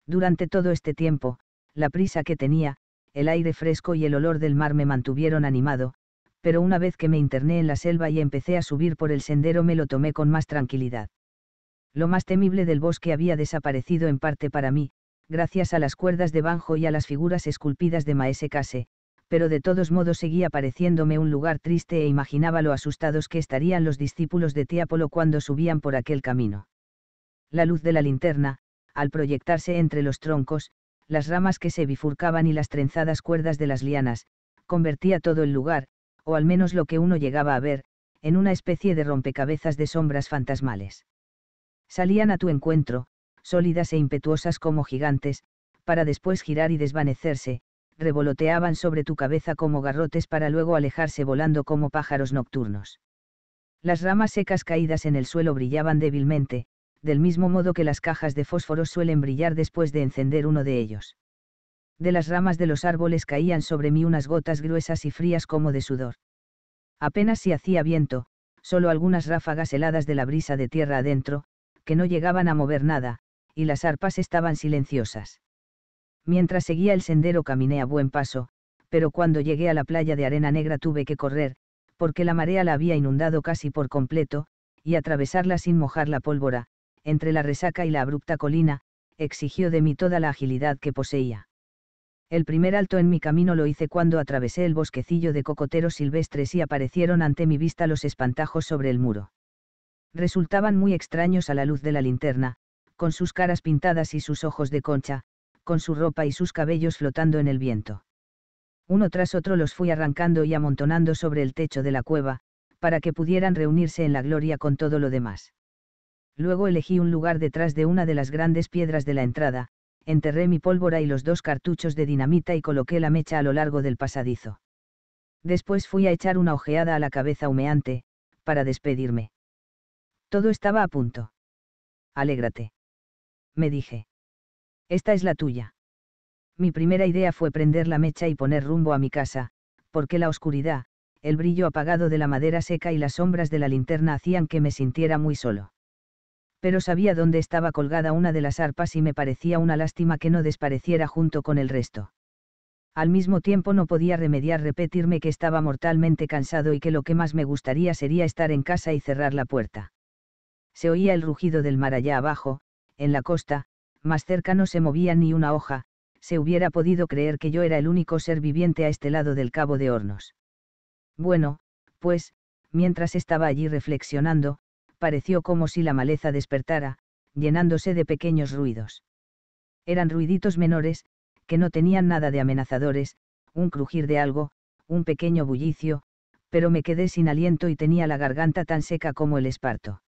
Durante todo este tiempo, la prisa que tenía, el aire fresco y el olor del mar me mantuvieron animado, pero una vez que me interné en la selva y empecé a subir por el sendero me lo tomé con más tranquilidad. Lo más temible del bosque había desaparecido en parte para mí, gracias a las cuerdas de banjo y a las figuras esculpidas de Maese Case, pero de todos modos seguía pareciéndome un lugar triste e imaginaba lo asustados que estarían los discípulos de Tiapolo cuando subían por aquel camino. La luz de la linterna, al proyectarse entre los troncos, las ramas que se bifurcaban y las trenzadas cuerdas de las lianas, convertía todo el lugar, o al menos lo que uno llegaba a ver, en una especie de rompecabezas de sombras fantasmales. Salían a tu encuentro, sólidas e impetuosas como gigantes, para después girar y desvanecerse, revoloteaban sobre tu cabeza como garrotes para luego alejarse volando como pájaros nocturnos. Las ramas secas caídas en el suelo brillaban débilmente, del mismo modo que las cajas de fósforos suelen brillar después de encender uno de ellos. De las ramas de los árboles caían sobre mí unas gotas gruesas y frías como de sudor. Apenas si hacía viento, solo algunas ráfagas heladas de la brisa de tierra adentro, que no llegaban a mover nada, y las arpas estaban silenciosas. Mientras seguía el sendero caminé a buen paso, pero cuando llegué a la playa de arena negra tuve que correr, porque la marea la había inundado casi por completo, y atravesarla sin mojar la pólvora, entre la resaca y la abrupta colina, exigió de mí toda la agilidad que poseía. El primer alto en mi camino lo hice cuando atravesé el bosquecillo de cocoteros silvestres y aparecieron ante mi vista los espantajos sobre el muro. Resultaban muy extraños a la luz de la linterna, con sus caras pintadas y sus ojos de concha, con su ropa y sus cabellos flotando en el viento. Uno tras otro los fui arrancando y amontonando sobre el techo de la cueva, para que pudieran reunirse en la gloria con todo lo demás. Luego elegí un lugar detrás de una de las grandes piedras de la entrada, enterré mi pólvora y los dos cartuchos de dinamita y coloqué la mecha a lo largo del pasadizo. Después fui a echar una ojeada a la cabeza humeante, para despedirme. Todo estaba a punto. Alégrate. Me dije. Esta es la tuya. Mi primera idea fue prender la mecha y poner rumbo a mi casa, porque la oscuridad, el brillo apagado de la madera seca y las sombras de la linterna hacían que me sintiera muy solo pero sabía dónde estaba colgada una de las arpas y me parecía una lástima que no despareciera junto con el resto. Al mismo tiempo no podía remediar repetirme que estaba mortalmente cansado y que lo que más me gustaría sería estar en casa y cerrar la puerta. Se oía el rugido del mar allá abajo, en la costa, más cerca no se movía ni una hoja, se hubiera podido creer que yo era el único ser viviente a este lado del Cabo de Hornos. Bueno, pues, mientras estaba allí reflexionando, pareció como si la maleza despertara, llenándose de pequeños ruidos. Eran ruiditos menores, que no tenían nada de amenazadores, un crujir de algo, un pequeño bullicio, pero me quedé sin aliento y tenía la garganta tan seca como el esparto.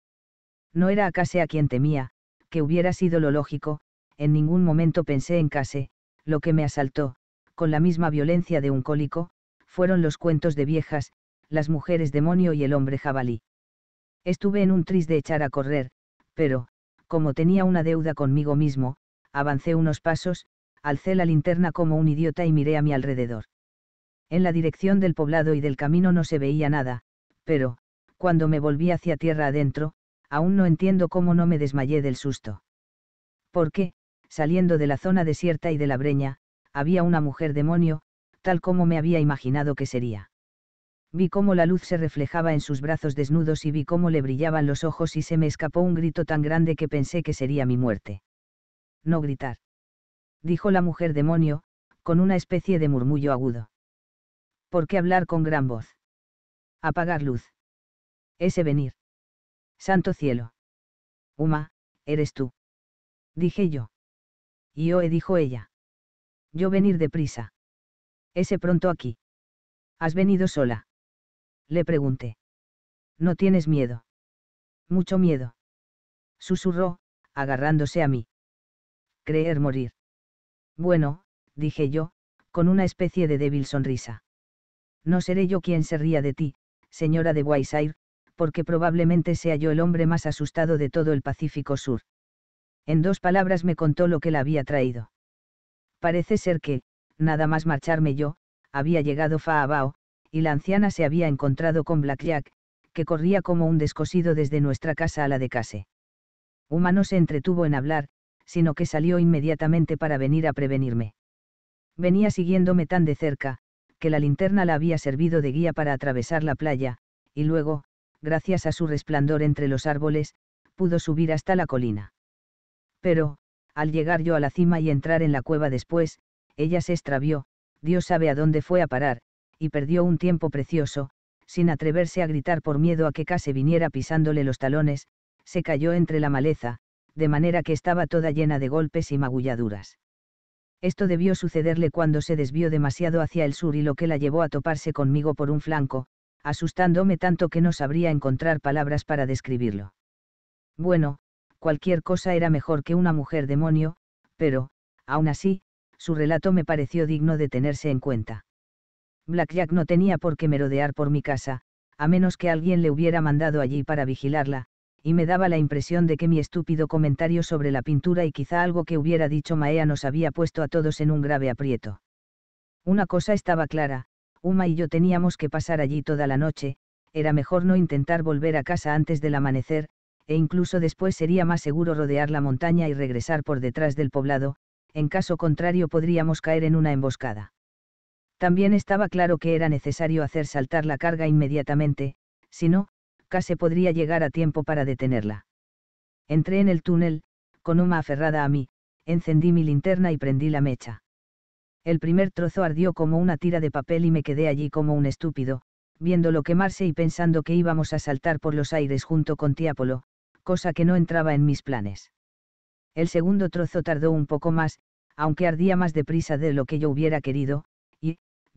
No era a Case a quien temía, que hubiera sido lo lógico, en ningún momento pensé en Case, lo que me asaltó, con la misma violencia de un cólico, fueron los cuentos de viejas, las mujeres demonio y el hombre jabalí. Estuve en un tris de echar a correr, pero, como tenía una deuda conmigo mismo, avancé unos pasos, alcé la linterna como un idiota y miré a mi alrededor. En la dirección del poblado y del camino no se veía nada, pero, cuando me volví hacia tierra adentro, aún no entiendo cómo no me desmayé del susto. Porque, saliendo de la zona desierta y de la breña, había una mujer demonio, tal como me había imaginado que sería vi cómo la luz se reflejaba en sus brazos desnudos y vi cómo le brillaban los ojos y se me escapó un grito tan grande que pensé que sería mi muerte. No gritar. Dijo la mujer demonio, con una especie de murmullo agudo. ¿Por qué hablar con gran voz? Apagar luz. Ese venir. Santo cielo. Uma, eres tú. Dije yo. Y Ioe dijo ella. Yo venir prisa. Ese pronto aquí. Has venido sola le pregunté. ¿No tienes miedo? Mucho miedo. Susurró, agarrándose a mí. Creer morir. Bueno, dije yo, con una especie de débil sonrisa. No seré yo quien se ría de ti, señora de Wysire, porque probablemente sea yo el hombre más asustado de todo el Pacífico Sur. En dos palabras me contó lo que la había traído. Parece ser que, nada más marcharme yo, había llegado Faabao, y la anciana se había encontrado con Jack, que corría como un descosido desde nuestra casa a la de Case. no se entretuvo en hablar, sino que salió inmediatamente para venir a prevenirme. Venía siguiéndome tan de cerca, que la linterna la había servido de guía para atravesar la playa, y luego, gracias a su resplandor entre los árboles, pudo subir hasta la colina. Pero, al llegar yo a la cima y entrar en la cueva después, ella se extravió, Dios sabe a dónde fue a parar, y perdió un tiempo precioso, sin atreverse a gritar por miedo a que casi viniera pisándole los talones, se cayó entre la maleza, de manera que estaba toda llena de golpes y magulladuras. Esto debió sucederle cuando se desvió demasiado hacia el sur y lo que la llevó a toparse conmigo por un flanco, asustándome tanto que no sabría encontrar palabras para describirlo. Bueno, cualquier cosa era mejor que una mujer demonio, pero, aún así, su relato me pareció digno de tenerse en cuenta. Blackjack no tenía por qué merodear por mi casa, a menos que alguien le hubiera mandado allí para vigilarla, y me daba la impresión de que mi estúpido comentario sobre la pintura y quizá algo que hubiera dicho Maea nos había puesto a todos en un grave aprieto. Una cosa estaba clara, Uma y yo teníamos que pasar allí toda la noche, era mejor no intentar volver a casa antes del amanecer, e incluso después sería más seguro rodear la montaña y regresar por detrás del poblado, en caso contrario podríamos caer en una emboscada. También estaba claro que era necesario hacer saltar la carga inmediatamente, si no, casi podría llegar a tiempo para detenerla. Entré en el túnel, con Uma aferrada a mí, encendí mi linterna y prendí la mecha. El primer trozo ardió como una tira de papel y me quedé allí como un estúpido, viéndolo quemarse y pensando que íbamos a saltar por los aires junto con Tiápolo, cosa que no entraba en mis planes. El segundo trozo tardó un poco más, aunque ardía más deprisa de lo que yo hubiera querido,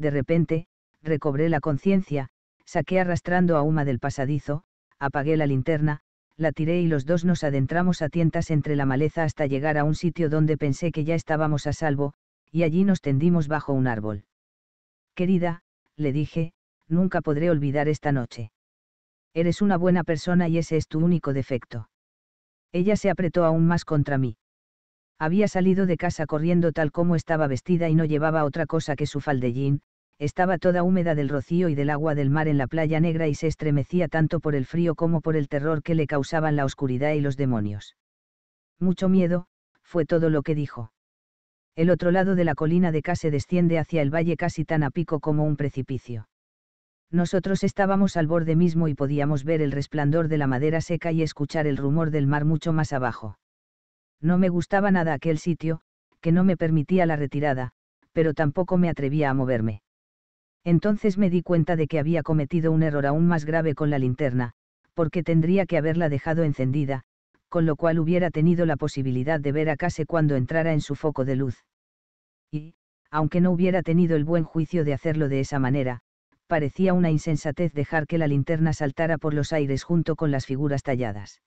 de repente, recobré la conciencia, saqué arrastrando a Uma del pasadizo, apagué la linterna, la tiré y los dos nos adentramos a tientas entre la maleza hasta llegar a un sitio donde pensé que ya estábamos a salvo, y allí nos tendimos bajo un árbol. Querida, le dije, nunca podré olvidar esta noche. Eres una buena persona y ese es tu único defecto. Ella se apretó aún más contra mí. Había salido de casa corriendo tal como estaba vestida y no llevaba otra cosa que su faldellín, estaba toda húmeda del rocío y del agua del mar en la playa negra y se estremecía tanto por el frío como por el terror que le causaban la oscuridad y los demonios. Mucho miedo, fue todo lo que dijo. El otro lado de la colina de se desciende hacia el valle casi tan a pico como un precipicio. Nosotros estábamos al borde mismo y podíamos ver el resplandor de la madera seca y escuchar el rumor del mar mucho más abajo. No me gustaba nada aquel sitio, que no me permitía la retirada, pero tampoco me atrevía a moverme. Entonces me di cuenta de que había cometido un error aún más grave con la linterna, porque tendría que haberla dejado encendida, con lo cual hubiera tenido la posibilidad de ver a Case cuando entrara en su foco de luz. Y, aunque no hubiera tenido el buen juicio de hacerlo de esa manera, parecía una insensatez dejar que la linterna saltara por los aires junto con las figuras talladas.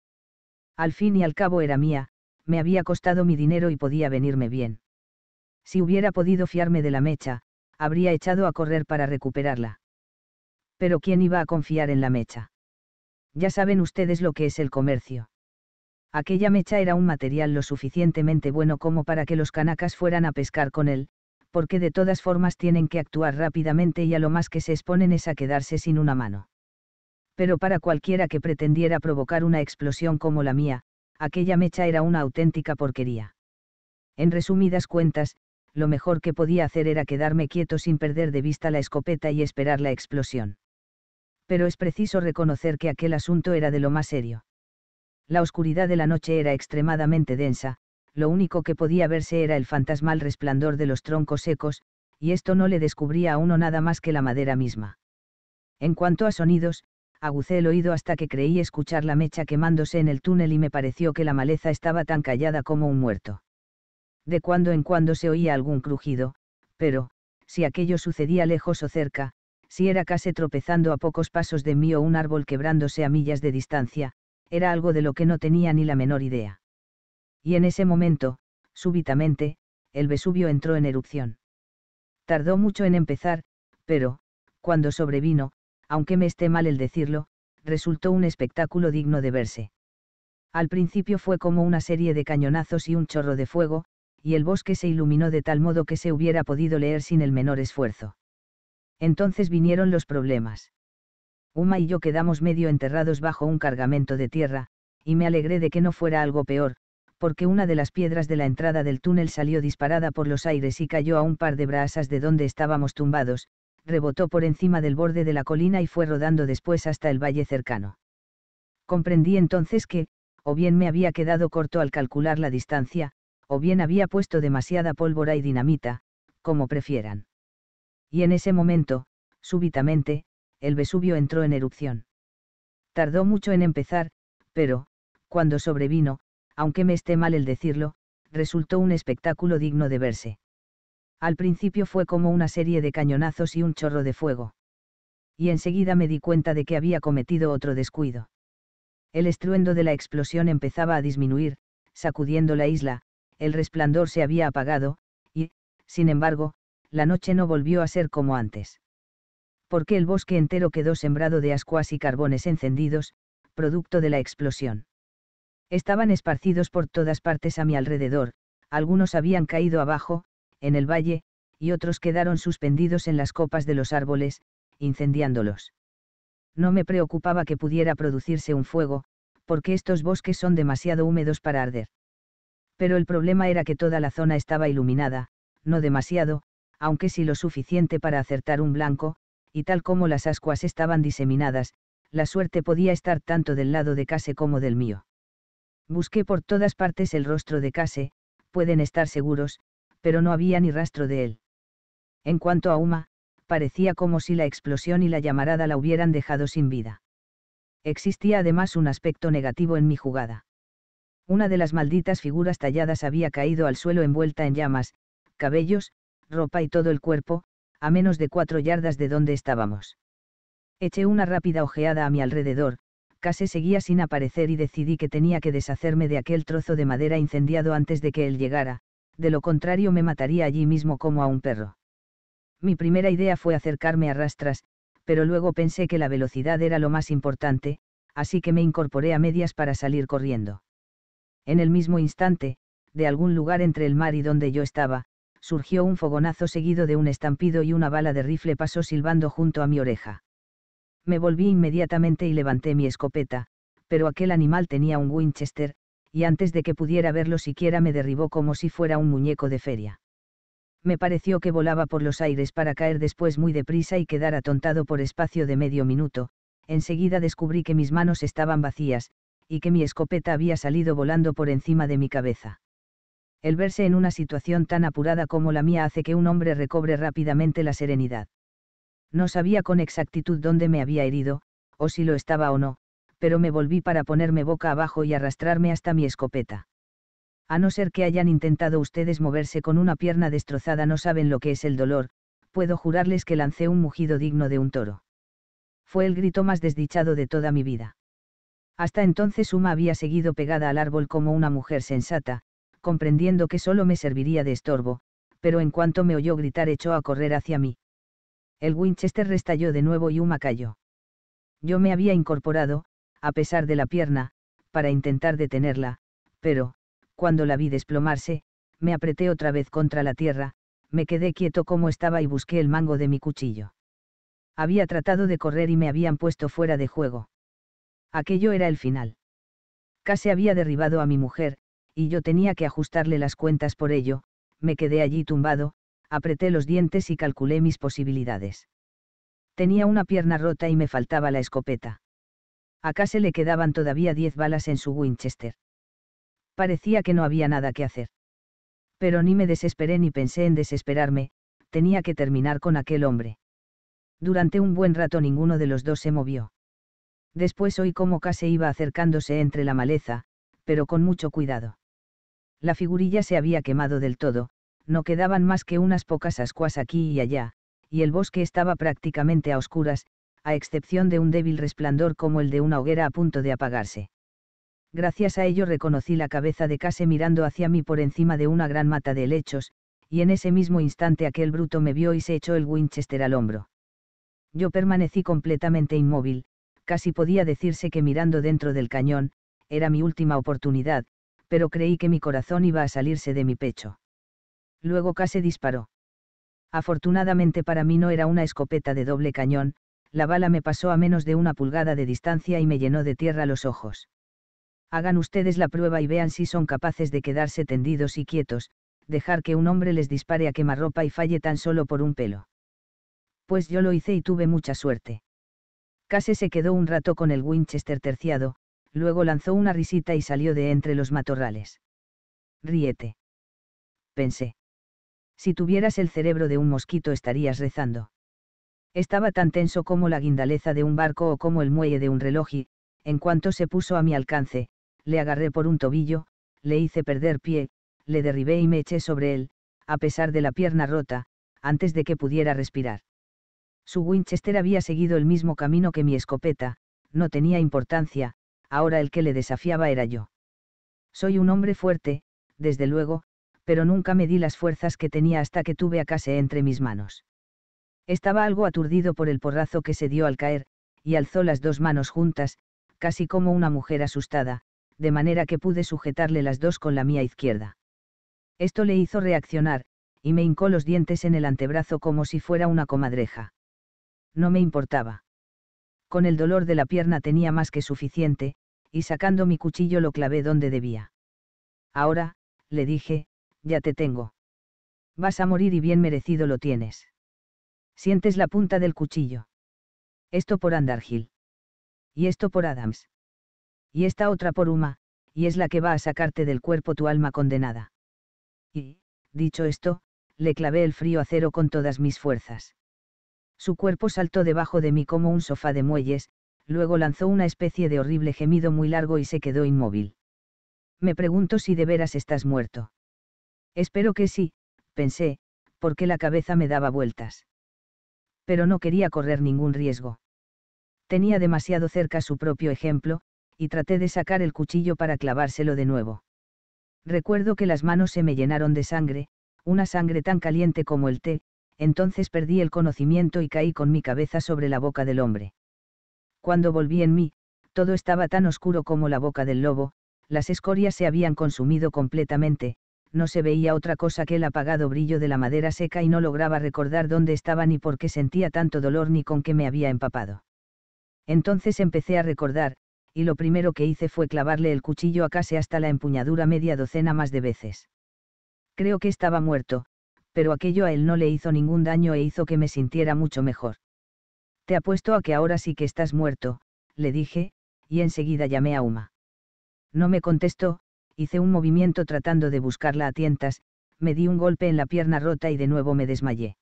Al fin y al cabo era mía, me había costado mi dinero y podía venirme bien. Si hubiera podido fiarme de la mecha, habría echado a correr para recuperarla. Pero ¿quién iba a confiar en la mecha? Ya saben ustedes lo que es el comercio. Aquella mecha era un material lo suficientemente bueno como para que los canacas fueran a pescar con él, porque de todas formas tienen que actuar rápidamente y a lo más que se exponen es a quedarse sin una mano. Pero para cualquiera que pretendiera provocar una explosión como la mía, aquella mecha era una auténtica porquería. En resumidas cuentas, lo mejor que podía hacer era quedarme quieto sin perder de vista la escopeta y esperar la explosión. Pero es preciso reconocer que aquel asunto era de lo más serio. La oscuridad de la noche era extremadamente densa, lo único que podía verse era el fantasmal resplandor de los troncos secos, y esto no le descubría a uno nada más que la madera misma. En cuanto a sonidos, agucé el oído hasta que creí escuchar la mecha quemándose en el túnel y me pareció que la maleza estaba tan callada como un muerto de cuando en cuando se oía algún crujido, pero, si aquello sucedía lejos o cerca, si era casi tropezando a pocos pasos de mí o un árbol quebrándose a millas de distancia, era algo de lo que no tenía ni la menor idea. Y en ese momento, súbitamente, el Vesubio entró en erupción. Tardó mucho en empezar, pero, cuando sobrevino, aunque me esté mal el decirlo, resultó un espectáculo digno de verse. Al principio fue como una serie de cañonazos y un chorro de fuego, y el bosque se iluminó de tal modo que se hubiera podido leer sin el menor esfuerzo. Entonces vinieron los problemas. Uma y yo quedamos medio enterrados bajo un cargamento de tierra, y me alegré de que no fuera algo peor, porque una de las piedras de la entrada del túnel salió disparada por los aires y cayó a un par de brasas de donde estábamos tumbados, rebotó por encima del borde de la colina y fue rodando después hasta el valle cercano. Comprendí entonces que, o bien me había quedado corto al calcular la distancia, o bien había puesto demasiada pólvora y dinamita, como prefieran. Y en ese momento, súbitamente, el Vesubio entró en erupción. Tardó mucho en empezar, pero, cuando sobrevino, aunque me esté mal el decirlo, resultó un espectáculo digno de verse. Al principio fue como una serie de cañonazos y un chorro de fuego. Y enseguida me di cuenta de que había cometido otro descuido. El estruendo de la explosión empezaba a disminuir, sacudiendo la isla, el resplandor se había apagado, y, sin embargo, la noche no volvió a ser como antes. Porque el bosque entero quedó sembrado de ascuas y carbones encendidos, producto de la explosión. Estaban esparcidos por todas partes a mi alrededor, algunos habían caído abajo, en el valle, y otros quedaron suspendidos en las copas de los árboles, incendiándolos. No me preocupaba que pudiera producirse un fuego, porque estos bosques son demasiado húmedos para arder pero el problema era que toda la zona estaba iluminada, no demasiado, aunque sí lo suficiente para acertar un blanco, y tal como las ascuas estaban diseminadas, la suerte podía estar tanto del lado de Case como del mío. Busqué por todas partes el rostro de Case, pueden estar seguros, pero no había ni rastro de él. En cuanto a Uma, parecía como si la explosión y la llamarada la hubieran dejado sin vida. Existía además un aspecto negativo en mi jugada. Una de las malditas figuras talladas había caído al suelo envuelta en llamas, cabellos, ropa y todo el cuerpo, a menos de cuatro yardas de donde estábamos. Eché una rápida ojeada a mi alrededor, casi seguía sin aparecer y decidí que tenía que deshacerme de aquel trozo de madera incendiado antes de que él llegara, de lo contrario me mataría allí mismo como a un perro. Mi primera idea fue acercarme a rastras, pero luego pensé que la velocidad era lo más importante, así que me incorporé a medias para salir corriendo. En el mismo instante, de algún lugar entre el mar y donde yo estaba, surgió un fogonazo seguido de un estampido y una bala de rifle pasó silbando junto a mi oreja. Me volví inmediatamente y levanté mi escopeta, pero aquel animal tenía un Winchester, y antes de que pudiera verlo siquiera me derribó como si fuera un muñeco de feria. Me pareció que volaba por los aires para caer después muy deprisa y quedar atontado por espacio de medio minuto, enseguida descubrí que mis manos estaban vacías, y que mi escopeta había salido volando por encima de mi cabeza. El verse en una situación tan apurada como la mía hace que un hombre recobre rápidamente la serenidad. No sabía con exactitud dónde me había herido, o si lo estaba o no, pero me volví para ponerme boca abajo y arrastrarme hasta mi escopeta. A no ser que hayan intentado ustedes moverse con una pierna destrozada, no saben lo que es el dolor, puedo jurarles que lancé un mugido digno de un toro. Fue el grito más desdichado de toda mi vida. Hasta entonces Uma había seguido pegada al árbol como una mujer sensata, comprendiendo que solo me serviría de estorbo, pero en cuanto me oyó gritar echó a correr hacia mí. El Winchester restalló de nuevo y Uma cayó. Yo me había incorporado, a pesar de la pierna, para intentar detenerla, pero, cuando la vi desplomarse, me apreté otra vez contra la tierra, me quedé quieto como estaba y busqué el mango de mi cuchillo. Había tratado de correr y me habían puesto fuera de juego. Aquello era el final. Casi había derribado a mi mujer, y yo tenía que ajustarle las cuentas por ello, me quedé allí tumbado, apreté los dientes y calculé mis posibilidades. Tenía una pierna rota y me faltaba la escopeta. A Case le quedaban todavía diez balas en su Winchester. Parecía que no había nada que hacer. Pero ni me desesperé ni pensé en desesperarme, tenía que terminar con aquel hombre. Durante un buen rato ninguno de los dos se movió. Después oí cómo Case iba acercándose entre la maleza, pero con mucho cuidado. La figurilla se había quemado del todo, no quedaban más que unas pocas ascuas aquí y allá, y el bosque estaba prácticamente a oscuras, a excepción de un débil resplandor como el de una hoguera a punto de apagarse. Gracias a ello reconocí la cabeza de Case mirando hacia mí por encima de una gran mata de helechos, y en ese mismo instante aquel bruto me vio y se echó el Winchester al hombro. Yo permanecí completamente inmóvil, casi podía decirse que mirando dentro del cañón, era mi última oportunidad, pero creí que mi corazón iba a salirse de mi pecho. Luego casi disparó. Afortunadamente para mí no era una escopeta de doble cañón, la bala me pasó a menos de una pulgada de distancia y me llenó de tierra los ojos. Hagan ustedes la prueba y vean si son capaces de quedarse tendidos y quietos, dejar que un hombre les dispare a quemarropa y falle tan solo por un pelo. Pues yo lo hice y tuve mucha suerte. Case se quedó un rato con el Winchester terciado, luego lanzó una risita y salió de entre los matorrales. Ríete. Pensé. Si tuvieras el cerebro de un mosquito estarías rezando. Estaba tan tenso como la guindaleza de un barco o como el muelle de un reloj y, en cuanto se puso a mi alcance, le agarré por un tobillo, le hice perder pie, le derribé y me eché sobre él, a pesar de la pierna rota, antes de que pudiera respirar. Su Winchester había seguido el mismo camino que mi escopeta, no tenía importancia, ahora el que le desafiaba era yo. Soy un hombre fuerte, desde luego, pero nunca me di las fuerzas que tenía hasta que tuve a Case entre mis manos. Estaba algo aturdido por el porrazo que se dio al caer, y alzó las dos manos juntas, casi como una mujer asustada, de manera que pude sujetarle las dos con la mía izquierda. Esto le hizo reaccionar, y me hincó los dientes en el antebrazo como si fuera una comadreja no me importaba. Con el dolor de la pierna tenía más que suficiente, y sacando mi cuchillo lo clavé donde debía. Ahora, le dije, ya te tengo. Vas a morir y bien merecido lo tienes. Sientes la punta del cuchillo. Esto por Andargil. Y esto por Adams. Y esta otra por Uma, y es la que va a sacarte del cuerpo tu alma condenada. Y, dicho esto, le clavé el frío acero con todas mis fuerzas. Su cuerpo saltó debajo de mí como un sofá de muelles, luego lanzó una especie de horrible gemido muy largo y se quedó inmóvil. Me pregunto si de veras estás muerto. Espero que sí, pensé, porque la cabeza me daba vueltas. Pero no quería correr ningún riesgo. Tenía demasiado cerca su propio ejemplo, y traté de sacar el cuchillo para clavárselo de nuevo. Recuerdo que las manos se me llenaron de sangre, una sangre tan caliente como el té, entonces perdí el conocimiento y caí con mi cabeza sobre la boca del hombre. Cuando volví en mí, todo estaba tan oscuro como la boca del lobo, las escorias se habían consumido completamente, no se veía otra cosa que el apagado brillo de la madera seca y no lograba recordar dónde estaba ni por qué sentía tanto dolor ni con qué me había empapado. Entonces empecé a recordar, y lo primero que hice fue clavarle el cuchillo a casi hasta la empuñadura media docena más de veces. Creo que estaba muerto, pero aquello a él no le hizo ningún daño e hizo que me sintiera mucho mejor. Te apuesto a que ahora sí que estás muerto, le dije, y enseguida llamé a Uma. No me contestó, hice un movimiento tratando de buscarla a tientas, me di un golpe en la pierna rota y de nuevo me desmayé.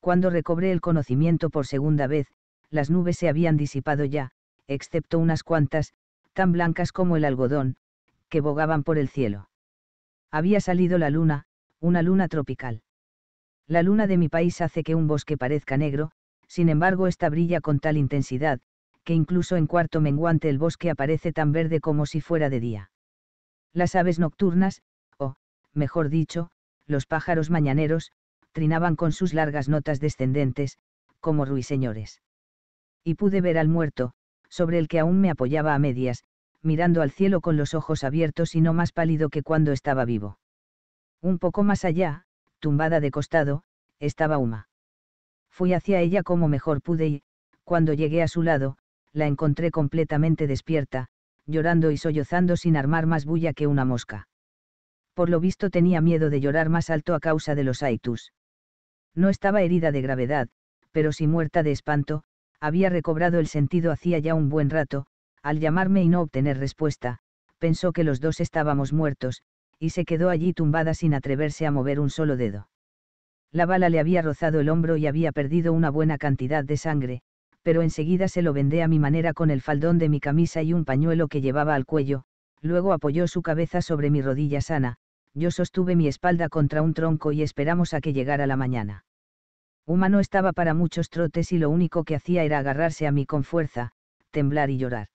Cuando recobré el conocimiento por segunda vez, las nubes se habían disipado ya, excepto unas cuantas, tan blancas como el algodón, que bogaban por el cielo. Había salido la luna, una luna tropical. La luna de mi país hace que un bosque parezca negro, sin embargo esta brilla con tal intensidad, que incluso en cuarto menguante el bosque aparece tan verde como si fuera de día. Las aves nocturnas, o, mejor dicho, los pájaros mañaneros, trinaban con sus largas notas descendentes, como ruiseñores. Y pude ver al muerto, sobre el que aún me apoyaba a medias, mirando al cielo con los ojos abiertos y no más pálido que cuando estaba vivo. Un poco más allá, tumbada de costado, estaba Uma. Fui hacia ella como mejor pude y, cuando llegué a su lado, la encontré completamente despierta, llorando y sollozando sin armar más bulla que una mosca. Por lo visto tenía miedo de llorar más alto a causa de los aitus. No estaba herida de gravedad, pero si muerta de espanto, había recobrado el sentido hacía ya un buen rato, al llamarme y no obtener respuesta, pensó que los dos estábamos muertos, y se quedó allí tumbada sin atreverse a mover un solo dedo. La bala le había rozado el hombro y había perdido una buena cantidad de sangre, pero enseguida se lo vendé a mi manera con el faldón de mi camisa y un pañuelo que llevaba al cuello, luego apoyó su cabeza sobre mi rodilla sana, yo sostuve mi espalda contra un tronco y esperamos a que llegara la mañana. Humano estaba para muchos trotes y lo único que hacía era agarrarse a mí con fuerza, temblar y llorar.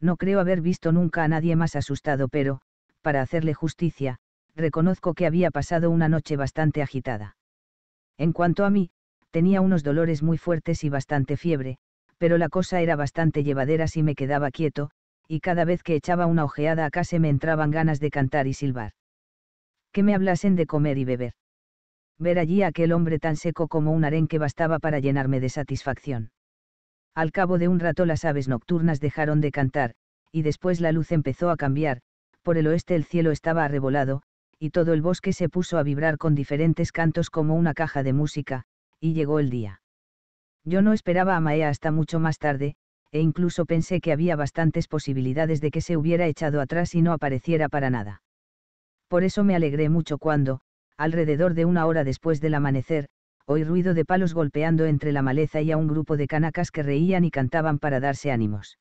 No creo haber visto nunca a nadie más asustado, pero, para hacerle justicia, reconozco que había pasado una noche bastante agitada. En cuanto a mí, tenía unos dolores muy fuertes y bastante fiebre, pero la cosa era bastante llevadera si me quedaba quieto, y cada vez que echaba una ojeada a casa me entraban ganas de cantar y silbar. Que me hablasen de comer y beber. Ver allí aquel hombre tan seco como un arenque que bastaba para llenarme de satisfacción. Al cabo de un rato las aves nocturnas dejaron de cantar, y después la luz empezó a cambiar, por el oeste el cielo estaba arrebolado, y todo el bosque se puso a vibrar con diferentes cantos como una caja de música, y llegó el día. Yo no esperaba a Maea hasta mucho más tarde, e incluso pensé que había bastantes posibilidades de que se hubiera echado atrás y no apareciera para nada. Por eso me alegré mucho cuando, alrededor de una hora después del amanecer, oí ruido de palos golpeando entre la maleza y a un grupo de canacas que reían y cantaban para darse ánimos.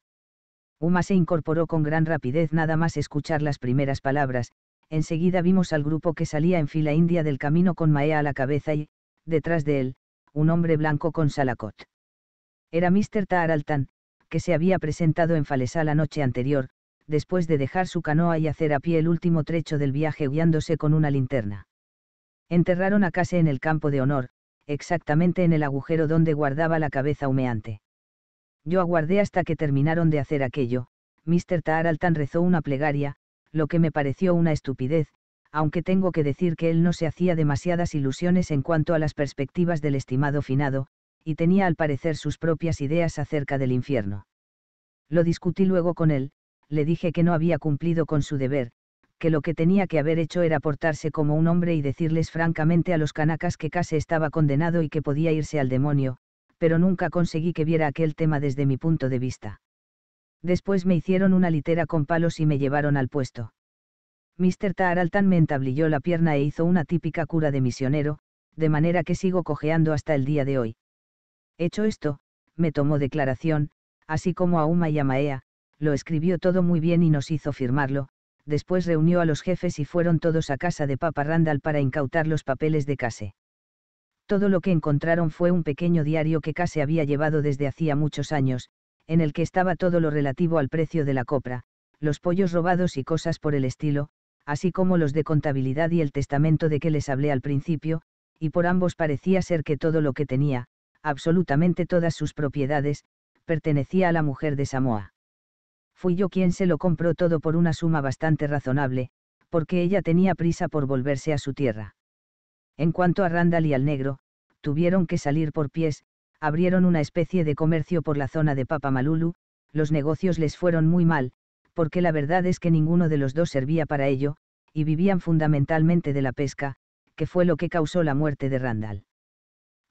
Uma se incorporó con gran rapidez nada más escuchar las primeras palabras, enseguida vimos al grupo que salía en fila india del camino con Maea a la cabeza y, detrás de él, un hombre blanco con salacot. Era Mr. Taaraltan, que se había presentado en Falesá la noche anterior, después de dejar su canoa y hacer a pie el último trecho del viaje guiándose con una linterna. Enterraron a Kase en el campo de honor, exactamente en el agujero donde guardaba la cabeza humeante. Yo aguardé hasta que terminaron de hacer aquello, Mr. Taraltan rezó una plegaria, lo que me pareció una estupidez, aunque tengo que decir que él no se hacía demasiadas ilusiones en cuanto a las perspectivas del estimado finado, y tenía al parecer sus propias ideas acerca del infierno. Lo discutí luego con él, le dije que no había cumplido con su deber, que lo que tenía que haber hecho era portarse como un hombre y decirles francamente a los canacas que casi estaba condenado y que podía irse al demonio, pero nunca conseguí que viera aquel tema desde mi punto de vista. Después me hicieron una litera con palos y me llevaron al puesto. Mr. Taraltan me entablilló la pierna e hizo una típica cura de misionero, de manera que sigo cojeando hasta el día de hoy. Hecho esto, me tomó declaración, así como a Uma y a lo escribió todo muy bien y nos hizo firmarlo, después reunió a los jefes y fueron todos a casa de Papa Randall para incautar los papeles de case todo lo que encontraron fue un pequeño diario que casi había llevado desde hacía muchos años, en el que estaba todo lo relativo al precio de la copra, los pollos robados y cosas por el estilo, así como los de contabilidad y el testamento de que les hablé al principio, y por ambos parecía ser que todo lo que tenía, absolutamente todas sus propiedades, pertenecía a la mujer de Samoa. Fui yo quien se lo compró todo por una suma bastante razonable, porque ella tenía prisa por volverse a su tierra. En cuanto a Randall y al negro, tuvieron que salir por pies, abrieron una especie de comercio por la zona de Papamalulu, los negocios les fueron muy mal, porque la verdad es que ninguno de los dos servía para ello, y vivían fundamentalmente de la pesca, que fue lo que causó la muerte de Randall.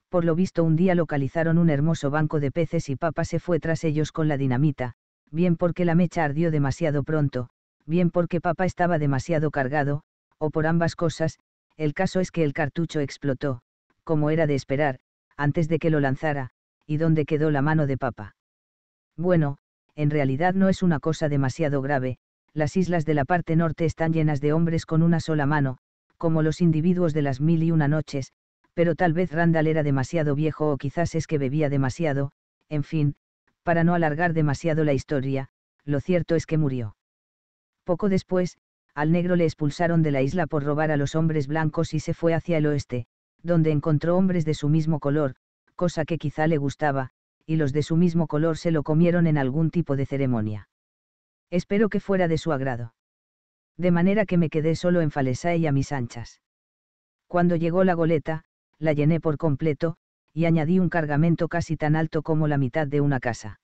Por lo visto un día localizaron un hermoso banco de peces y Papa se fue tras ellos con la dinamita, bien porque la mecha ardió demasiado pronto, bien porque Papa estaba demasiado cargado, o por ambas cosas, el caso es que el cartucho explotó, como era de esperar, antes de que lo lanzara, y donde quedó la mano de papa. Bueno, en realidad no es una cosa demasiado grave, las islas de la parte norte están llenas de hombres con una sola mano, como los individuos de las mil y una noches, pero tal vez Randall era demasiado viejo o quizás es que bebía demasiado, en fin, para no alargar demasiado la historia, lo cierto es que murió. Poco después, al negro le expulsaron de la isla por robar a los hombres blancos y se fue hacia el oeste, donde encontró hombres de su mismo color, cosa que quizá le gustaba, y los de su mismo color se lo comieron en algún tipo de ceremonia. Espero que fuera de su agrado. De manera que me quedé solo en Falesá y a mis anchas. Cuando llegó la goleta, la llené por completo, y añadí un cargamento casi tan alto como la mitad de una casa.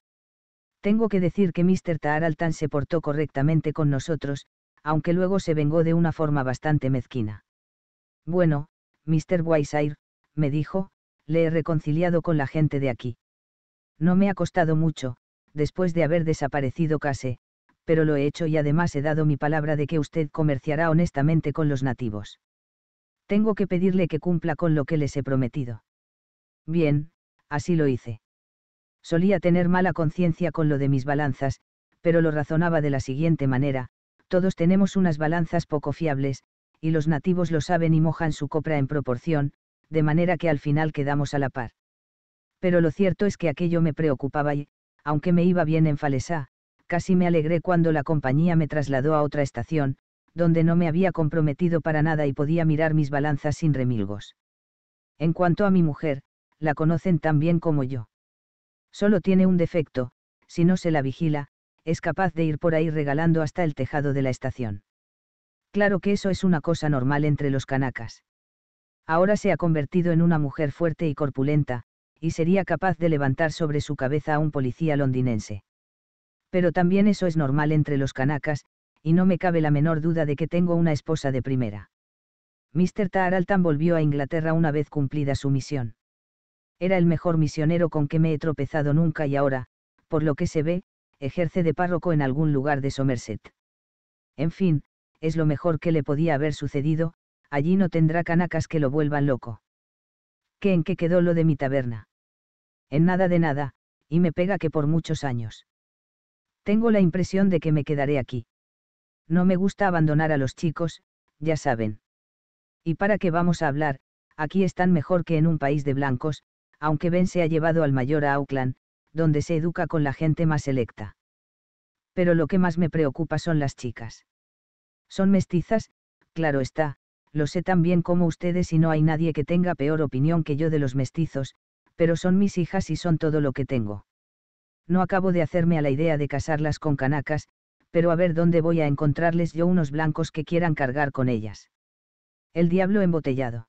Tengo que decir que Mr. Taaraltan se portó correctamente con nosotros, aunque luego se vengó de una forma bastante mezquina. Bueno, Mr. Wysire, me dijo, le he reconciliado con la gente de aquí. No me ha costado mucho, después de haber desaparecido casi, pero lo he hecho y además he dado mi palabra de que usted comerciará honestamente con los nativos. Tengo que pedirle que cumpla con lo que les he prometido. Bien, así lo hice. Solía tener mala conciencia con lo de mis balanzas, pero lo razonaba de la siguiente manera, todos tenemos unas balanzas poco fiables, y los nativos lo saben y mojan su copra en proporción, de manera que al final quedamos a la par. Pero lo cierto es que aquello me preocupaba y, aunque me iba bien en Falesá, casi me alegré cuando la compañía me trasladó a otra estación, donde no me había comprometido para nada y podía mirar mis balanzas sin remilgos. En cuanto a mi mujer, la conocen tan bien como yo. Solo tiene un defecto, si no se la vigila, es capaz de ir por ahí regalando hasta el tejado de la estación. Claro que eso es una cosa normal entre los canacas. Ahora se ha convertido en una mujer fuerte y corpulenta, y sería capaz de levantar sobre su cabeza a un policía londinense. Pero también eso es normal entre los canacas, y no me cabe la menor duda de que tengo una esposa de primera. Mr. Taraltan volvió a Inglaterra una vez cumplida su misión. Era el mejor misionero con que me he tropezado nunca y ahora, por lo que se ve, ejerce de párroco en algún lugar de Somerset. En fin, es lo mejor que le podía haber sucedido, allí no tendrá canacas que lo vuelvan loco. ¿Qué en qué quedó lo de mi taberna? En nada de nada, y me pega que por muchos años. Tengo la impresión de que me quedaré aquí. No me gusta abandonar a los chicos, ya saben. ¿Y para qué vamos a hablar? Aquí están mejor que en un país de blancos, aunque Ben se ha llevado al mayor a Auckland, donde se educa con la gente más selecta. Pero lo que más me preocupa son las chicas. Son mestizas, claro está, lo sé tan bien como ustedes y no hay nadie que tenga peor opinión que yo de los mestizos, pero son mis hijas y son todo lo que tengo. No acabo de hacerme a la idea de casarlas con canacas, pero a ver dónde voy a encontrarles yo unos blancos que quieran cargar con ellas. El diablo embotellado.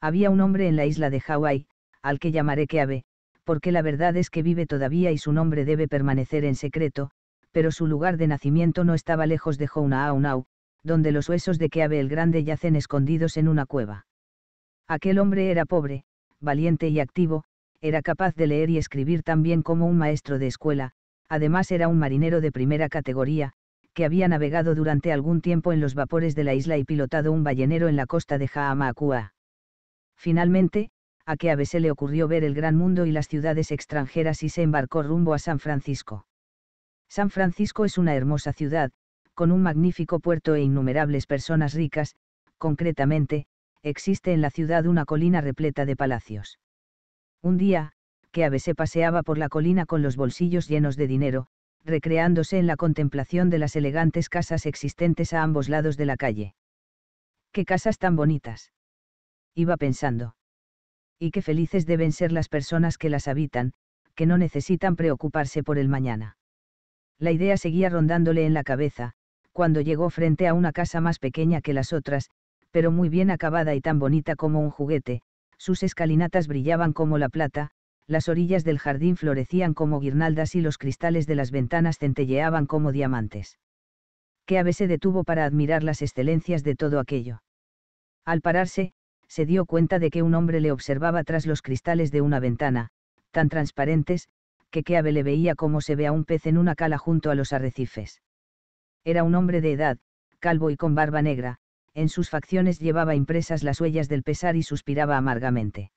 Había un hombre en la isla de Hawái, al que llamaré Keabe, porque la verdad es que vive todavía y su nombre debe permanecer en secreto, pero su lugar de nacimiento no estaba lejos de Hounaunau, donde los huesos de Keabe el Grande yacen escondidos en una cueva. Aquel hombre era pobre, valiente y activo, era capaz de leer y escribir tan bien como un maestro de escuela, además era un marinero de primera categoría, que había navegado durante algún tiempo en los vapores de la isla y pilotado un ballenero en la costa de Jaamakua. Finalmente, a que le ocurrió ver el gran mundo y las ciudades extranjeras y se embarcó rumbo a San Francisco. San Francisco es una hermosa ciudad, con un magnífico puerto e innumerables personas ricas, concretamente, existe en la ciudad una colina repleta de palacios. Un día, que a paseaba por la colina con los bolsillos llenos de dinero, recreándose en la contemplación de las elegantes casas existentes a ambos lados de la calle. ¡Qué casas tan bonitas! Iba pensando y qué felices deben ser las personas que las habitan, que no necesitan preocuparse por el mañana. La idea seguía rondándole en la cabeza, cuando llegó frente a una casa más pequeña que las otras, pero muy bien acabada y tan bonita como un juguete, sus escalinatas brillaban como la plata, las orillas del jardín florecían como guirnaldas y los cristales de las ventanas centelleaban como diamantes. ¿Qué ave se detuvo para admirar las excelencias de todo aquello. Al pararse, se dio cuenta de que un hombre le observaba tras los cristales de una ventana, tan transparentes, que Keabe le veía como se ve a un pez en una cala junto a los arrecifes. Era un hombre de edad, calvo y con barba negra, en sus facciones llevaba impresas las huellas del pesar y suspiraba amargamente.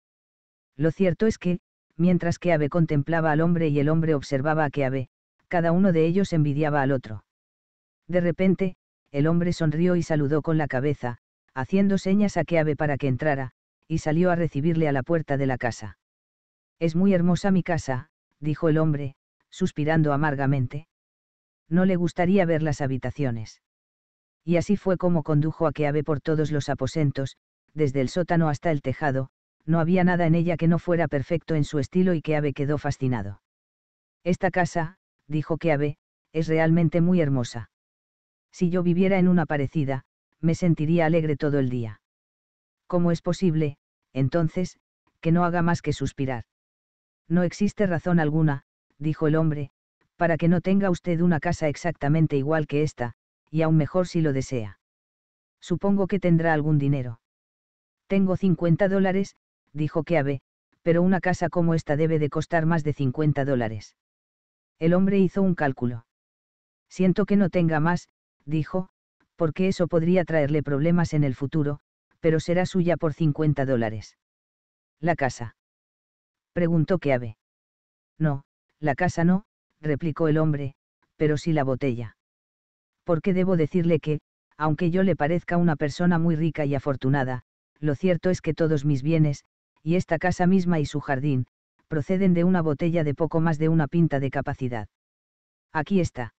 Lo cierto es que, mientras que contemplaba al hombre y el hombre observaba a Keabe, cada uno de ellos envidiaba al otro. De repente, el hombre sonrió y saludó con la cabeza, haciendo señas a Keave para que entrara, y salió a recibirle a la puerta de la casa. Es muy hermosa mi casa, dijo el hombre, suspirando amargamente. No le gustaría ver las habitaciones. Y así fue como condujo a que por todos los aposentos, desde el sótano hasta el tejado, no había nada en ella que no fuera perfecto en su estilo y que quedó fascinado. Esta casa, dijo que es realmente muy hermosa. Si yo viviera en una parecida, me sentiría alegre todo el día. ¿Cómo es posible, entonces, que no haga más que suspirar? No existe razón alguna, dijo el hombre, para que no tenga usted una casa exactamente igual que esta, y aún mejor si lo desea. Supongo que tendrá algún dinero. Tengo 50 dólares, dijo Keabe, pero una casa como esta debe de costar más de 50 dólares. El hombre hizo un cálculo. Siento que no tenga más, dijo, porque eso podría traerle problemas en el futuro, pero será suya por 50 dólares. ¿La casa? preguntó Keave. No, la casa no, replicó el hombre, pero sí la botella. Porque debo decirle que, aunque yo le parezca una persona muy rica y afortunada, lo cierto es que todos mis bienes, y esta casa misma y su jardín, proceden de una botella de poco más de una pinta de capacidad. Aquí está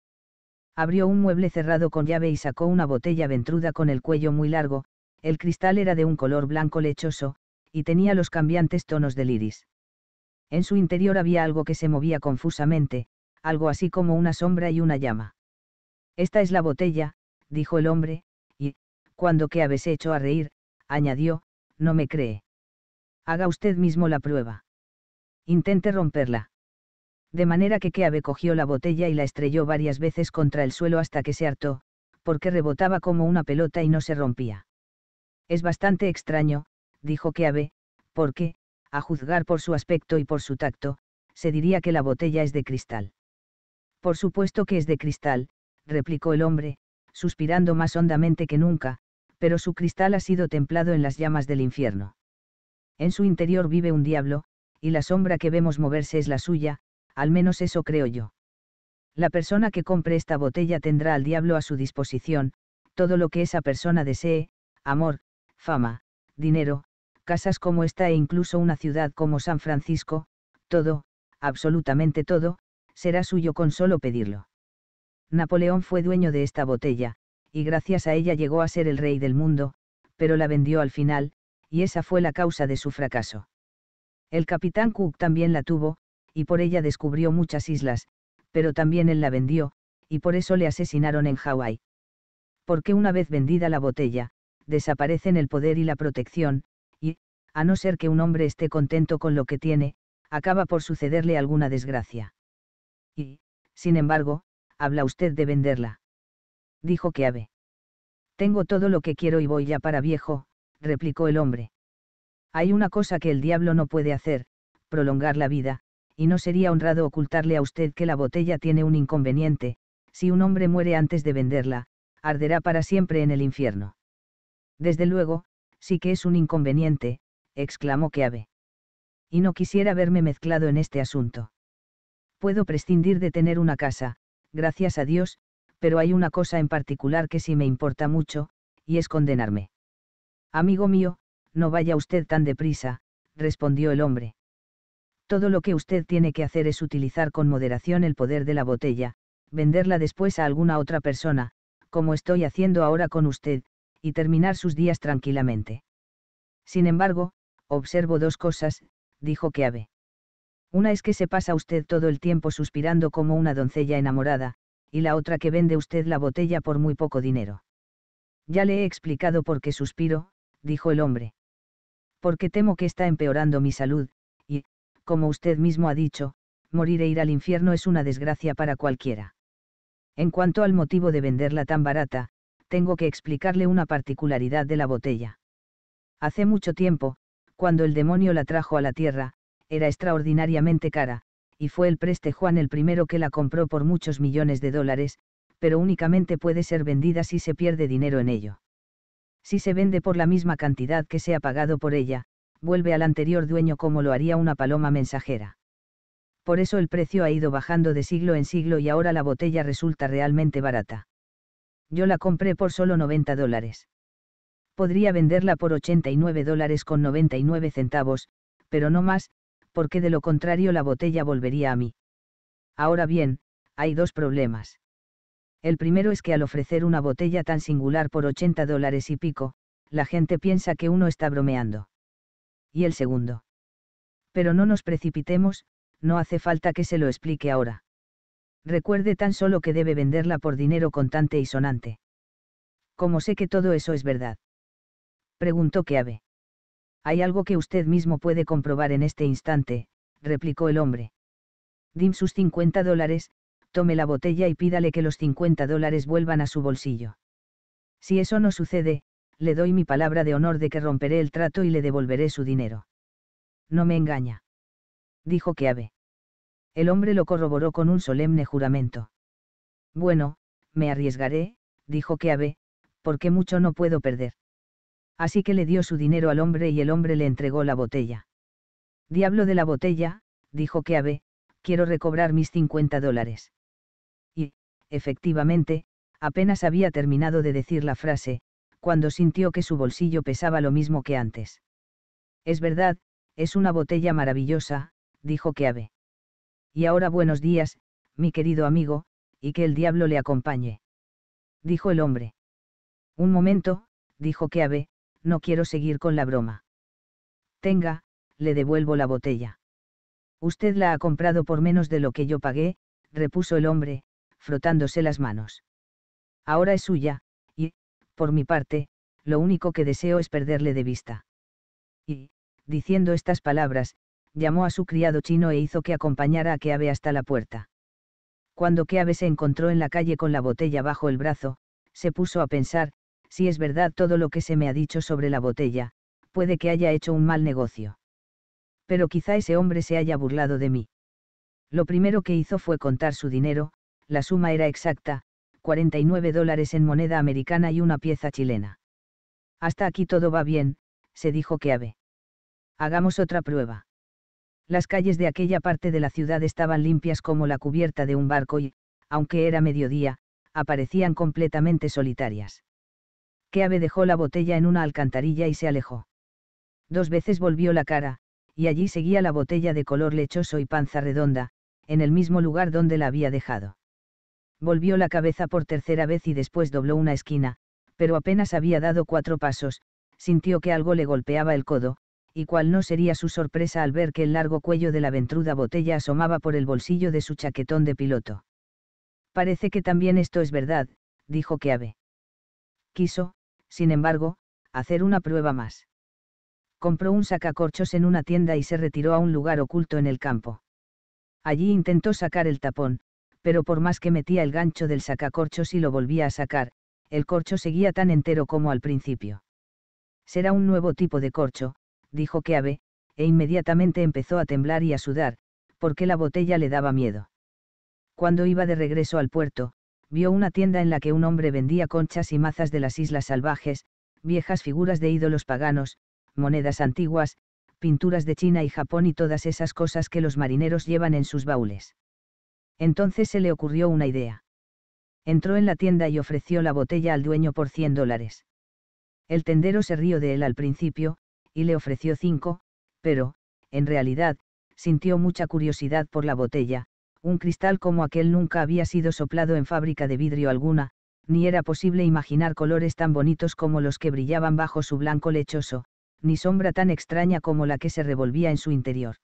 abrió un mueble cerrado con llave y sacó una botella ventruda con el cuello muy largo, el cristal era de un color blanco lechoso, y tenía los cambiantes tonos del iris. En su interior había algo que se movía confusamente, algo así como una sombra y una llama. Esta es la botella, dijo el hombre, y, cuando que habéis hecho a reír, añadió, no me cree. Haga usted mismo la prueba. Intente romperla de manera que Keabe cogió la botella y la estrelló varias veces contra el suelo hasta que se hartó, porque rebotaba como una pelota y no se rompía. Es bastante extraño, dijo Keabe, porque, a juzgar por su aspecto y por su tacto, se diría que la botella es de cristal. Por supuesto que es de cristal, replicó el hombre, suspirando más hondamente que nunca, pero su cristal ha sido templado en las llamas del infierno. En su interior vive un diablo, y la sombra que vemos moverse es la suya, al menos eso creo yo. La persona que compre esta botella tendrá al diablo a su disposición, todo lo que esa persona desee, amor, fama, dinero, casas como esta e incluso una ciudad como San Francisco, todo, absolutamente todo, será suyo con solo pedirlo. Napoleón fue dueño de esta botella, y gracias a ella llegó a ser el rey del mundo, pero la vendió al final, y esa fue la causa de su fracaso. El capitán Cook también la tuvo, y por ella descubrió muchas islas, pero también él la vendió, y por eso le asesinaron en Hawái. Porque una vez vendida la botella, desaparecen el poder y la protección, y, a no ser que un hombre esté contento con lo que tiene, acaba por sucederle alguna desgracia. Y, sin embargo, habla usted de venderla. Dijo que Ave. Tengo todo lo que quiero y voy ya para viejo, replicó el hombre. Hay una cosa que el diablo no puede hacer, prolongar la vida, y no sería honrado ocultarle a usted que la botella tiene un inconveniente, si un hombre muere antes de venderla, arderá para siempre en el infierno. Desde luego, sí que es un inconveniente, exclamó Keave. Y no quisiera verme mezclado en este asunto. Puedo prescindir de tener una casa, gracias a Dios, pero hay una cosa en particular que sí me importa mucho, y es condenarme. Amigo mío, no vaya usted tan deprisa, respondió el hombre todo lo que usted tiene que hacer es utilizar con moderación el poder de la botella, venderla después a alguna otra persona, como estoy haciendo ahora con usted, y terminar sus días tranquilamente. Sin embargo, observo dos cosas, dijo que Una es que se pasa usted todo el tiempo suspirando como una doncella enamorada, y la otra que vende usted la botella por muy poco dinero. Ya le he explicado por qué suspiro, dijo el hombre. Porque temo que está empeorando mi salud, como usted mismo ha dicho, morir e ir al infierno es una desgracia para cualquiera. En cuanto al motivo de venderla tan barata, tengo que explicarle una particularidad de la botella. Hace mucho tiempo, cuando el demonio la trajo a la tierra, era extraordinariamente cara, y fue el preste Juan el primero que la compró por muchos millones de dólares, pero únicamente puede ser vendida si se pierde dinero en ello. Si se vende por la misma cantidad que se ha pagado por ella, vuelve al anterior dueño como lo haría una paloma mensajera. Por eso el precio ha ido bajando de siglo en siglo y ahora la botella resulta realmente barata. Yo la compré por solo 90 dólares. Podría venderla por 89 dólares con 99 centavos, pero no más, porque de lo contrario la botella volvería a mí. Ahora bien, hay dos problemas. El primero es que al ofrecer una botella tan singular por 80 dólares y pico, la gente piensa que uno está bromeando y el segundo. Pero no nos precipitemos, no hace falta que se lo explique ahora. Recuerde tan solo que debe venderla por dinero contante y sonante. Como sé que todo eso es verdad? Preguntó Keave. Hay algo que usted mismo puede comprobar en este instante, replicó el hombre. Dim sus 50 dólares, tome la botella y pídale que los 50 dólares vuelvan a su bolsillo. Si eso no sucede, le doy mi palabra de honor de que romperé el trato y le devolveré su dinero. No me engaña. Dijo que El hombre lo corroboró con un solemne juramento. Bueno, me arriesgaré, dijo que porque mucho no puedo perder. Así que le dio su dinero al hombre y el hombre le entregó la botella. Diablo de la botella, dijo que quiero recobrar mis 50 dólares. Y, efectivamente, apenas había terminado de decir la frase, cuando sintió que su bolsillo pesaba lo mismo que antes. Es verdad, es una botella maravillosa, dijo Keave. Y ahora buenos días, mi querido amigo, y que el diablo le acompañe. Dijo el hombre. Un momento, dijo Keave, no quiero seguir con la broma. Tenga, le devuelvo la botella. Usted la ha comprado por menos de lo que yo pagué, repuso el hombre, frotándose las manos. Ahora es suya, por mi parte, lo único que deseo es perderle de vista. Y, diciendo estas palabras, llamó a su criado chino e hizo que acompañara a Keabe hasta la puerta. Cuando Keabe se encontró en la calle con la botella bajo el brazo, se puso a pensar, si es verdad todo lo que se me ha dicho sobre la botella, puede que haya hecho un mal negocio. Pero quizá ese hombre se haya burlado de mí. Lo primero que hizo fue contar su dinero, la suma era exacta, 49 dólares en moneda americana y una pieza chilena. Hasta aquí todo va bien, se dijo que Hagamos otra prueba. Las calles de aquella parte de la ciudad estaban limpias como la cubierta de un barco y, aunque era mediodía, aparecían completamente solitarias. Keave dejó la botella en una alcantarilla y se alejó. Dos veces volvió la cara, y allí seguía la botella de color lechoso y panza redonda, en el mismo lugar donde la había dejado volvió la cabeza por tercera vez y después dobló una esquina, pero apenas había dado cuatro pasos, sintió que algo le golpeaba el codo, y cuál no sería su sorpresa al ver que el largo cuello de la ventruda botella asomaba por el bolsillo de su chaquetón de piloto. Parece que también esto es verdad, dijo Keave. Quiso, sin embargo, hacer una prueba más. Compró un sacacorchos en una tienda y se retiró a un lugar oculto en el campo. Allí intentó sacar el tapón, pero por más que metía el gancho del sacacorchos y lo volvía a sacar, el corcho seguía tan entero como al principio. Será un nuevo tipo de corcho, dijo Keave, e inmediatamente empezó a temblar y a sudar, porque la botella le daba miedo. Cuando iba de regreso al puerto, vio una tienda en la que un hombre vendía conchas y mazas de las islas salvajes, viejas figuras de ídolos paganos, monedas antiguas, pinturas de China y Japón y todas esas cosas que los marineros llevan en sus baúles. Entonces se le ocurrió una idea. Entró en la tienda y ofreció la botella al dueño por 100 dólares. El tendero se rió de él al principio, y le ofreció cinco, pero, en realidad, sintió mucha curiosidad por la botella, un cristal como aquel nunca había sido soplado en fábrica de vidrio alguna, ni era posible imaginar colores tan bonitos como los que brillaban bajo su blanco lechoso, ni sombra tan extraña como la que se revolvía en su interior.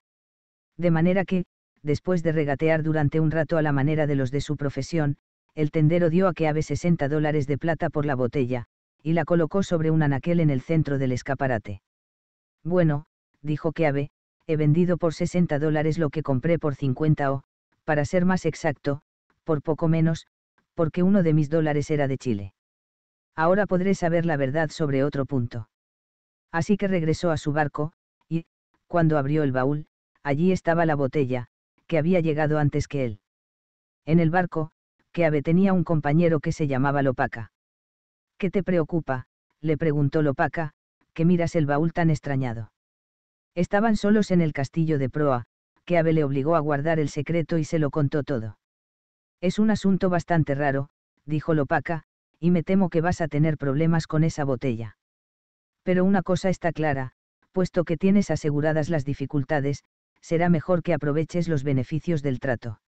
De manera que, después de regatear durante un rato a la manera de los de su profesión, el tendero dio a que 60 dólares de plata por la botella, y la colocó sobre un anaquel en el centro del escaparate. Bueno, dijo que he vendido por 60 dólares lo que compré por 50 o, para ser más exacto, por poco menos, porque uno de mis dólares era de Chile. Ahora podré saber la verdad sobre otro punto. Así que regresó a su barco, y, cuando abrió el baúl, allí estaba la botella, que había llegado antes que él. En el barco, que tenía un compañero que se llamaba Lopaca. ¿Qué te preocupa? le preguntó Lopaca, que miras el baúl tan extrañado. Estaban solos en el castillo de proa, que le obligó a guardar el secreto y se lo contó todo. Es un asunto bastante raro, dijo Lopaca, y me temo que vas a tener problemas con esa botella. Pero una cosa está clara, puesto que tienes aseguradas las dificultades, será mejor que aproveches los beneficios del trato.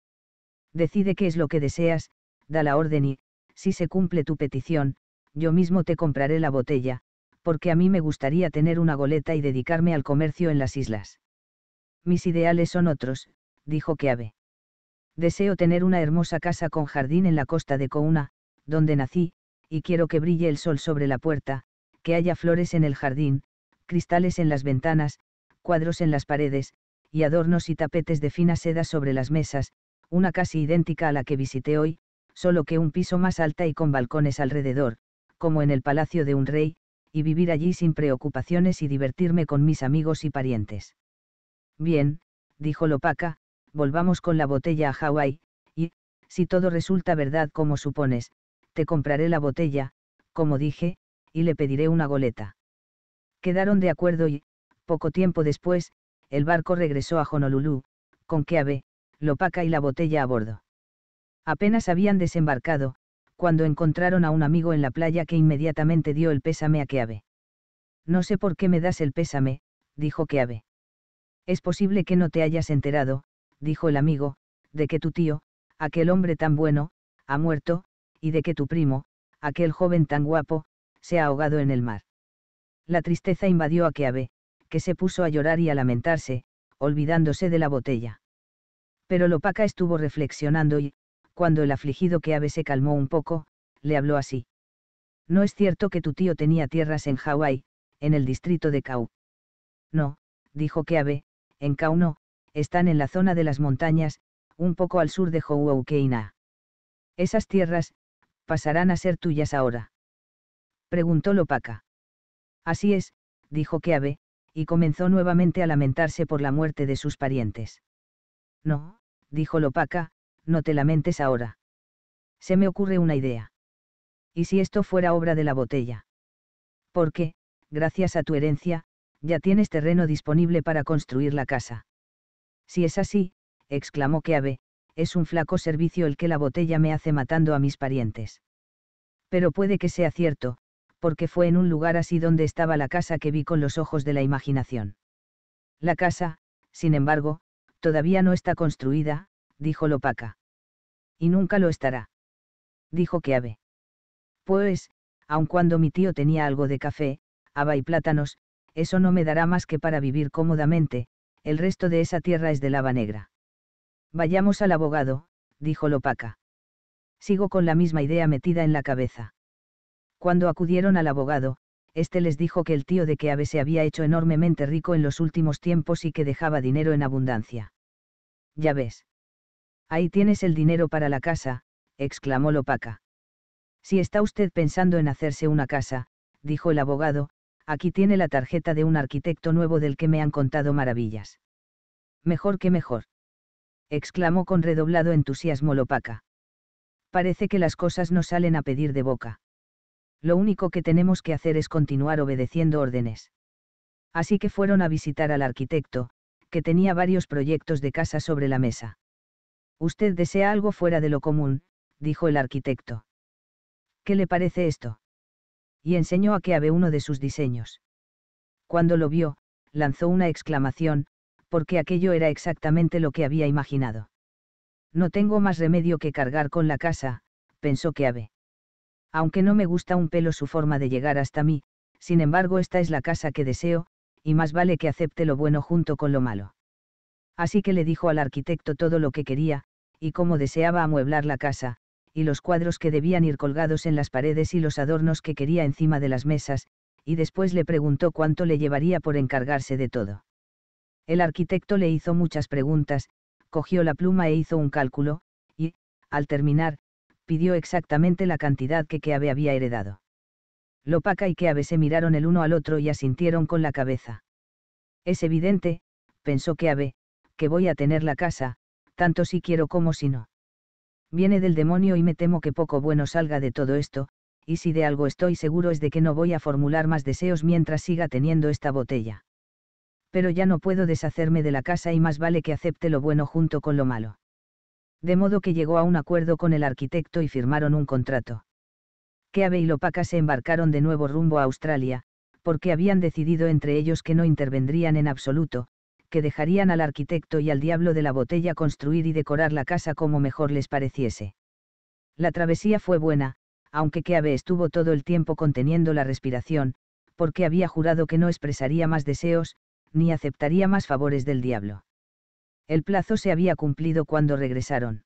Decide qué es lo que deseas, da la orden y, si se cumple tu petición, yo mismo te compraré la botella, porque a mí me gustaría tener una goleta y dedicarme al comercio en las islas. Mis ideales son otros, dijo Keave. Deseo tener una hermosa casa con jardín en la costa de Couna, donde nací, y quiero que brille el sol sobre la puerta, que haya flores en el jardín, cristales en las ventanas, cuadros en las paredes, y adornos y tapetes de fina seda sobre las mesas, una casi idéntica a la que visité hoy, solo que un piso más alta y con balcones alrededor, como en el palacio de un rey, y vivir allí sin preocupaciones y divertirme con mis amigos y parientes. Bien, dijo Lopaca, volvamos con la botella a Hawái, y, si todo resulta verdad como supones, te compraré la botella, como dije, y le pediré una goleta. Quedaron de acuerdo y, poco tiempo después, el barco regresó a Honolulu, con Keabe, Lopaka y la botella a bordo. Apenas habían desembarcado, cuando encontraron a un amigo en la playa que inmediatamente dio el pésame a Keabe. No sé por qué me das el pésame, dijo Keabe. Es posible que no te hayas enterado, dijo el amigo, de que tu tío, aquel hombre tan bueno, ha muerto, y de que tu primo, aquel joven tan guapo, se ha ahogado en el mar. La tristeza invadió a Keabe, que se puso a llorar y a lamentarse, olvidándose de la botella. Pero Lopaca estuvo reflexionando y, cuando el afligido que se calmó un poco, le habló así. No es cierto que tu tío tenía tierras en Hawái, en el distrito de Kau. No, dijo que en Kau no, están en la zona de las montañas, un poco al sur de Houaukeina. Esas tierras, pasarán a ser tuyas ahora. Preguntó Lopaca. Así es, dijo que y comenzó nuevamente a lamentarse por la muerte de sus parientes. No, dijo Lopaca, no te lamentes ahora. Se me ocurre una idea. ¿Y si esto fuera obra de la botella? Porque, gracias a tu herencia, ya tienes terreno disponible para construir la casa. Si es así, exclamó Keabe, es un flaco servicio el que la botella me hace matando a mis parientes. Pero puede que sea cierto, porque fue en un lugar así donde estaba la casa que vi con los ojos de la imaginación. La casa, sin embargo, todavía no está construida, dijo Lopaca. Y nunca lo estará. Dijo que Pues, aun cuando mi tío tenía algo de café, haba y plátanos, eso no me dará más que para vivir cómodamente, el resto de esa tierra es de lava negra. Vayamos al abogado, dijo Lopaca. Sigo con la misma idea metida en la cabeza. Cuando acudieron al abogado, este les dijo que el tío de que Ave se había hecho enormemente rico en los últimos tiempos y que dejaba dinero en abundancia. Ya ves. Ahí tienes el dinero para la casa, exclamó Lopaca. Si está usted pensando en hacerse una casa, dijo el abogado, aquí tiene la tarjeta de un arquitecto nuevo del que me han contado maravillas. Mejor que mejor. exclamó con redoblado entusiasmo Lopaca. Parece que las cosas no salen a pedir de boca. Lo único que tenemos que hacer es continuar obedeciendo órdenes. Así que fueron a visitar al arquitecto, que tenía varios proyectos de casa sobre la mesa. Usted desea algo fuera de lo común, dijo el arquitecto. ¿Qué le parece esto? Y enseñó a que uno de sus diseños. Cuando lo vio, lanzó una exclamación, porque aquello era exactamente lo que había imaginado. No tengo más remedio que cargar con la casa, pensó que ave aunque no me gusta un pelo su forma de llegar hasta mí, sin embargo esta es la casa que deseo, y más vale que acepte lo bueno junto con lo malo. Así que le dijo al arquitecto todo lo que quería, y cómo deseaba amueblar la casa, y los cuadros que debían ir colgados en las paredes y los adornos que quería encima de las mesas, y después le preguntó cuánto le llevaría por encargarse de todo. El arquitecto le hizo muchas preguntas, cogió la pluma e hizo un cálculo, y, al terminar, pidió exactamente la cantidad que Keabe había heredado. Lopaca y Keabe se miraron el uno al otro y asintieron con la cabeza. Es evidente, pensó Keabe, que voy a tener la casa, tanto si quiero como si no. Viene del demonio y me temo que poco bueno salga de todo esto, y si de algo estoy seguro es de que no voy a formular más deseos mientras siga teniendo esta botella. Pero ya no puedo deshacerme de la casa y más vale que acepte lo bueno junto con lo malo de modo que llegó a un acuerdo con el arquitecto y firmaron un contrato. Keabe y Lopaca se embarcaron de nuevo rumbo a Australia, porque habían decidido entre ellos que no intervendrían en absoluto, que dejarían al arquitecto y al diablo de la botella construir y decorar la casa como mejor les pareciese. La travesía fue buena, aunque Keabe estuvo todo el tiempo conteniendo la respiración, porque había jurado que no expresaría más deseos, ni aceptaría más favores del diablo. El plazo se había cumplido cuando regresaron.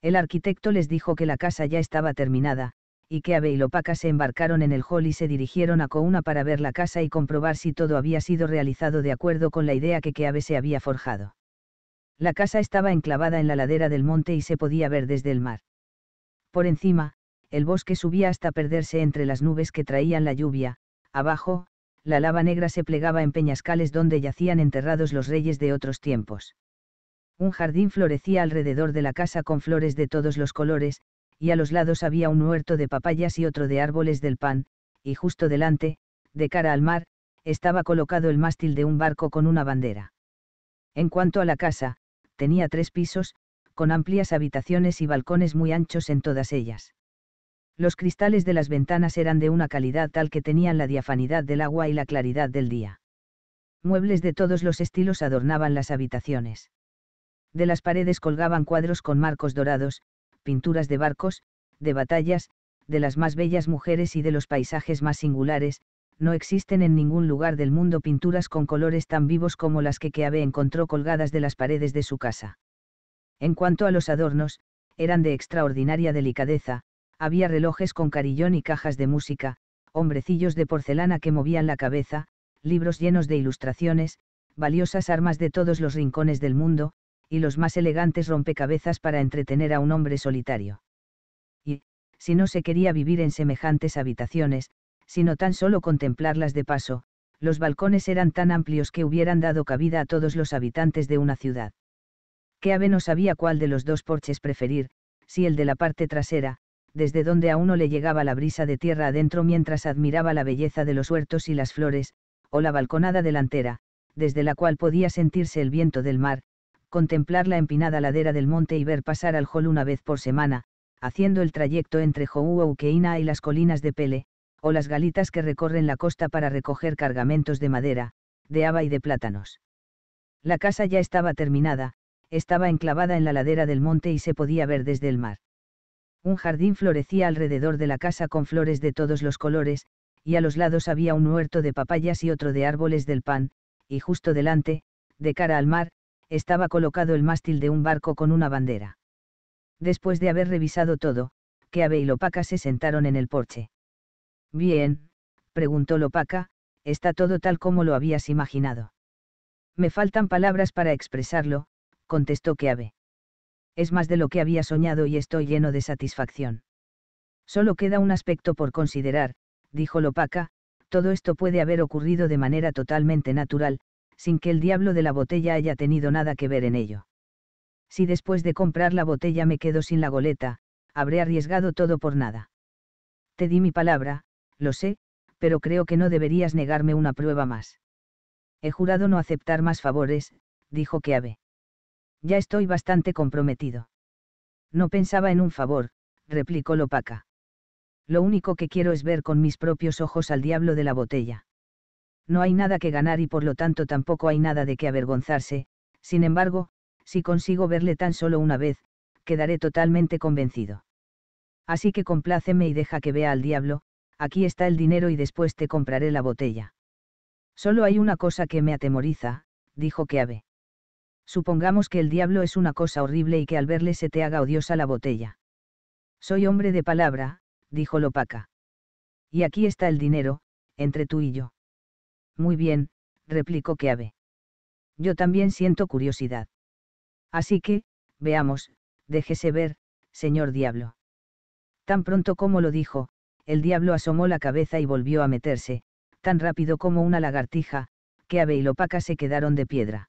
El arquitecto les dijo que la casa ya estaba terminada, y que Abe y Lopaca se embarcaron en el hall y se dirigieron a Couna para ver la casa y comprobar si todo había sido realizado de acuerdo con la idea que Keabe se había forjado. La casa estaba enclavada en la ladera del monte y se podía ver desde el mar. Por encima, el bosque subía hasta perderse entre las nubes que traían la lluvia, abajo, la lava negra se plegaba en peñascales donde yacían enterrados los reyes de otros tiempos. Un jardín florecía alrededor de la casa con flores de todos los colores, y a los lados había un huerto de papayas y otro de árboles del pan, y justo delante, de cara al mar, estaba colocado el mástil de un barco con una bandera. En cuanto a la casa, tenía tres pisos, con amplias habitaciones y balcones muy anchos en todas ellas. Los cristales de las ventanas eran de una calidad tal que tenían la diafanidad del agua y la claridad del día. Muebles de todos los estilos adornaban las habitaciones. De las paredes colgaban cuadros con marcos dorados, pinturas de barcos, de batallas, de las más bellas mujeres y de los paisajes más singulares, no existen en ningún lugar del mundo pinturas con colores tan vivos como las que Keabe encontró colgadas de las paredes de su casa. En cuanto a los adornos, eran de extraordinaria delicadeza, había relojes con carillón y cajas de música, hombrecillos de porcelana que movían la cabeza, libros llenos de ilustraciones, valiosas armas de todos los rincones del mundo, y los más elegantes rompecabezas para entretener a un hombre solitario. Y, si no se quería vivir en semejantes habitaciones, sino tan solo contemplarlas de paso, los balcones eran tan amplios que hubieran dado cabida a todos los habitantes de una ciudad. Que Ave no sabía cuál de los dos porches preferir, si el de la parte trasera, desde donde a uno le llegaba la brisa de tierra adentro mientras admiraba la belleza de los huertos y las flores, o la balconada delantera, desde la cual podía sentirse el viento del mar, contemplar la empinada ladera del monte y ver pasar al Hol una vez por semana, haciendo el trayecto entre Jouauqueina y las colinas de Pele, o las galitas que recorren la costa para recoger cargamentos de madera, de haba y de plátanos. La casa ya estaba terminada, estaba enclavada en la ladera del monte y se podía ver desde el mar. Un jardín florecía alrededor de la casa con flores de todos los colores, y a los lados había un huerto de papayas y otro de árboles del pan, y justo delante, de cara al mar, estaba colocado el mástil de un barco con una bandera. Después de haber revisado todo, Keabe y Lopaca se sentaron en el porche. Bien, preguntó Lopaca, está todo tal como lo habías imaginado. Me faltan palabras para expresarlo, contestó Keabe. Es más de lo que había soñado y estoy lleno de satisfacción. Solo queda un aspecto por considerar, dijo Lopaca, todo esto puede haber ocurrido de manera totalmente natural, sin que el diablo de la botella haya tenido nada que ver en ello. Si después de comprar la botella me quedo sin la goleta, habré arriesgado todo por nada. Te di mi palabra, lo sé, pero creo que no deberías negarme una prueba más. He jurado no aceptar más favores, dijo Keave. Ya estoy bastante comprometido. No pensaba en un favor, replicó Lopaca. Lo único que quiero es ver con mis propios ojos al diablo de la botella no hay nada que ganar y por lo tanto tampoco hay nada de que avergonzarse, sin embargo, si consigo verle tan solo una vez, quedaré totalmente convencido. Así que compláceme y deja que vea al diablo, aquí está el dinero y después te compraré la botella. Solo hay una cosa que me atemoriza, dijo Keave. Supongamos que el diablo es una cosa horrible y que al verle se te haga odiosa la botella. Soy hombre de palabra, dijo Lopaca. Y aquí está el dinero, entre tú y yo. Muy bien, replicó Keabe. Yo también siento curiosidad. Así que, veamos, déjese ver, señor diablo. Tan pronto como lo dijo, el diablo asomó la cabeza y volvió a meterse, tan rápido como una lagartija, que y Lopaca se quedaron de piedra.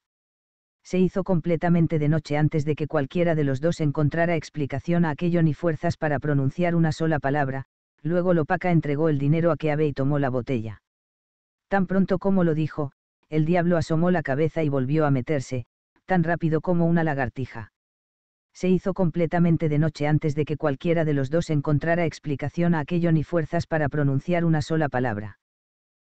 Se hizo completamente de noche antes de que cualquiera de los dos encontrara explicación a aquello ni fuerzas para pronunciar una sola palabra, luego Lopaca entregó el dinero a Keabe y tomó la botella. Tan pronto como lo dijo, el diablo asomó la cabeza y volvió a meterse, tan rápido como una lagartija. Se hizo completamente de noche antes de que cualquiera de los dos encontrara explicación a aquello ni fuerzas para pronunciar una sola palabra.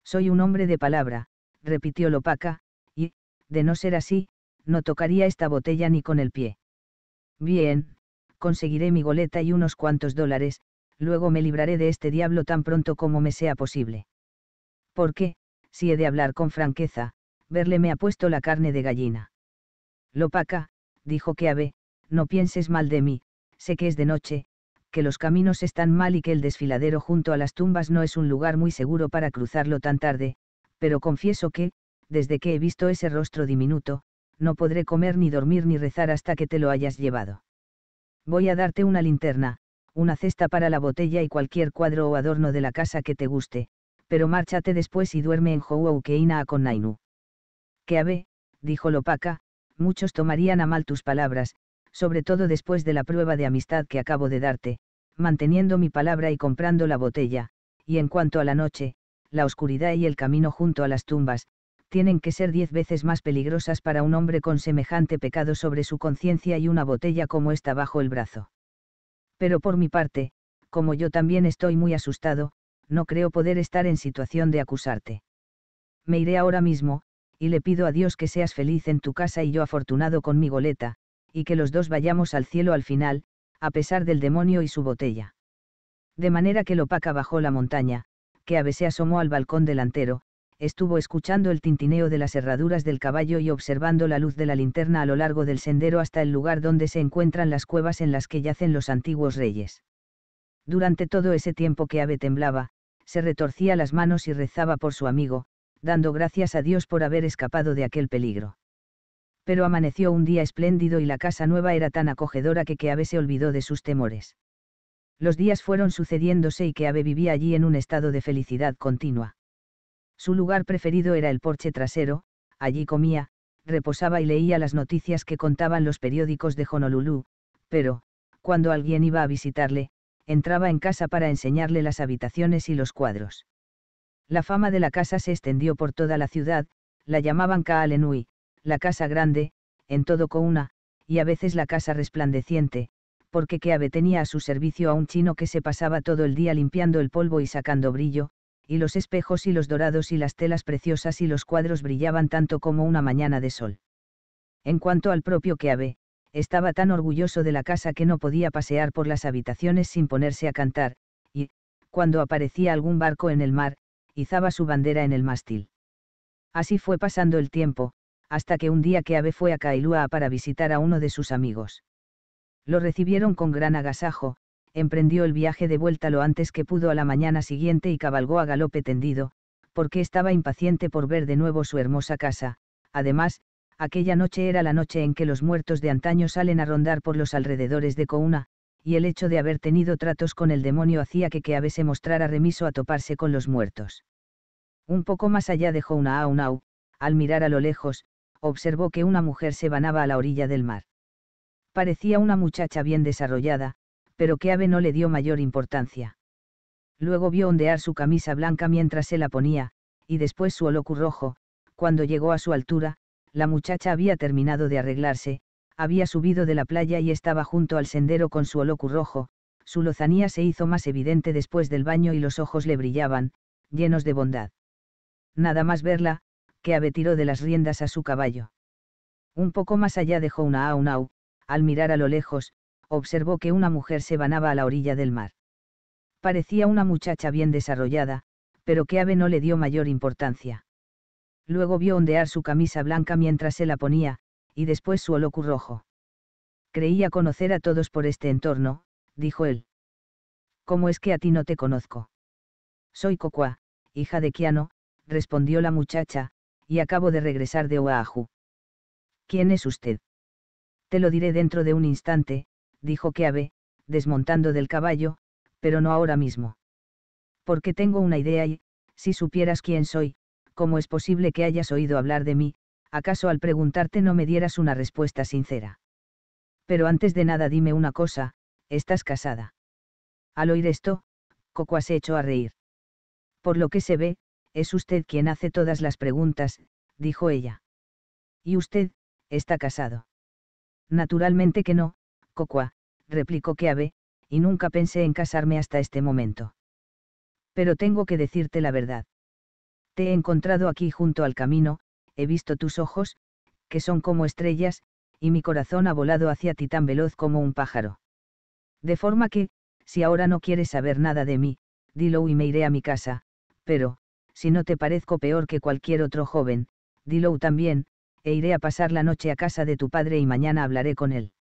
Soy un hombre de palabra, repitió Lopaca, y, de no ser así, no tocaría esta botella ni con el pie. Bien, conseguiré mi goleta y unos cuantos dólares, luego me libraré de este diablo tan pronto como me sea posible. ¿Por qué? si he de hablar con franqueza, verle me ha puesto la carne de gallina. Lopaca, dijo que Ave, no pienses mal de mí, sé que es de noche, que los caminos están mal y que el desfiladero junto a las tumbas no es un lugar muy seguro para cruzarlo tan tarde, pero confieso que, desde que he visto ese rostro diminuto, no podré comer ni dormir ni rezar hasta que te lo hayas llevado. Voy a darte una linterna, una cesta para la botella y cualquier cuadro o adorno de la casa que te guste, pero márchate después y duerme en Hououkeina con Nainu. Que habé?», dijo Lopaka, muchos tomarían a mal tus palabras, sobre todo después de la prueba de amistad que acabo de darte, manteniendo mi palabra y comprando la botella, y en cuanto a la noche, la oscuridad y el camino junto a las tumbas, tienen que ser diez veces más peligrosas para un hombre con semejante pecado sobre su conciencia y una botella como esta bajo el brazo. Pero por mi parte, como yo también estoy muy asustado, no creo poder estar en situación de acusarte. Me iré ahora mismo, y le pido a Dios que seas feliz en tu casa y yo afortunado con mi goleta, y que los dos vayamos al cielo al final, a pesar del demonio y su botella. De manera que Lopaca bajó la montaña, que a veces asomó al balcón delantero, estuvo escuchando el tintineo de las herraduras del caballo y observando la luz de la linterna a lo largo del sendero hasta el lugar donde se encuentran las cuevas en las que yacen los antiguos reyes. Durante todo ese tiempo que Ave temblaba, se retorcía las manos y rezaba por su amigo, dando gracias a Dios por haber escapado de aquel peligro. Pero amaneció un día espléndido y la casa nueva era tan acogedora que ave se olvidó de sus temores. Los días fueron sucediéndose y que ave vivía allí en un estado de felicidad continua. Su lugar preferido era el porche trasero, allí comía, reposaba y leía las noticias que contaban los periódicos de Honolulu, pero, cuando alguien iba a visitarle, entraba en casa para enseñarle las habitaciones y los cuadros. La fama de la casa se extendió por toda la ciudad, la llamaban Kaalenui, la casa grande, en todo Kouna, y a veces la casa resplandeciente, porque Keabe tenía a su servicio a un chino que se pasaba todo el día limpiando el polvo y sacando brillo, y los espejos y los dorados y las telas preciosas y los cuadros brillaban tanto como una mañana de sol. En cuanto al propio Keabe, estaba tan orgulloso de la casa que no podía pasear por las habitaciones sin ponerse a cantar, y, cuando aparecía algún barco en el mar, izaba su bandera en el mástil. Así fue pasando el tiempo, hasta que un día que fue a Kailua para visitar a uno de sus amigos. Lo recibieron con gran agasajo, emprendió el viaje de vuelta lo antes que pudo a la mañana siguiente y cabalgó a galope tendido, porque estaba impaciente por ver de nuevo su hermosa casa, además, aquella noche era la noche en que los muertos de antaño salen a rondar por los alrededores de Kouna, y el hecho de haber tenido tratos con el demonio hacía que Keabe se mostrara remiso a toparse con los muertos. Un poco más allá de Aunau, al mirar a lo lejos, observó que una mujer se banaba a la orilla del mar. Parecía una muchacha bien desarrollada, pero Keabe no le dio mayor importancia. Luego vio ondear su camisa blanca mientras se la ponía, y después su oloku rojo, cuando llegó a su altura, la muchacha había terminado de arreglarse, había subido de la playa y estaba junto al sendero con su holocu rojo, su lozanía se hizo más evidente después del baño y los ojos le brillaban, llenos de bondad. Nada más verla, que tiró de las riendas a su caballo. Un poco más allá dejó una a al mirar a lo lejos, observó que una mujer se banaba a la orilla del mar. Parecía una muchacha bien desarrollada, pero que Ave no le dio mayor importancia luego vio ondear su camisa blanca mientras se la ponía, y después su olocu rojo. Creía conocer a todos por este entorno, dijo él. ¿Cómo es que a ti no te conozco? Soy Cocoa, hija de Kiano, respondió la muchacha, y acabo de regresar de Oahu. ¿Quién es usted? Te lo diré dentro de un instante, dijo Keabe, desmontando del caballo, pero no ahora mismo. Porque tengo una idea y, si supieras quién soy, ¿cómo es posible que hayas oído hablar de mí? ¿Acaso al preguntarte no me dieras una respuesta sincera? Pero antes de nada dime una cosa, estás casada. Al oír esto, Cocoa se echó a reír. Por lo que se ve, es usted quien hace todas las preguntas, dijo ella. ¿Y usted, está casado? Naturalmente que no, Cocoa, replicó Keabe, y nunca pensé en casarme hasta este momento. Pero tengo que decirte la verdad. Te he encontrado aquí junto al camino, he visto tus ojos, que son como estrellas, y mi corazón ha volado hacia ti tan veloz como un pájaro. De forma que, si ahora no quieres saber nada de mí, dilo y me iré a mi casa, pero, si no te parezco peor que cualquier otro joven, dilo también, e iré a pasar la noche a casa de tu padre y mañana hablaré con él.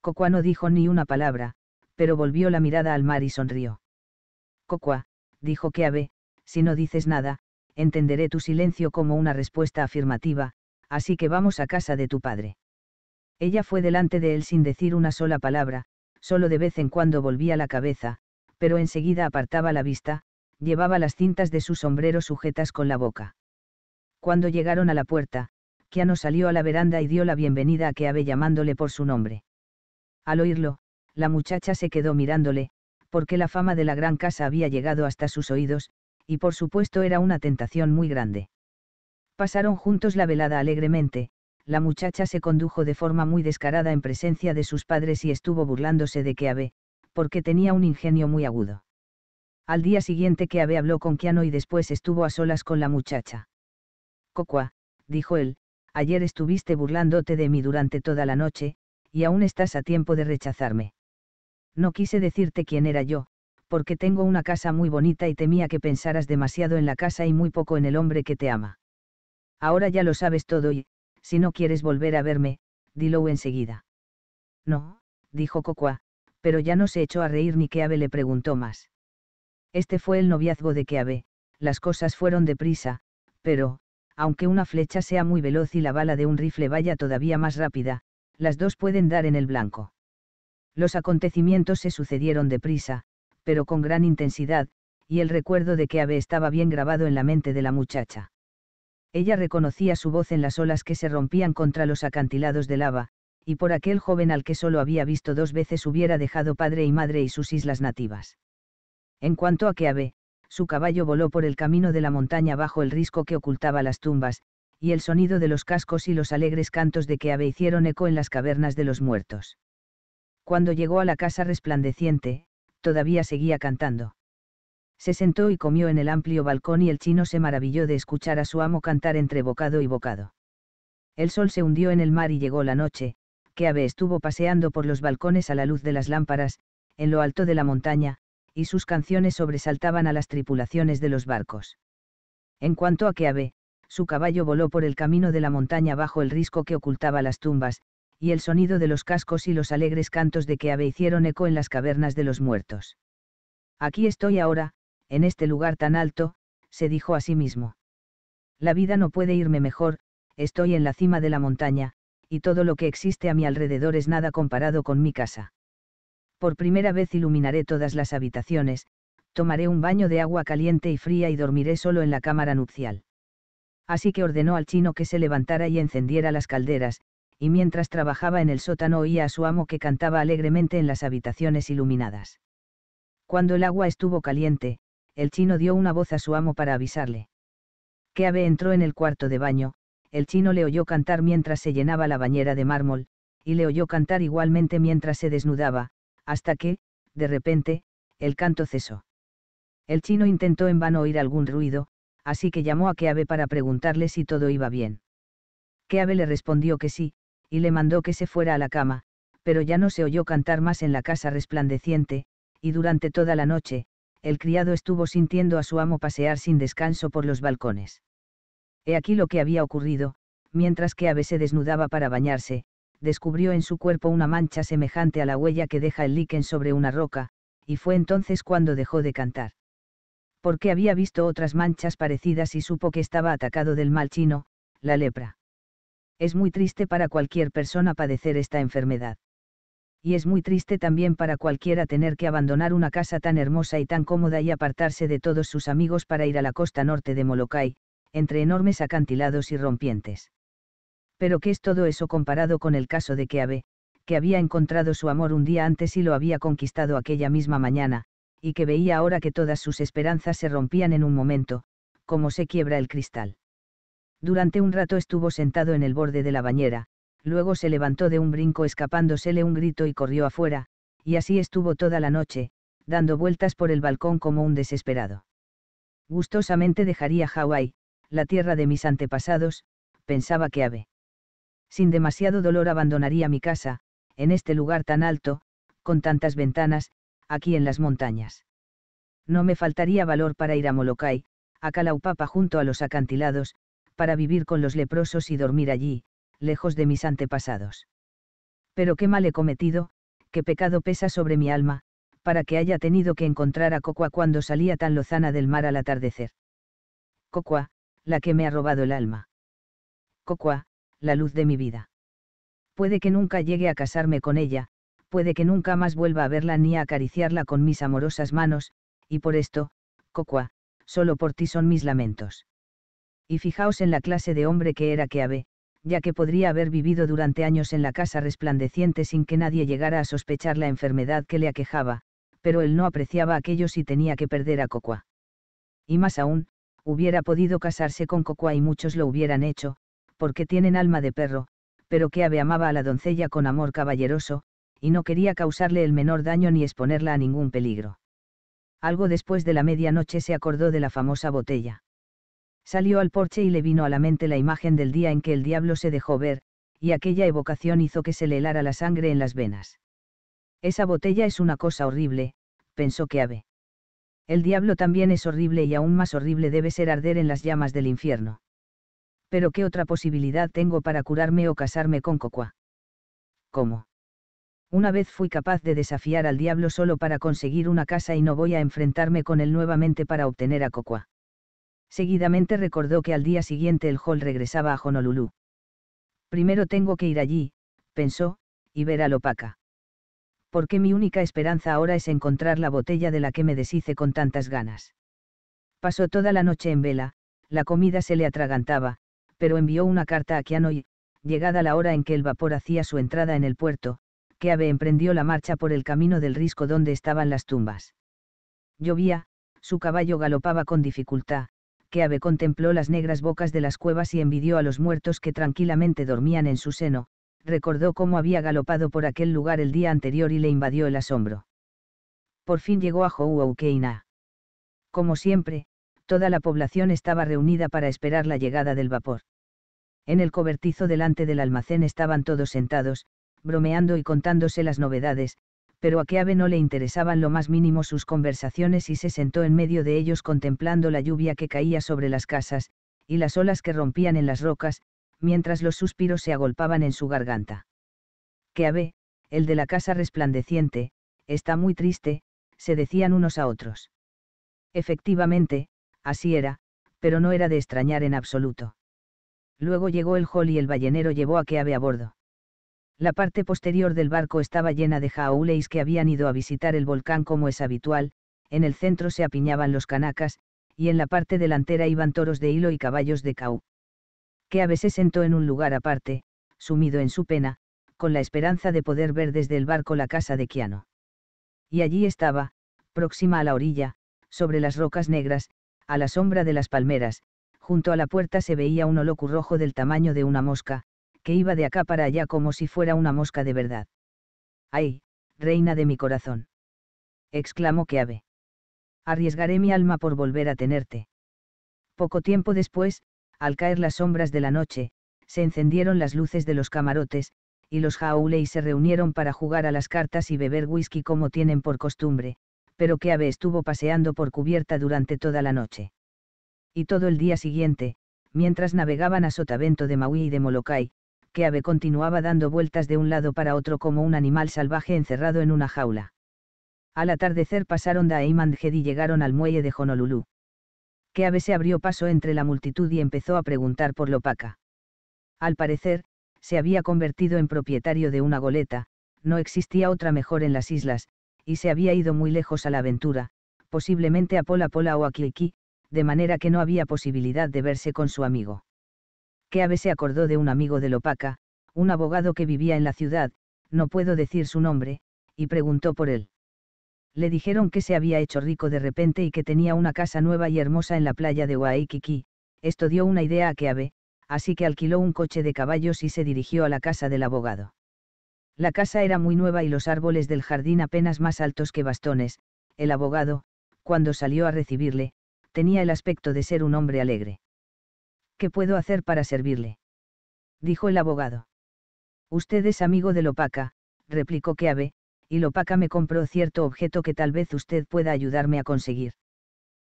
Cocua no dijo ni una palabra, pero volvió la mirada al mar y sonrió. Cocua, dijo que ave, si no dices nada, entenderé tu silencio como una respuesta afirmativa, así que vamos a casa de tu padre. Ella fue delante de él sin decir una sola palabra, solo de vez en cuando volvía la cabeza, pero enseguida apartaba la vista, llevaba las cintas de su sombrero sujetas con la boca. Cuando llegaron a la puerta, Quiano salió a la veranda y dio la bienvenida a Keabe llamándole por su nombre. Al oírlo, la muchacha se quedó mirándole, porque la fama de la gran casa había llegado hasta sus oídos, y por supuesto era una tentación muy grande. Pasaron juntos la velada alegremente, la muchacha se condujo de forma muy descarada en presencia de sus padres y estuvo burlándose de Keabe, porque tenía un ingenio muy agudo. Al día siguiente Keabe habló con Keano y después estuvo a solas con la muchacha. Cocua, dijo él, ayer estuviste burlándote de mí durante toda la noche, y aún estás a tiempo de rechazarme. No quise decirte quién era yo, porque tengo una casa muy bonita y temía que pensaras demasiado en la casa y muy poco en el hombre que te ama. Ahora ya lo sabes todo y, si no quieres volver a verme, dilo enseguida. No, dijo Cocoa, pero ya no se echó a reír ni que le preguntó más. Este fue el noviazgo de que Abe, las cosas fueron deprisa, pero, aunque una flecha sea muy veloz y la bala de un rifle vaya todavía más rápida, las dos pueden dar en el blanco. Los acontecimientos se sucedieron deprisa, pero con gran intensidad, y el recuerdo de que Ave estaba bien grabado en la mente de la muchacha. Ella reconocía su voz en las olas que se rompían contra los acantilados de lava, y por aquel joven al que solo había visto dos veces hubiera dejado padre y madre y sus islas nativas. En cuanto a que Ave, su caballo voló por el camino de la montaña bajo el risco que ocultaba las tumbas, y el sonido de los cascos y los alegres cantos de que Ave hicieron eco en las cavernas de los muertos. Cuando llegó a la casa resplandeciente, todavía seguía cantando. Se sentó y comió en el amplio balcón y el chino se maravilló de escuchar a su amo cantar entre bocado y bocado. El sol se hundió en el mar y llegó la noche, que ave estuvo paseando por los balcones a la luz de las lámparas, en lo alto de la montaña, y sus canciones sobresaltaban a las tripulaciones de los barcos. En cuanto a que ave, su caballo voló por el camino de la montaña bajo el risco que ocultaba las tumbas, y el sonido de los cascos y los alegres cantos de que ave hicieron eco en las cavernas de los muertos. Aquí estoy ahora, en este lugar tan alto, se dijo a sí mismo. La vida no puede irme mejor, estoy en la cima de la montaña, y todo lo que existe a mi alrededor es nada comparado con mi casa. Por primera vez iluminaré todas las habitaciones, tomaré un baño de agua caliente y fría y dormiré solo en la cámara nupcial. Así que ordenó al chino que se levantara y encendiera las calderas, y mientras trabajaba en el sótano oía a su amo que cantaba alegremente en las habitaciones iluminadas. Cuando el agua estuvo caliente, el chino dio una voz a su amo para avisarle. Que entró en el cuarto de baño, el chino le oyó cantar mientras se llenaba la bañera de mármol, y le oyó cantar igualmente mientras se desnudaba, hasta que, de repente, el canto cesó. El chino intentó en vano oír algún ruido, así que llamó a Keabe para preguntarle si todo iba bien. Keabe le respondió que sí, y le mandó que se fuera a la cama, pero ya no se oyó cantar más en la casa resplandeciente, y durante toda la noche, el criado estuvo sintiendo a su amo pasear sin descanso por los balcones. He aquí lo que había ocurrido, mientras que Ave se desnudaba para bañarse, descubrió en su cuerpo una mancha semejante a la huella que deja el líquen sobre una roca, y fue entonces cuando dejó de cantar. Porque había visto otras manchas parecidas y supo que estaba atacado del mal chino, la lepra. Es muy triste para cualquier persona padecer esta enfermedad. Y es muy triste también para cualquiera tener que abandonar una casa tan hermosa y tan cómoda y apartarse de todos sus amigos para ir a la costa norte de Molokai, entre enormes acantilados y rompientes. Pero ¿qué es todo eso comparado con el caso de Keabe, que había encontrado su amor un día antes y lo había conquistado aquella misma mañana, y que veía ahora que todas sus esperanzas se rompían en un momento, como se quiebra el cristal? Durante un rato estuvo sentado en el borde de la bañera, luego se levantó de un brinco escapándosele un grito y corrió afuera, y así estuvo toda la noche, dando vueltas por el balcón como un desesperado. Gustosamente dejaría Hawái, la tierra de mis antepasados, pensaba que Ave. Sin demasiado dolor abandonaría mi casa, en este lugar tan alto, con tantas ventanas, aquí en las montañas. No me faltaría valor para ir a Molokai, a Calaupapa junto a los acantilados, para vivir con los leprosos y dormir allí, lejos de mis antepasados. Pero qué mal he cometido, qué pecado pesa sobre mi alma, para que haya tenido que encontrar a Cocua cuando salía tan lozana del mar al atardecer. Cocua, la que me ha robado el alma. Cocua, la luz de mi vida. Puede que nunca llegue a casarme con ella, puede que nunca más vuelva a verla ni a acariciarla con mis amorosas manos, y por esto, Cocua, solo por ti son mis lamentos. Y fijaos en la clase de hombre que era que ya que podría haber vivido durante años en la casa resplandeciente sin que nadie llegara a sospechar la enfermedad que le aquejaba, pero él no apreciaba aquello si tenía que perder a Cocoa. Y más aún, hubiera podido casarse con Cocoa y muchos lo hubieran hecho, porque tienen alma de perro, pero que amaba a la doncella con amor caballeroso, y no quería causarle el menor daño ni exponerla a ningún peligro. Algo después de la medianoche se acordó de la famosa botella. Salió al porche y le vino a la mente la imagen del día en que el diablo se dejó ver, y aquella evocación hizo que se le helara la sangre en las venas. Esa botella es una cosa horrible, pensó que El diablo también es horrible y aún más horrible debe ser arder en las llamas del infierno. Pero ¿qué otra posibilidad tengo para curarme o casarme con Cocua? ¿Cómo? Una vez fui capaz de desafiar al diablo solo para conseguir una casa y no voy a enfrentarme con él nuevamente para obtener a Cocua. Seguidamente recordó que al día siguiente el Hall regresaba a Honolulu. Primero tengo que ir allí, pensó, y ver a opaca. Porque mi única esperanza ahora es encontrar la botella de la que me deshice con tantas ganas. Pasó toda la noche en vela, la comida se le atragantaba, pero envió una carta a Kiano y, llegada la hora en que el vapor hacía su entrada en el puerto, que emprendió la marcha por el camino del risco donde estaban las tumbas. Llovía, su caballo galopaba con dificultad, que Ave contempló las negras bocas de las cuevas y envidió a los muertos que tranquilamente dormían en su seno, recordó cómo había galopado por aquel lugar el día anterior y le invadió el asombro. Por fin llegó a Houaukeina. Como siempre, toda la población estaba reunida para esperar la llegada del vapor. En el cobertizo delante del almacén estaban todos sentados, bromeando y contándose las novedades, pero a Keave no le interesaban lo más mínimo sus conversaciones y se sentó en medio de ellos contemplando la lluvia que caía sobre las casas, y las olas que rompían en las rocas, mientras los suspiros se agolpaban en su garganta. Keave, el de la casa resplandeciente, está muy triste, se decían unos a otros. Efectivamente, así era, pero no era de extrañar en absoluto. Luego llegó el hall y el ballenero llevó a Keave a bordo. La parte posterior del barco estaba llena de jaúleis que habían ido a visitar el volcán como es habitual, en el centro se apiñaban los canacas, y en la parte delantera iban toros de hilo y caballos de cau. Que se sentó en un lugar aparte, sumido en su pena, con la esperanza de poder ver desde el barco la casa de Kiano. Y allí estaba, próxima a la orilla, sobre las rocas negras, a la sombra de las palmeras, junto a la puerta se veía un holocu rojo del tamaño de una mosca, que iba de acá para allá como si fuera una mosca de verdad. ¡Ay, reina de mi corazón! exclamó que Arriesgaré mi alma por volver a tenerte. Poco tiempo después, al caer las sombras de la noche, se encendieron las luces de los camarotes, y los Hawley se reunieron para jugar a las cartas y beber whisky como tienen por costumbre, pero que estuvo paseando por cubierta durante toda la noche. Y todo el día siguiente, mientras navegaban a sotavento de Maui y de Molokai, que continuaba dando vueltas de un lado para otro como un animal salvaje encerrado en una jaula. Al atardecer pasaron de y llegaron al muelle de Honolulu. Que se abrió paso entre la multitud y empezó a preguntar por Lopaka. Al parecer, se había convertido en propietario de una goleta, no existía otra mejor en las islas, y se había ido muy lejos a la aventura, posiblemente a Pola Pola o a Kiliki, de manera que no había posibilidad de verse con su amigo que se acordó de un amigo de Lopaca, un abogado que vivía en la ciudad, no puedo decir su nombre, y preguntó por él. Le dijeron que se había hecho rico de repente y que tenía una casa nueva y hermosa en la playa de Waikiki, esto dio una idea a que así que alquiló un coche de caballos y se dirigió a la casa del abogado. La casa era muy nueva y los árboles del jardín apenas más altos que bastones, el abogado, cuando salió a recibirle, tenía el aspecto de ser un hombre alegre. ¿Qué puedo hacer para servirle? dijo el abogado. Usted es amigo de Lopaca, replicó Keabe, y Lopaca me compró cierto objeto que tal vez usted pueda ayudarme a conseguir.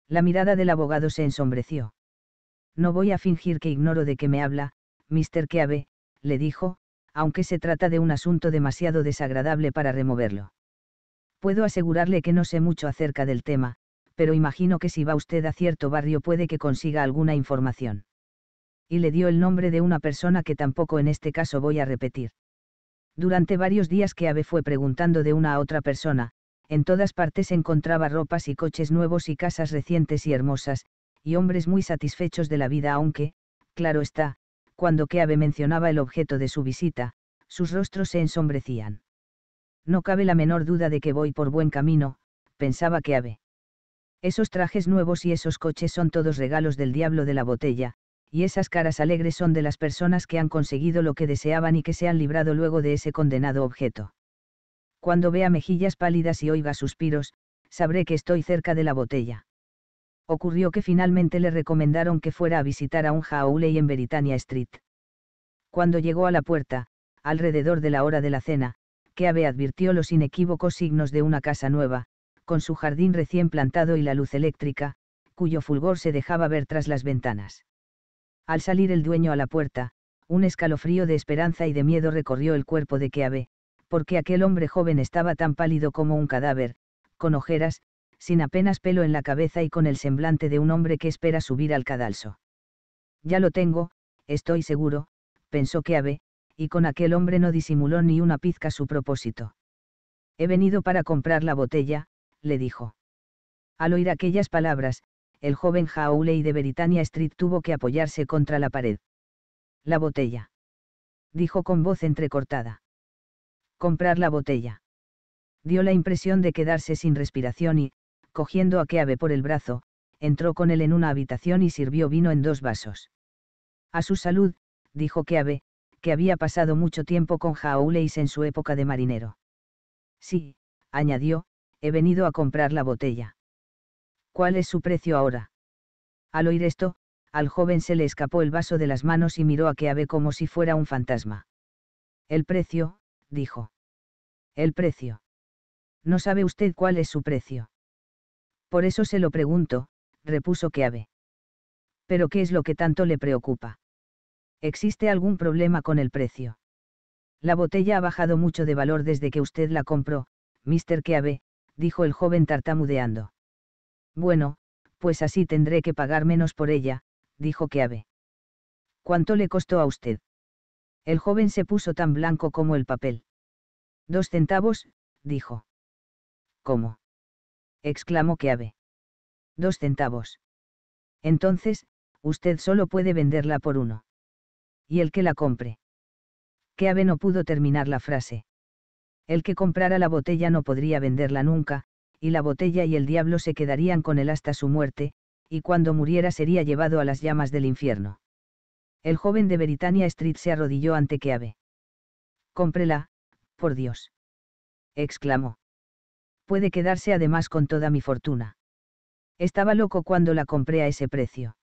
La mirada del abogado se ensombreció. No voy a fingir que ignoro de qué me habla, Mr. Keabe, le dijo, aunque se trata de un asunto demasiado desagradable para removerlo. Puedo asegurarle que no sé mucho acerca del tema, pero imagino que si va usted a cierto barrio puede que consiga alguna información y le dio el nombre de una persona que tampoco en este caso voy a repetir. Durante varios días que Ave fue preguntando de una a otra persona, en todas partes encontraba ropas y coches nuevos y casas recientes y hermosas, y hombres muy satisfechos de la vida aunque, claro está, cuando que Ave mencionaba el objeto de su visita, sus rostros se ensombrecían. No cabe la menor duda de que voy por buen camino, pensaba que Ave. Esos trajes nuevos y esos coches son todos regalos del diablo de la botella, y esas caras alegres son de las personas que han conseguido lo que deseaban y que se han librado luego de ese condenado objeto. Cuando vea mejillas pálidas y oiga suspiros, sabré que estoy cerca de la botella. Ocurrió que finalmente le recomendaron que fuera a visitar a un jauley en Britannia Street. Cuando llegó a la puerta, alrededor de la hora de la cena, había advirtió los inequívocos signos de una casa nueva, con su jardín recién plantado y la luz eléctrica, cuyo fulgor se dejaba ver tras las ventanas. Al salir el dueño a la puerta, un escalofrío de esperanza y de miedo recorrió el cuerpo de Keabe, porque aquel hombre joven estaba tan pálido como un cadáver, con ojeras, sin apenas pelo en la cabeza y con el semblante de un hombre que espera subir al cadalso. Ya lo tengo, estoy seguro, pensó Keabe, y con aquel hombre no disimuló ni una pizca su propósito. He venido para comprar la botella, le dijo. Al oír aquellas palabras, el joven y de Britannia Street tuvo que apoyarse contra la pared. La botella. Dijo con voz entrecortada. Comprar la botella. Dio la impresión de quedarse sin respiración y, cogiendo a Keave por el brazo, entró con él en una habitación y sirvió vino en dos vasos. A su salud, dijo Keave, que había pasado mucho tiempo con Jaouleis en su época de marinero. Sí, añadió, he venido a comprar la botella. ¿Cuál es su precio ahora? Al oír esto, al joven se le escapó el vaso de las manos y miró a Keabe como si fuera un fantasma. El precio, dijo. El precio. No sabe usted cuál es su precio. Por eso se lo pregunto, repuso Keabe. Pero ¿qué es lo que tanto le preocupa? ¿Existe algún problema con el precio? La botella ha bajado mucho de valor desde que usted la compró, Mr. Keabe, dijo el joven tartamudeando. Bueno, pues así tendré que pagar menos por ella, dijo Keave. ¿Cuánto le costó a usted? El joven se puso tan blanco como el papel. Dos centavos, dijo. ¿Cómo? exclamó Keave. Dos centavos. Entonces, usted solo puede venderla por uno. Y el que la compre. Keave no pudo terminar la frase. El que comprara la botella no podría venderla nunca, y la botella y el diablo se quedarían con él hasta su muerte, y cuando muriera sería llevado a las llamas del infierno. El joven de Britannia Street se arrodilló ante Keave. Cómprela, por Dios. exclamó. Puede quedarse además con toda mi fortuna. Estaba loco cuando la compré a ese precio.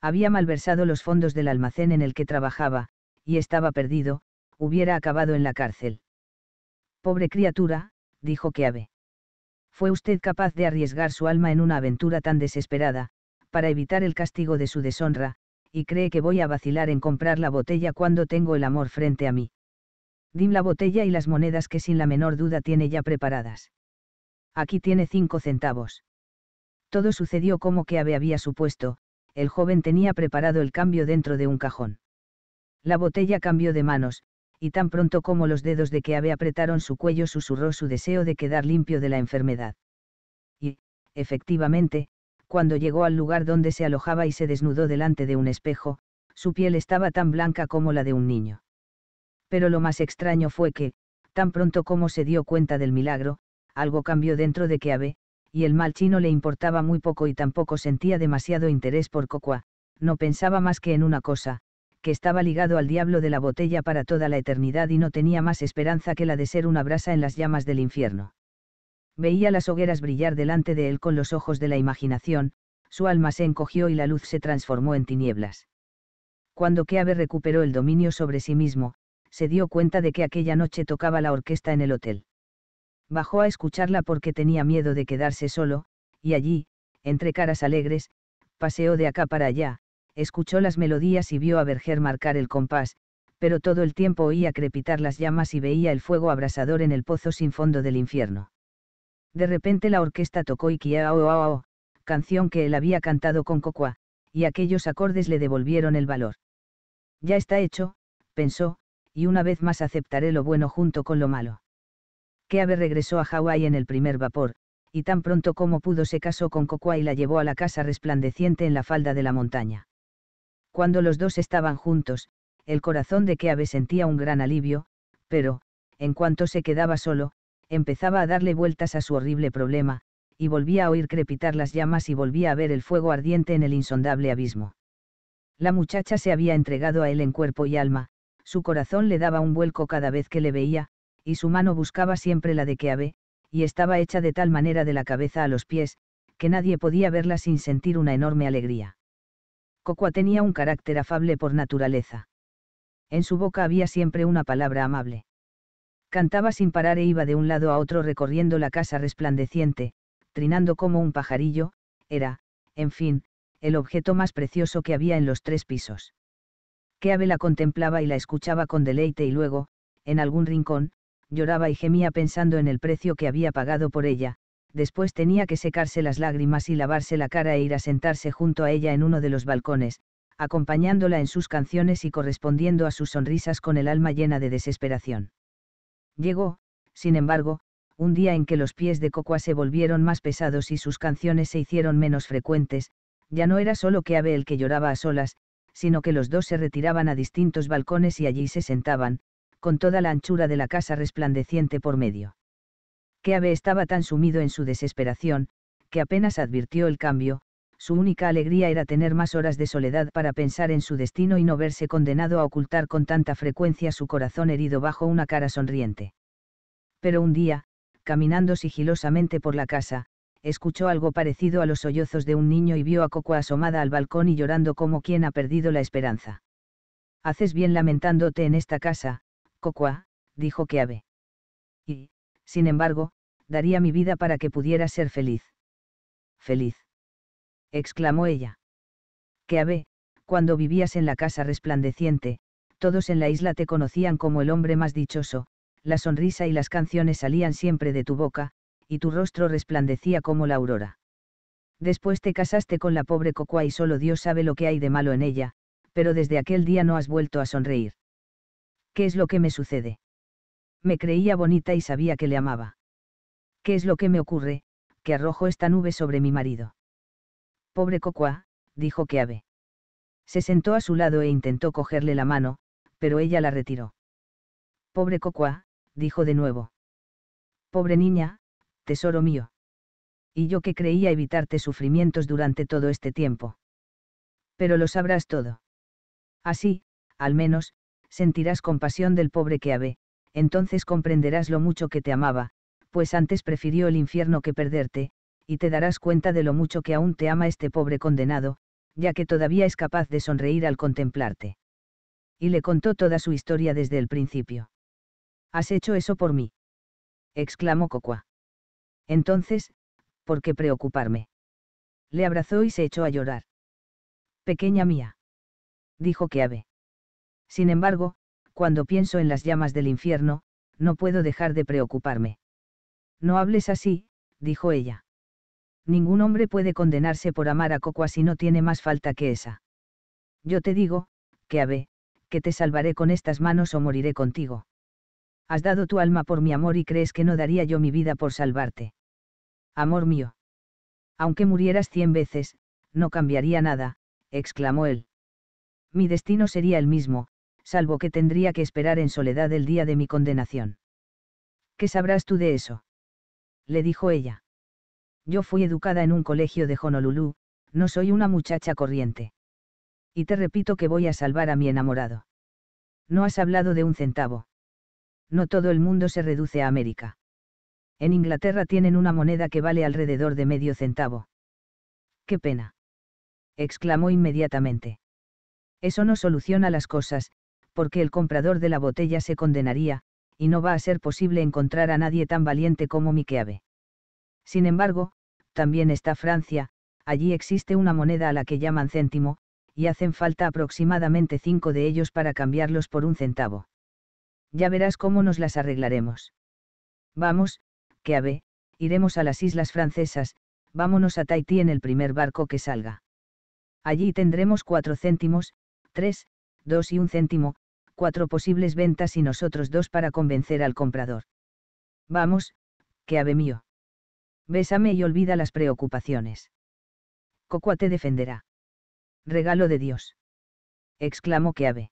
Había malversado los fondos del almacén en el que trabajaba, y estaba perdido, hubiera acabado en la cárcel. Pobre criatura, dijo Keave fue usted capaz de arriesgar su alma en una aventura tan desesperada, para evitar el castigo de su deshonra, y cree que voy a vacilar en comprar la botella cuando tengo el amor frente a mí. Dim la botella y las monedas que sin la menor duda tiene ya preparadas. Aquí tiene cinco centavos. Todo sucedió como que había supuesto, el joven tenía preparado el cambio dentro de un cajón. La botella cambió de manos, y tan pronto como los dedos de que apretaron su cuello susurró su deseo de quedar limpio de la enfermedad. Y, efectivamente, cuando llegó al lugar donde se alojaba y se desnudó delante de un espejo, su piel estaba tan blanca como la de un niño. Pero lo más extraño fue que, tan pronto como se dio cuenta del milagro, algo cambió dentro de que y el mal chino le importaba muy poco y tampoco sentía demasiado interés por Cocoa, no pensaba más que en una cosa, que estaba ligado al diablo de la botella para toda la eternidad y no tenía más esperanza que la de ser una brasa en las llamas del infierno. Veía las hogueras brillar delante de él con los ojos de la imaginación, su alma se encogió y la luz se transformó en tinieblas. Cuando Keave recuperó el dominio sobre sí mismo, se dio cuenta de que aquella noche tocaba la orquesta en el hotel. Bajó a escucharla porque tenía miedo de quedarse solo, y allí, entre caras alegres, paseó de acá para allá, escuchó las melodías y vio a Berger marcar el compás, pero todo el tiempo oía crepitar las llamas y veía el fuego abrasador en el pozo sin fondo del infierno. De repente la orquesta tocó ao canción que él había cantado con Cocua, y aquellos acordes le devolvieron el valor. Ya está hecho, pensó, y una vez más aceptaré lo bueno junto con lo malo. Keabe regresó a Hawái en el primer vapor, y tan pronto como pudo se casó con Cocua y la llevó a la casa resplandeciente en la falda de la montaña. Cuando los dos estaban juntos, el corazón de Keave sentía un gran alivio, pero, en cuanto se quedaba solo, empezaba a darle vueltas a su horrible problema, y volvía a oír crepitar las llamas y volvía a ver el fuego ardiente en el insondable abismo. La muchacha se había entregado a él en cuerpo y alma, su corazón le daba un vuelco cada vez que le veía, y su mano buscaba siempre la de Keave, y estaba hecha de tal manera de la cabeza a los pies, que nadie podía verla sin sentir una enorme alegría. Cocoa tenía un carácter afable por naturaleza. En su boca había siempre una palabra amable. Cantaba sin parar e iba de un lado a otro recorriendo la casa resplandeciente, trinando como un pajarillo, era, en fin, el objeto más precioso que había en los tres pisos. Que ave la contemplaba y la escuchaba con deleite y luego, en algún rincón, lloraba y gemía pensando en el precio que había pagado por ella, después tenía que secarse las lágrimas y lavarse la cara e ir a sentarse junto a ella en uno de los balcones, acompañándola en sus canciones y correspondiendo a sus sonrisas con el alma llena de desesperación. Llegó, sin embargo, un día en que los pies de Cocoa se volvieron más pesados y sus canciones se hicieron menos frecuentes, ya no era solo que Abel que lloraba a solas, sino que los dos se retiraban a distintos balcones y allí se sentaban, con toda la anchura de la casa resplandeciente por medio que estaba tan sumido en su desesperación, que apenas advirtió el cambio, su única alegría era tener más horas de soledad para pensar en su destino y no verse condenado a ocultar con tanta frecuencia su corazón herido bajo una cara sonriente. Pero un día, caminando sigilosamente por la casa, escuchó algo parecido a los sollozos de un niño y vio a Coco asomada al balcón y llorando como quien ha perdido la esperanza. Haces bien lamentándote en esta casa, Cocoa, dijo ave Y, sin embargo, daría mi vida para que pudiera ser feliz. Feliz. exclamó ella. Que ave, cuando vivías en la casa resplandeciente, todos en la isla te conocían como el hombre más dichoso, la sonrisa y las canciones salían siempre de tu boca, y tu rostro resplandecía como la aurora. Después te casaste con la pobre Cocoa y solo Dios sabe lo que hay de malo en ella, pero desde aquel día no has vuelto a sonreír. ¿Qué es lo que me sucede? Me creía bonita y sabía que le amaba. ¿Qué es lo que me ocurre, que arrojo esta nube sobre mi marido? Pobre Cocoa, dijo que Se sentó a su lado e intentó cogerle la mano, pero ella la retiró. Pobre Cocoa, dijo de nuevo. Pobre niña, tesoro mío. Y yo que creía evitarte sufrimientos durante todo este tiempo. Pero lo sabrás todo. Así, al menos, sentirás compasión del pobre que entonces comprenderás lo mucho que te amaba, pues antes prefirió el infierno que perderte, y te darás cuenta de lo mucho que aún te ama este pobre condenado, ya que todavía es capaz de sonreír al contemplarte. Y le contó toda su historia desde el principio. Has hecho eso por mí. exclamó Cocua. Entonces, ¿por qué preocuparme? Le abrazó y se echó a llorar. Pequeña mía. Dijo que Sin embargo, cuando pienso en las llamas del infierno, no puedo dejar de preocuparme. No hables así, dijo ella. Ningún hombre puede condenarse por amar a Cocoa si no tiene más falta que esa. Yo te digo, que ave, que te salvaré con estas manos o moriré contigo. Has dado tu alma por mi amor y crees que no daría yo mi vida por salvarte. Amor mío. Aunque murieras cien veces, no cambiaría nada, exclamó él. Mi destino sería el mismo, salvo que tendría que esperar en soledad el día de mi condenación. ¿Qué sabrás tú de eso? le dijo ella. Yo fui educada en un colegio de Honolulu, no soy una muchacha corriente. Y te repito que voy a salvar a mi enamorado. No has hablado de un centavo. No todo el mundo se reduce a América. En Inglaterra tienen una moneda que vale alrededor de medio centavo. ¡Qué pena! exclamó inmediatamente. Eso no soluciona las cosas, porque el comprador de la botella se condenaría, y no va a ser posible encontrar a nadie tan valiente como mi Mikeave. Sin embargo, también está Francia, allí existe una moneda a la que llaman céntimo, y hacen falta aproximadamente cinco de ellos para cambiarlos por un centavo. Ya verás cómo nos las arreglaremos. Vamos, que iremos a las islas francesas, vámonos a Tahití en el primer barco que salga. Allí tendremos cuatro céntimos, tres, dos y un céntimo, cuatro posibles ventas y nosotros dos para convencer al comprador. Vamos, que ave mío. Bésame y olvida las preocupaciones. Cocua te defenderá. Regalo de Dios. Exclamó que ave.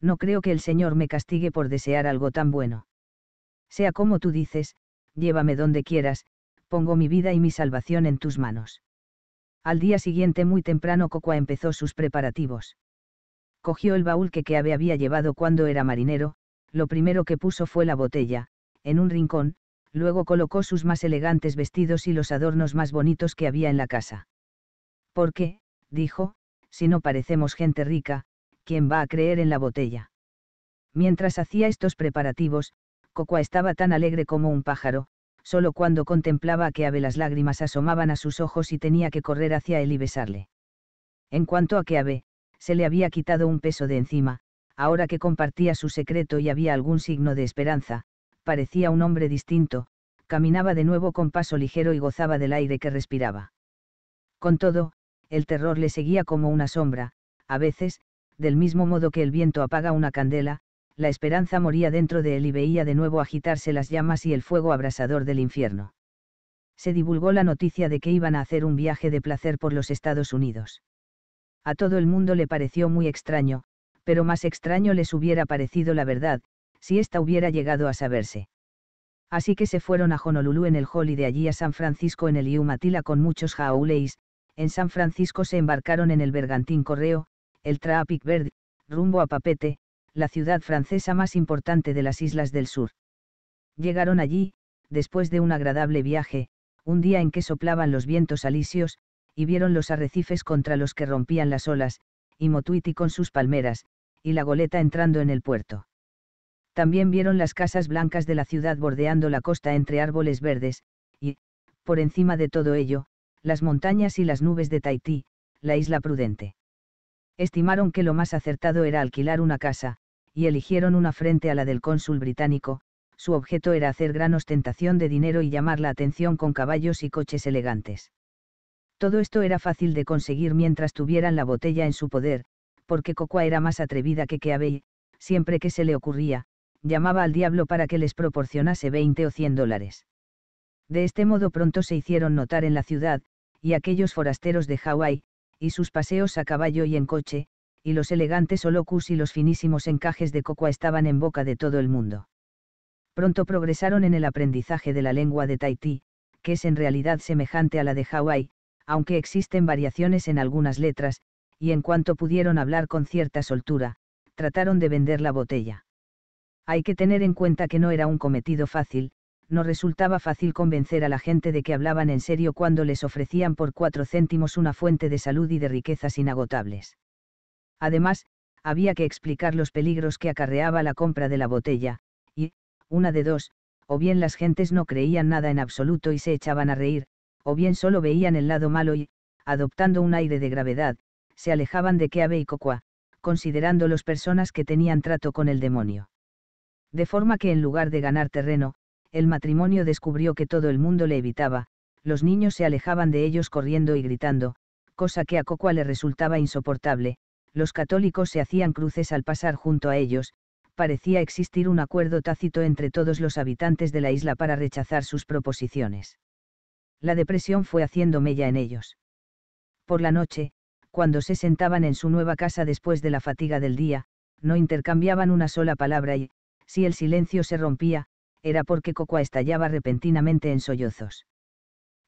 No creo que el Señor me castigue por desear algo tan bueno. Sea como tú dices, llévame donde quieras, pongo mi vida y mi salvación en tus manos. Al día siguiente muy temprano Cocua empezó sus preparativos cogió el baúl que Keabe había llevado cuando era marinero, lo primero que puso fue la botella, en un rincón, luego colocó sus más elegantes vestidos y los adornos más bonitos que había en la casa. ¿Por qué? dijo, si no parecemos gente rica, ¿quién va a creer en la botella? Mientras hacía estos preparativos, Cocoa estaba tan alegre como un pájaro, solo cuando contemplaba a Keabe las lágrimas asomaban a sus ojos y tenía que correr hacia él y besarle. En cuanto a que se le había quitado un peso de encima, ahora que compartía su secreto y había algún signo de esperanza, parecía un hombre distinto, caminaba de nuevo con paso ligero y gozaba del aire que respiraba. Con todo, el terror le seguía como una sombra, a veces, del mismo modo que el viento apaga una candela, la esperanza moría dentro de él y veía de nuevo agitarse las llamas y el fuego abrasador del infierno. Se divulgó la noticia de que iban a hacer un viaje de placer por los Estados Unidos. A todo el mundo le pareció muy extraño, pero más extraño les hubiera parecido la verdad, si ésta hubiera llegado a saberse. Así que se fueron a Honolulu en el Hall y de allí a San Francisco en el Iumatila con muchos jauleis, en San Francisco se embarcaron en el bergantín correo, el Traffic Verde, rumbo a Papete, la ciudad francesa más importante de las islas del sur. Llegaron allí, después de un agradable viaje, un día en que soplaban los vientos alisios, y vieron los arrecifes contra los que rompían las olas, y Motuiti con sus palmeras, y la goleta entrando en el puerto. También vieron las casas blancas de la ciudad bordeando la costa entre árboles verdes, y, por encima de todo ello, las montañas y las nubes de Tahití, la isla prudente. Estimaron que lo más acertado era alquilar una casa, y eligieron una frente a la del cónsul británico, su objeto era hacer gran ostentación de dinero y llamar la atención con caballos y coches elegantes. Todo esto era fácil de conseguir mientras tuvieran la botella en su poder, porque Cocoa era más atrevida que Keabei; siempre que se le ocurría, llamaba al diablo para que les proporcionase 20 o 100 dólares. De este modo pronto se hicieron notar en la ciudad, y aquellos forasteros de Hawái, y sus paseos a caballo y en coche, y los elegantes holocus y los finísimos encajes de Cocoa estaban en boca de todo el mundo. Pronto progresaron en el aprendizaje de la lengua de Tahití, que es en realidad semejante a la de Hawái, aunque existen variaciones en algunas letras, y en cuanto pudieron hablar con cierta soltura, trataron de vender la botella. Hay que tener en cuenta que no era un cometido fácil, no resultaba fácil convencer a la gente de que hablaban en serio cuando les ofrecían por cuatro céntimos una fuente de salud y de riquezas inagotables. Además, había que explicar los peligros que acarreaba la compra de la botella, y, una de dos, o bien las gentes no creían nada en absoluto y se echaban a reír, o bien solo veían el lado malo y, adoptando un aire de gravedad, se alejaban de Keabe y considerando los personas que tenían trato con el demonio. De forma que en lugar de ganar terreno, el matrimonio descubrió que todo el mundo le evitaba, los niños se alejaban de ellos corriendo y gritando, cosa que a cocua le resultaba insoportable, los católicos se hacían cruces al pasar junto a ellos, parecía existir un acuerdo tácito entre todos los habitantes de la isla para rechazar sus proposiciones la depresión fue haciendo mella en ellos. Por la noche, cuando se sentaban en su nueva casa después de la fatiga del día, no intercambiaban una sola palabra y, si el silencio se rompía, era porque Cocoa estallaba repentinamente en sollozos.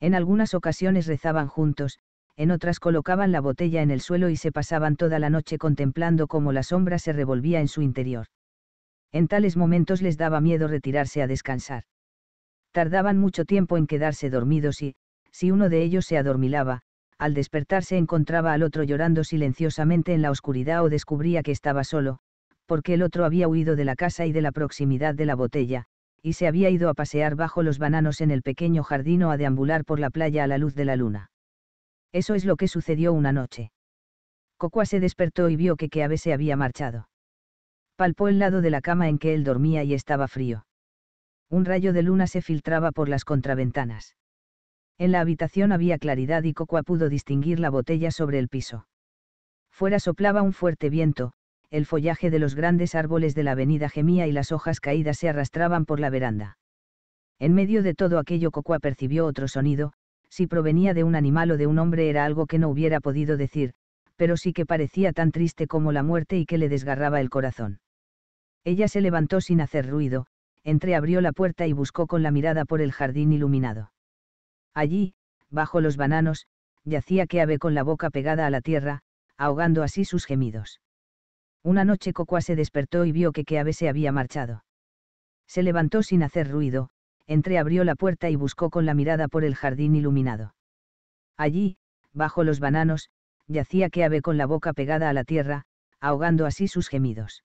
En algunas ocasiones rezaban juntos, en otras colocaban la botella en el suelo y se pasaban toda la noche contemplando cómo la sombra se revolvía en su interior. En tales momentos les daba miedo retirarse a descansar tardaban mucho tiempo en quedarse dormidos y, si uno de ellos se adormilaba, al despertarse encontraba al otro llorando silenciosamente en la oscuridad o descubría que estaba solo, porque el otro había huido de la casa y de la proximidad de la botella, y se había ido a pasear bajo los bananos en el pequeño jardín o a deambular por la playa a la luz de la luna. Eso es lo que sucedió una noche. Cocoa se despertó y vio que Keave se había marchado. Palpó el lado de la cama en que él dormía y estaba frío. Un rayo de luna se filtraba por las contraventanas. En la habitación había claridad y Cocoa pudo distinguir la botella sobre el piso. Fuera soplaba un fuerte viento, el follaje de los grandes árboles de la avenida gemía y las hojas caídas se arrastraban por la veranda. En medio de todo aquello Cocoa percibió otro sonido, si provenía de un animal o de un hombre era algo que no hubiera podido decir, pero sí que parecía tan triste como la muerte y que le desgarraba el corazón. Ella se levantó sin hacer ruido, entreabrió la puerta y buscó con la mirada por el jardín iluminado. Allí, bajo los bananos, yacía que ave con la boca pegada a la tierra, ahogando así sus gemidos. Una noche Cocoa se despertó y vio que ave se había marchado. Se levantó sin hacer ruido, entreabrió la puerta y buscó con la mirada por el jardín iluminado. Allí, bajo los bananos, yacía ave con la boca pegada a la tierra, ahogando así sus gemidos.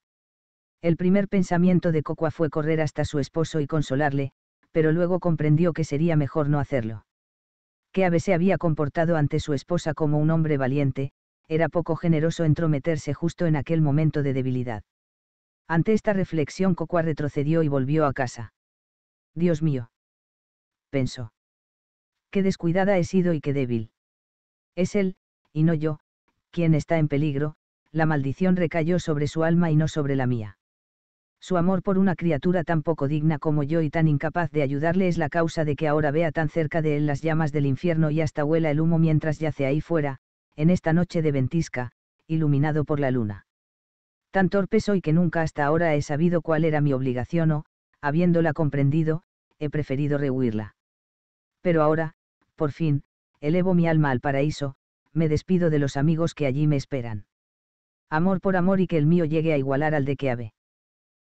El primer pensamiento de Cocoa fue correr hasta su esposo y consolarle, pero luego comprendió que sería mejor no hacerlo. Que Abe se había comportado ante su esposa como un hombre valiente, era poco generoso entrometerse justo en aquel momento de debilidad. Ante esta reflexión Cocoa retrocedió y volvió a casa. Dios mío. Pensó. Qué descuidada he sido y qué débil. Es él, y no yo, quien está en peligro, la maldición recayó sobre su alma y no sobre la mía. Su amor por una criatura tan poco digna como yo y tan incapaz de ayudarle es la causa de que ahora vea tan cerca de él las llamas del infierno y hasta huela el humo mientras yace ahí fuera, en esta noche de ventisca, iluminado por la luna. Tan torpe soy que nunca hasta ahora he sabido cuál era mi obligación o, habiéndola comprendido, he preferido rehuirla. Pero ahora, por fin, elevo mi alma al paraíso, me despido de los amigos que allí me esperan. Amor por amor y que el mío llegue a igualar al de que ave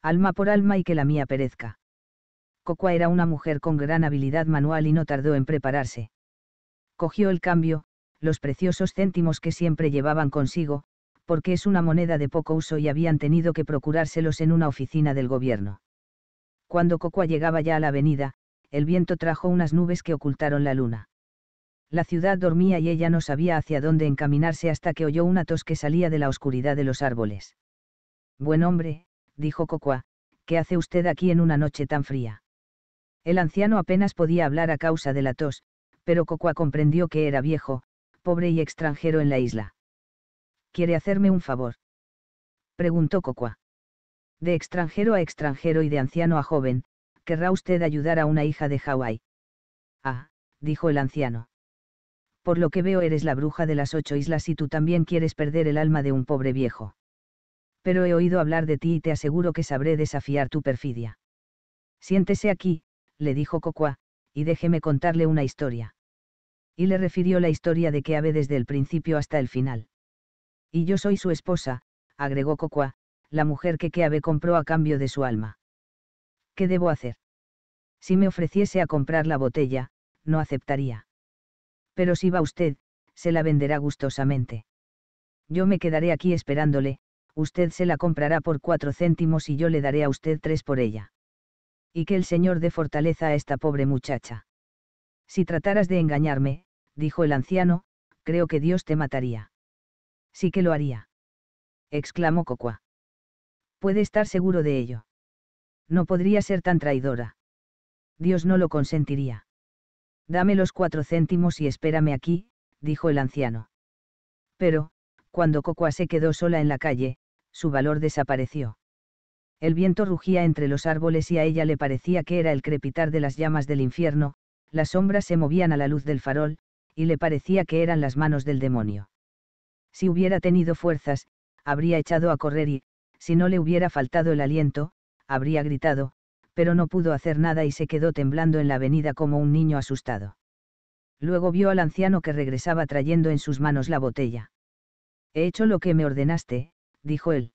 alma por alma y que la mía perezca. Cocoa era una mujer con gran habilidad manual y no tardó en prepararse. Cogió el cambio, los preciosos céntimos que siempre llevaban consigo, porque es una moneda de poco uso y habían tenido que procurárselos en una oficina del gobierno. Cuando Cocoa llegaba ya a la avenida, el viento trajo unas nubes que ocultaron la luna. La ciudad dormía y ella no sabía hacia dónde encaminarse hasta que oyó una tos que salía de la oscuridad de los árboles. Buen hombre, dijo Cocoa, ¿qué hace usted aquí en una noche tan fría? El anciano apenas podía hablar a causa de la tos, pero Cocoa comprendió que era viejo, pobre y extranjero en la isla. ¿Quiere hacerme un favor? preguntó Cocoa. De extranjero a extranjero y de anciano a joven, ¿querrá usted ayudar a una hija de Hawái? Ah, dijo el anciano. Por lo que veo eres la bruja de las ocho islas y tú también quieres perder el alma de un pobre viejo pero he oído hablar de ti y te aseguro que sabré desafiar tu perfidia. Siéntese aquí, le dijo Cocua, y déjeme contarle una historia. Y le refirió la historia de que desde el principio hasta el final. Y yo soy su esposa, agregó Cocua, la mujer que Keabe compró a cambio de su alma. ¿Qué debo hacer? Si me ofreciese a comprar la botella, no aceptaría. Pero si va usted, se la venderá gustosamente. Yo me quedaré aquí esperándole, usted se la comprará por cuatro céntimos y yo le daré a usted tres por ella. Y que el Señor dé fortaleza a esta pobre muchacha. Si trataras de engañarme, dijo el anciano, creo que Dios te mataría. Sí que lo haría. exclamó Cocua. Puede estar seguro de ello. No podría ser tan traidora. Dios no lo consentiría. Dame los cuatro céntimos y espérame aquí, dijo el anciano. Pero, cuando Cocua se quedó sola en la calle, su valor desapareció. El viento rugía entre los árboles y a ella le parecía que era el crepitar de las llamas del infierno, las sombras se movían a la luz del farol, y le parecía que eran las manos del demonio. Si hubiera tenido fuerzas, habría echado a correr y, si no le hubiera faltado el aliento, habría gritado, pero no pudo hacer nada y se quedó temblando en la avenida como un niño asustado. Luego vio al anciano que regresaba trayendo en sus manos la botella. He hecho lo que me ordenaste, dijo él.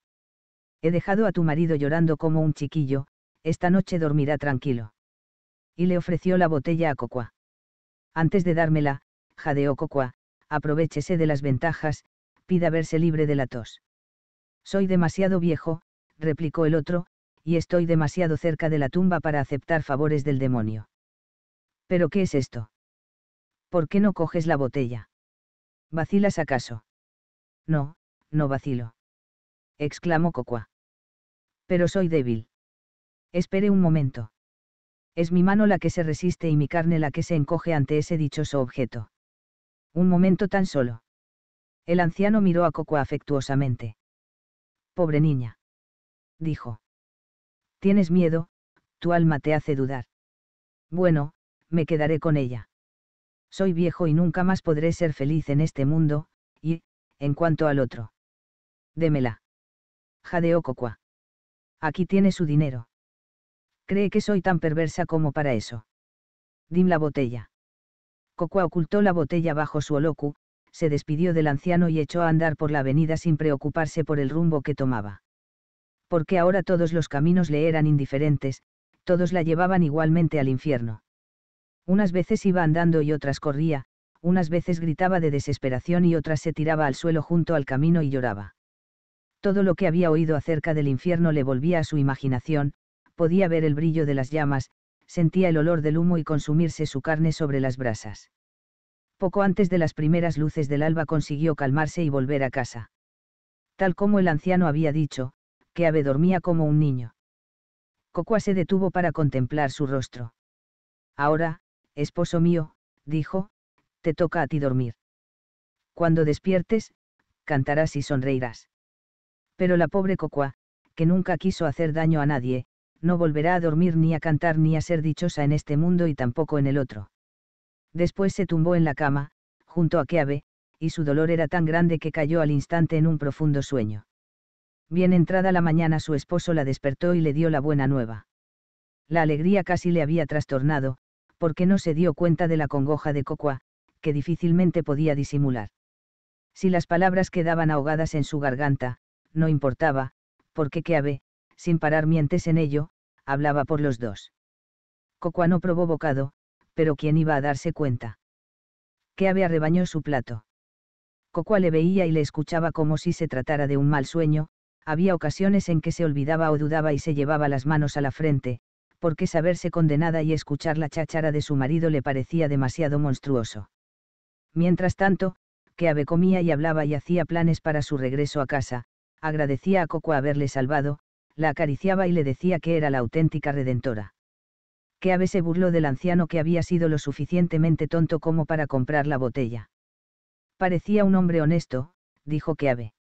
He dejado a tu marido llorando como un chiquillo, esta noche dormirá tranquilo. Y le ofreció la botella a Cocua. Antes de dármela, jadeó Cocua, aprovechese de las ventajas, pida verse libre de la tos. Soy demasiado viejo, replicó el otro, y estoy demasiado cerca de la tumba para aceptar favores del demonio. ¿Pero qué es esto? ¿Por qué no coges la botella? ¿Vacilas acaso? No, no vacilo exclamó Cocua. Pero soy débil. Espere un momento. Es mi mano la que se resiste y mi carne la que se encoge ante ese dichoso objeto. Un momento tan solo. El anciano miró a Cocua afectuosamente. Pobre niña. Dijo. Tienes miedo, tu alma te hace dudar. Bueno, me quedaré con ella. Soy viejo y nunca más podré ser feliz en este mundo, y, en cuanto al otro. Démela jadeó Cocua. Aquí tiene su dinero. Cree que soy tan perversa como para eso. Dim la botella. Cocua ocultó la botella bajo su olocu, se despidió del anciano y echó a andar por la avenida sin preocuparse por el rumbo que tomaba. Porque ahora todos los caminos le eran indiferentes, todos la llevaban igualmente al infierno. Unas veces iba andando y otras corría, unas veces gritaba de desesperación y otras se tiraba al suelo junto al camino y lloraba. Todo lo que había oído acerca del infierno le volvía a su imaginación, podía ver el brillo de las llamas, sentía el olor del humo y consumirse su carne sobre las brasas. Poco antes de las primeras luces del alba consiguió calmarse y volver a casa. Tal como el anciano había dicho, que Ave dormía como un niño. Cocua se detuvo para contemplar su rostro. Ahora, esposo mío, dijo, te toca a ti dormir. Cuando despiertes, cantarás y sonreirás pero la pobre Cocua, que nunca quiso hacer daño a nadie, no volverá a dormir ni a cantar ni a ser dichosa en este mundo y tampoco en el otro. Después se tumbó en la cama, junto a Keabe, y su dolor era tan grande que cayó al instante en un profundo sueño. Bien entrada la mañana su esposo la despertó y le dio la buena nueva. La alegría casi le había trastornado, porque no se dio cuenta de la congoja de Cocua, que difícilmente podía disimular. Si las palabras quedaban ahogadas en su garganta, no importaba, porque ave sin parar mientes en ello, hablaba por los dos. no probó bocado, pero ¿quién iba a darse cuenta? Keabe arrebañó su plato. Cocoa le veía y le escuchaba como si se tratara de un mal sueño, había ocasiones en que se olvidaba o dudaba y se llevaba las manos a la frente, porque saberse condenada y escuchar la cháchara de su marido le parecía demasiado monstruoso. Mientras tanto, que Ave comía y hablaba y hacía planes para su regreso a casa, agradecía a Coco haberle salvado, la acariciaba y le decía que era la auténtica redentora. Que Ave se burló del anciano que había sido lo suficientemente tonto como para comprar la botella. Parecía un hombre honesto, dijo que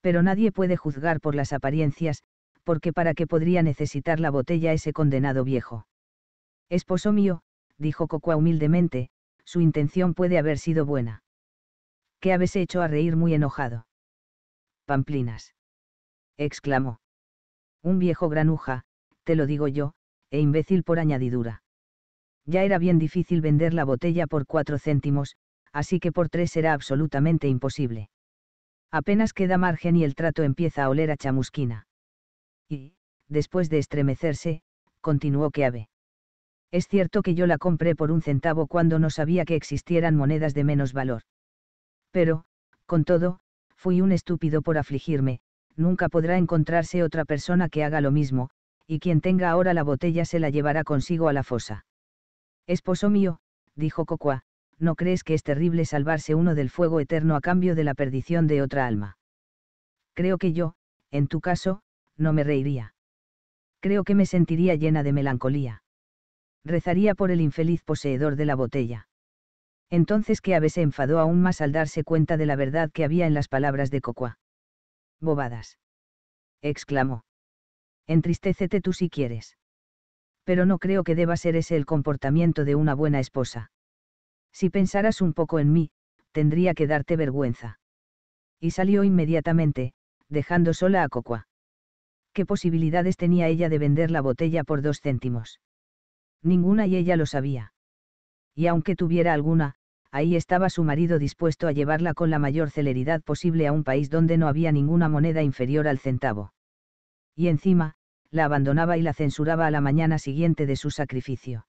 Pero nadie puede juzgar por las apariencias, porque para qué podría necesitar la botella ese condenado viejo. Esposo mío, dijo Cocoa humildemente, su intención puede haber sido buena. Que Ave se echó a reír muy enojado. Pamplinas. exclamó. Un viejo granuja, te lo digo yo, e imbécil por añadidura. Ya era bien difícil vender la botella por cuatro céntimos, así que por tres era absolutamente imposible. Apenas queda margen y el trato empieza a oler a chamusquina. Y, después de estremecerse, continuó que Es cierto que yo la compré por un centavo cuando no sabía que existieran monedas de menos valor. Pero, con todo, fui un estúpido por afligirme, nunca podrá encontrarse otra persona que haga lo mismo, y quien tenga ahora la botella se la llevará consigo a la fosa. Esposo mío, dijo Cocoa, ¿no crees que es terrible salvarse uno del fuego eterno a cambio de la perdición de otra alma? Creo que yo, en tu caso, no me reiría. Creo que me sentiría llena de melancolía. Rezaría por el infeliz poseedor de la botella entonces que Ave se enfadó aún más al darse cuenta de la verdad que había en las palabras de Cocoa. Bobadas. exclamó. Entristécete tú si quieres. Pero no creo que deba ser ese el comportamiento de una buena esposa. Si pensaras un poco en mí, tendría que darte vergüenza. Y salió inmediatamente, dejando sola a Cocua. ¿Qué posibilidades tenía ella de vender la botella por dos céntimos? Ninguna y ella lo sabía. Y aunque tuviera alguna, ahí estaba su marido dispuesto a llevarla con la mayor celeridad posible a un país donde no había ninguna moneda inferior al centavo. Y encima, la abandonaba y la censuraba a la mañana siguiente de su sacrificio.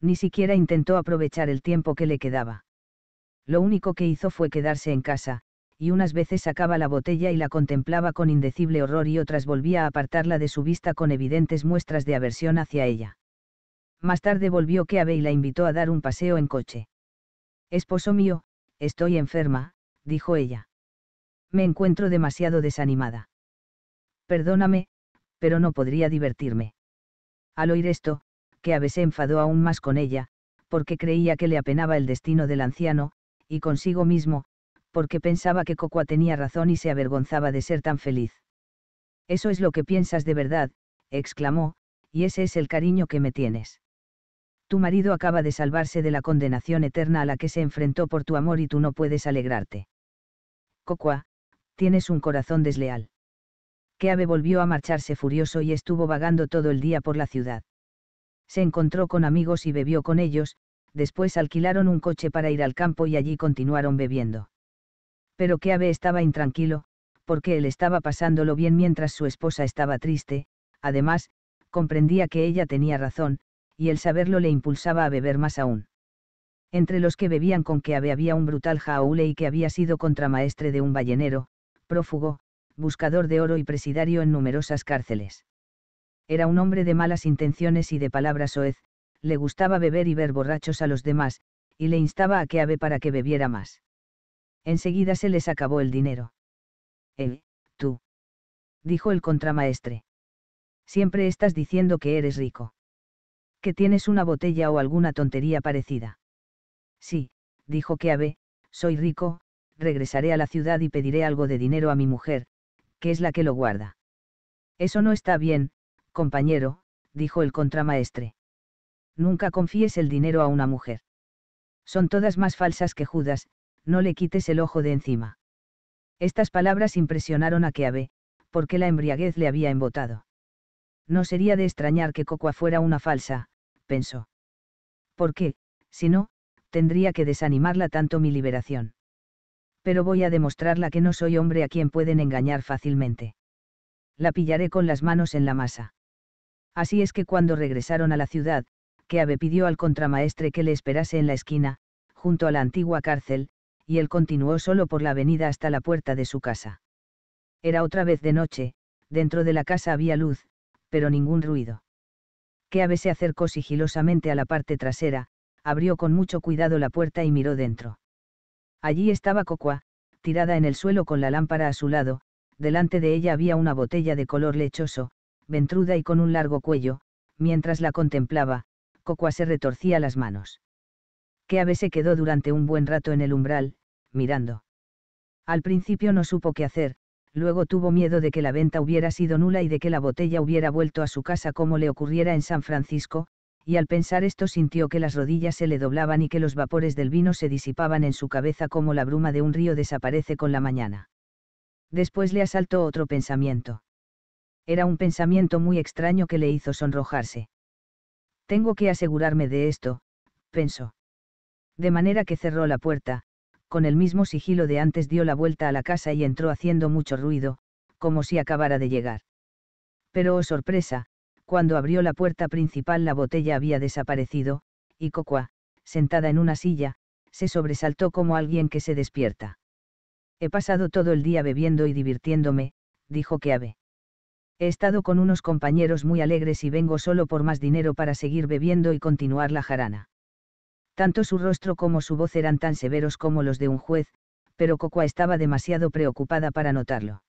Ni siquiera intentó aprovechar el tiempo que le quedaba. Lo único que hizo fue quedarse en casa, y unas veces sacaba la botella y la contemplaba con indecible horror y otras volvía a apartarla de su vista con evidentes muestras de aversión hacia ella. Más tarde volvió que Abe y la invitó a dar un paseo en coche Esposo mío, estoy enferma, dijo ella. Me encuentro demasiado desanimada. Perdóname, pero no podría divertirme. Al oír esto, a se enfadó aún más con ella, porque creía que le apenaba el destino del anciano, y consigo mismo, porque pensaba que Cocoa tenía razón y se avergonzaba de ser tan feliz. Eso es lo que piensas de verdad, exclamó, y ese es el cariño que me tienes tu marido acaba de salvarse de la condenación eterna a la que se enfrentó por tu amor y tú no puedes alegrarte. Cocoa, tienes un corazón desleal. Que volvió a marcharse furioso y estuvo vagando todo el día por la ciudad. Se encontró con amigos y bebió con ellos, después alquilaron un coche para ir al campo y allí continuaron bebiendo. Pero que estaba intranquilo, porque él estaba pasándolo bien mientras su esposa estaba triste, además, comprendía que ella tenía razón, y el saberlo le impulsaba a beber más aún. Entre los que bebían con que había un brutal y que había sido contramaestre de un ballenero, prófugo, buscador de oro y presidario en numerosas cárceles. Era un hombre de malas intenciones y de palabras soez, le gustaba beber y ver borrachos a los demás, y le instaba a que ave para que bebiera más. Enseguida se les acabó el dinero. Eh, tú. Dijo el contramaestre. Siempre estás diciendo que eres rico que tienes una botella o alguna tontería parecida. Sí, dijo Keabe, soy rico, regresaré a la ciudad y pediré algo de dinero a mi mujer, que es la que lo guarda. Eso no está bien, compañero, dijo el contramaestre. Nunca confíes el dinero a una mujer. Son todas más falsas que Judas, no le quites el ojo de encima. Estas palabras impresionaron a Keabe, porque la embriaguez le había embotado. No sería de extrañar que Cocoa fuera una falsa, pensó. ¿Por qué, si no, tendría que desanimarla tanto mi liberación? Pero voy a demostrarla que no soy hombre a quien pueden engañar fácilmente. La pillaré con las manos en la masa. Así es que cuando regresaron a la ciudad, que pidió al contramaestre que le esperase en la esquina, junto a la antigua cárcel, y él continuó solo por la avenida hasta la puerta de su casa. Era otra vez de noche, dentro de la casa había luz, pero ningún ruido que se acercó sigilosamente a la parte trasera, abrió con mucho cuidado la puerta y miró dentro. Allí estaba Cocoa, tirada en el suelo con la lámpara a su lado, delante de ella había una botella de color lechoso, ventruda y con un largo cuello, mientras la contemplaba, Cocoa se retorcía las manos. Que se quedó durante un buen rato en el umbral, mirando. Al principio no supo qué hacer, luego tuvo miedo de que la venta hubiera sido nula y de que la botella hubiera vuelto a su casa como le ocurriera en San Francisco, y al pensar esto sintió que las rodillas se le doblaban y que los vapores del vino se disipaban en su cabeza como la bruma de un río desaparece con la mañana. Después le asaltó otro pensamiento. Era un pensamiento muy extraño que le hizo sonrojarse. Tengo que asegurarme de esto, pensó. De manera que cerró la puerta, con el mismo sigilo de antes dio la vuelta a la casa y entró haciendo mucho ruido, como si acabara de llegar. Pero oh sorpresa, cuando abrió la puerta principal la botella había desaparecido, y Cocoa, sentada en una silla, se sobresaltó como alguien que se despierta. He pasado todo el día bebiendo y divirtiéndome, dijo Keave. He estado con unos compañeros muy alegres y vengo solo por más dinero para seguir bebiendo y continuar la jarana. Tanto su rostro como su voz eran tan severos como los de un juez, pero Cocoa estaba demasiado preocupada para notarlo.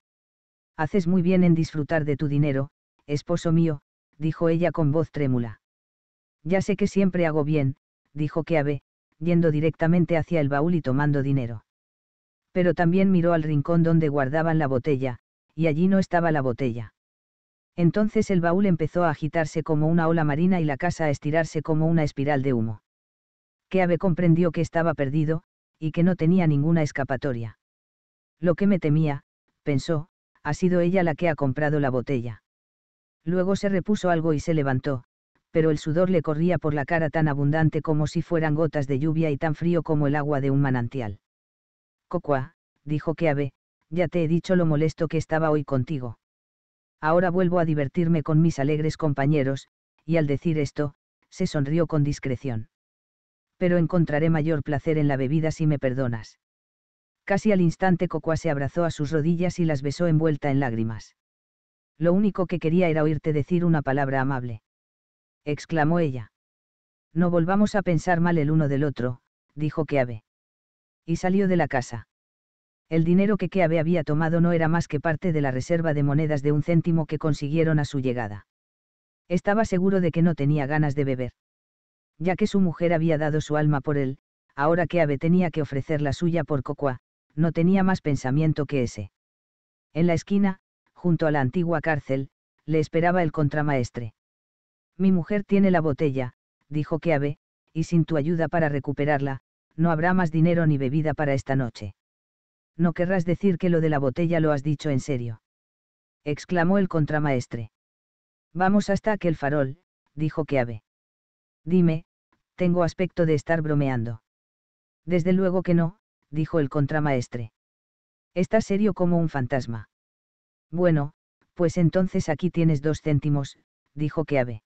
Haces muy bien en disfrutar de tu dinero, esposo mío, dijo ella con voz trémula. Ya sé que siempre hago bien, dijo Keabe, yendo directamente hacia el baúl y tomando dinero. Pero también miró al rincón donde guardaban la botella, y allí no estaba la botella. Entonces el baúl empezó a agitarse como una ola marina y la casa a estirarse como una espiral de humo que comprendió que estaba perdido, y que no tenía ninguna escapatoria. Lo que me temía, pensó, ha sido ella la que ha comprado la botella. Luego se repuso algo y se levantó, pero el sudor le corría por la cara tan abundante como si fueran gotas de lluvia y tan frío como el agua de un manantial. Cocoa, dijo que ya te he dicho lo molesto que estaba hoy contigo. Ahora vuelvo a divertirme con mis alegres compañeros, y al decir esto, se sonrió con discreción pero encontraré mayor placer en la bebida si me perdonas. Casi al instante Cocoa se abrazó a sus rodillas y las besó envuelta en lágrimas. Lo único que quería era oírte decir una palabra amable. Exclamó ella. No volvamos a pensar mal el uno del otro, dijo Keabe. Y salió de la casa. El dinero que Keabe había tomado no era más que parte de la reserva de monedas de un céntimo que consiguieron a su llegada. Estaba seguro de que no tenía ganas de beber ya que su mujer había dado su alma por él, ahora que Abe tenía que ofrecer la suya por Cocoa, no tenía más pensamiento que ese. En la esquina, junto a la antigua cárcel, le esperaba el contramaestre. Mi mujer tiene la botella, dijo que y sin tu ayuda para recuperarla, no habrá más dinero ni bebida para esta noche. No querrás decir que lo de la botella lo has dicho en serio. exclamó el contramaestre. Vamos hasta aquel farol, dijo que Dime, tengo aspecto de estar bromeando. Desde luego que no, dijo el contramaestre. Estás serio como un fantasma. Bueno, pues entonces aquí tienes dos céntimos, dijo Keave.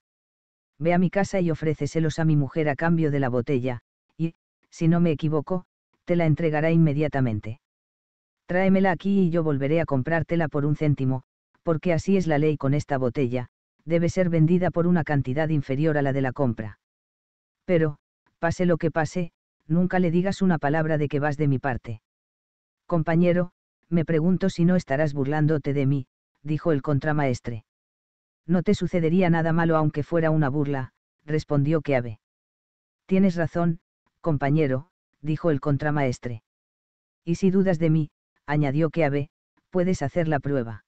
Ve a mi casa y ofréceselos a mi mujer a cambio de la botella, y, si no me equivoco, te la entregará inmediatamente. Tráemela aquí y yo volveré a comprártela por un céntimo, porque así es la ley con esta botella, debe ser vendida por una cantidad inferior a la de la compra. Pero, pase lo que pase, nunca le digas una palabra de que vas de mi parte. Compañero, me pregunto si no estarás burlándote de mí, dijo el contramaestre. No te sucedería nada malo aunque fuera una burla, respondió Keave. Tienes razón, compañero, dijo el contramaestre. Y si dudas de mí, añadió Keave, puedes hacer la prueba.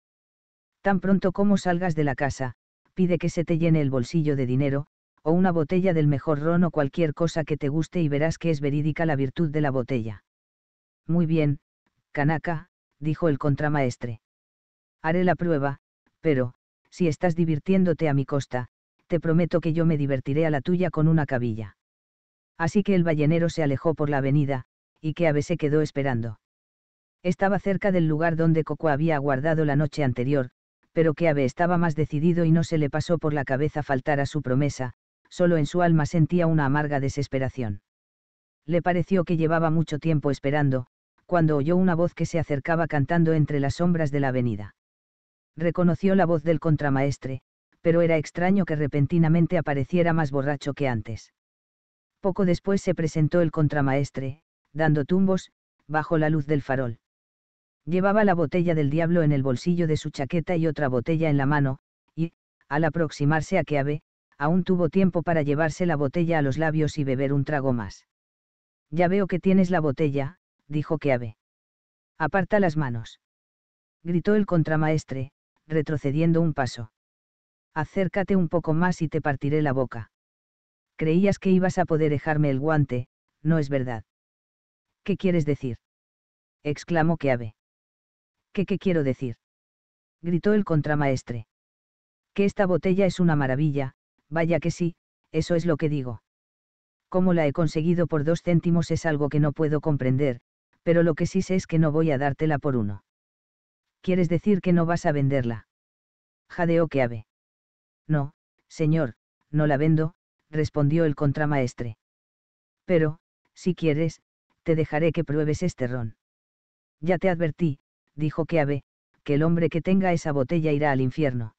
Tan pronto como salgas de la casa, pide que se te llene el bolsillo de dinero, o una botella del mejor ron o cualquier cosa que te guste y verás que es verídica la virtud de la botella. Muy bien, Kanaka, dijo el contramaestre. Haré la prueba, pero, si estás divirtiéndote a mi costa, te prometo que yo me divertiré a la tuya con una cabilla. Así que el ballenero se alejó por la avenida, y que se quedó esperando. Estaba cerca del lugar donde Coco había aguardado la noche anterior, pero que estaba más decidido y no se le pasó por la cabeza faltar a su promesa, solo en su alma sentía una amarga desesperación. Le pareció que llevaba mucho tiempo esperando, cuando oyó una voz que se acercaba cantando entre las sombras de la avenida. Reconoció la voz del contramaestre, pero era extraño que repentinamente apareciera más borracho que antes. Poco después se presentó el contramaestre, dando tumbos, bajo la luz del farol. Llevaba la botella del diablo en el bolsillo de su chaqueta y otra botella en la mano, y, al aproximarse a ave, aún tuvo tiempo para llevarse la botella a los labios y beber un trago más. Ya veo que tienes la botella, dijo Keave. Aparta las manos. Gritó el contramaestre, retrocediendo un paso. Acércate un poco más y te partiré la boca. Creías que ibas a poder dejarme el guante, no es verdad. ¿Qué quieres decir? exclamó Keave. ¿Qué qué quiero decir? gritó el contramaestre. Que esta botella es una maravilla, Vaya que sí, eso es lo que digo. Cómo la he conseguido por dos céntimos es algo que no puedo comprender, pero lo que sí sé es que no voy a dártela por uno. ¿Quieres decir que no vas a venderla? Jadeó que No, señor, no la vendo, respondió el contramaestre. Pero, si quieres, te dejaré que pruebes este ron. Ya te advertí, dijo que que el hombre que tenga esa botella irá al infierno.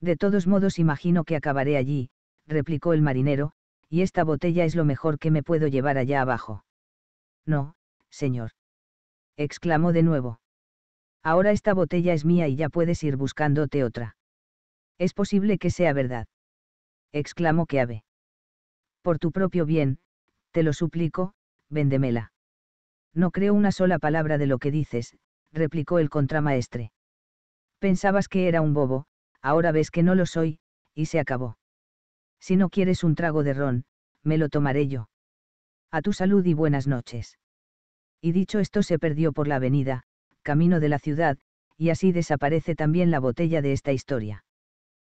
De todos modos imagino que acabaré allí, replicó el marinero, y esta botella es lo mejor que me puedo llevar allá abajo. No, señor. exclamó de nuevo. Ahora esta botella es mía y ya puedes ir buscándote otra. Es posible que sea verdad. exclamó Keave. Por tu propio bien, te lo suplico, véndemela. No creo una sola palabra de lo que dices, replicó el contramaestre. Pensabas que era un bobo, ahora ves que no lo soy, y se acabó. Si no quieres un trago de ron, me lo tomaré yo. A tu salud y buenas noches. Y dicho esto se perdió por la avenida, camino de la ciudad, y así desaparece también la botella de esta historia.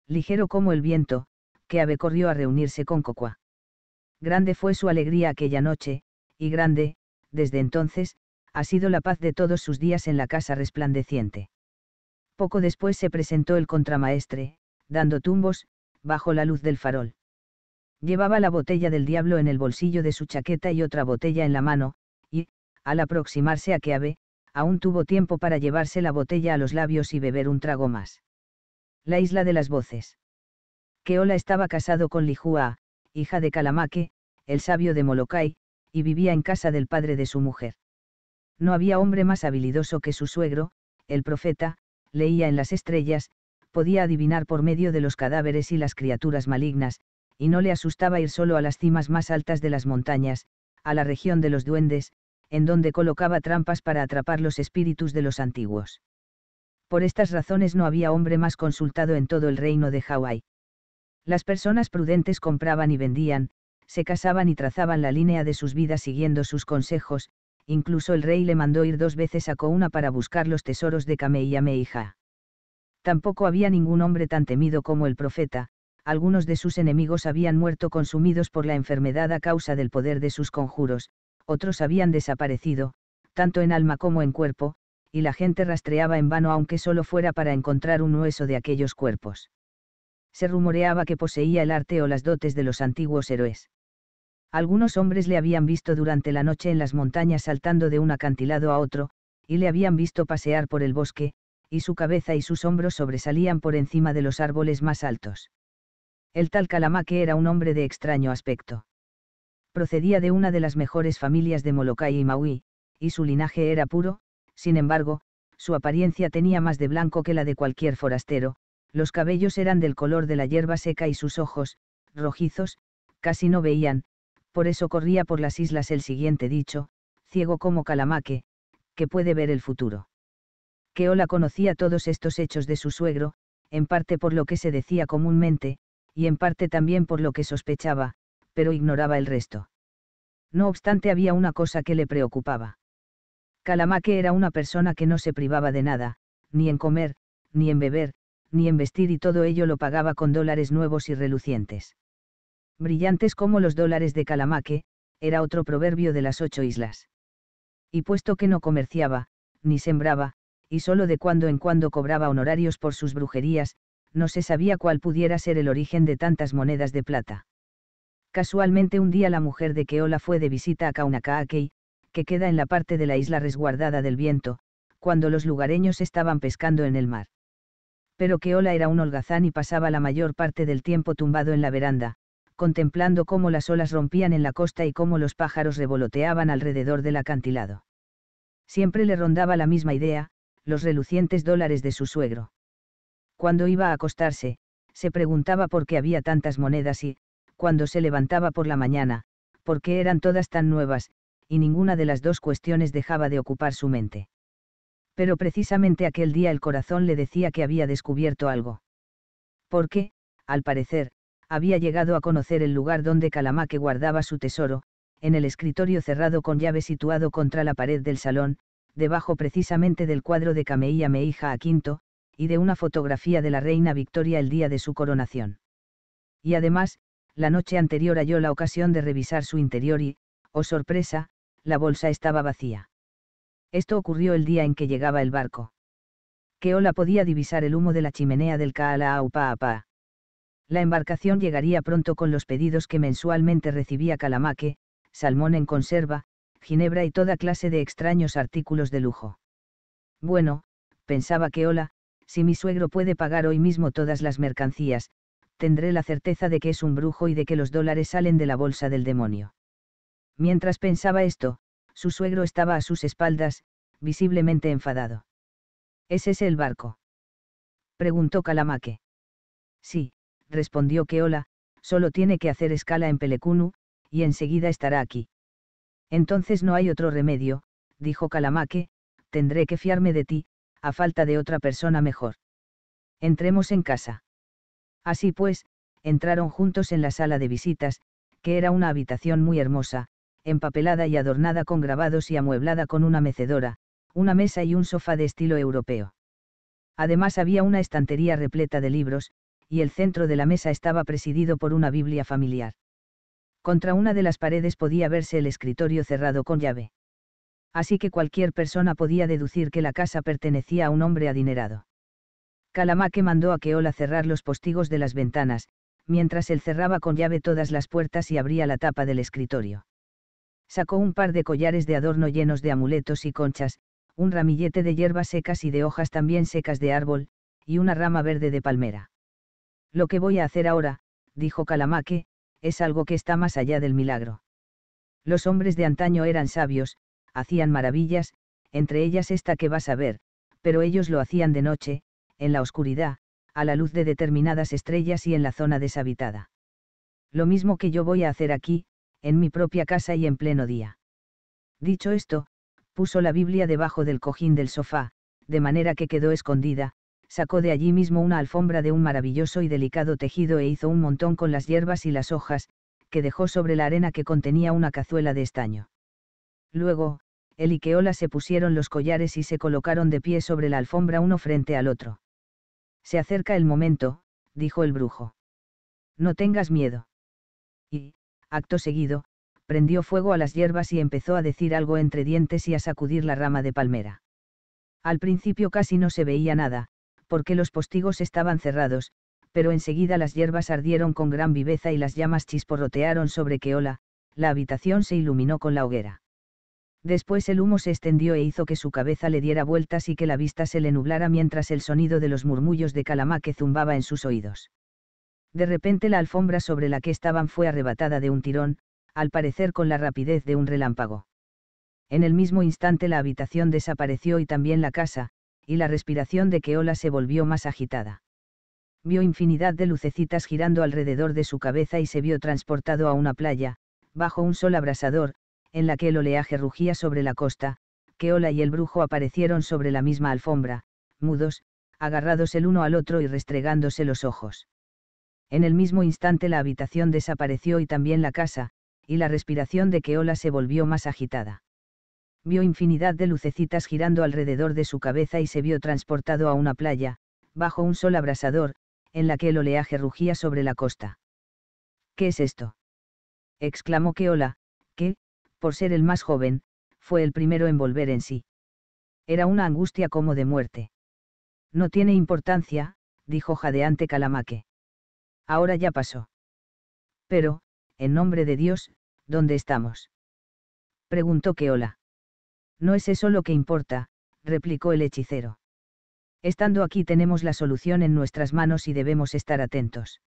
Ligero como el viento, que Ave corrió a reunirse con Cocua. Grande fue su alegría aquella noche, y grande, desde entonces, ha sido la paz de todos sus días en la casa resplandeciente. Poco después se presentó el contramaestre, dando tumbos, bajo la luz del farol. Llevaba la botella del diablo en el bolsillo de su chaqueta y otra botella en la mano, y, al aproximarse a Keave, aún tuvo tiempo para llevarse la botella a los labios y beber un trago más. La isla de las voces. Keola estaba casado con Lijua, hija de Calamaque, el sabio de Molokai, y vivía en casa del padre de su mujer. No había hombre más habilidoso que su suegro, el profeta, leía en las estrellas, podía adivinar por medio de los cadáveres y las criaturas malignas, y no le asustaba ir solo a las cimas más altas de las montañas, a la región de los duendes, en donde colocaba trampas para atrapar los espíritus de los antiguos. Por estas razones no había hombre más consultado en todo el reino de Hawái. Las personas prudentes compraban y vendían, se casaban y trazaban la línea de sus vidas siguiendo sus consejos, incluso el rey le mandó ir dos veces a Kouna para buscar los tesoros de y hija. Tampoco había ningún hombre tan temido como el profeta, algunos de sus enemigos habían muerto consumidos por la enfermedad a causa del poder de sus conjuros, otros habían desaparecido, tanto en alma como en cuerpo, y la gente rastreaba en vano aunque solo fuera para encontrar un hueso de aquellos cuerpos. Se rumoreaba que poseía el arte o las dotes de los antiguos héroes. Algunos hombres le habían visto durante la noche en las montañas saltando de un acantilado a otro, y le habían visto pasear por el bosque, y su cabeza y sus hombros sobresalían por encima de los árboles más altos. El tal Calamaque era un hombre de extraño aspecto. Procedía de una de las mejores familias de Molokai y Maui, y su linaje era puro, sin embargo, su apariencia tenía más de blanco que la de cualquier forastero, los cabellos eran del color de la hierba seca y sus ojos, rojizos, casi no veían, por eso corría por las islas el siguiente dicho, ciego como Calamaque, que puede ver el futuro. Keola conocía todos estos hechos de su suegro, en parte por lo que se decía comúnmente, y en parte también por lo que sospechaba, pero ignoraba el resto. No obstante había una cosa que le preocupaba. Calamaque era una persona que no se privaba de nada, ni en comer, ni en beber, ni en vestir y todo ello lo pagaba con dólares nuevos y relucientes. Brillantes como los dólares de Calamaque, era otro proverbio de las ocho islas. Y puesto que no comerciaba, ni sembraba, y solo de cuando en cuando cobraba honorarios por sus brujerías, no se sabía cuál pudiera ser el origen de tantas monedas de plata. Casualmente un día la mujer de Keola fue de visita a Kaunakaakei, que queda en la parte de la isla resguardada del viento, cuando los lugareños estaban pescando en el mar. Pero Keola era un holgazán y pasaba la mayor parte del tiempo tumbado en la veranda, contemplando cómo las olas rompían en la costa y cómo los pájaros revoloteaban alrededor del acantilado. Siempre le rondaba la misma idea, los relucientes dólares de su suegro. Cuando iba a acostarse, se preguntaba por qué había tantas monedas y, cuando se levantaba por la mañana, por qué eran todas tan nuevas, y ninguna de las dos cuestiones dejaba de ocupar su mente. Pero precisamente aquel día el corazón le decía que había descubierto algo. Porque, al parecer, había llegado a conocer el lugar donde Calamaque guardaba su tesoro, en el escritorio cerrado con llave situado contra la pared del salón, debajo precisamente del cuadro de Cameía Meija a Quinto, y de una fotografía de la reina Victoria el día de su coronación. Y además, la noche anterior halló la ocasión de revisar su interior y, oh sorpresa, la bolsa estaba vacía. Esto ocurrió el día en que llegaba el barco. Keola podía divisar el humo de la chimenea del Kaala la embarcación llegaría pronto con los pedidos que mensualmente recibía calamaque, salmón en conserva, ginebra y toda clase de extraños artículos de lujo. Bueno, pensaba que hola, si mi suegro puede pagar hoy mismo todas las mercancías, tendré la certeza de que es un brujo y de que los dólares salen de la bolsa del demonio. Mientras pensaba esto, su suegro estaba a sus espaldas, visiblemente enfadado. ¿Es ese el barco? preguntó Calamaque. Sí, respondió que hola, solo tiene que hacer escala en Pelecunu, y enseguida estará aquí. Entonces no hay otro remedio, dijo Calamaque, tendré que fiarme de ti, a falta de otra persona mejor. Entremos en casa. Así pues, entraron juntos en la sala de visitas, que era una habitación muy hermosa, empapelada y adornada con grabados y amueblada con una mecedora, una mesa y un sofá de estilo europeo. Además había una estantería repleta de libros, y el centro de la mesa estaba presidido por una Biblia familiar. Contra una de las paredes podía verse el escritorio cerrado con llave. Así que cualquier persona podía deducir que la casa pertenecía a un hombre adinerado. Calamaque mandó a Keola cerrar los postigos de las ventanas, mientras él cerraba con llave todas las puertas y abría la tapa del escritorio. Sacó un par de collares de adorno llenos de amuletos y conchas, un ramillete de hierbas secas y de hojas también secas de árbol, y una rama verde de palmera. Lo que voy a hacer ahora, dijo Calamaque, es algo que está más allá del milagro. Los hombres de antaño eran sabios, hacían maravillas, entre ellas esta que vas a ver, pero ellos lo hacían de noche, en la oscuridad, a la luz de determinadas estrellas y en la zona deshabitada. Lo mismo que yo voy a hacer aquí, en mi propia casa y en pleno día. Dicho esto, puso la Biblia debajo del cojín del sofá, de manera que quedó escondida, sacó de allí mismo una alfombra de un maravilloso y delicado tejido e hizo un montón con las hierbas y las hojas, que dejó sobre la arena que contenía una cazuela de estaño. Luego, el y se pusieron los collares y se colocaron de pie sobre la alfombra uno frente al otro. Se acerca el momento, dijo el brujo. No tengas miedo. Y, acto seguido, prendió fuego a las hierbas y empezó a decir algo entre dientes y a sacudir la rama de palmera. Al principio casi no se veía nada, porque los postigos estaban cerrados, pero enseguida las hierbas ardieron con gran viveza y las llamas chisporrotearon sobre Keola, la habitación se iluminó con la hoguera. Después el humo se extendió e hizo que su cabeza le diera vueltas y que la vista se le nublara mientras el sonido de los murmullos de Calamá que zumbaba en sus oídos. De repente la alfombra sobre la que estaban fue arrebatada de un tirón, al parecer con la rapidez de un relámpago. En el mismo instante la habitación desapareció y también la casa, y la respiración de Keola se volvió más agitada. Vio infinidad de lucecitas girando alrededor de su cabeza y se vio transportado a una playa, bajo un sol abrasador, en la que el oleaje rugía sobre la costa, Keola y el brujo aparecieron sobre la misma alfombra, mudos, agarrados el uno al otro y restregándose los ojos. En el mismo instante la habitación desapareció y también la casa, y la respiración de Keola se volvió más agitada vio infinidad de lucecitas girando alrededor de su cabeza y se vio transportado a una playa, bajo un sol abrasador, en la que el oleaje rugía sobre la costa. ¿Qué es esto? exclamó Keola, que, por ser el más joven, fue el primero en volver en sí. Era una angustia como de muerte. No tiene importancia, dijo jadeante Calamaque. Ahora ya pasó. Pero, en nombre de Dios, ¿dónde estamos? Preguntó Keola. No es eso lo que importa, replicó el hechicero. Estando aquí tenemos la solución en nuestras manos y debemos estar atentos.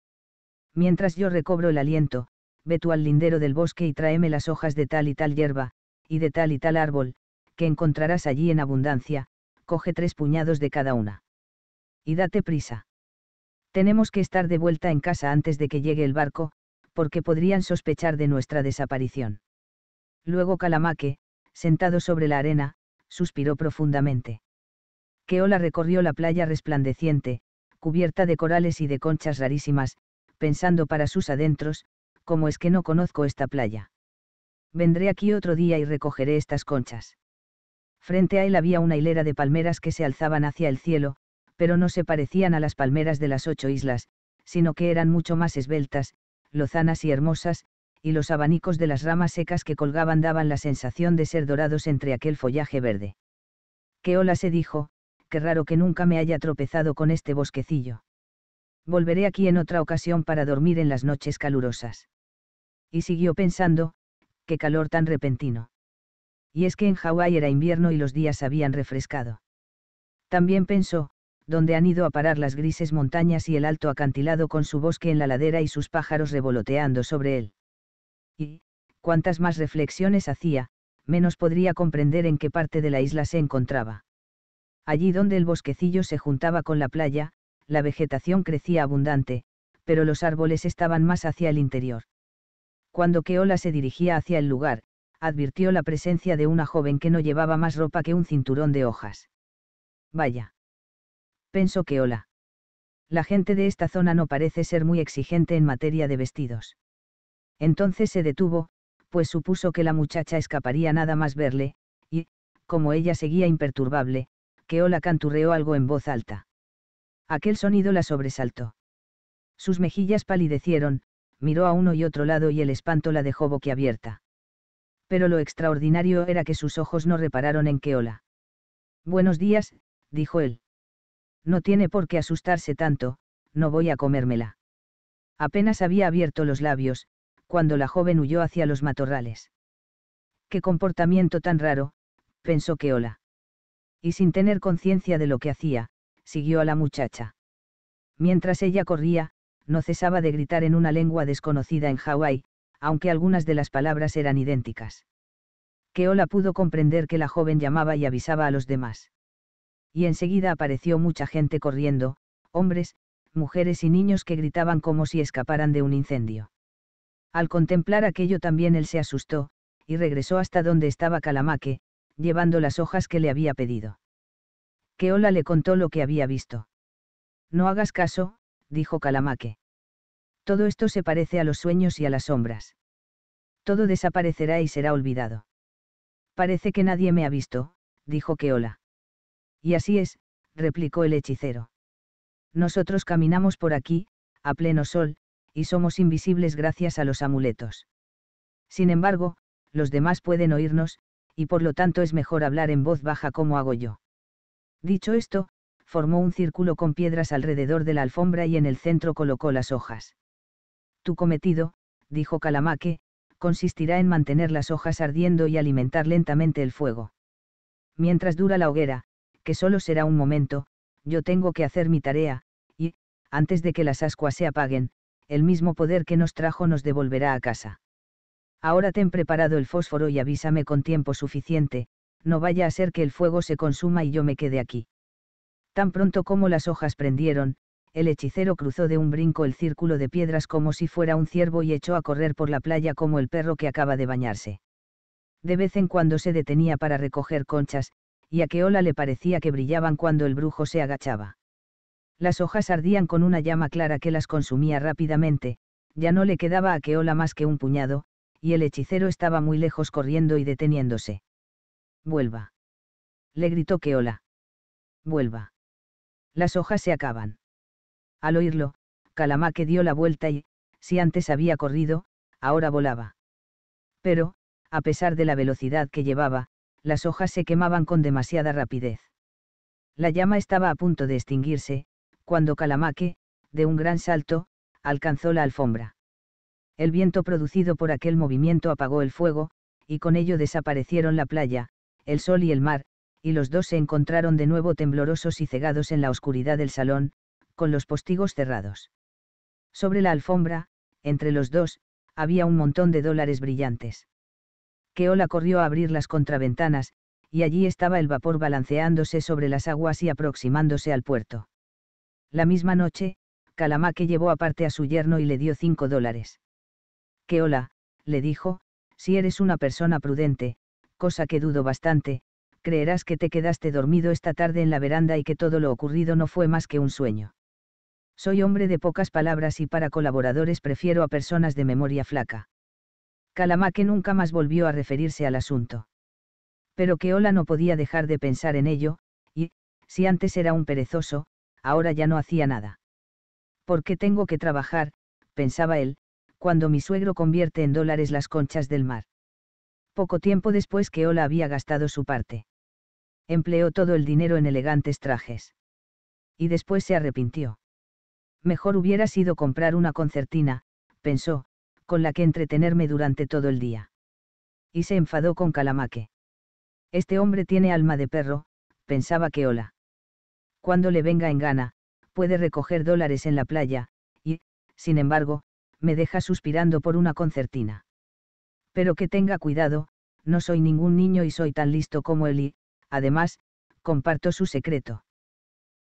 Mientras yo recobro el aliento, ve tú al lindero del bosque y tráeme las hojas de tal y tal hierba, y de tal y tal árbol, que encontrarás allí en abundancia, coge tres puñados de cada una. Y date prisa. Tenemos que estar de vuelta en casa antes de que llegue el barco, porque podrían sospechar de nuestra desaparición. Luego Calamaque, sentado sobre la arena, suspiró profundamente. Keola recorrió la playa resplandeciente, cubierta de corales y de conchas rarísimas, pensando para sus adentros, como es que no conozco esta playa? Vendré aquí otro día y recogeré estas conchas. Frente a él había una hilera de palmeras que se alzaban hacia el cielo, pero no se parecían a las palmeras de las ocho islas, sino que eran mucho más esbeltas, lozanas y hermosas, y los abanicos de las ramas secas que colgaban daban la sensación de ser dorados entre aquel follaje verde. ¡Qué hola! se dijo, qué raro que nunca me haya tropezado con este bosquecillo. Volveré aquí en otra ocasión para dormir en las noches calurosas. Y siguió pensando, qué calor tan repentino. Y es que en Hawái era invierno y los días habían refrescado. También pensó, dónde han ido a parar las grises montañas y el alto acantilado con su bosque en la ladera y sus pájaros revoloteando sobre él. Y, cuantas más reflexiones hacía, menos podría comprender en qué parte de la isla se encontraba. Allí donde el bosquecillo se juntaba con la playa, la vegetación crecía abundante, pero los árboles estaban más hacia el interior. Cuando Keola se dirigía hacia el lugar, advirtió la presencia de una joven que no llevaba más ropa que un cinturón de hojas. Vaya. Pensó Keola. La gente de esta zona no parece ser muy exigente en materia de vestidos. Entonces se detuvo, pues supuso que la muchacha escaparía nada más verle, y, como ella seguía imperturbable, Keola canturreó algo en voz alta. Aquel sonido la sobresaltó. Sus mejillas palidecieron, miró a uno y otro lado y el espanto la dejó boquiabierta. Pero lo extraordinario era que sus ojos no repararon en Keola. Buenos días, dijo él. No tiene por qué asustarse tanto, no voy a comérmela. Apenas había abierto los labios, cuando la joven huyó hacia los matorrales. ¡Qué comportamiento tan raro! pensó Keola. Y sin tener conciencia de lo que hacía, siguió a la muchacha. Mientras ella corría, no cesaba de gritar en una lengua desconocida en Hawái, aunque algunas de las palabras eran idénticas. Keola pudo comprender que la joven llamaba y avisaba a los demás. Y enseguida apareció mucha gente corriendo, hombres, mujeres y niños que gritaban como si escaparan de un incendio. Al contemplar aquello también él se asustó, y regresó hasta donde estaba Calamaque, llevando las hojas que le había pedido. Keola le contó lo que había visto. No hagas caso, dijo Calamaque. Todo esto se parece a los sueños y a las sombras. Todo desaparecerá y será olvidado. Parece que nadie me ha visto, dijo Keola. Y así es, replicó el hechicero. Nosotros caminamos por aquí, a pleno sol, y somos invisibles gracias a los amuletos. Sin embargo, los demás pueden oírnos, y por lo tanto es mejor hablar en voz baja como hago yo. Dicho esto, formó un círculo con piedras alrededor de la alfombra y en el centro colocó las hojas. Tu cometido, dijo Calamaque, consistirá en mantener las hojas ardiendo y alimentar lentamente el fuego. Mientras dura la hoguera, que solo será un momento, yo tengo que hacer mi tarea, y, antes de que las ascuas se apaguen, el mismo poder que nos trajo nos devolverá a casa. Ahora ten preparado el fósforo y avísame con tiempo suficiente, no vaya a ser que el fuego se consuma y yo me quede aquí. Tan pronto como las hojas prendieron, el hechicero cruzó de un brinco el círculo de piedras como si fuera un ciervo y echó a correr por la playa como el perro que acaba de bañarse. De vez en cuando se detenía para recoger conchas, y a Ola le parecía que brillaban cuando el brujo se agachaba las hojas ardían con una llama clara que las consumía rápidamente, ya no le quedaba a Keola más que un puñado, y el hechicero estaba muy lejos corriendo y deteniéndose. Vuelva. Le gritó Keola. Vuelva. Las hojas se acaban. Al oírlo, Calamaque dio la vuelta y, si antes había corrido, ahora volaba. Pero, a pesar de la velocidad que llevaba, las hojas se quemaban con demasiada rapidez. La llama estaba a punto de extinguirse, cuando Calamaque, de un gran salto, alcanzó la alfombra. El viento producido por aquel movimiento apagó el fuego, y con ello desaparecieron la playa, el sol y el mar, y los dos se encontraron de nuevo temblorosos y cegados en la oscuridad del salón, con los postigos cerrados. Sobre la alfombra, entre los dos, había un montón de dólares brillantes. Keola corrió a abrir las contraventanas, y allí estaba el vapor balanceándose sobre las aguas y aproximándose al puerto. La misma noche, Calamaque llevó aparte a su yerno y le dio cinco dólares. Que hola, le dijo, si eres una persona prudente, cosa que dudo bastante, creerás que te quedaste dormido esta tarde en la veranda y que todo lo ocurrido no fue más que un sueño. Soy hombre de pocas palabras y para colaboradores prefiero a personas de memoria flaca. Calamaque nunca más volvió a referirse al asunto. Pero Keola no podía dejar de pensar en ello, y, si antes era un perezoso, ahora ya no hacía nada. ¿Por qué tengo que trabajar? pensaba él, cuando mi suegro convierte en dólares las conchas del mar. Poco tiempo después que Ola había gastado su parte. Empleó todo el dinero en elegantes trajes. Y después se arrepintió. Mejor hubiera sido comprar una concertina, pensó, con la que entretenerme durante todo el día. Y se enfadó con Calamaque. Este hombre tiene alma de perro, pensaba que Ola cuando le venga en gana, puede recoger dólares en la playa, y, sin embargo, me deja suspirando por una concertina. Pero que tenga cuidado, no soy ningún niño y soy tan listo como él y, además, comparto su secreto.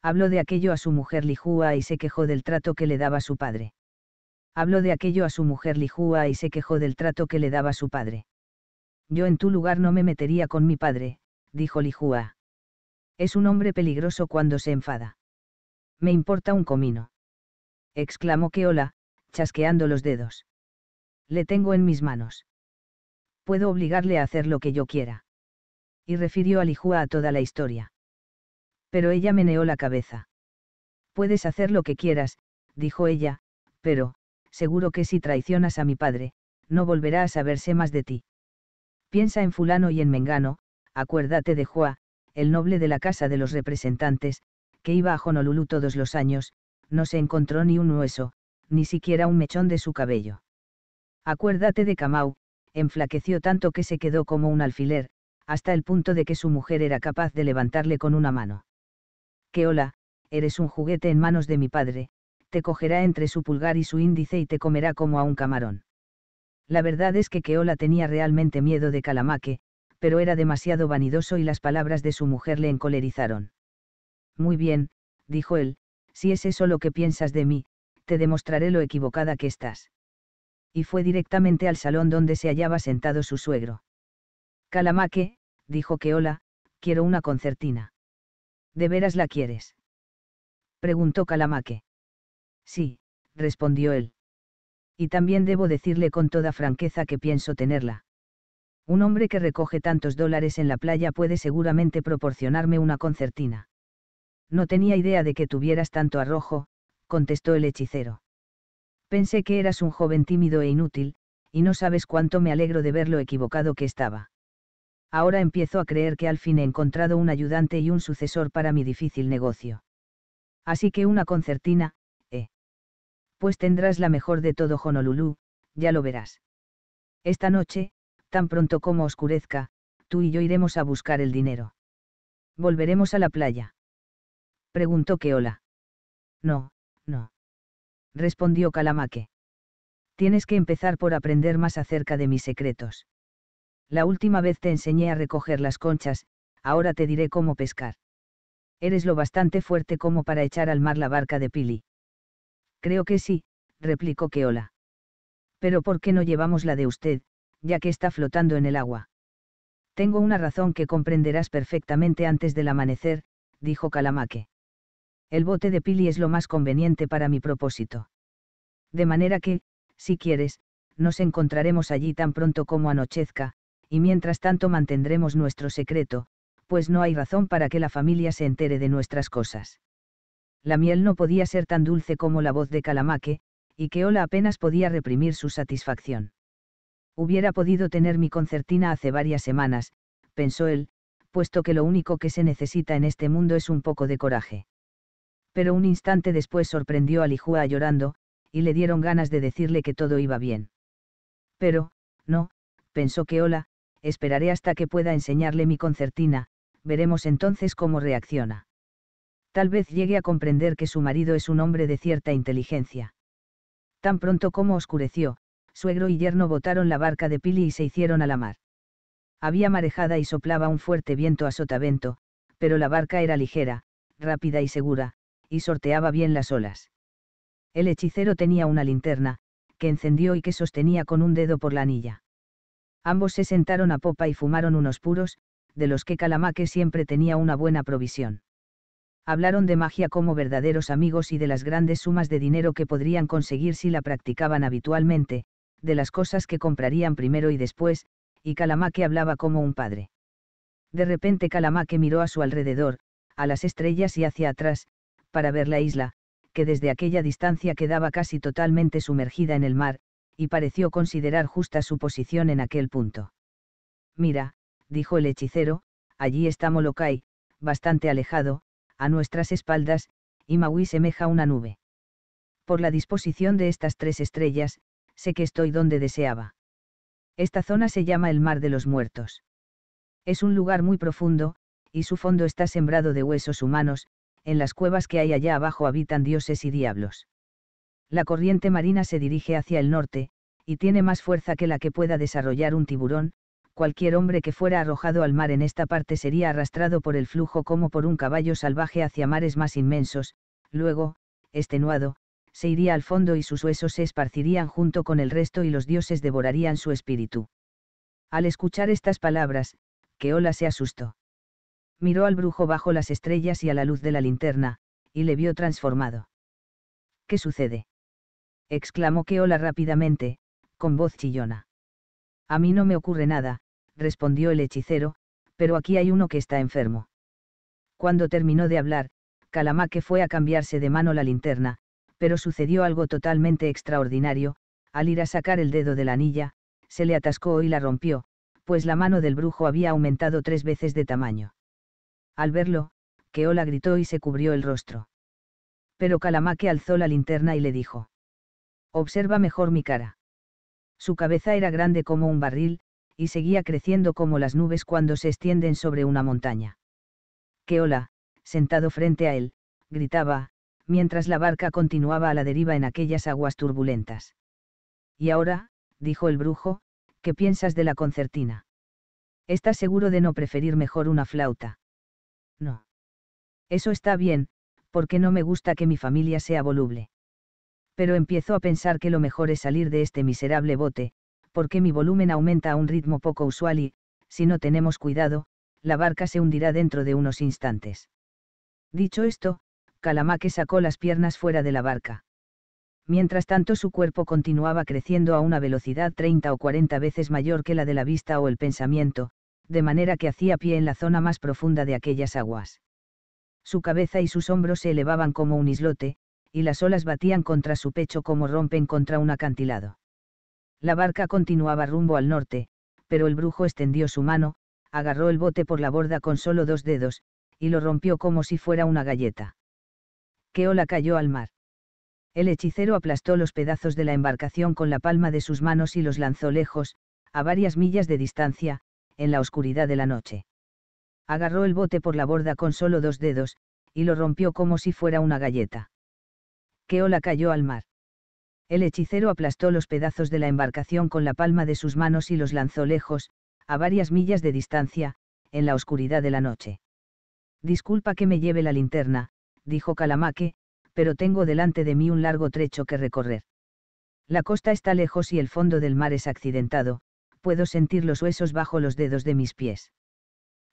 Habló de aquello a su mujer Lijúa y se quejó del trato que le daba su padre. Habló de aquello a su mujer Lijúa y se quejó del trato que le daba su padre. Yo en tu lugar no me metería con mi padre, dijo Lijúa. Es un hombre peligroso cuando se enfada. Me importa un comino. Exclamó Keola, chasqueando los dedos. Le tengo en mis manos. Puedo obligarle a hacer lo que yo quiera. Y refirió a lijua a toda la historia. Pero ella meneó la cabeza. Puedes hacer lo que quieras, dijo ella, pero, seguro que si traicionas a mi padre, no volverá a saberse más de ti. Piensa en fulano y en mengano, acuérdate de Juá, el noble de la Casa de los Representantes, que iba a Honolulu todos los años, no se encontró ni un hueso, ni siquiera un mechón de su cabello. Acuérdate de Kamau, enflaqueció tanto que se quedó como un alfiler, hasta el punto de que su mujer era capaz de levantarle con una mano. Keola, Eres un juguete en manos de mi padre, te cogerá entre su pulgar y su índice y te comerá como a un camarón. La verdad es que Keola tenía realmente miedo de Calamaque, pero era demasiado vanidoso y las palabras de su mujer le encolerizaron. Muy bien, dijo él, si es eso lo que piensas de mí, te demostraré lo equivocada que estás. Y fue directamente al salón donde se hallaba sentado su suegro. Calamaque, dijo que hola, quiero una concertina. ¿De veras la quieres? preguntó Calamaque. Sí, respondió él. Y también debo decirle con toda franqueza que pienso tenerla. Un hombre que recoge tantos dólares en la playa puede seguramente proporcionarme una concertina. No tenía idea de que tuvieras tanto arrojo, contestó el hechicero. Pensé que eras un joven tímido e inútil, y no sabes cuánto me alegro de ver lo equivocado que estaba. Ahora empiezo a creer que al fin he encontrado un ayudante y un sucesor para mi difícil negocio. Así que una concertina, ¿eh? Pues tendrás la mejor de todo Honolulu, ya lo verás. Esta noche, tan pronto como oscurezca, tú y yo iremos a buscar el dinero. ¿Volveremos a la playa? Preguntó Keola. No, no. Respondió Calamaque. Tienes que empezar por aprender más acerca de mis secretos. La última vez te enseñé a recoger las conchas, ahora te diré cómo pescar. Eres lo bastante fuerte como para echar al mar la barca de Pili. Creo que sí, replicó Keola. Pero ¿por qué no llevamos la de usted, ya que está flotando en el agua. Tengo una razón que comprenderás perfectamente antes del amanecer, dijo Calamaque. El bote de Pili es lo más conveniente para mi propósito. De manera que, si quieres, nos encontraremos allí tan pronto como anochezca, y mientras tanto mantendremos nuestro secreto, pues no hay razón para que la familia se entere de nuestras cosas. La miel no podía ser tan dulce como la voz de Calamaque, y Keola apenas podía reprimir su satisfacción. Hubiera podido tener mi concertina hace varias semanas, pensó él, puesto que lo único que se necesita en este mundo es un poco de coraje. Pero un instante después sorprendió a lijua llorando, y le dieron ganas de decirle que todo iba bien. Pero, no, pensó que hola, esperaré hasta que pueda enseñarle mi concertina, veremos entonces cómo reacciona. Tal vez llegue a comprender que su marido es un hombre de cierta inteligencia. Tan pronto como oscureció, suegro y yerno botaron la barca de Pili y se hicieron a la mar. Había marejada y soplaba un fuerte viento a sotavento, pero la barca era ligera, rápida y segura, y sorteaba bien las olas. El hechicero tenía una linterna, que encendió y que sostenía con un dedo por la anilla. Ambos se sentaron a popa y fumaron unos puros, de los que Calamaque siempre tenía una buena provisión. Hablaron de magia como verdaderos amigos y de las grandes sumas de dinero que podrían conseguir si la practicaban habitualmente, de las cosas que comprarían primero y después, y Calamaque hablaba como un padre. De repente Calamaque miró a su alrededor, a las estrellas y hacia atrás, para ver la isla, que desde aquella distancia quedaba casi totalmente sumergida en el mar, y pareció considerar justa su posición en aquel punto. Mira, dijo el hechicero, allí está Molokai, bastante alejado, a nuestras espaldas, y Maui semeja una nube. Por la disposición de estas tres estrellas, sé que estoy donde deseaba. Esta zona se llama el Mar de los Muertos. Es un lugar muy profundo, y su fondo está sembrado de huesos humanos, en las cuevas que hay allá abajo habitan dioses y diablos. La corriente marina se dirige hacia el norte, y tiene más fuerza que la que pueda desarrollar un tiburón, cualquier hombre que fuera arrojado al mar en esta parte sería arrastrado por el flujo como por un caballo salvaje hacia mares más inmensos, luego, extenuado, se iría al fondo y sus huesos se esparcirían junto con el resto y los dioses devorarían su espíritu. Al escuchar estas palabras, Keola se asustó. Miró al brujo bajo las estrellas y a la luz de la linterna, y le vio transformado. ¿Qué sucede? exclamó Keola rápidamente, con voz chillona. A mí no me ocurre nada, respondió el hechicero, pero aquí hay uno que está enfermo. Cuando terminó de hablar, Calamaque fue a cambiarse de mano la linterna, pero sucedió algo totalmente extraordinario, al ir a sacar el dedo de la anilla, se le atascó y la rompió, pues la mano del brujo había aumentado tres veces de tamaño. Al verlo, Keola gritó y se cubrió el rostro. Pero Calamaque alzó la linterna y le dijo. Observa mejor mi cara. Su cabeza era grande como un barril, y seguía creciendo como las nubes cuando se extienden sobre una montaña. Keola, sentado frente a él, gritaba, mientras la barca continuaba a la deriva en aquellas aguas turbulentas. Y ahora, dijo el brujo, ¿qué piensas de la concertina? ¿Estás seguro de no preferir mejor una flauta? No. Eso está bien, porque no me gusta que mi familia sea voluble. Pero empiezo a pensar que lo mejor es salir de este miserable bote, porque mi volumen aumenta a un ritmo poco usual y, si no tenemos cuidado, la barca se hundirá dentro de unos instantes. Dicho esto, Calamaque sacó las piernas fuera de la barca. Mientras tanto su cuerpo continuaba creciendo a una velocidad 30 o 40 veces mayor que la de la vista o el pensamiento, de manera que hacía pie en la zona más profunda de aquellas aguas. Su cabeza y sus hombros se elevaban como un islote, y las olas batían contra su pecho como rompen contra un acantilado. La barca continuaba rumbo al norte, pero el brujo extendió su mano, agarró el bote por la borda con solo dos dedos, y lo rompió como si fuera una galleta que ola cayó al mar. El hechicero aplastó los pedazos de la embarcación con la palma de sus manos y los lanzó lejos, a varias millas de distancia, en la oscuridad de la noche. Agarró el bote por la borda con solo dos dedos, y lo rompió como si fuera una galleta. ¡Qué ola cayó al mar! El hechicero aplastó los pedazos de la embarcación con la palma de sus manos y los lanzó lejos, a varias millas de distancia, en la oscuridad de la noche. Disculpa que me lleve la linterna, dijo Calamaque, pero tengo delante de mí un largo trecho que recorrer. La costa está lejos y el fondo del mar es accidentado, puedo sentir los huesos bajo los dedos de mis pies.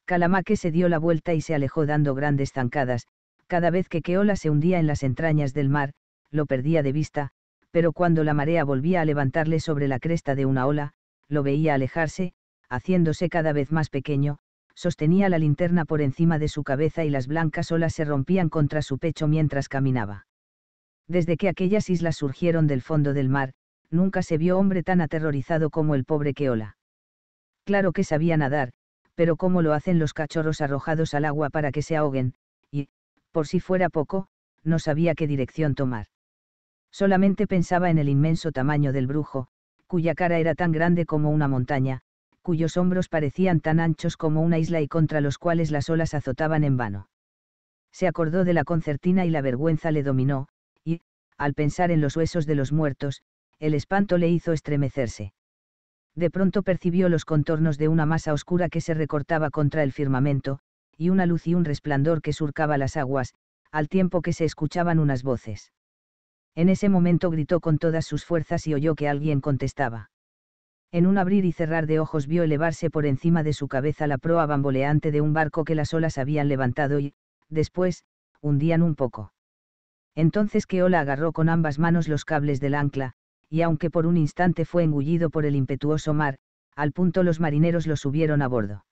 Calamaque se dio la vuelta y se alejó dando grandes zancadas, cada vez que Keola se hundía en las entrañas del mar, lo perdía de vista, pero cuando la marea volvía a levantarle sobre la cresta de una ola, lo veía alejarse, haciéndose cada vez más pequeño, sostenía la linterna por encima de su cabeza y las blancas olas se rompían contra su pecho mientras caminaba. Desde que aquellas islas surgieron del fondo del mar, nunca se vio hombre tan aterrorizado como el pobre Keola. Claro que sabía nadar, pero cómo lo hacen los cachorros arrojados al agua para que se ahoguen, y, por si fuera poco, no sabía qué dirección tomar. Solamente pensaba en el inmenso tamaño del brujo, cuya cara era tan grande como una montaña, cuyos hombros parecían tan anchos como una isla y contra los cuales las olas azotaban en vano. Se acordó de la concertina y la vergüenza le dominó, y, al pensar en los huesos de los muertos, el espanto le hizo estremecerse. De pronto percibió los contornos de una masa oscura que se recortaba contra el firmamento, y una luz y un resplandor que surcaba las aguas, al tiempo que se escuchaban unas voces. En ese momento gritó con todas sus fuerzas y oyó que alguien contestaba en un abrir y cerrar de ojos vio elevarse por encima de su cabeza la proa bamboleante de un barco que las olas habían levantado y, después, hundían un poco. Entonces Keola agarró con ambas manos los cables del ancla, y aunque por un instante fue engullido por el impetuoso mar, al punto los marineros lo subieron a bordo.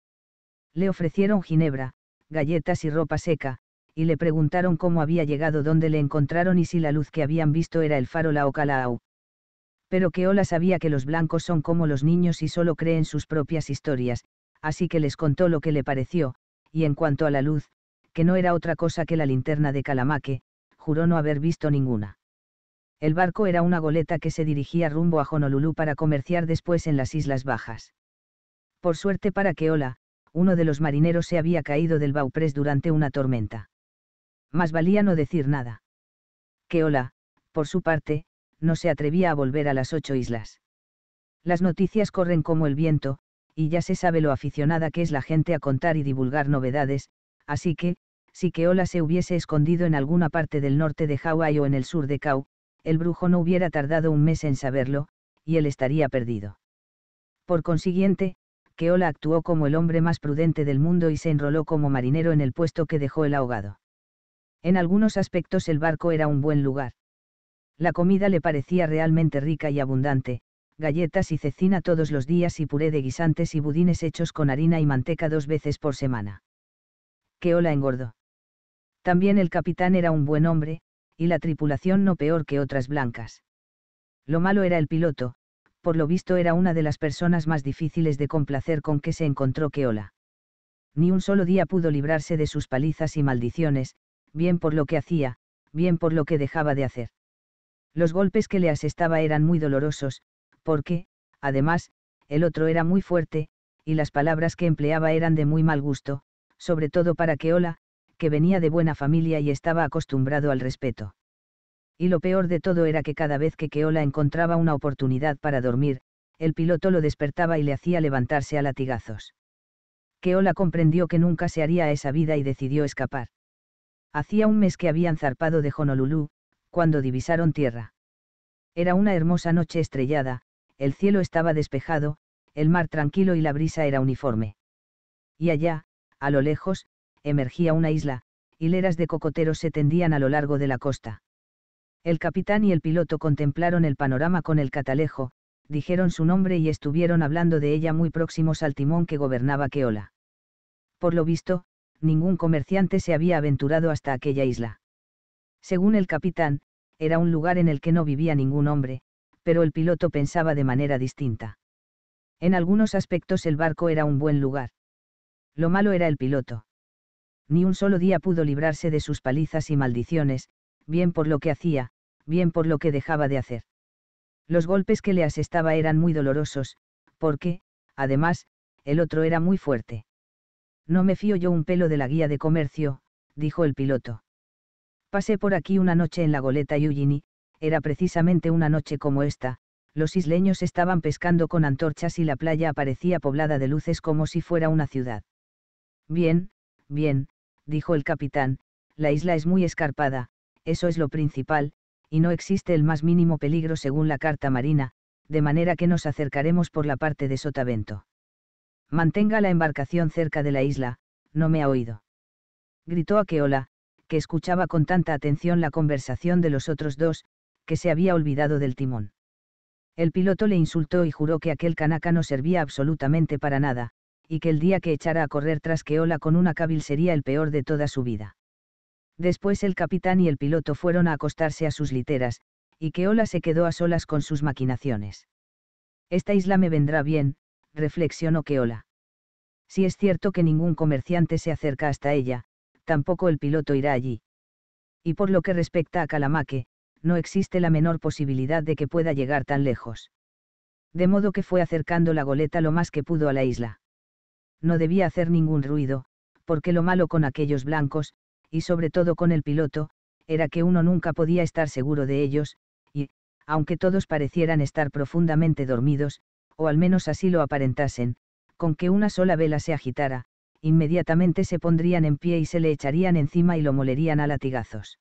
Le ofrecieron ginebra, galletas y ropa seca, y le preguntaron cómo había llegado, dónde le encontraron y si la luz que habían visto era el faro La Ocalaau pero Keola sabía que los blancos son como los niños y solo creen sus propias historias, así que les contó lo que le pareció, y en cuanto a la luz, que no era otra cosa que la linterna de Calamaque, juró no haber visto ninguna. El barco era una goleta que se dirigía rumbo a Honolulu para comerciar después en las Islas Bajas. Por suerte para Keola, uno de los marineros se había caído del bauprés durante una tormenta. Más valía no decir nada. Keola, por su parte, no se atrevía a volver a las ocho islas. Las noticias corren como el viento, y ya se sabe lo aficionada que es la gente a contar y divulgar novedades, así que, si Keola se hubiese escondido en alguna parte del norte de Hawái o en el sur de Kau, el brujo no hubiera tardado un mes en saberlo, y él estaría perdido. Por consiguiente, Keola actuó como el hombre más prudente del mundo y se enroló como marinero en el puesto que dejó el ahogado. En algunos aspectos el barco era un buen lugar. La comida le parecía realmente rica y abundante, galletas y cecina todos los días y puré de guisantes y budines hechos con harina y manteca dos veces por semana. Keola engordó. También el capitán era un buen hombre, y la tripulación no peor que otras blancas. Lo malo era el piloto, por lo visto era una de las personas más difíciles de complacer con que se encontró Keola. Ni un solo día pudo librarse de sus palizas y maldiciones, bien por lo que hacía, bien por lo que dejaba de hacer. Los golpes que le asestaba eran muy dolorosos, porque, además, el otro era muy fuerte, y las palabras que empleaba eran de muy mal gusto, sobre todo para Keola, que venía de buena familia y estaba acostumbrado al respeto. Y lo peor de todo era que cada vez que Keola encontraba una oportunidad para dormir, el piloto lo despertaba y le hacía levantarse a latigazos. Keola comprendió que nunca se haría esa vida y decidió escapar. Hacía un mes que habían zarpado de Honolulu, cuando divisaron tierra. Era una hermosa noche estrellada, el cielo estaba despejado, el mar tranquilo y la brisa era uniforme. Y allá, a lo lejos, emergía una isla, hileras de cocoteros se tendían a lo largo de la costa. El capitán y el piloto contemplaron el panorama con el catalejo, dijeron su nombre y estuvieron hablando de ella muy próximos al timón que gobernaba Keola. Por lo visto, ningún comerciante se había aventurado hasta aquella isla. Según el capitán, era un lugar en el que no vivía ningún hombre, pero el piloto pensaba de manera distinta. En algunos aspectos el barco era un buen lugar. Lo malo era el piloto. Ni un solo día pudo librarse de sus palizas y maldiciones, bien por lo que hacía, bien por lo que dejaba de hacer. Los golpes que le asestaba eran muy dolorosos, porque, además, el otro era muy fuerte. No me fío yo un pelo de la guía de comercio, dijo el piloto. Pasé por aquí una noche en la goleta Yuyini, era precisamente una noche como esta, los isleños estaban pescando con antorchas y la playa aparecía poblada de luces como si fuera una ciudad. Bien, bien, dijo el capitán, la isla es muy escarpada, eso es lo principal, y no existe el más mínimo peligro según la carta marina, de manera que nos acercaremos por la parte de Sotavento. Mantenga la embarcación cerca de la isla, no me ha oído. Gritó Keola, que escuchaba con tanta atención la conversación de los otros dos, que se había olvidado del timón. El piloto le insultó y juró que aquel canaca no servía absolutamente para nada, y que el día que echara a correr tras Keola con una cabil sería el peor de toda su vida. Después el capitán y el piloto fueron a acostarse a sus literas, y Keola se quedó a solas con sus maquinaciones. Esta isla me vendrá bien, reflexionó Keola. Si es cierto que ningún comerciante se acerca hasta ella, tampoco el piloto irá allí. Y por lo que respecta a Calamaque, no existe la menor posibilidad de que pueda llegar tan lejos. De modo que fue acercando la goleta lo más que pudo a la isla. No debía hacer ningún ruido, porque lo malo con aquellos blancos, y sobre todo con el piloto, era que uno nunca podía estar seguro de ellos, y, aunque todos parecieran estar profundamente dormidos, o al menos así lo aparentasen, con que una sola vela se agitara, inmediatamente se pondrían en pie y se le echarían encima y lo molerían a latigazos.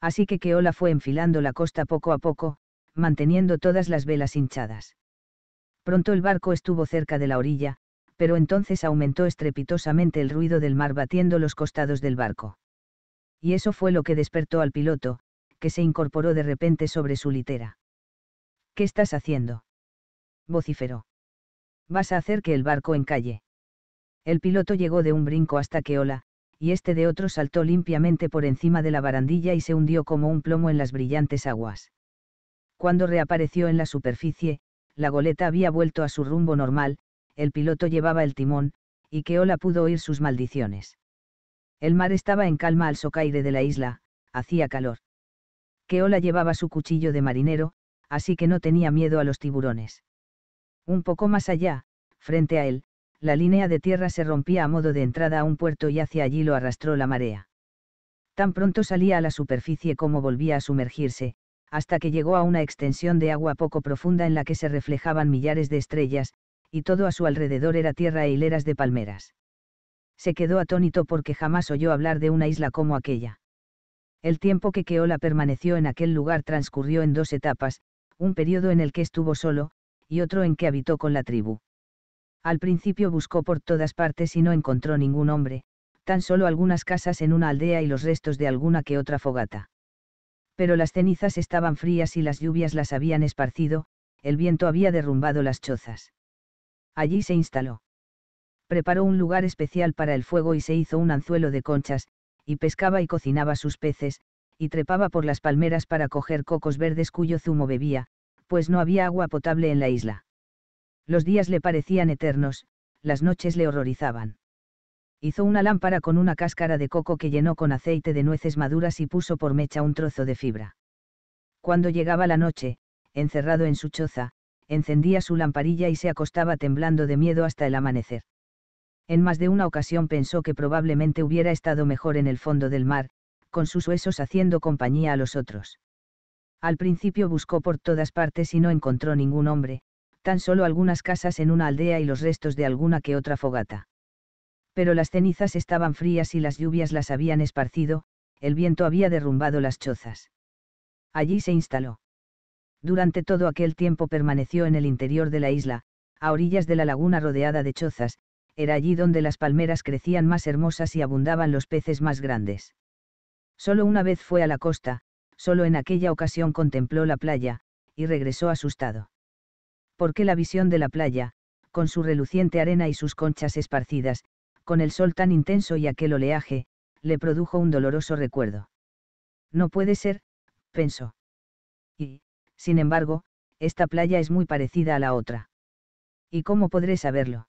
Así que Keola fue enfilando la costa poco a poco, manteniendo todas las velas hinchadas. Pronto el barco estuvo cerca de la orilla, pero entonces aumentó estrepitosamente el ruido del mar batiendo los costados del barco. Y eso fue lo que despertó al piloto, que se incorporó de repente sobre su litera. ¿Qué estás haciendo? vociferó. Vas a hacer que el barco encalle. El piloto llegó de un brinco hasta Keola, y este de otro saltó limpiamente por encima de la barandilla y se hundió como un plomo en las brillantes aguas. Cuando reapareció en la superficie, la goleta había vuelto a su rumbo normal, el piloto llevaba el timón, y Keola pudo oír sus maldiciones. El mar estaba en calma al socaire de la isla, hacía calor. Keola llevaba su cuchillo de marinero, así que no tenía miedo a los tiburones. Un poco más allá, frente a él, la línea de tierra se rompía a modo de entrada a un puerto y hacia allí lo arrastró la marea. Tan pronto salía a la superficie como volvía a sumergirse, hasta que llegó a una extensión de agua poco profunda en la que se reflejaban millares de estrellas, y todo a su alrededor era tierra e hileras de palmeras. Se quedó atónito porque jamás oyó hablar de una isla como aquella. El tiempo que Keola permaneció en aquel lugar transcurrió en dos etapas, un periodo en el que estuvo solo, y otro en que habitó con la tribu. Al principio buscó por todas partes y no encontró ningún hombre, tan solo algunas casas en una aldea y los restos de alguna que otra fogata. Pero las cenizas estaban frías y las lluvias las habían esparcido, el viento había derrumbado las chozas. Allí se instaló. Preparó un lugar especial para el fuego y se hizo un anzuelo de conchas, y pescaba y cocinaba sus peces, y trepaba por las palmeras para coger cocos verdes cuyo zumo bebía, pues no había agua potable en la isla. Los días le parecían eternos, las noches le horrorizaban. Hizo una lámpara con una cáscara de coco que llenó con aceite de nueces maduras y puso por mecha un trozo de fibra. Cuando llegaba la noche, encerrado en su choza, encendía su lamparilla y se acostaba temblando de miedo hasta el amanecer. En más de una ocasión pensó que probablemente hubiera estado mejor en el fondo del mar, con sus huesos haciendo compañía a los otros. Al principio buscó por todas partes y no encontró ningún hombre, tan solo algunas casas en una aldea y los restos de alguna que otra fogata. Pero las cenizas estaban frías y las lluvias las habían esparcido, el viento había derrumbado las chozas. Allí se instaló. Durante todo aquel tiempo permaneció en el interior de la isla, a orillas de la laguna rodeada de chozas, era allí donde las palmeras crecían más hermosas y abundaban los peces más grandes. Solo una vez fue a la costa, solo en aquella ocasión contempló la playa, y regresó asustado porque la visión de la playa, con su reluciente arena y sus conchas esparcidas, con el sol tan intenso y aquel oleaje, le produjo un doloroso recuerdo. No puede ser, pensó. Y, sin embargo, esta playa es muy parecida a la otra. ¿Y cómo podré saberlo?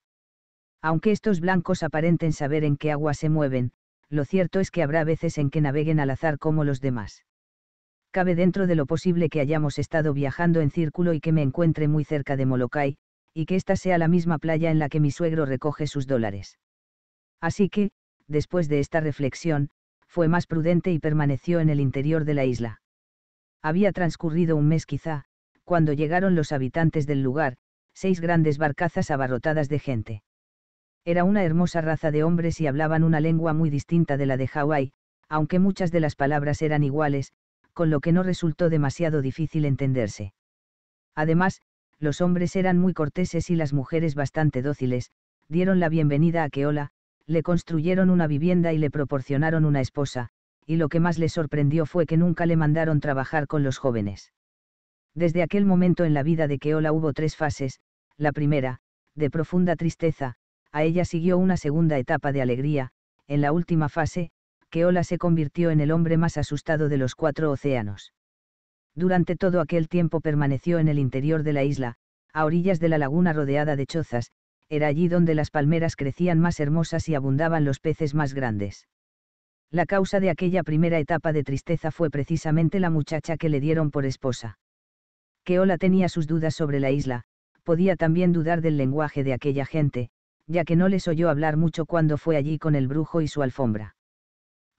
Aunque estos blancos aparenten saber en qué agua se mueven, lo cierto es que habrá veces en que naveguen al azar como los demás cabe dentro de lo posible que hayamos estado viajando en círculo y que me encuentre muy cerca de Molokai, y que esta sea la misma playa en la que mi suegro recoge sus dólares. Así que, después de esta reflexión, fue más prudente y permaneció en el interior de la isla. Había transcurrido un mes quizá, cuando llegaron los habitantes del lugar, seis grandes barcazas abarrotadas de gente. Era una hermosa raza de hombres y hablaban una lengua muy distinta de la de Hawái, aunque muchas de las palabras eran iguales, con lo que no resultó demasiado difícil entenderse. Además, los hombres eran muy corteses y las mujeres bastante dóciles, dieron la bienvenida a Keola, le construyeron una vivienda y le proporcionaron una esposa, y lo que más le sorprendió fue que nunca le mandaron trabajar con los jóvenes. Desde aquel momento en la vida de Keola hubo tres fases, la primera, de profunda tristeza, a ella siguió una segunda etapa de alegría, en la última fase, que se convirtió en el hombre más asustado de los cuatro océanos. Durante todo aquel tiempo permaneció en el interior de la isla, a orillas de la laguna rodeada de chozas, era allí donde las palmeras crecían más hermosas y abundaban los peces más grandes. La causa de aquella primera etapa de tristeza fue precisamente la muchacha que le dieron por esposa. Keola tenía sus dudas sobre la isla, podía también dudar del lenguaje de aquella gente, ya que no les oyó hablar mucho cuando fue allí con el brujo y su alfombra.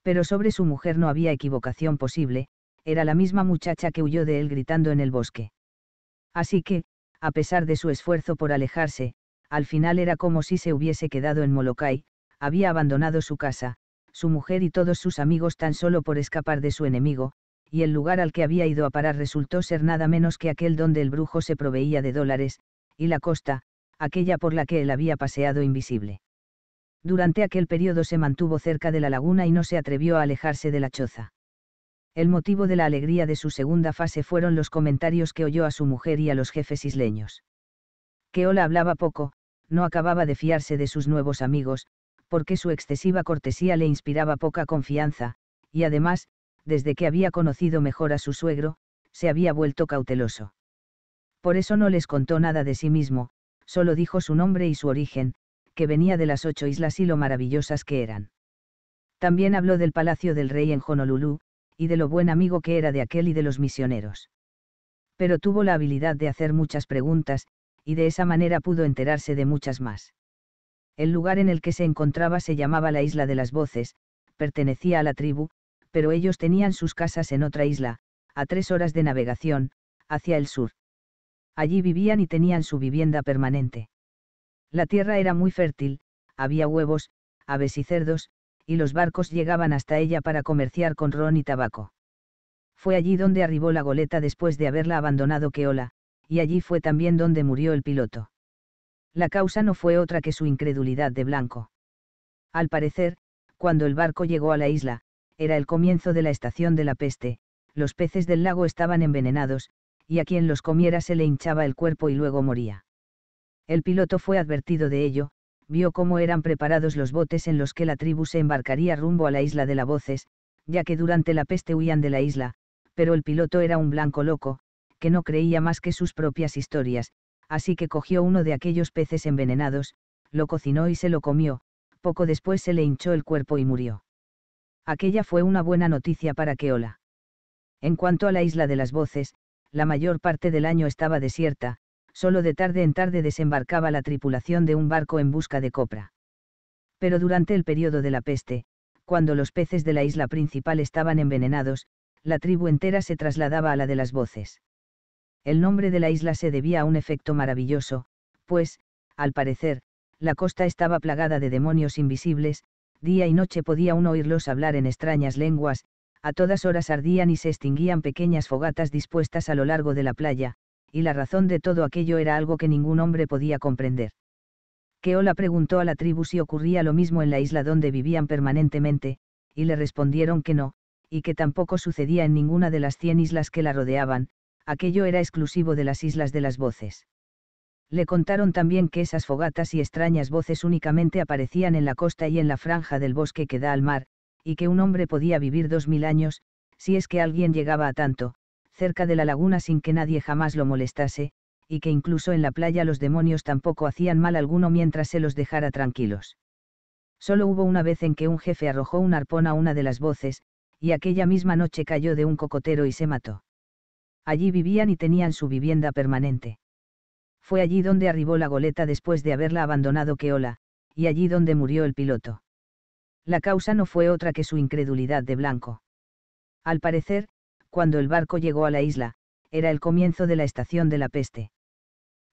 Pero sobre su mujer no había equivocación posible, era la misma muchacha que huyó de él gritando en el bosque. Así que, a pesar de su esfuerzo por alejarse, al final era como si se hubiese quedado en Molokai, había abandonado su casa, su mujer y todos sus amigos tan solo por escapar de su enemigo, y el lugar al que había ido a parar resultó ser nada menos que aquel donde el brujo se proveía de dólares, y la costa, aquella por la que él había paseado invisible durante aquel periodo se mantuvo cerca de la laguna y no se atrevió a alejarse de la choza. El motivo de la alegría de su segunda fase fueron los comentarios que oyó a su mujer y a los jefes isleños. Keola hablaba poco, no acababa de fiarse de sus nuevos amigos, porque su excesiva cortesía le inspiraba poca confianza, y además, desde que había conocido mejor a su suegro, se había vuelto cauteloso. Por eso no les contó nada de sí mismo, solo dijo su nombre y su origen, que venía de las ocho islas y lo maravillosas que eran. También habló del palacio del rey en Honolulu, y de lo buen amigo que era de aquel y de los misioneros. Pero tuvo la habilidad de hacer muchas preguntas, y de esa manera pudo enterarse de muchas más. El lugar en el que se encontraba se llamaba la Isla de las Voces, pertenecía a la tribu, pero ellos tenían sus casas en otra isla, a tres horas de navegación, hacia el sur. Allí vivían y tenían su vivienda permanente. La tierra era muy fértil, había huevos, aves y cerdos, y los barcos llegaban hasta ella para comerciar con ron y tabaco. Fue allí donde arribó la goleta después de haberla abandonado Keola, y allí fue también donde murió el piloto. La causa no fue otra que su incredulidad de Blanco. Al parecer, cuando el barco llegó a la isla, era el comienzo de la estación de la peste, los peces del lago estaban envenenados, y a quien los comiera se le hinchaba el cuerpo y luego moría. El piloto fue advertido de ello, vio cómo eran preparados los botes en los que la tribu se embarcaría rumbo a la isla de las Voces, ya que durante la peste huían de la isla, pero el piloto era un blanco loco, que no creía más que sus propias historias, así que cogió uno de aquellos peces envenenados, lo cocinó y se lo comió, poco después se le hinchó el cuerpo y murió. Aquella fue una buena noticia para Keola. En cuanto a la isla de las voces, la mayor parte del año estaba desierta, solo de tarde en tarde desembarcaba la tripulación de un barco en busca de copra. Pero durante el periodo de la peste, cuando los peces de la isla principal estaban envenenados, la tribu entera se trasladaba a la de las voces. El nombre de la isla se debía a un efecto maravilloso, pues, al parecer, la costa estaba plagada de demonios invisibles, día y noche podía uno oírlos hablar en extrañas lenguas, a todas horas ardían y se extinguían pequeñas fogatas dispuestas a lo largo de la playa, y la razón de todo aquello era algo que ningún hombre podía comprender. Keola preguntó a la tribu si ocurría lo mismo en la isla donde vivían permanentemente, y le respondieron que no, y que tampoco sucedía en ninguna de las cien islas que la rodeaban, aquello era exclusivo de las islas de las voces. Le contaron también que esas fogatas y extrañas voces únicamente aparecían en la costa y en la franja del bosque que da al mar, y que un hombre podía vivir dos mil años, si es que alguien llegaba a tanto, cerca de la laguna sin que nadie jamás lo molestase, y que incluso en la playa los demonios tampoco hacían mal alguno mientras se los dejara tranquilos. Solo hubo una vez en que un jefe arrojó un arpón a una de las voces, y aquella misma noche cayó de un cocotero y se mató. Allí vivían y tenían su vivienda permanente. Fue allí donde arribó la goleta después de haberla abandonado Keola, y allí donde murió el piloto. La causa no fue otra que su incredulidad de Blanco. Al parecer, cuando el barco llegó a la isla, era el comienzo de la estación de la peste.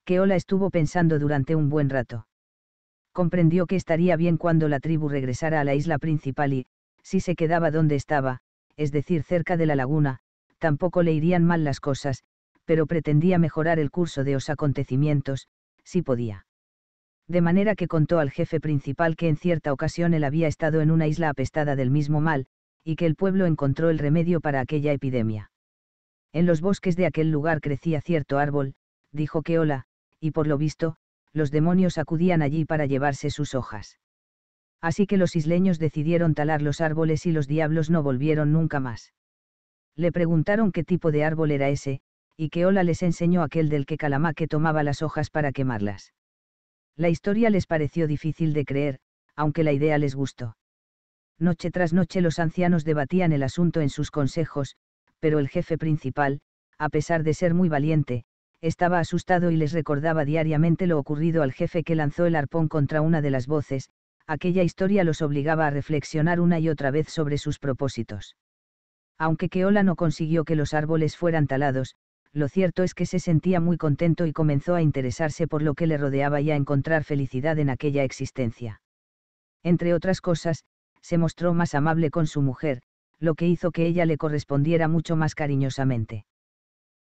Keola estuvo pensando durante un buen rato. Comprendió que estaría bien cuando la tribu regresara a la isla principal y, si se quedaba donde estaba, es decir, cerca de la laguna, tampoco le irían mal las cosas, pero pretendía mejorar el curso de los acontecimientos, si podía. De manera que contó al jefe principal que en cierta ocasión él había estado en una isla apestada del mismo mal, y que el pueblo encontró el remedio para aquella epidemia. En los bosques de aquel lugar crecía cierto árbol, dijo Keola, y por lo visto, los demonios acudían allí para llevarse sus hojas. Así que los isleños decidieron talar los árboles y los diablos no volvieron nunca más. Le preguntaron qué tipo de árbol era ese, y Keola les enseñó aquel del que Calamaque tomaba las hojas para quemarlas. La historia les pareció difícil de creer, aunque la idea les gustó. Noche tras noche los ancianos debatían el asunto en sus consejos, pero el jefe principal, a pesar de ser muy valiente, estaba asustado y les recordaba diariamente lo ocurrido al jefe que lanzó el arpón contra una de las voces, aquella historia los obligaba a reflexionar una y otra vez sobre sus propósitos. Aunque Keola no consiguió que los árboles fueran talados, lo cierto es que se sentía muy contento y comenzó a interesarse por lo que le rodeaba y a encontrar felicidad en aquella existencia. Entre otras cosas, se mostró más amable con su mujer, lo que hizo que ella le correspondiera mucho más cariñosamente.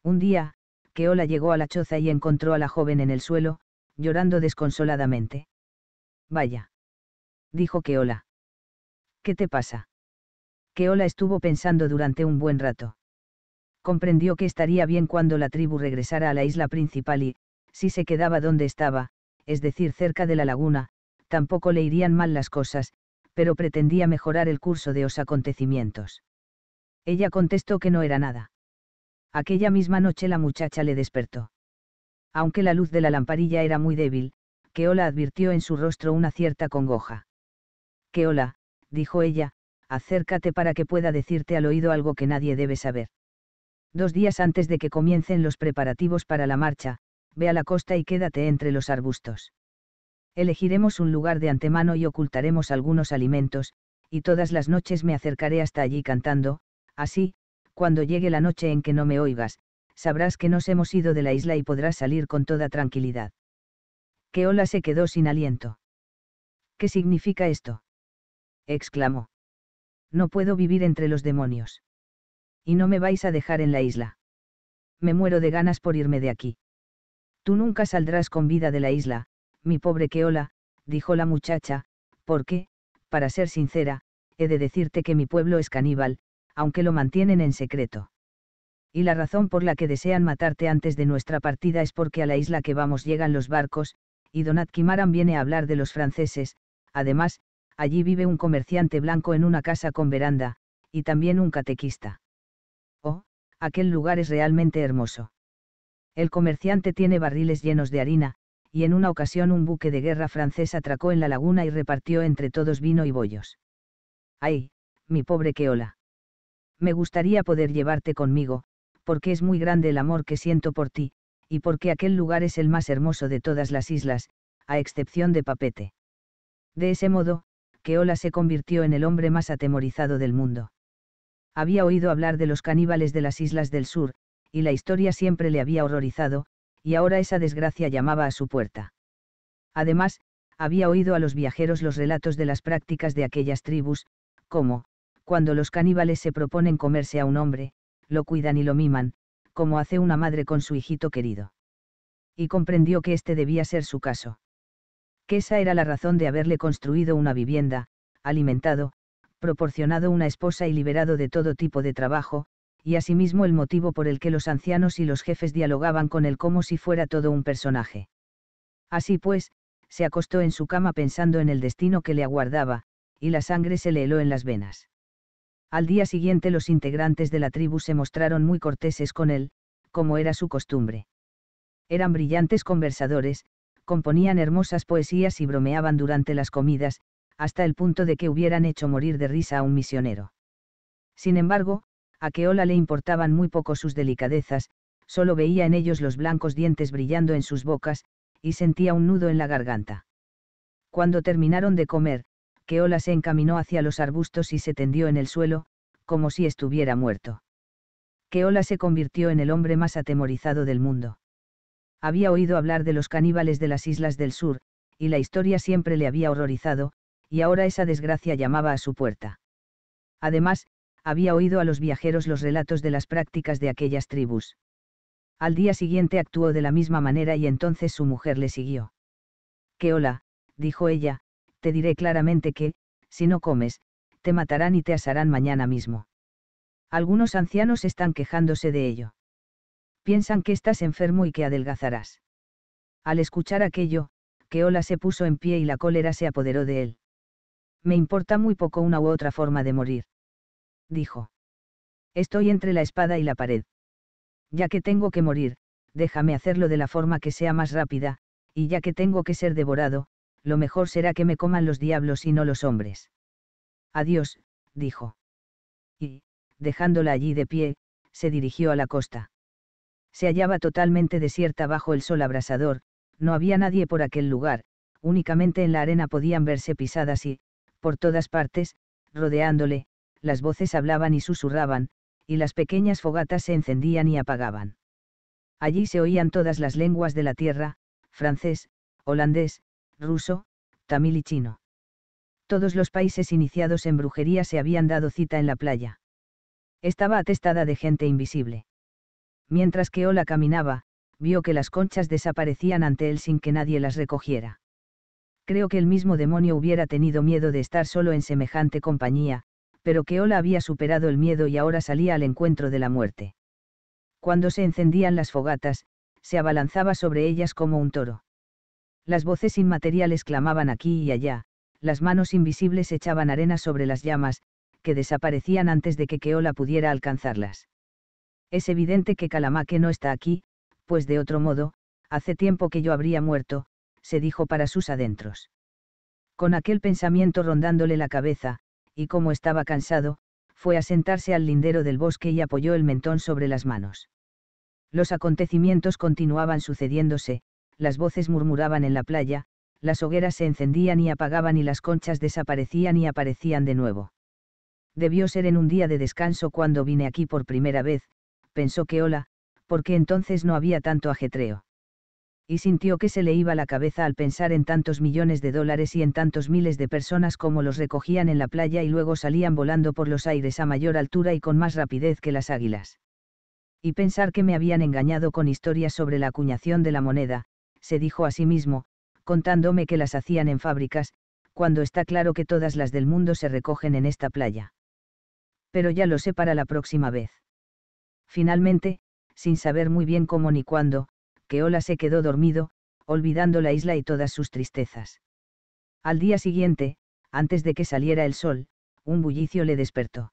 Un día, Keola llegó a la choza y encontró a la joven en el suelo, llorando desconsoladamente. Vaya. Dijo Keola. ¿Qué te pasa? Keola estuvo pensando durante un buen rato. Comprendió que estaría bien cuando la tribu regresara a la isla principal y, si se quedaba donde estaba, es decir, cerca de la laguna, tampoco le irían mal las cosas, pero pretendía mejorar el curso de los acontecimientos. Ella contestó que no era nada. Aquella misma noche la muchacha le despertó. Aunque la luz de la lamparilla era muy débil, Keola advirtió en su rostro una cierta congoja. Keola, dijo ella, acércate para que pueda decirte al oído algo que nadie debe saber. Dos días antes de que comiencen los preparativos para la marcha, ve a la costa y quédate entre los arbustos. Elegiremos un lugar de antemano y ocultaremos algunos alimentos, y todas las noches me acercaré hasta allí cantando, así, cuando llegue la noche en que no me oigas, sabrás que nos hemos ido de la isla y podrás salir con toda tranquilidad. Que ola se quedó sin aliento. ¿Qué significa esto? exclamó. No puedo vivir entre los demonios. Y no me vais a dejar en la isla. Me muero de ganas por irme de aquí. Tú nunca saldrás con vida de la isla, mi pobre Keola, dijo la muchacha, porque, para ser sincera, he de decirte que mi pueblo es caníbal, aunque lo mantienen en secreto. Y la razón por la que desean matarte antes de nuestra partida es porque a la isla que vamos llegan los barcos, y Donat Kimaran viene a hablar de los franceses, además, allí vive un comerciante blanco en una casa con veranda, y también un catequista. Oh, aquel lugar es realmente hermoso. El comerciante tiene barriles llenos de harina, y en una ocasión un buque de guerra francés atracó en la laguna y repartió entre todos vino y bollos. ¡Ay, mi pobre Keola! Me gustaría poder llevarte conmigo, porque es muy grande el amor que siento por ti, y porque aquel lugar es el más hermoso de todas las islas, a excepción de Papete. De ese modo, Keola se convirtió en el hombre más atemorizado del mundo. Había oído hablar de los caníbales de las islas del sur, y la historia siempre le había horrorizado, y ahora esa desgracia llamaba a su puerta. Además, había oído a los viajeros los relatos de las prácticas de aquellas tribus, como, cuando los caníbales se proponen comerse a un hombre, lo cuidan y lo miman, como hace una madre con su hijito querido. Y comprendió que este debía ser su caso. Que esa era la razón de haberle construido una vivienda, alimentado, proporcionado una esposa y liberado de todo tipo de trabajo, y asimismo el motivo por el que los ancianos y los jefes dialogaban con él como si fuera todo un personaje. Así pues, se acostó en su cama pensando en el destino que le aguardaba, y la sangre se le heló en las venas. Al día siguiente los integrantes de la tribu se mostraron muy corteses con él, como era su costumbre. Eran brillantes conversadores, componían hermosas poesías y bromeaban durante las comidas, hasta el punto de que hubieran hecho morir de risa a un misionero. Sin embargo, a Keola le importaban muy poco sus delicadezas, solo veía en ellos los blancos dientes brillando en sus bocas, y sentía un nudo en la garganta. Cuando terminaron de comer, Keola se encaminó hacia los arbustos y se tendió en el suelo, como si estuviera muerto. Keola se convirtió en el hombre más atemorizado del mundo. Había oído hablar de los caníbales de las islas del sur, y la historia siempre le había horrorizado, y ahora esa desgracia llamaba a su puerta. Además, había oído a los viajeros los relatos de las prácticas de aquellas tribus. Al día siguiente actuó de la misma manera y entonces su mujer le siguió. Que hola, dijo ella, te diré claramente que, si no comes, te matarán y te asarán mañana mismo. Algunos ancianos están quejándose de ello. Piensan que estás enfermo y que adelgazarás. Al escuchar aquello, Keola se puso en pie y la cólera se apoderó de él. Me importa muy poco una u otra forma de morir dijo. Estoy entre la espada y la pared. Ya que tengo que morir, déjame hacerlo de la forma que sea más rápida, y ya que tengo que ser devorado, lo mejor será que me coman los diablos y no los hombres. Adiós, dijo. Y, dejándola allí de pie, se dirigió a la costa. Se hallaba totalmente desierta bajo el sol abrasador, no había nadie por aquel lugar, únicamente en la arena podían verse pisadas y, por todas partes, rodeándole, las voces hablaban y susurraban, y las pequeñas fogatas se encendían y apagaban. Allí se oían todas las lenguas de la tierra, francés, holandés, ruso, tamil y chino. Todos los países iniciados en brujería se habían dado cita en la playa. Estaba atestada de gente invisible. Mientras que Ola caminaba, vio que las conchas desaparecían ante él sin que nadie las recogiera. Creo que el mismo demonio hubiera tenido miedo de estar solo en semejante compañía, pero que había superado el miedo y ahora salía al encuentro de la muerte. Cuando se encendían las fogatas, se abalanzaba sobre ellas como un toro. Las voces inmateriales clamaban aquí y allá, las manos invisibles echaban arena sobre las llamas, que desaparecían antes de que Keola pudiera alcanzarlas. Es evidente que Calamaque no está aquí, pues de otro modo, hace tiempo que yo habría muerto, se dijo para sus adentros. Con aquel pensamiento rondándole la cabeza, y como estaba cansado, fue a sentarse al lindero del bosque y apoyó el mentón sobre las manos. Los acontecimientos continuaban sucediéndose, las voces murmuraban en la playa, las hogueras se encendían y apagaban y las conchas desaparecían y aparecían de nuevo. Debió ser en un día de descanso cuando vine aquí por primera vez, pensó que hola, porque entonces no había tanto ajetreo y sintió que se le iba la cabeza al pensar en tantos millones de dólares y en tantos miles de personas como los recogían en la playa y luego salían volando por los aires a mayor altura y con más rapidez que las águilas. Y pensar que me habían engañado con historias sobre la acuñación de la moneda, se dijo a sí mismo, contándome que las hacían en fábricas, cuando está claro que todas las del mundo se recogen en esta playa. Pero ya lo sé para la próxima vez. Finalmente, sin saber muy bien cómo ni cuándo, que Ola se quedó dormido, olvidando la isla y todas sus tristezas. Al día siguiente, antes de que saliera el sol, un bullicio le despertó.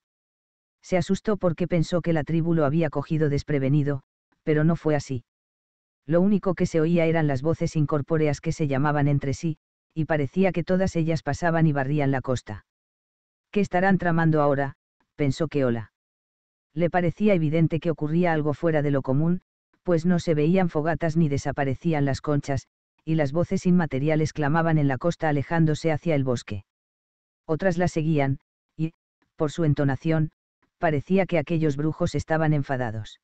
Se asustó porque pensó que la tribu lo había cogido desprevenido, pero no fue así. Lo único que se oía eran las voces incorpóreas que se llamaban entre sí, y parecía que todas ellas pasaban y barrían la costa. ¿Qué estarán tramando ahora? pensó Keola. Le parecía evidente que ocurría algo fuera de lo común, pues no se veían fogatas ni desaparecían las conchas, y las voces inmateriales clamaban en la costa alejándose hacia el bosque. Otras las seguían, y, por su entonación, parecía que aquellos brujos estaban enfadados.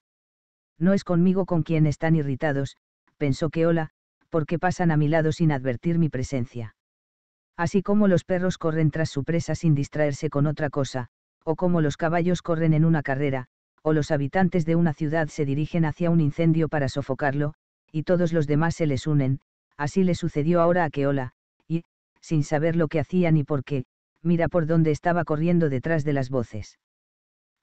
No es conmigo con quien están irritados, pensó Keola, porque pasan a mi lado sin advertir mi presencia. Así como los perros corren tras su presa sin distraerse con otra cosa, o como los caballos corren en una carrera, o los habitantes de una ciudad se dirigen hacia un incendio para sofocarlo, y todos los demás se les unen, así le sucedió ahora a Keola, y, sin saber lo que hacía ni por qué, mira por dónde estaba corriendo detrás de las voces.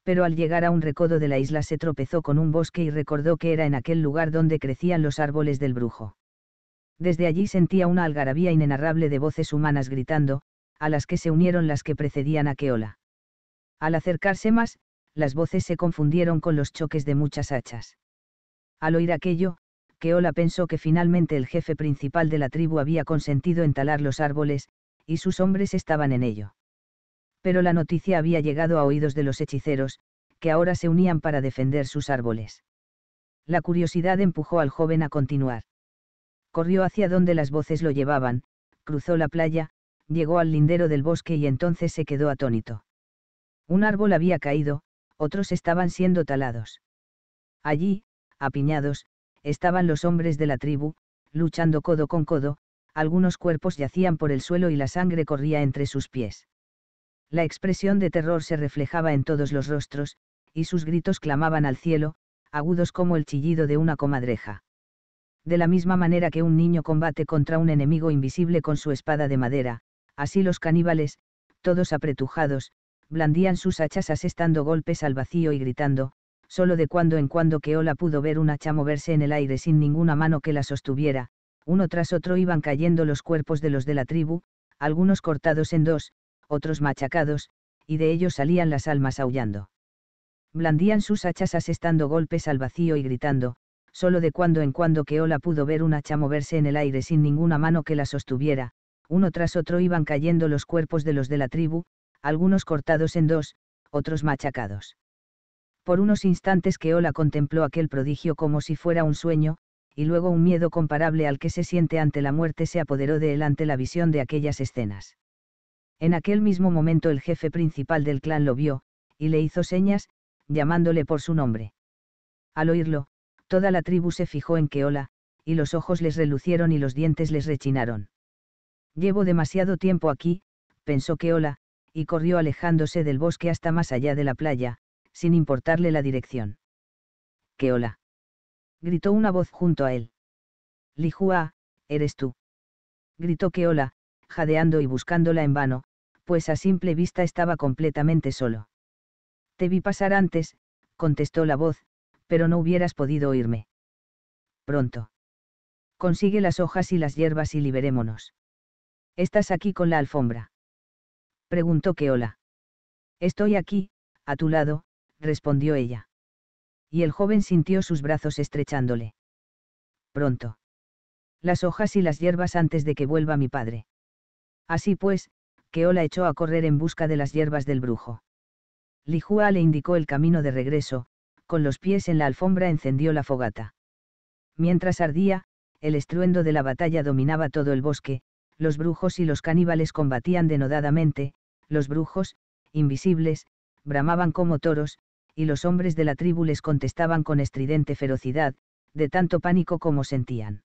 Pero al llegar a un recodo de la isla se tropezó con un bosque y recordó que era en aquel lugar donde crecían los árboles del brujo. Desde allí sentía una algarabía inenarrable de voces humanas gritando, a las que se unieron las que precedían a Keola. Al acercarse más, las voces se confundieron con los choques de muchas hachas. Al oír aquello, Keola pensó que finalmente el jefe principal de la tribu había consentido en talar los árboles, y sus hombres estaban en ello. Pero la noticia había llegado a oídos de los hechiceros, que ahora se unían para defender sus árboles. La curiosidad empujó al joven a continuar. Corrió hacia donde las voces lo llevaban, cruzó la playa, llegó al lindero del bosque y entonces se quedó atónito. Un árbol había caído, otros estaban siendo talados. Allí, apiñados, estaban los hombres de la tribu, luchando codo con codo, algunos cuerpos yacían por el suelo y la sangre corría entre sus pies. La expresión de terror se reflejaba en todos los rostros, y sus gritos clamaban al cielo, agudos como el chillido de una comadreja. De la misma manera que un niño combate contra un enemigo invisible con su espada de madera, así los caníbales, todos apretujados, blandían sus hachas asestando golpes al vacío y gritando, solo de cuando en cuando que Ola pudo ver un hacha moverse en el aire sin ninguna mano que la sostuviera, uno tras otro iban cayendo los cuerpos de los de la tribu, algunos cortados en dos, otros machacados, y de ellos salían las almas aullando. Blandían sus hachas asestando golpes al vacío y gritando, solo de cuando en cuando que Ola pudo ver un hacha moverse en el aire sin ninguna mano que la sostuviera, uno tras otro iban cayendo los cuerpos de los de la tribu, algunos cortados en dos, otros machacados. Por unos instantes Keola contempló aquel prodigio como si fuera un sueño, y luego un miedo comparable al que se siente ante la muerte se apoderó de él ante la visión de aquellas escenas. En aquel mismo momento el jefe principal del clan lo vio, y le hizo señas, llamándole por su nombre. Al oírlo, toda la tribu se fijó en Keola, y los ojos les relucieron y los dientes les rechinaron. Llevo demasiado tiempo aquí, pensó Keola, y corrió alejándose del bosque hasta más allá de la playa, sin importarle la dirección. ¡Qué hola! gritó una voz junto a él. Lijua, eres tú. Gritó que hola, jadeando y buscándola en vano, pues a simple vista estaba completamente solo. Te vi pasar antes, contestó la voz, pero no hubieras podido oírme. Pronto. Consigue las hojas y las hierbas y liberémonos. Estás aquí con la alfombra preguntó Keola. Estoy aquí, a tu lado, respondió ella. Y el joven sintió sus brazos estrechándole. Pronto. Las hojas y las hierbas antes de que vuelva mi padre. Así pues, Keola echó a correr en busca de las hierbas del brujo. lijua le indicó el camino de regreso, con los pies en la alfombra encendió la fogata. Mientras ardía, el estruendo de la batalla dominaba todo el bosque, los brujos y los caníbales combatían denodadamente, los brujos, invisibles, bramaban como toros, y los hombres de la tribu les contestaban con estridente ferocidad, de tanto pánico como sentían.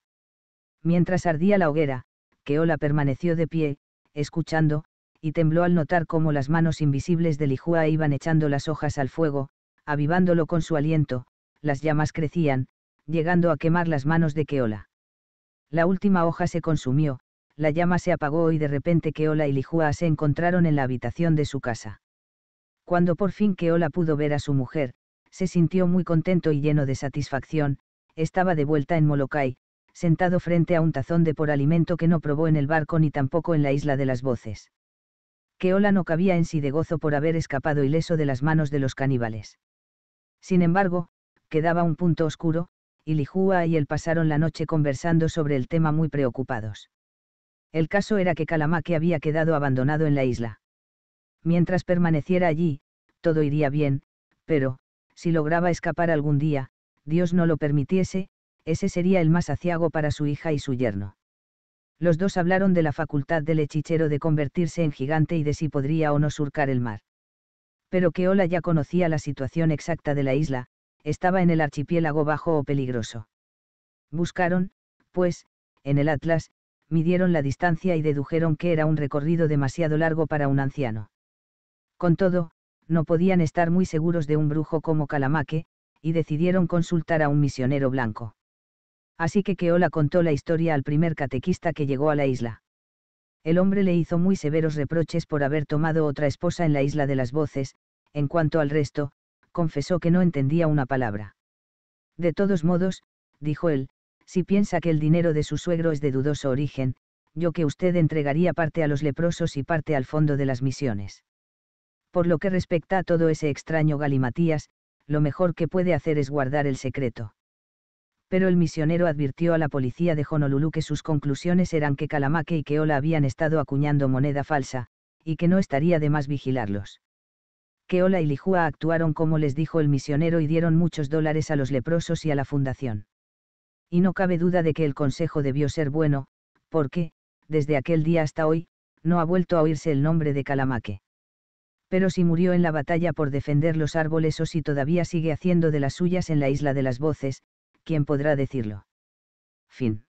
Mientras ardía la hoguera, Keola permaneció de pie, escuchando, y tembló al notar cómo las manos invisibles de Lijua iban echando las hojas al fuego, avivándolo con su aliento, las llamas crecían, llegando a quemar las manos de Keola. La última hoja se consumió, la llama se apagó y de repente Keola y Lijua se encontraron en la habitación de su casa. Cuando por fin Keola pudo ver a su mujer, se sintió muy contento y lleno de satisfacción, estaba de vuelta en Molokai, sentado frente a un tazón de por alimento que no probó en el barco ni tampoco en la isla de las voces. Keola no cabía en sí de gozo por haber escapado ileso de las manos de los caníbales. Sin embargo, quedaba un punto oscuro, y Lijua y él pasaron la noche conversando sobre el tema muy preocupados. El caso era que Calamaque había quedado abandonado en la isla. Mientras permaneciera allí, todo iría bien, pero, si lograba escapar algún día, Dios no lo permitiese, ese sería el más aciago para su hija y su yerno. Los dos hablaron de la facultad del hechicero de convertirse en gigante y de si podría o no surcar el mar. Pero que Ola ya conocía la situación exacta de la isla, estaba en el archipiélago bajo o peligroso. Buscaron, pues, en el Atlas, midieron la distancia y dedujeron que era un recorrido demasiado largo para un anciano. Con todo, no podían estar muy seguros de un brujo como Calamaque, y decidieron consultar a un misionero blanco. Así que Keola contó la historia al primer catequista que llegó a la isla. El hombre le hizo muy severos reproches por haber tomado otra esposa en la isla de las voces, en cuanto al resto, confesó que no entendía una palabra. De todos modos, dijo él, si piensa que el dinero de su suegro es de dudoso origen, yo que usted entregaría parte a los leprosos y parte al fondo de las misiones. Por lo que respecta a todo ese extraño galimatías, lo mejor que puede hacer es guardar el secreto. Pero el misionero advirtió a la policía de Honolulu que sus conclusiones eran que Calamaque y Keola habían estado acuñando moneda falsa, y que no estaría de más vigilarlos. Keola y Lijua actuaron como les dijo el misionero y dieron muchos dólares a los leprosos y a la fundación. Y no cabe duda de que el consejo debió ser bueno, porque, desde aquel día hasta hoy, no ha vuelto a oírse el nombre de Calamaque. Pero si murió en la batalla por defender los árboles o si todavía sigue haciendo de las suyas en la isla de las voces, ¿quién podrá decirlo? Fin.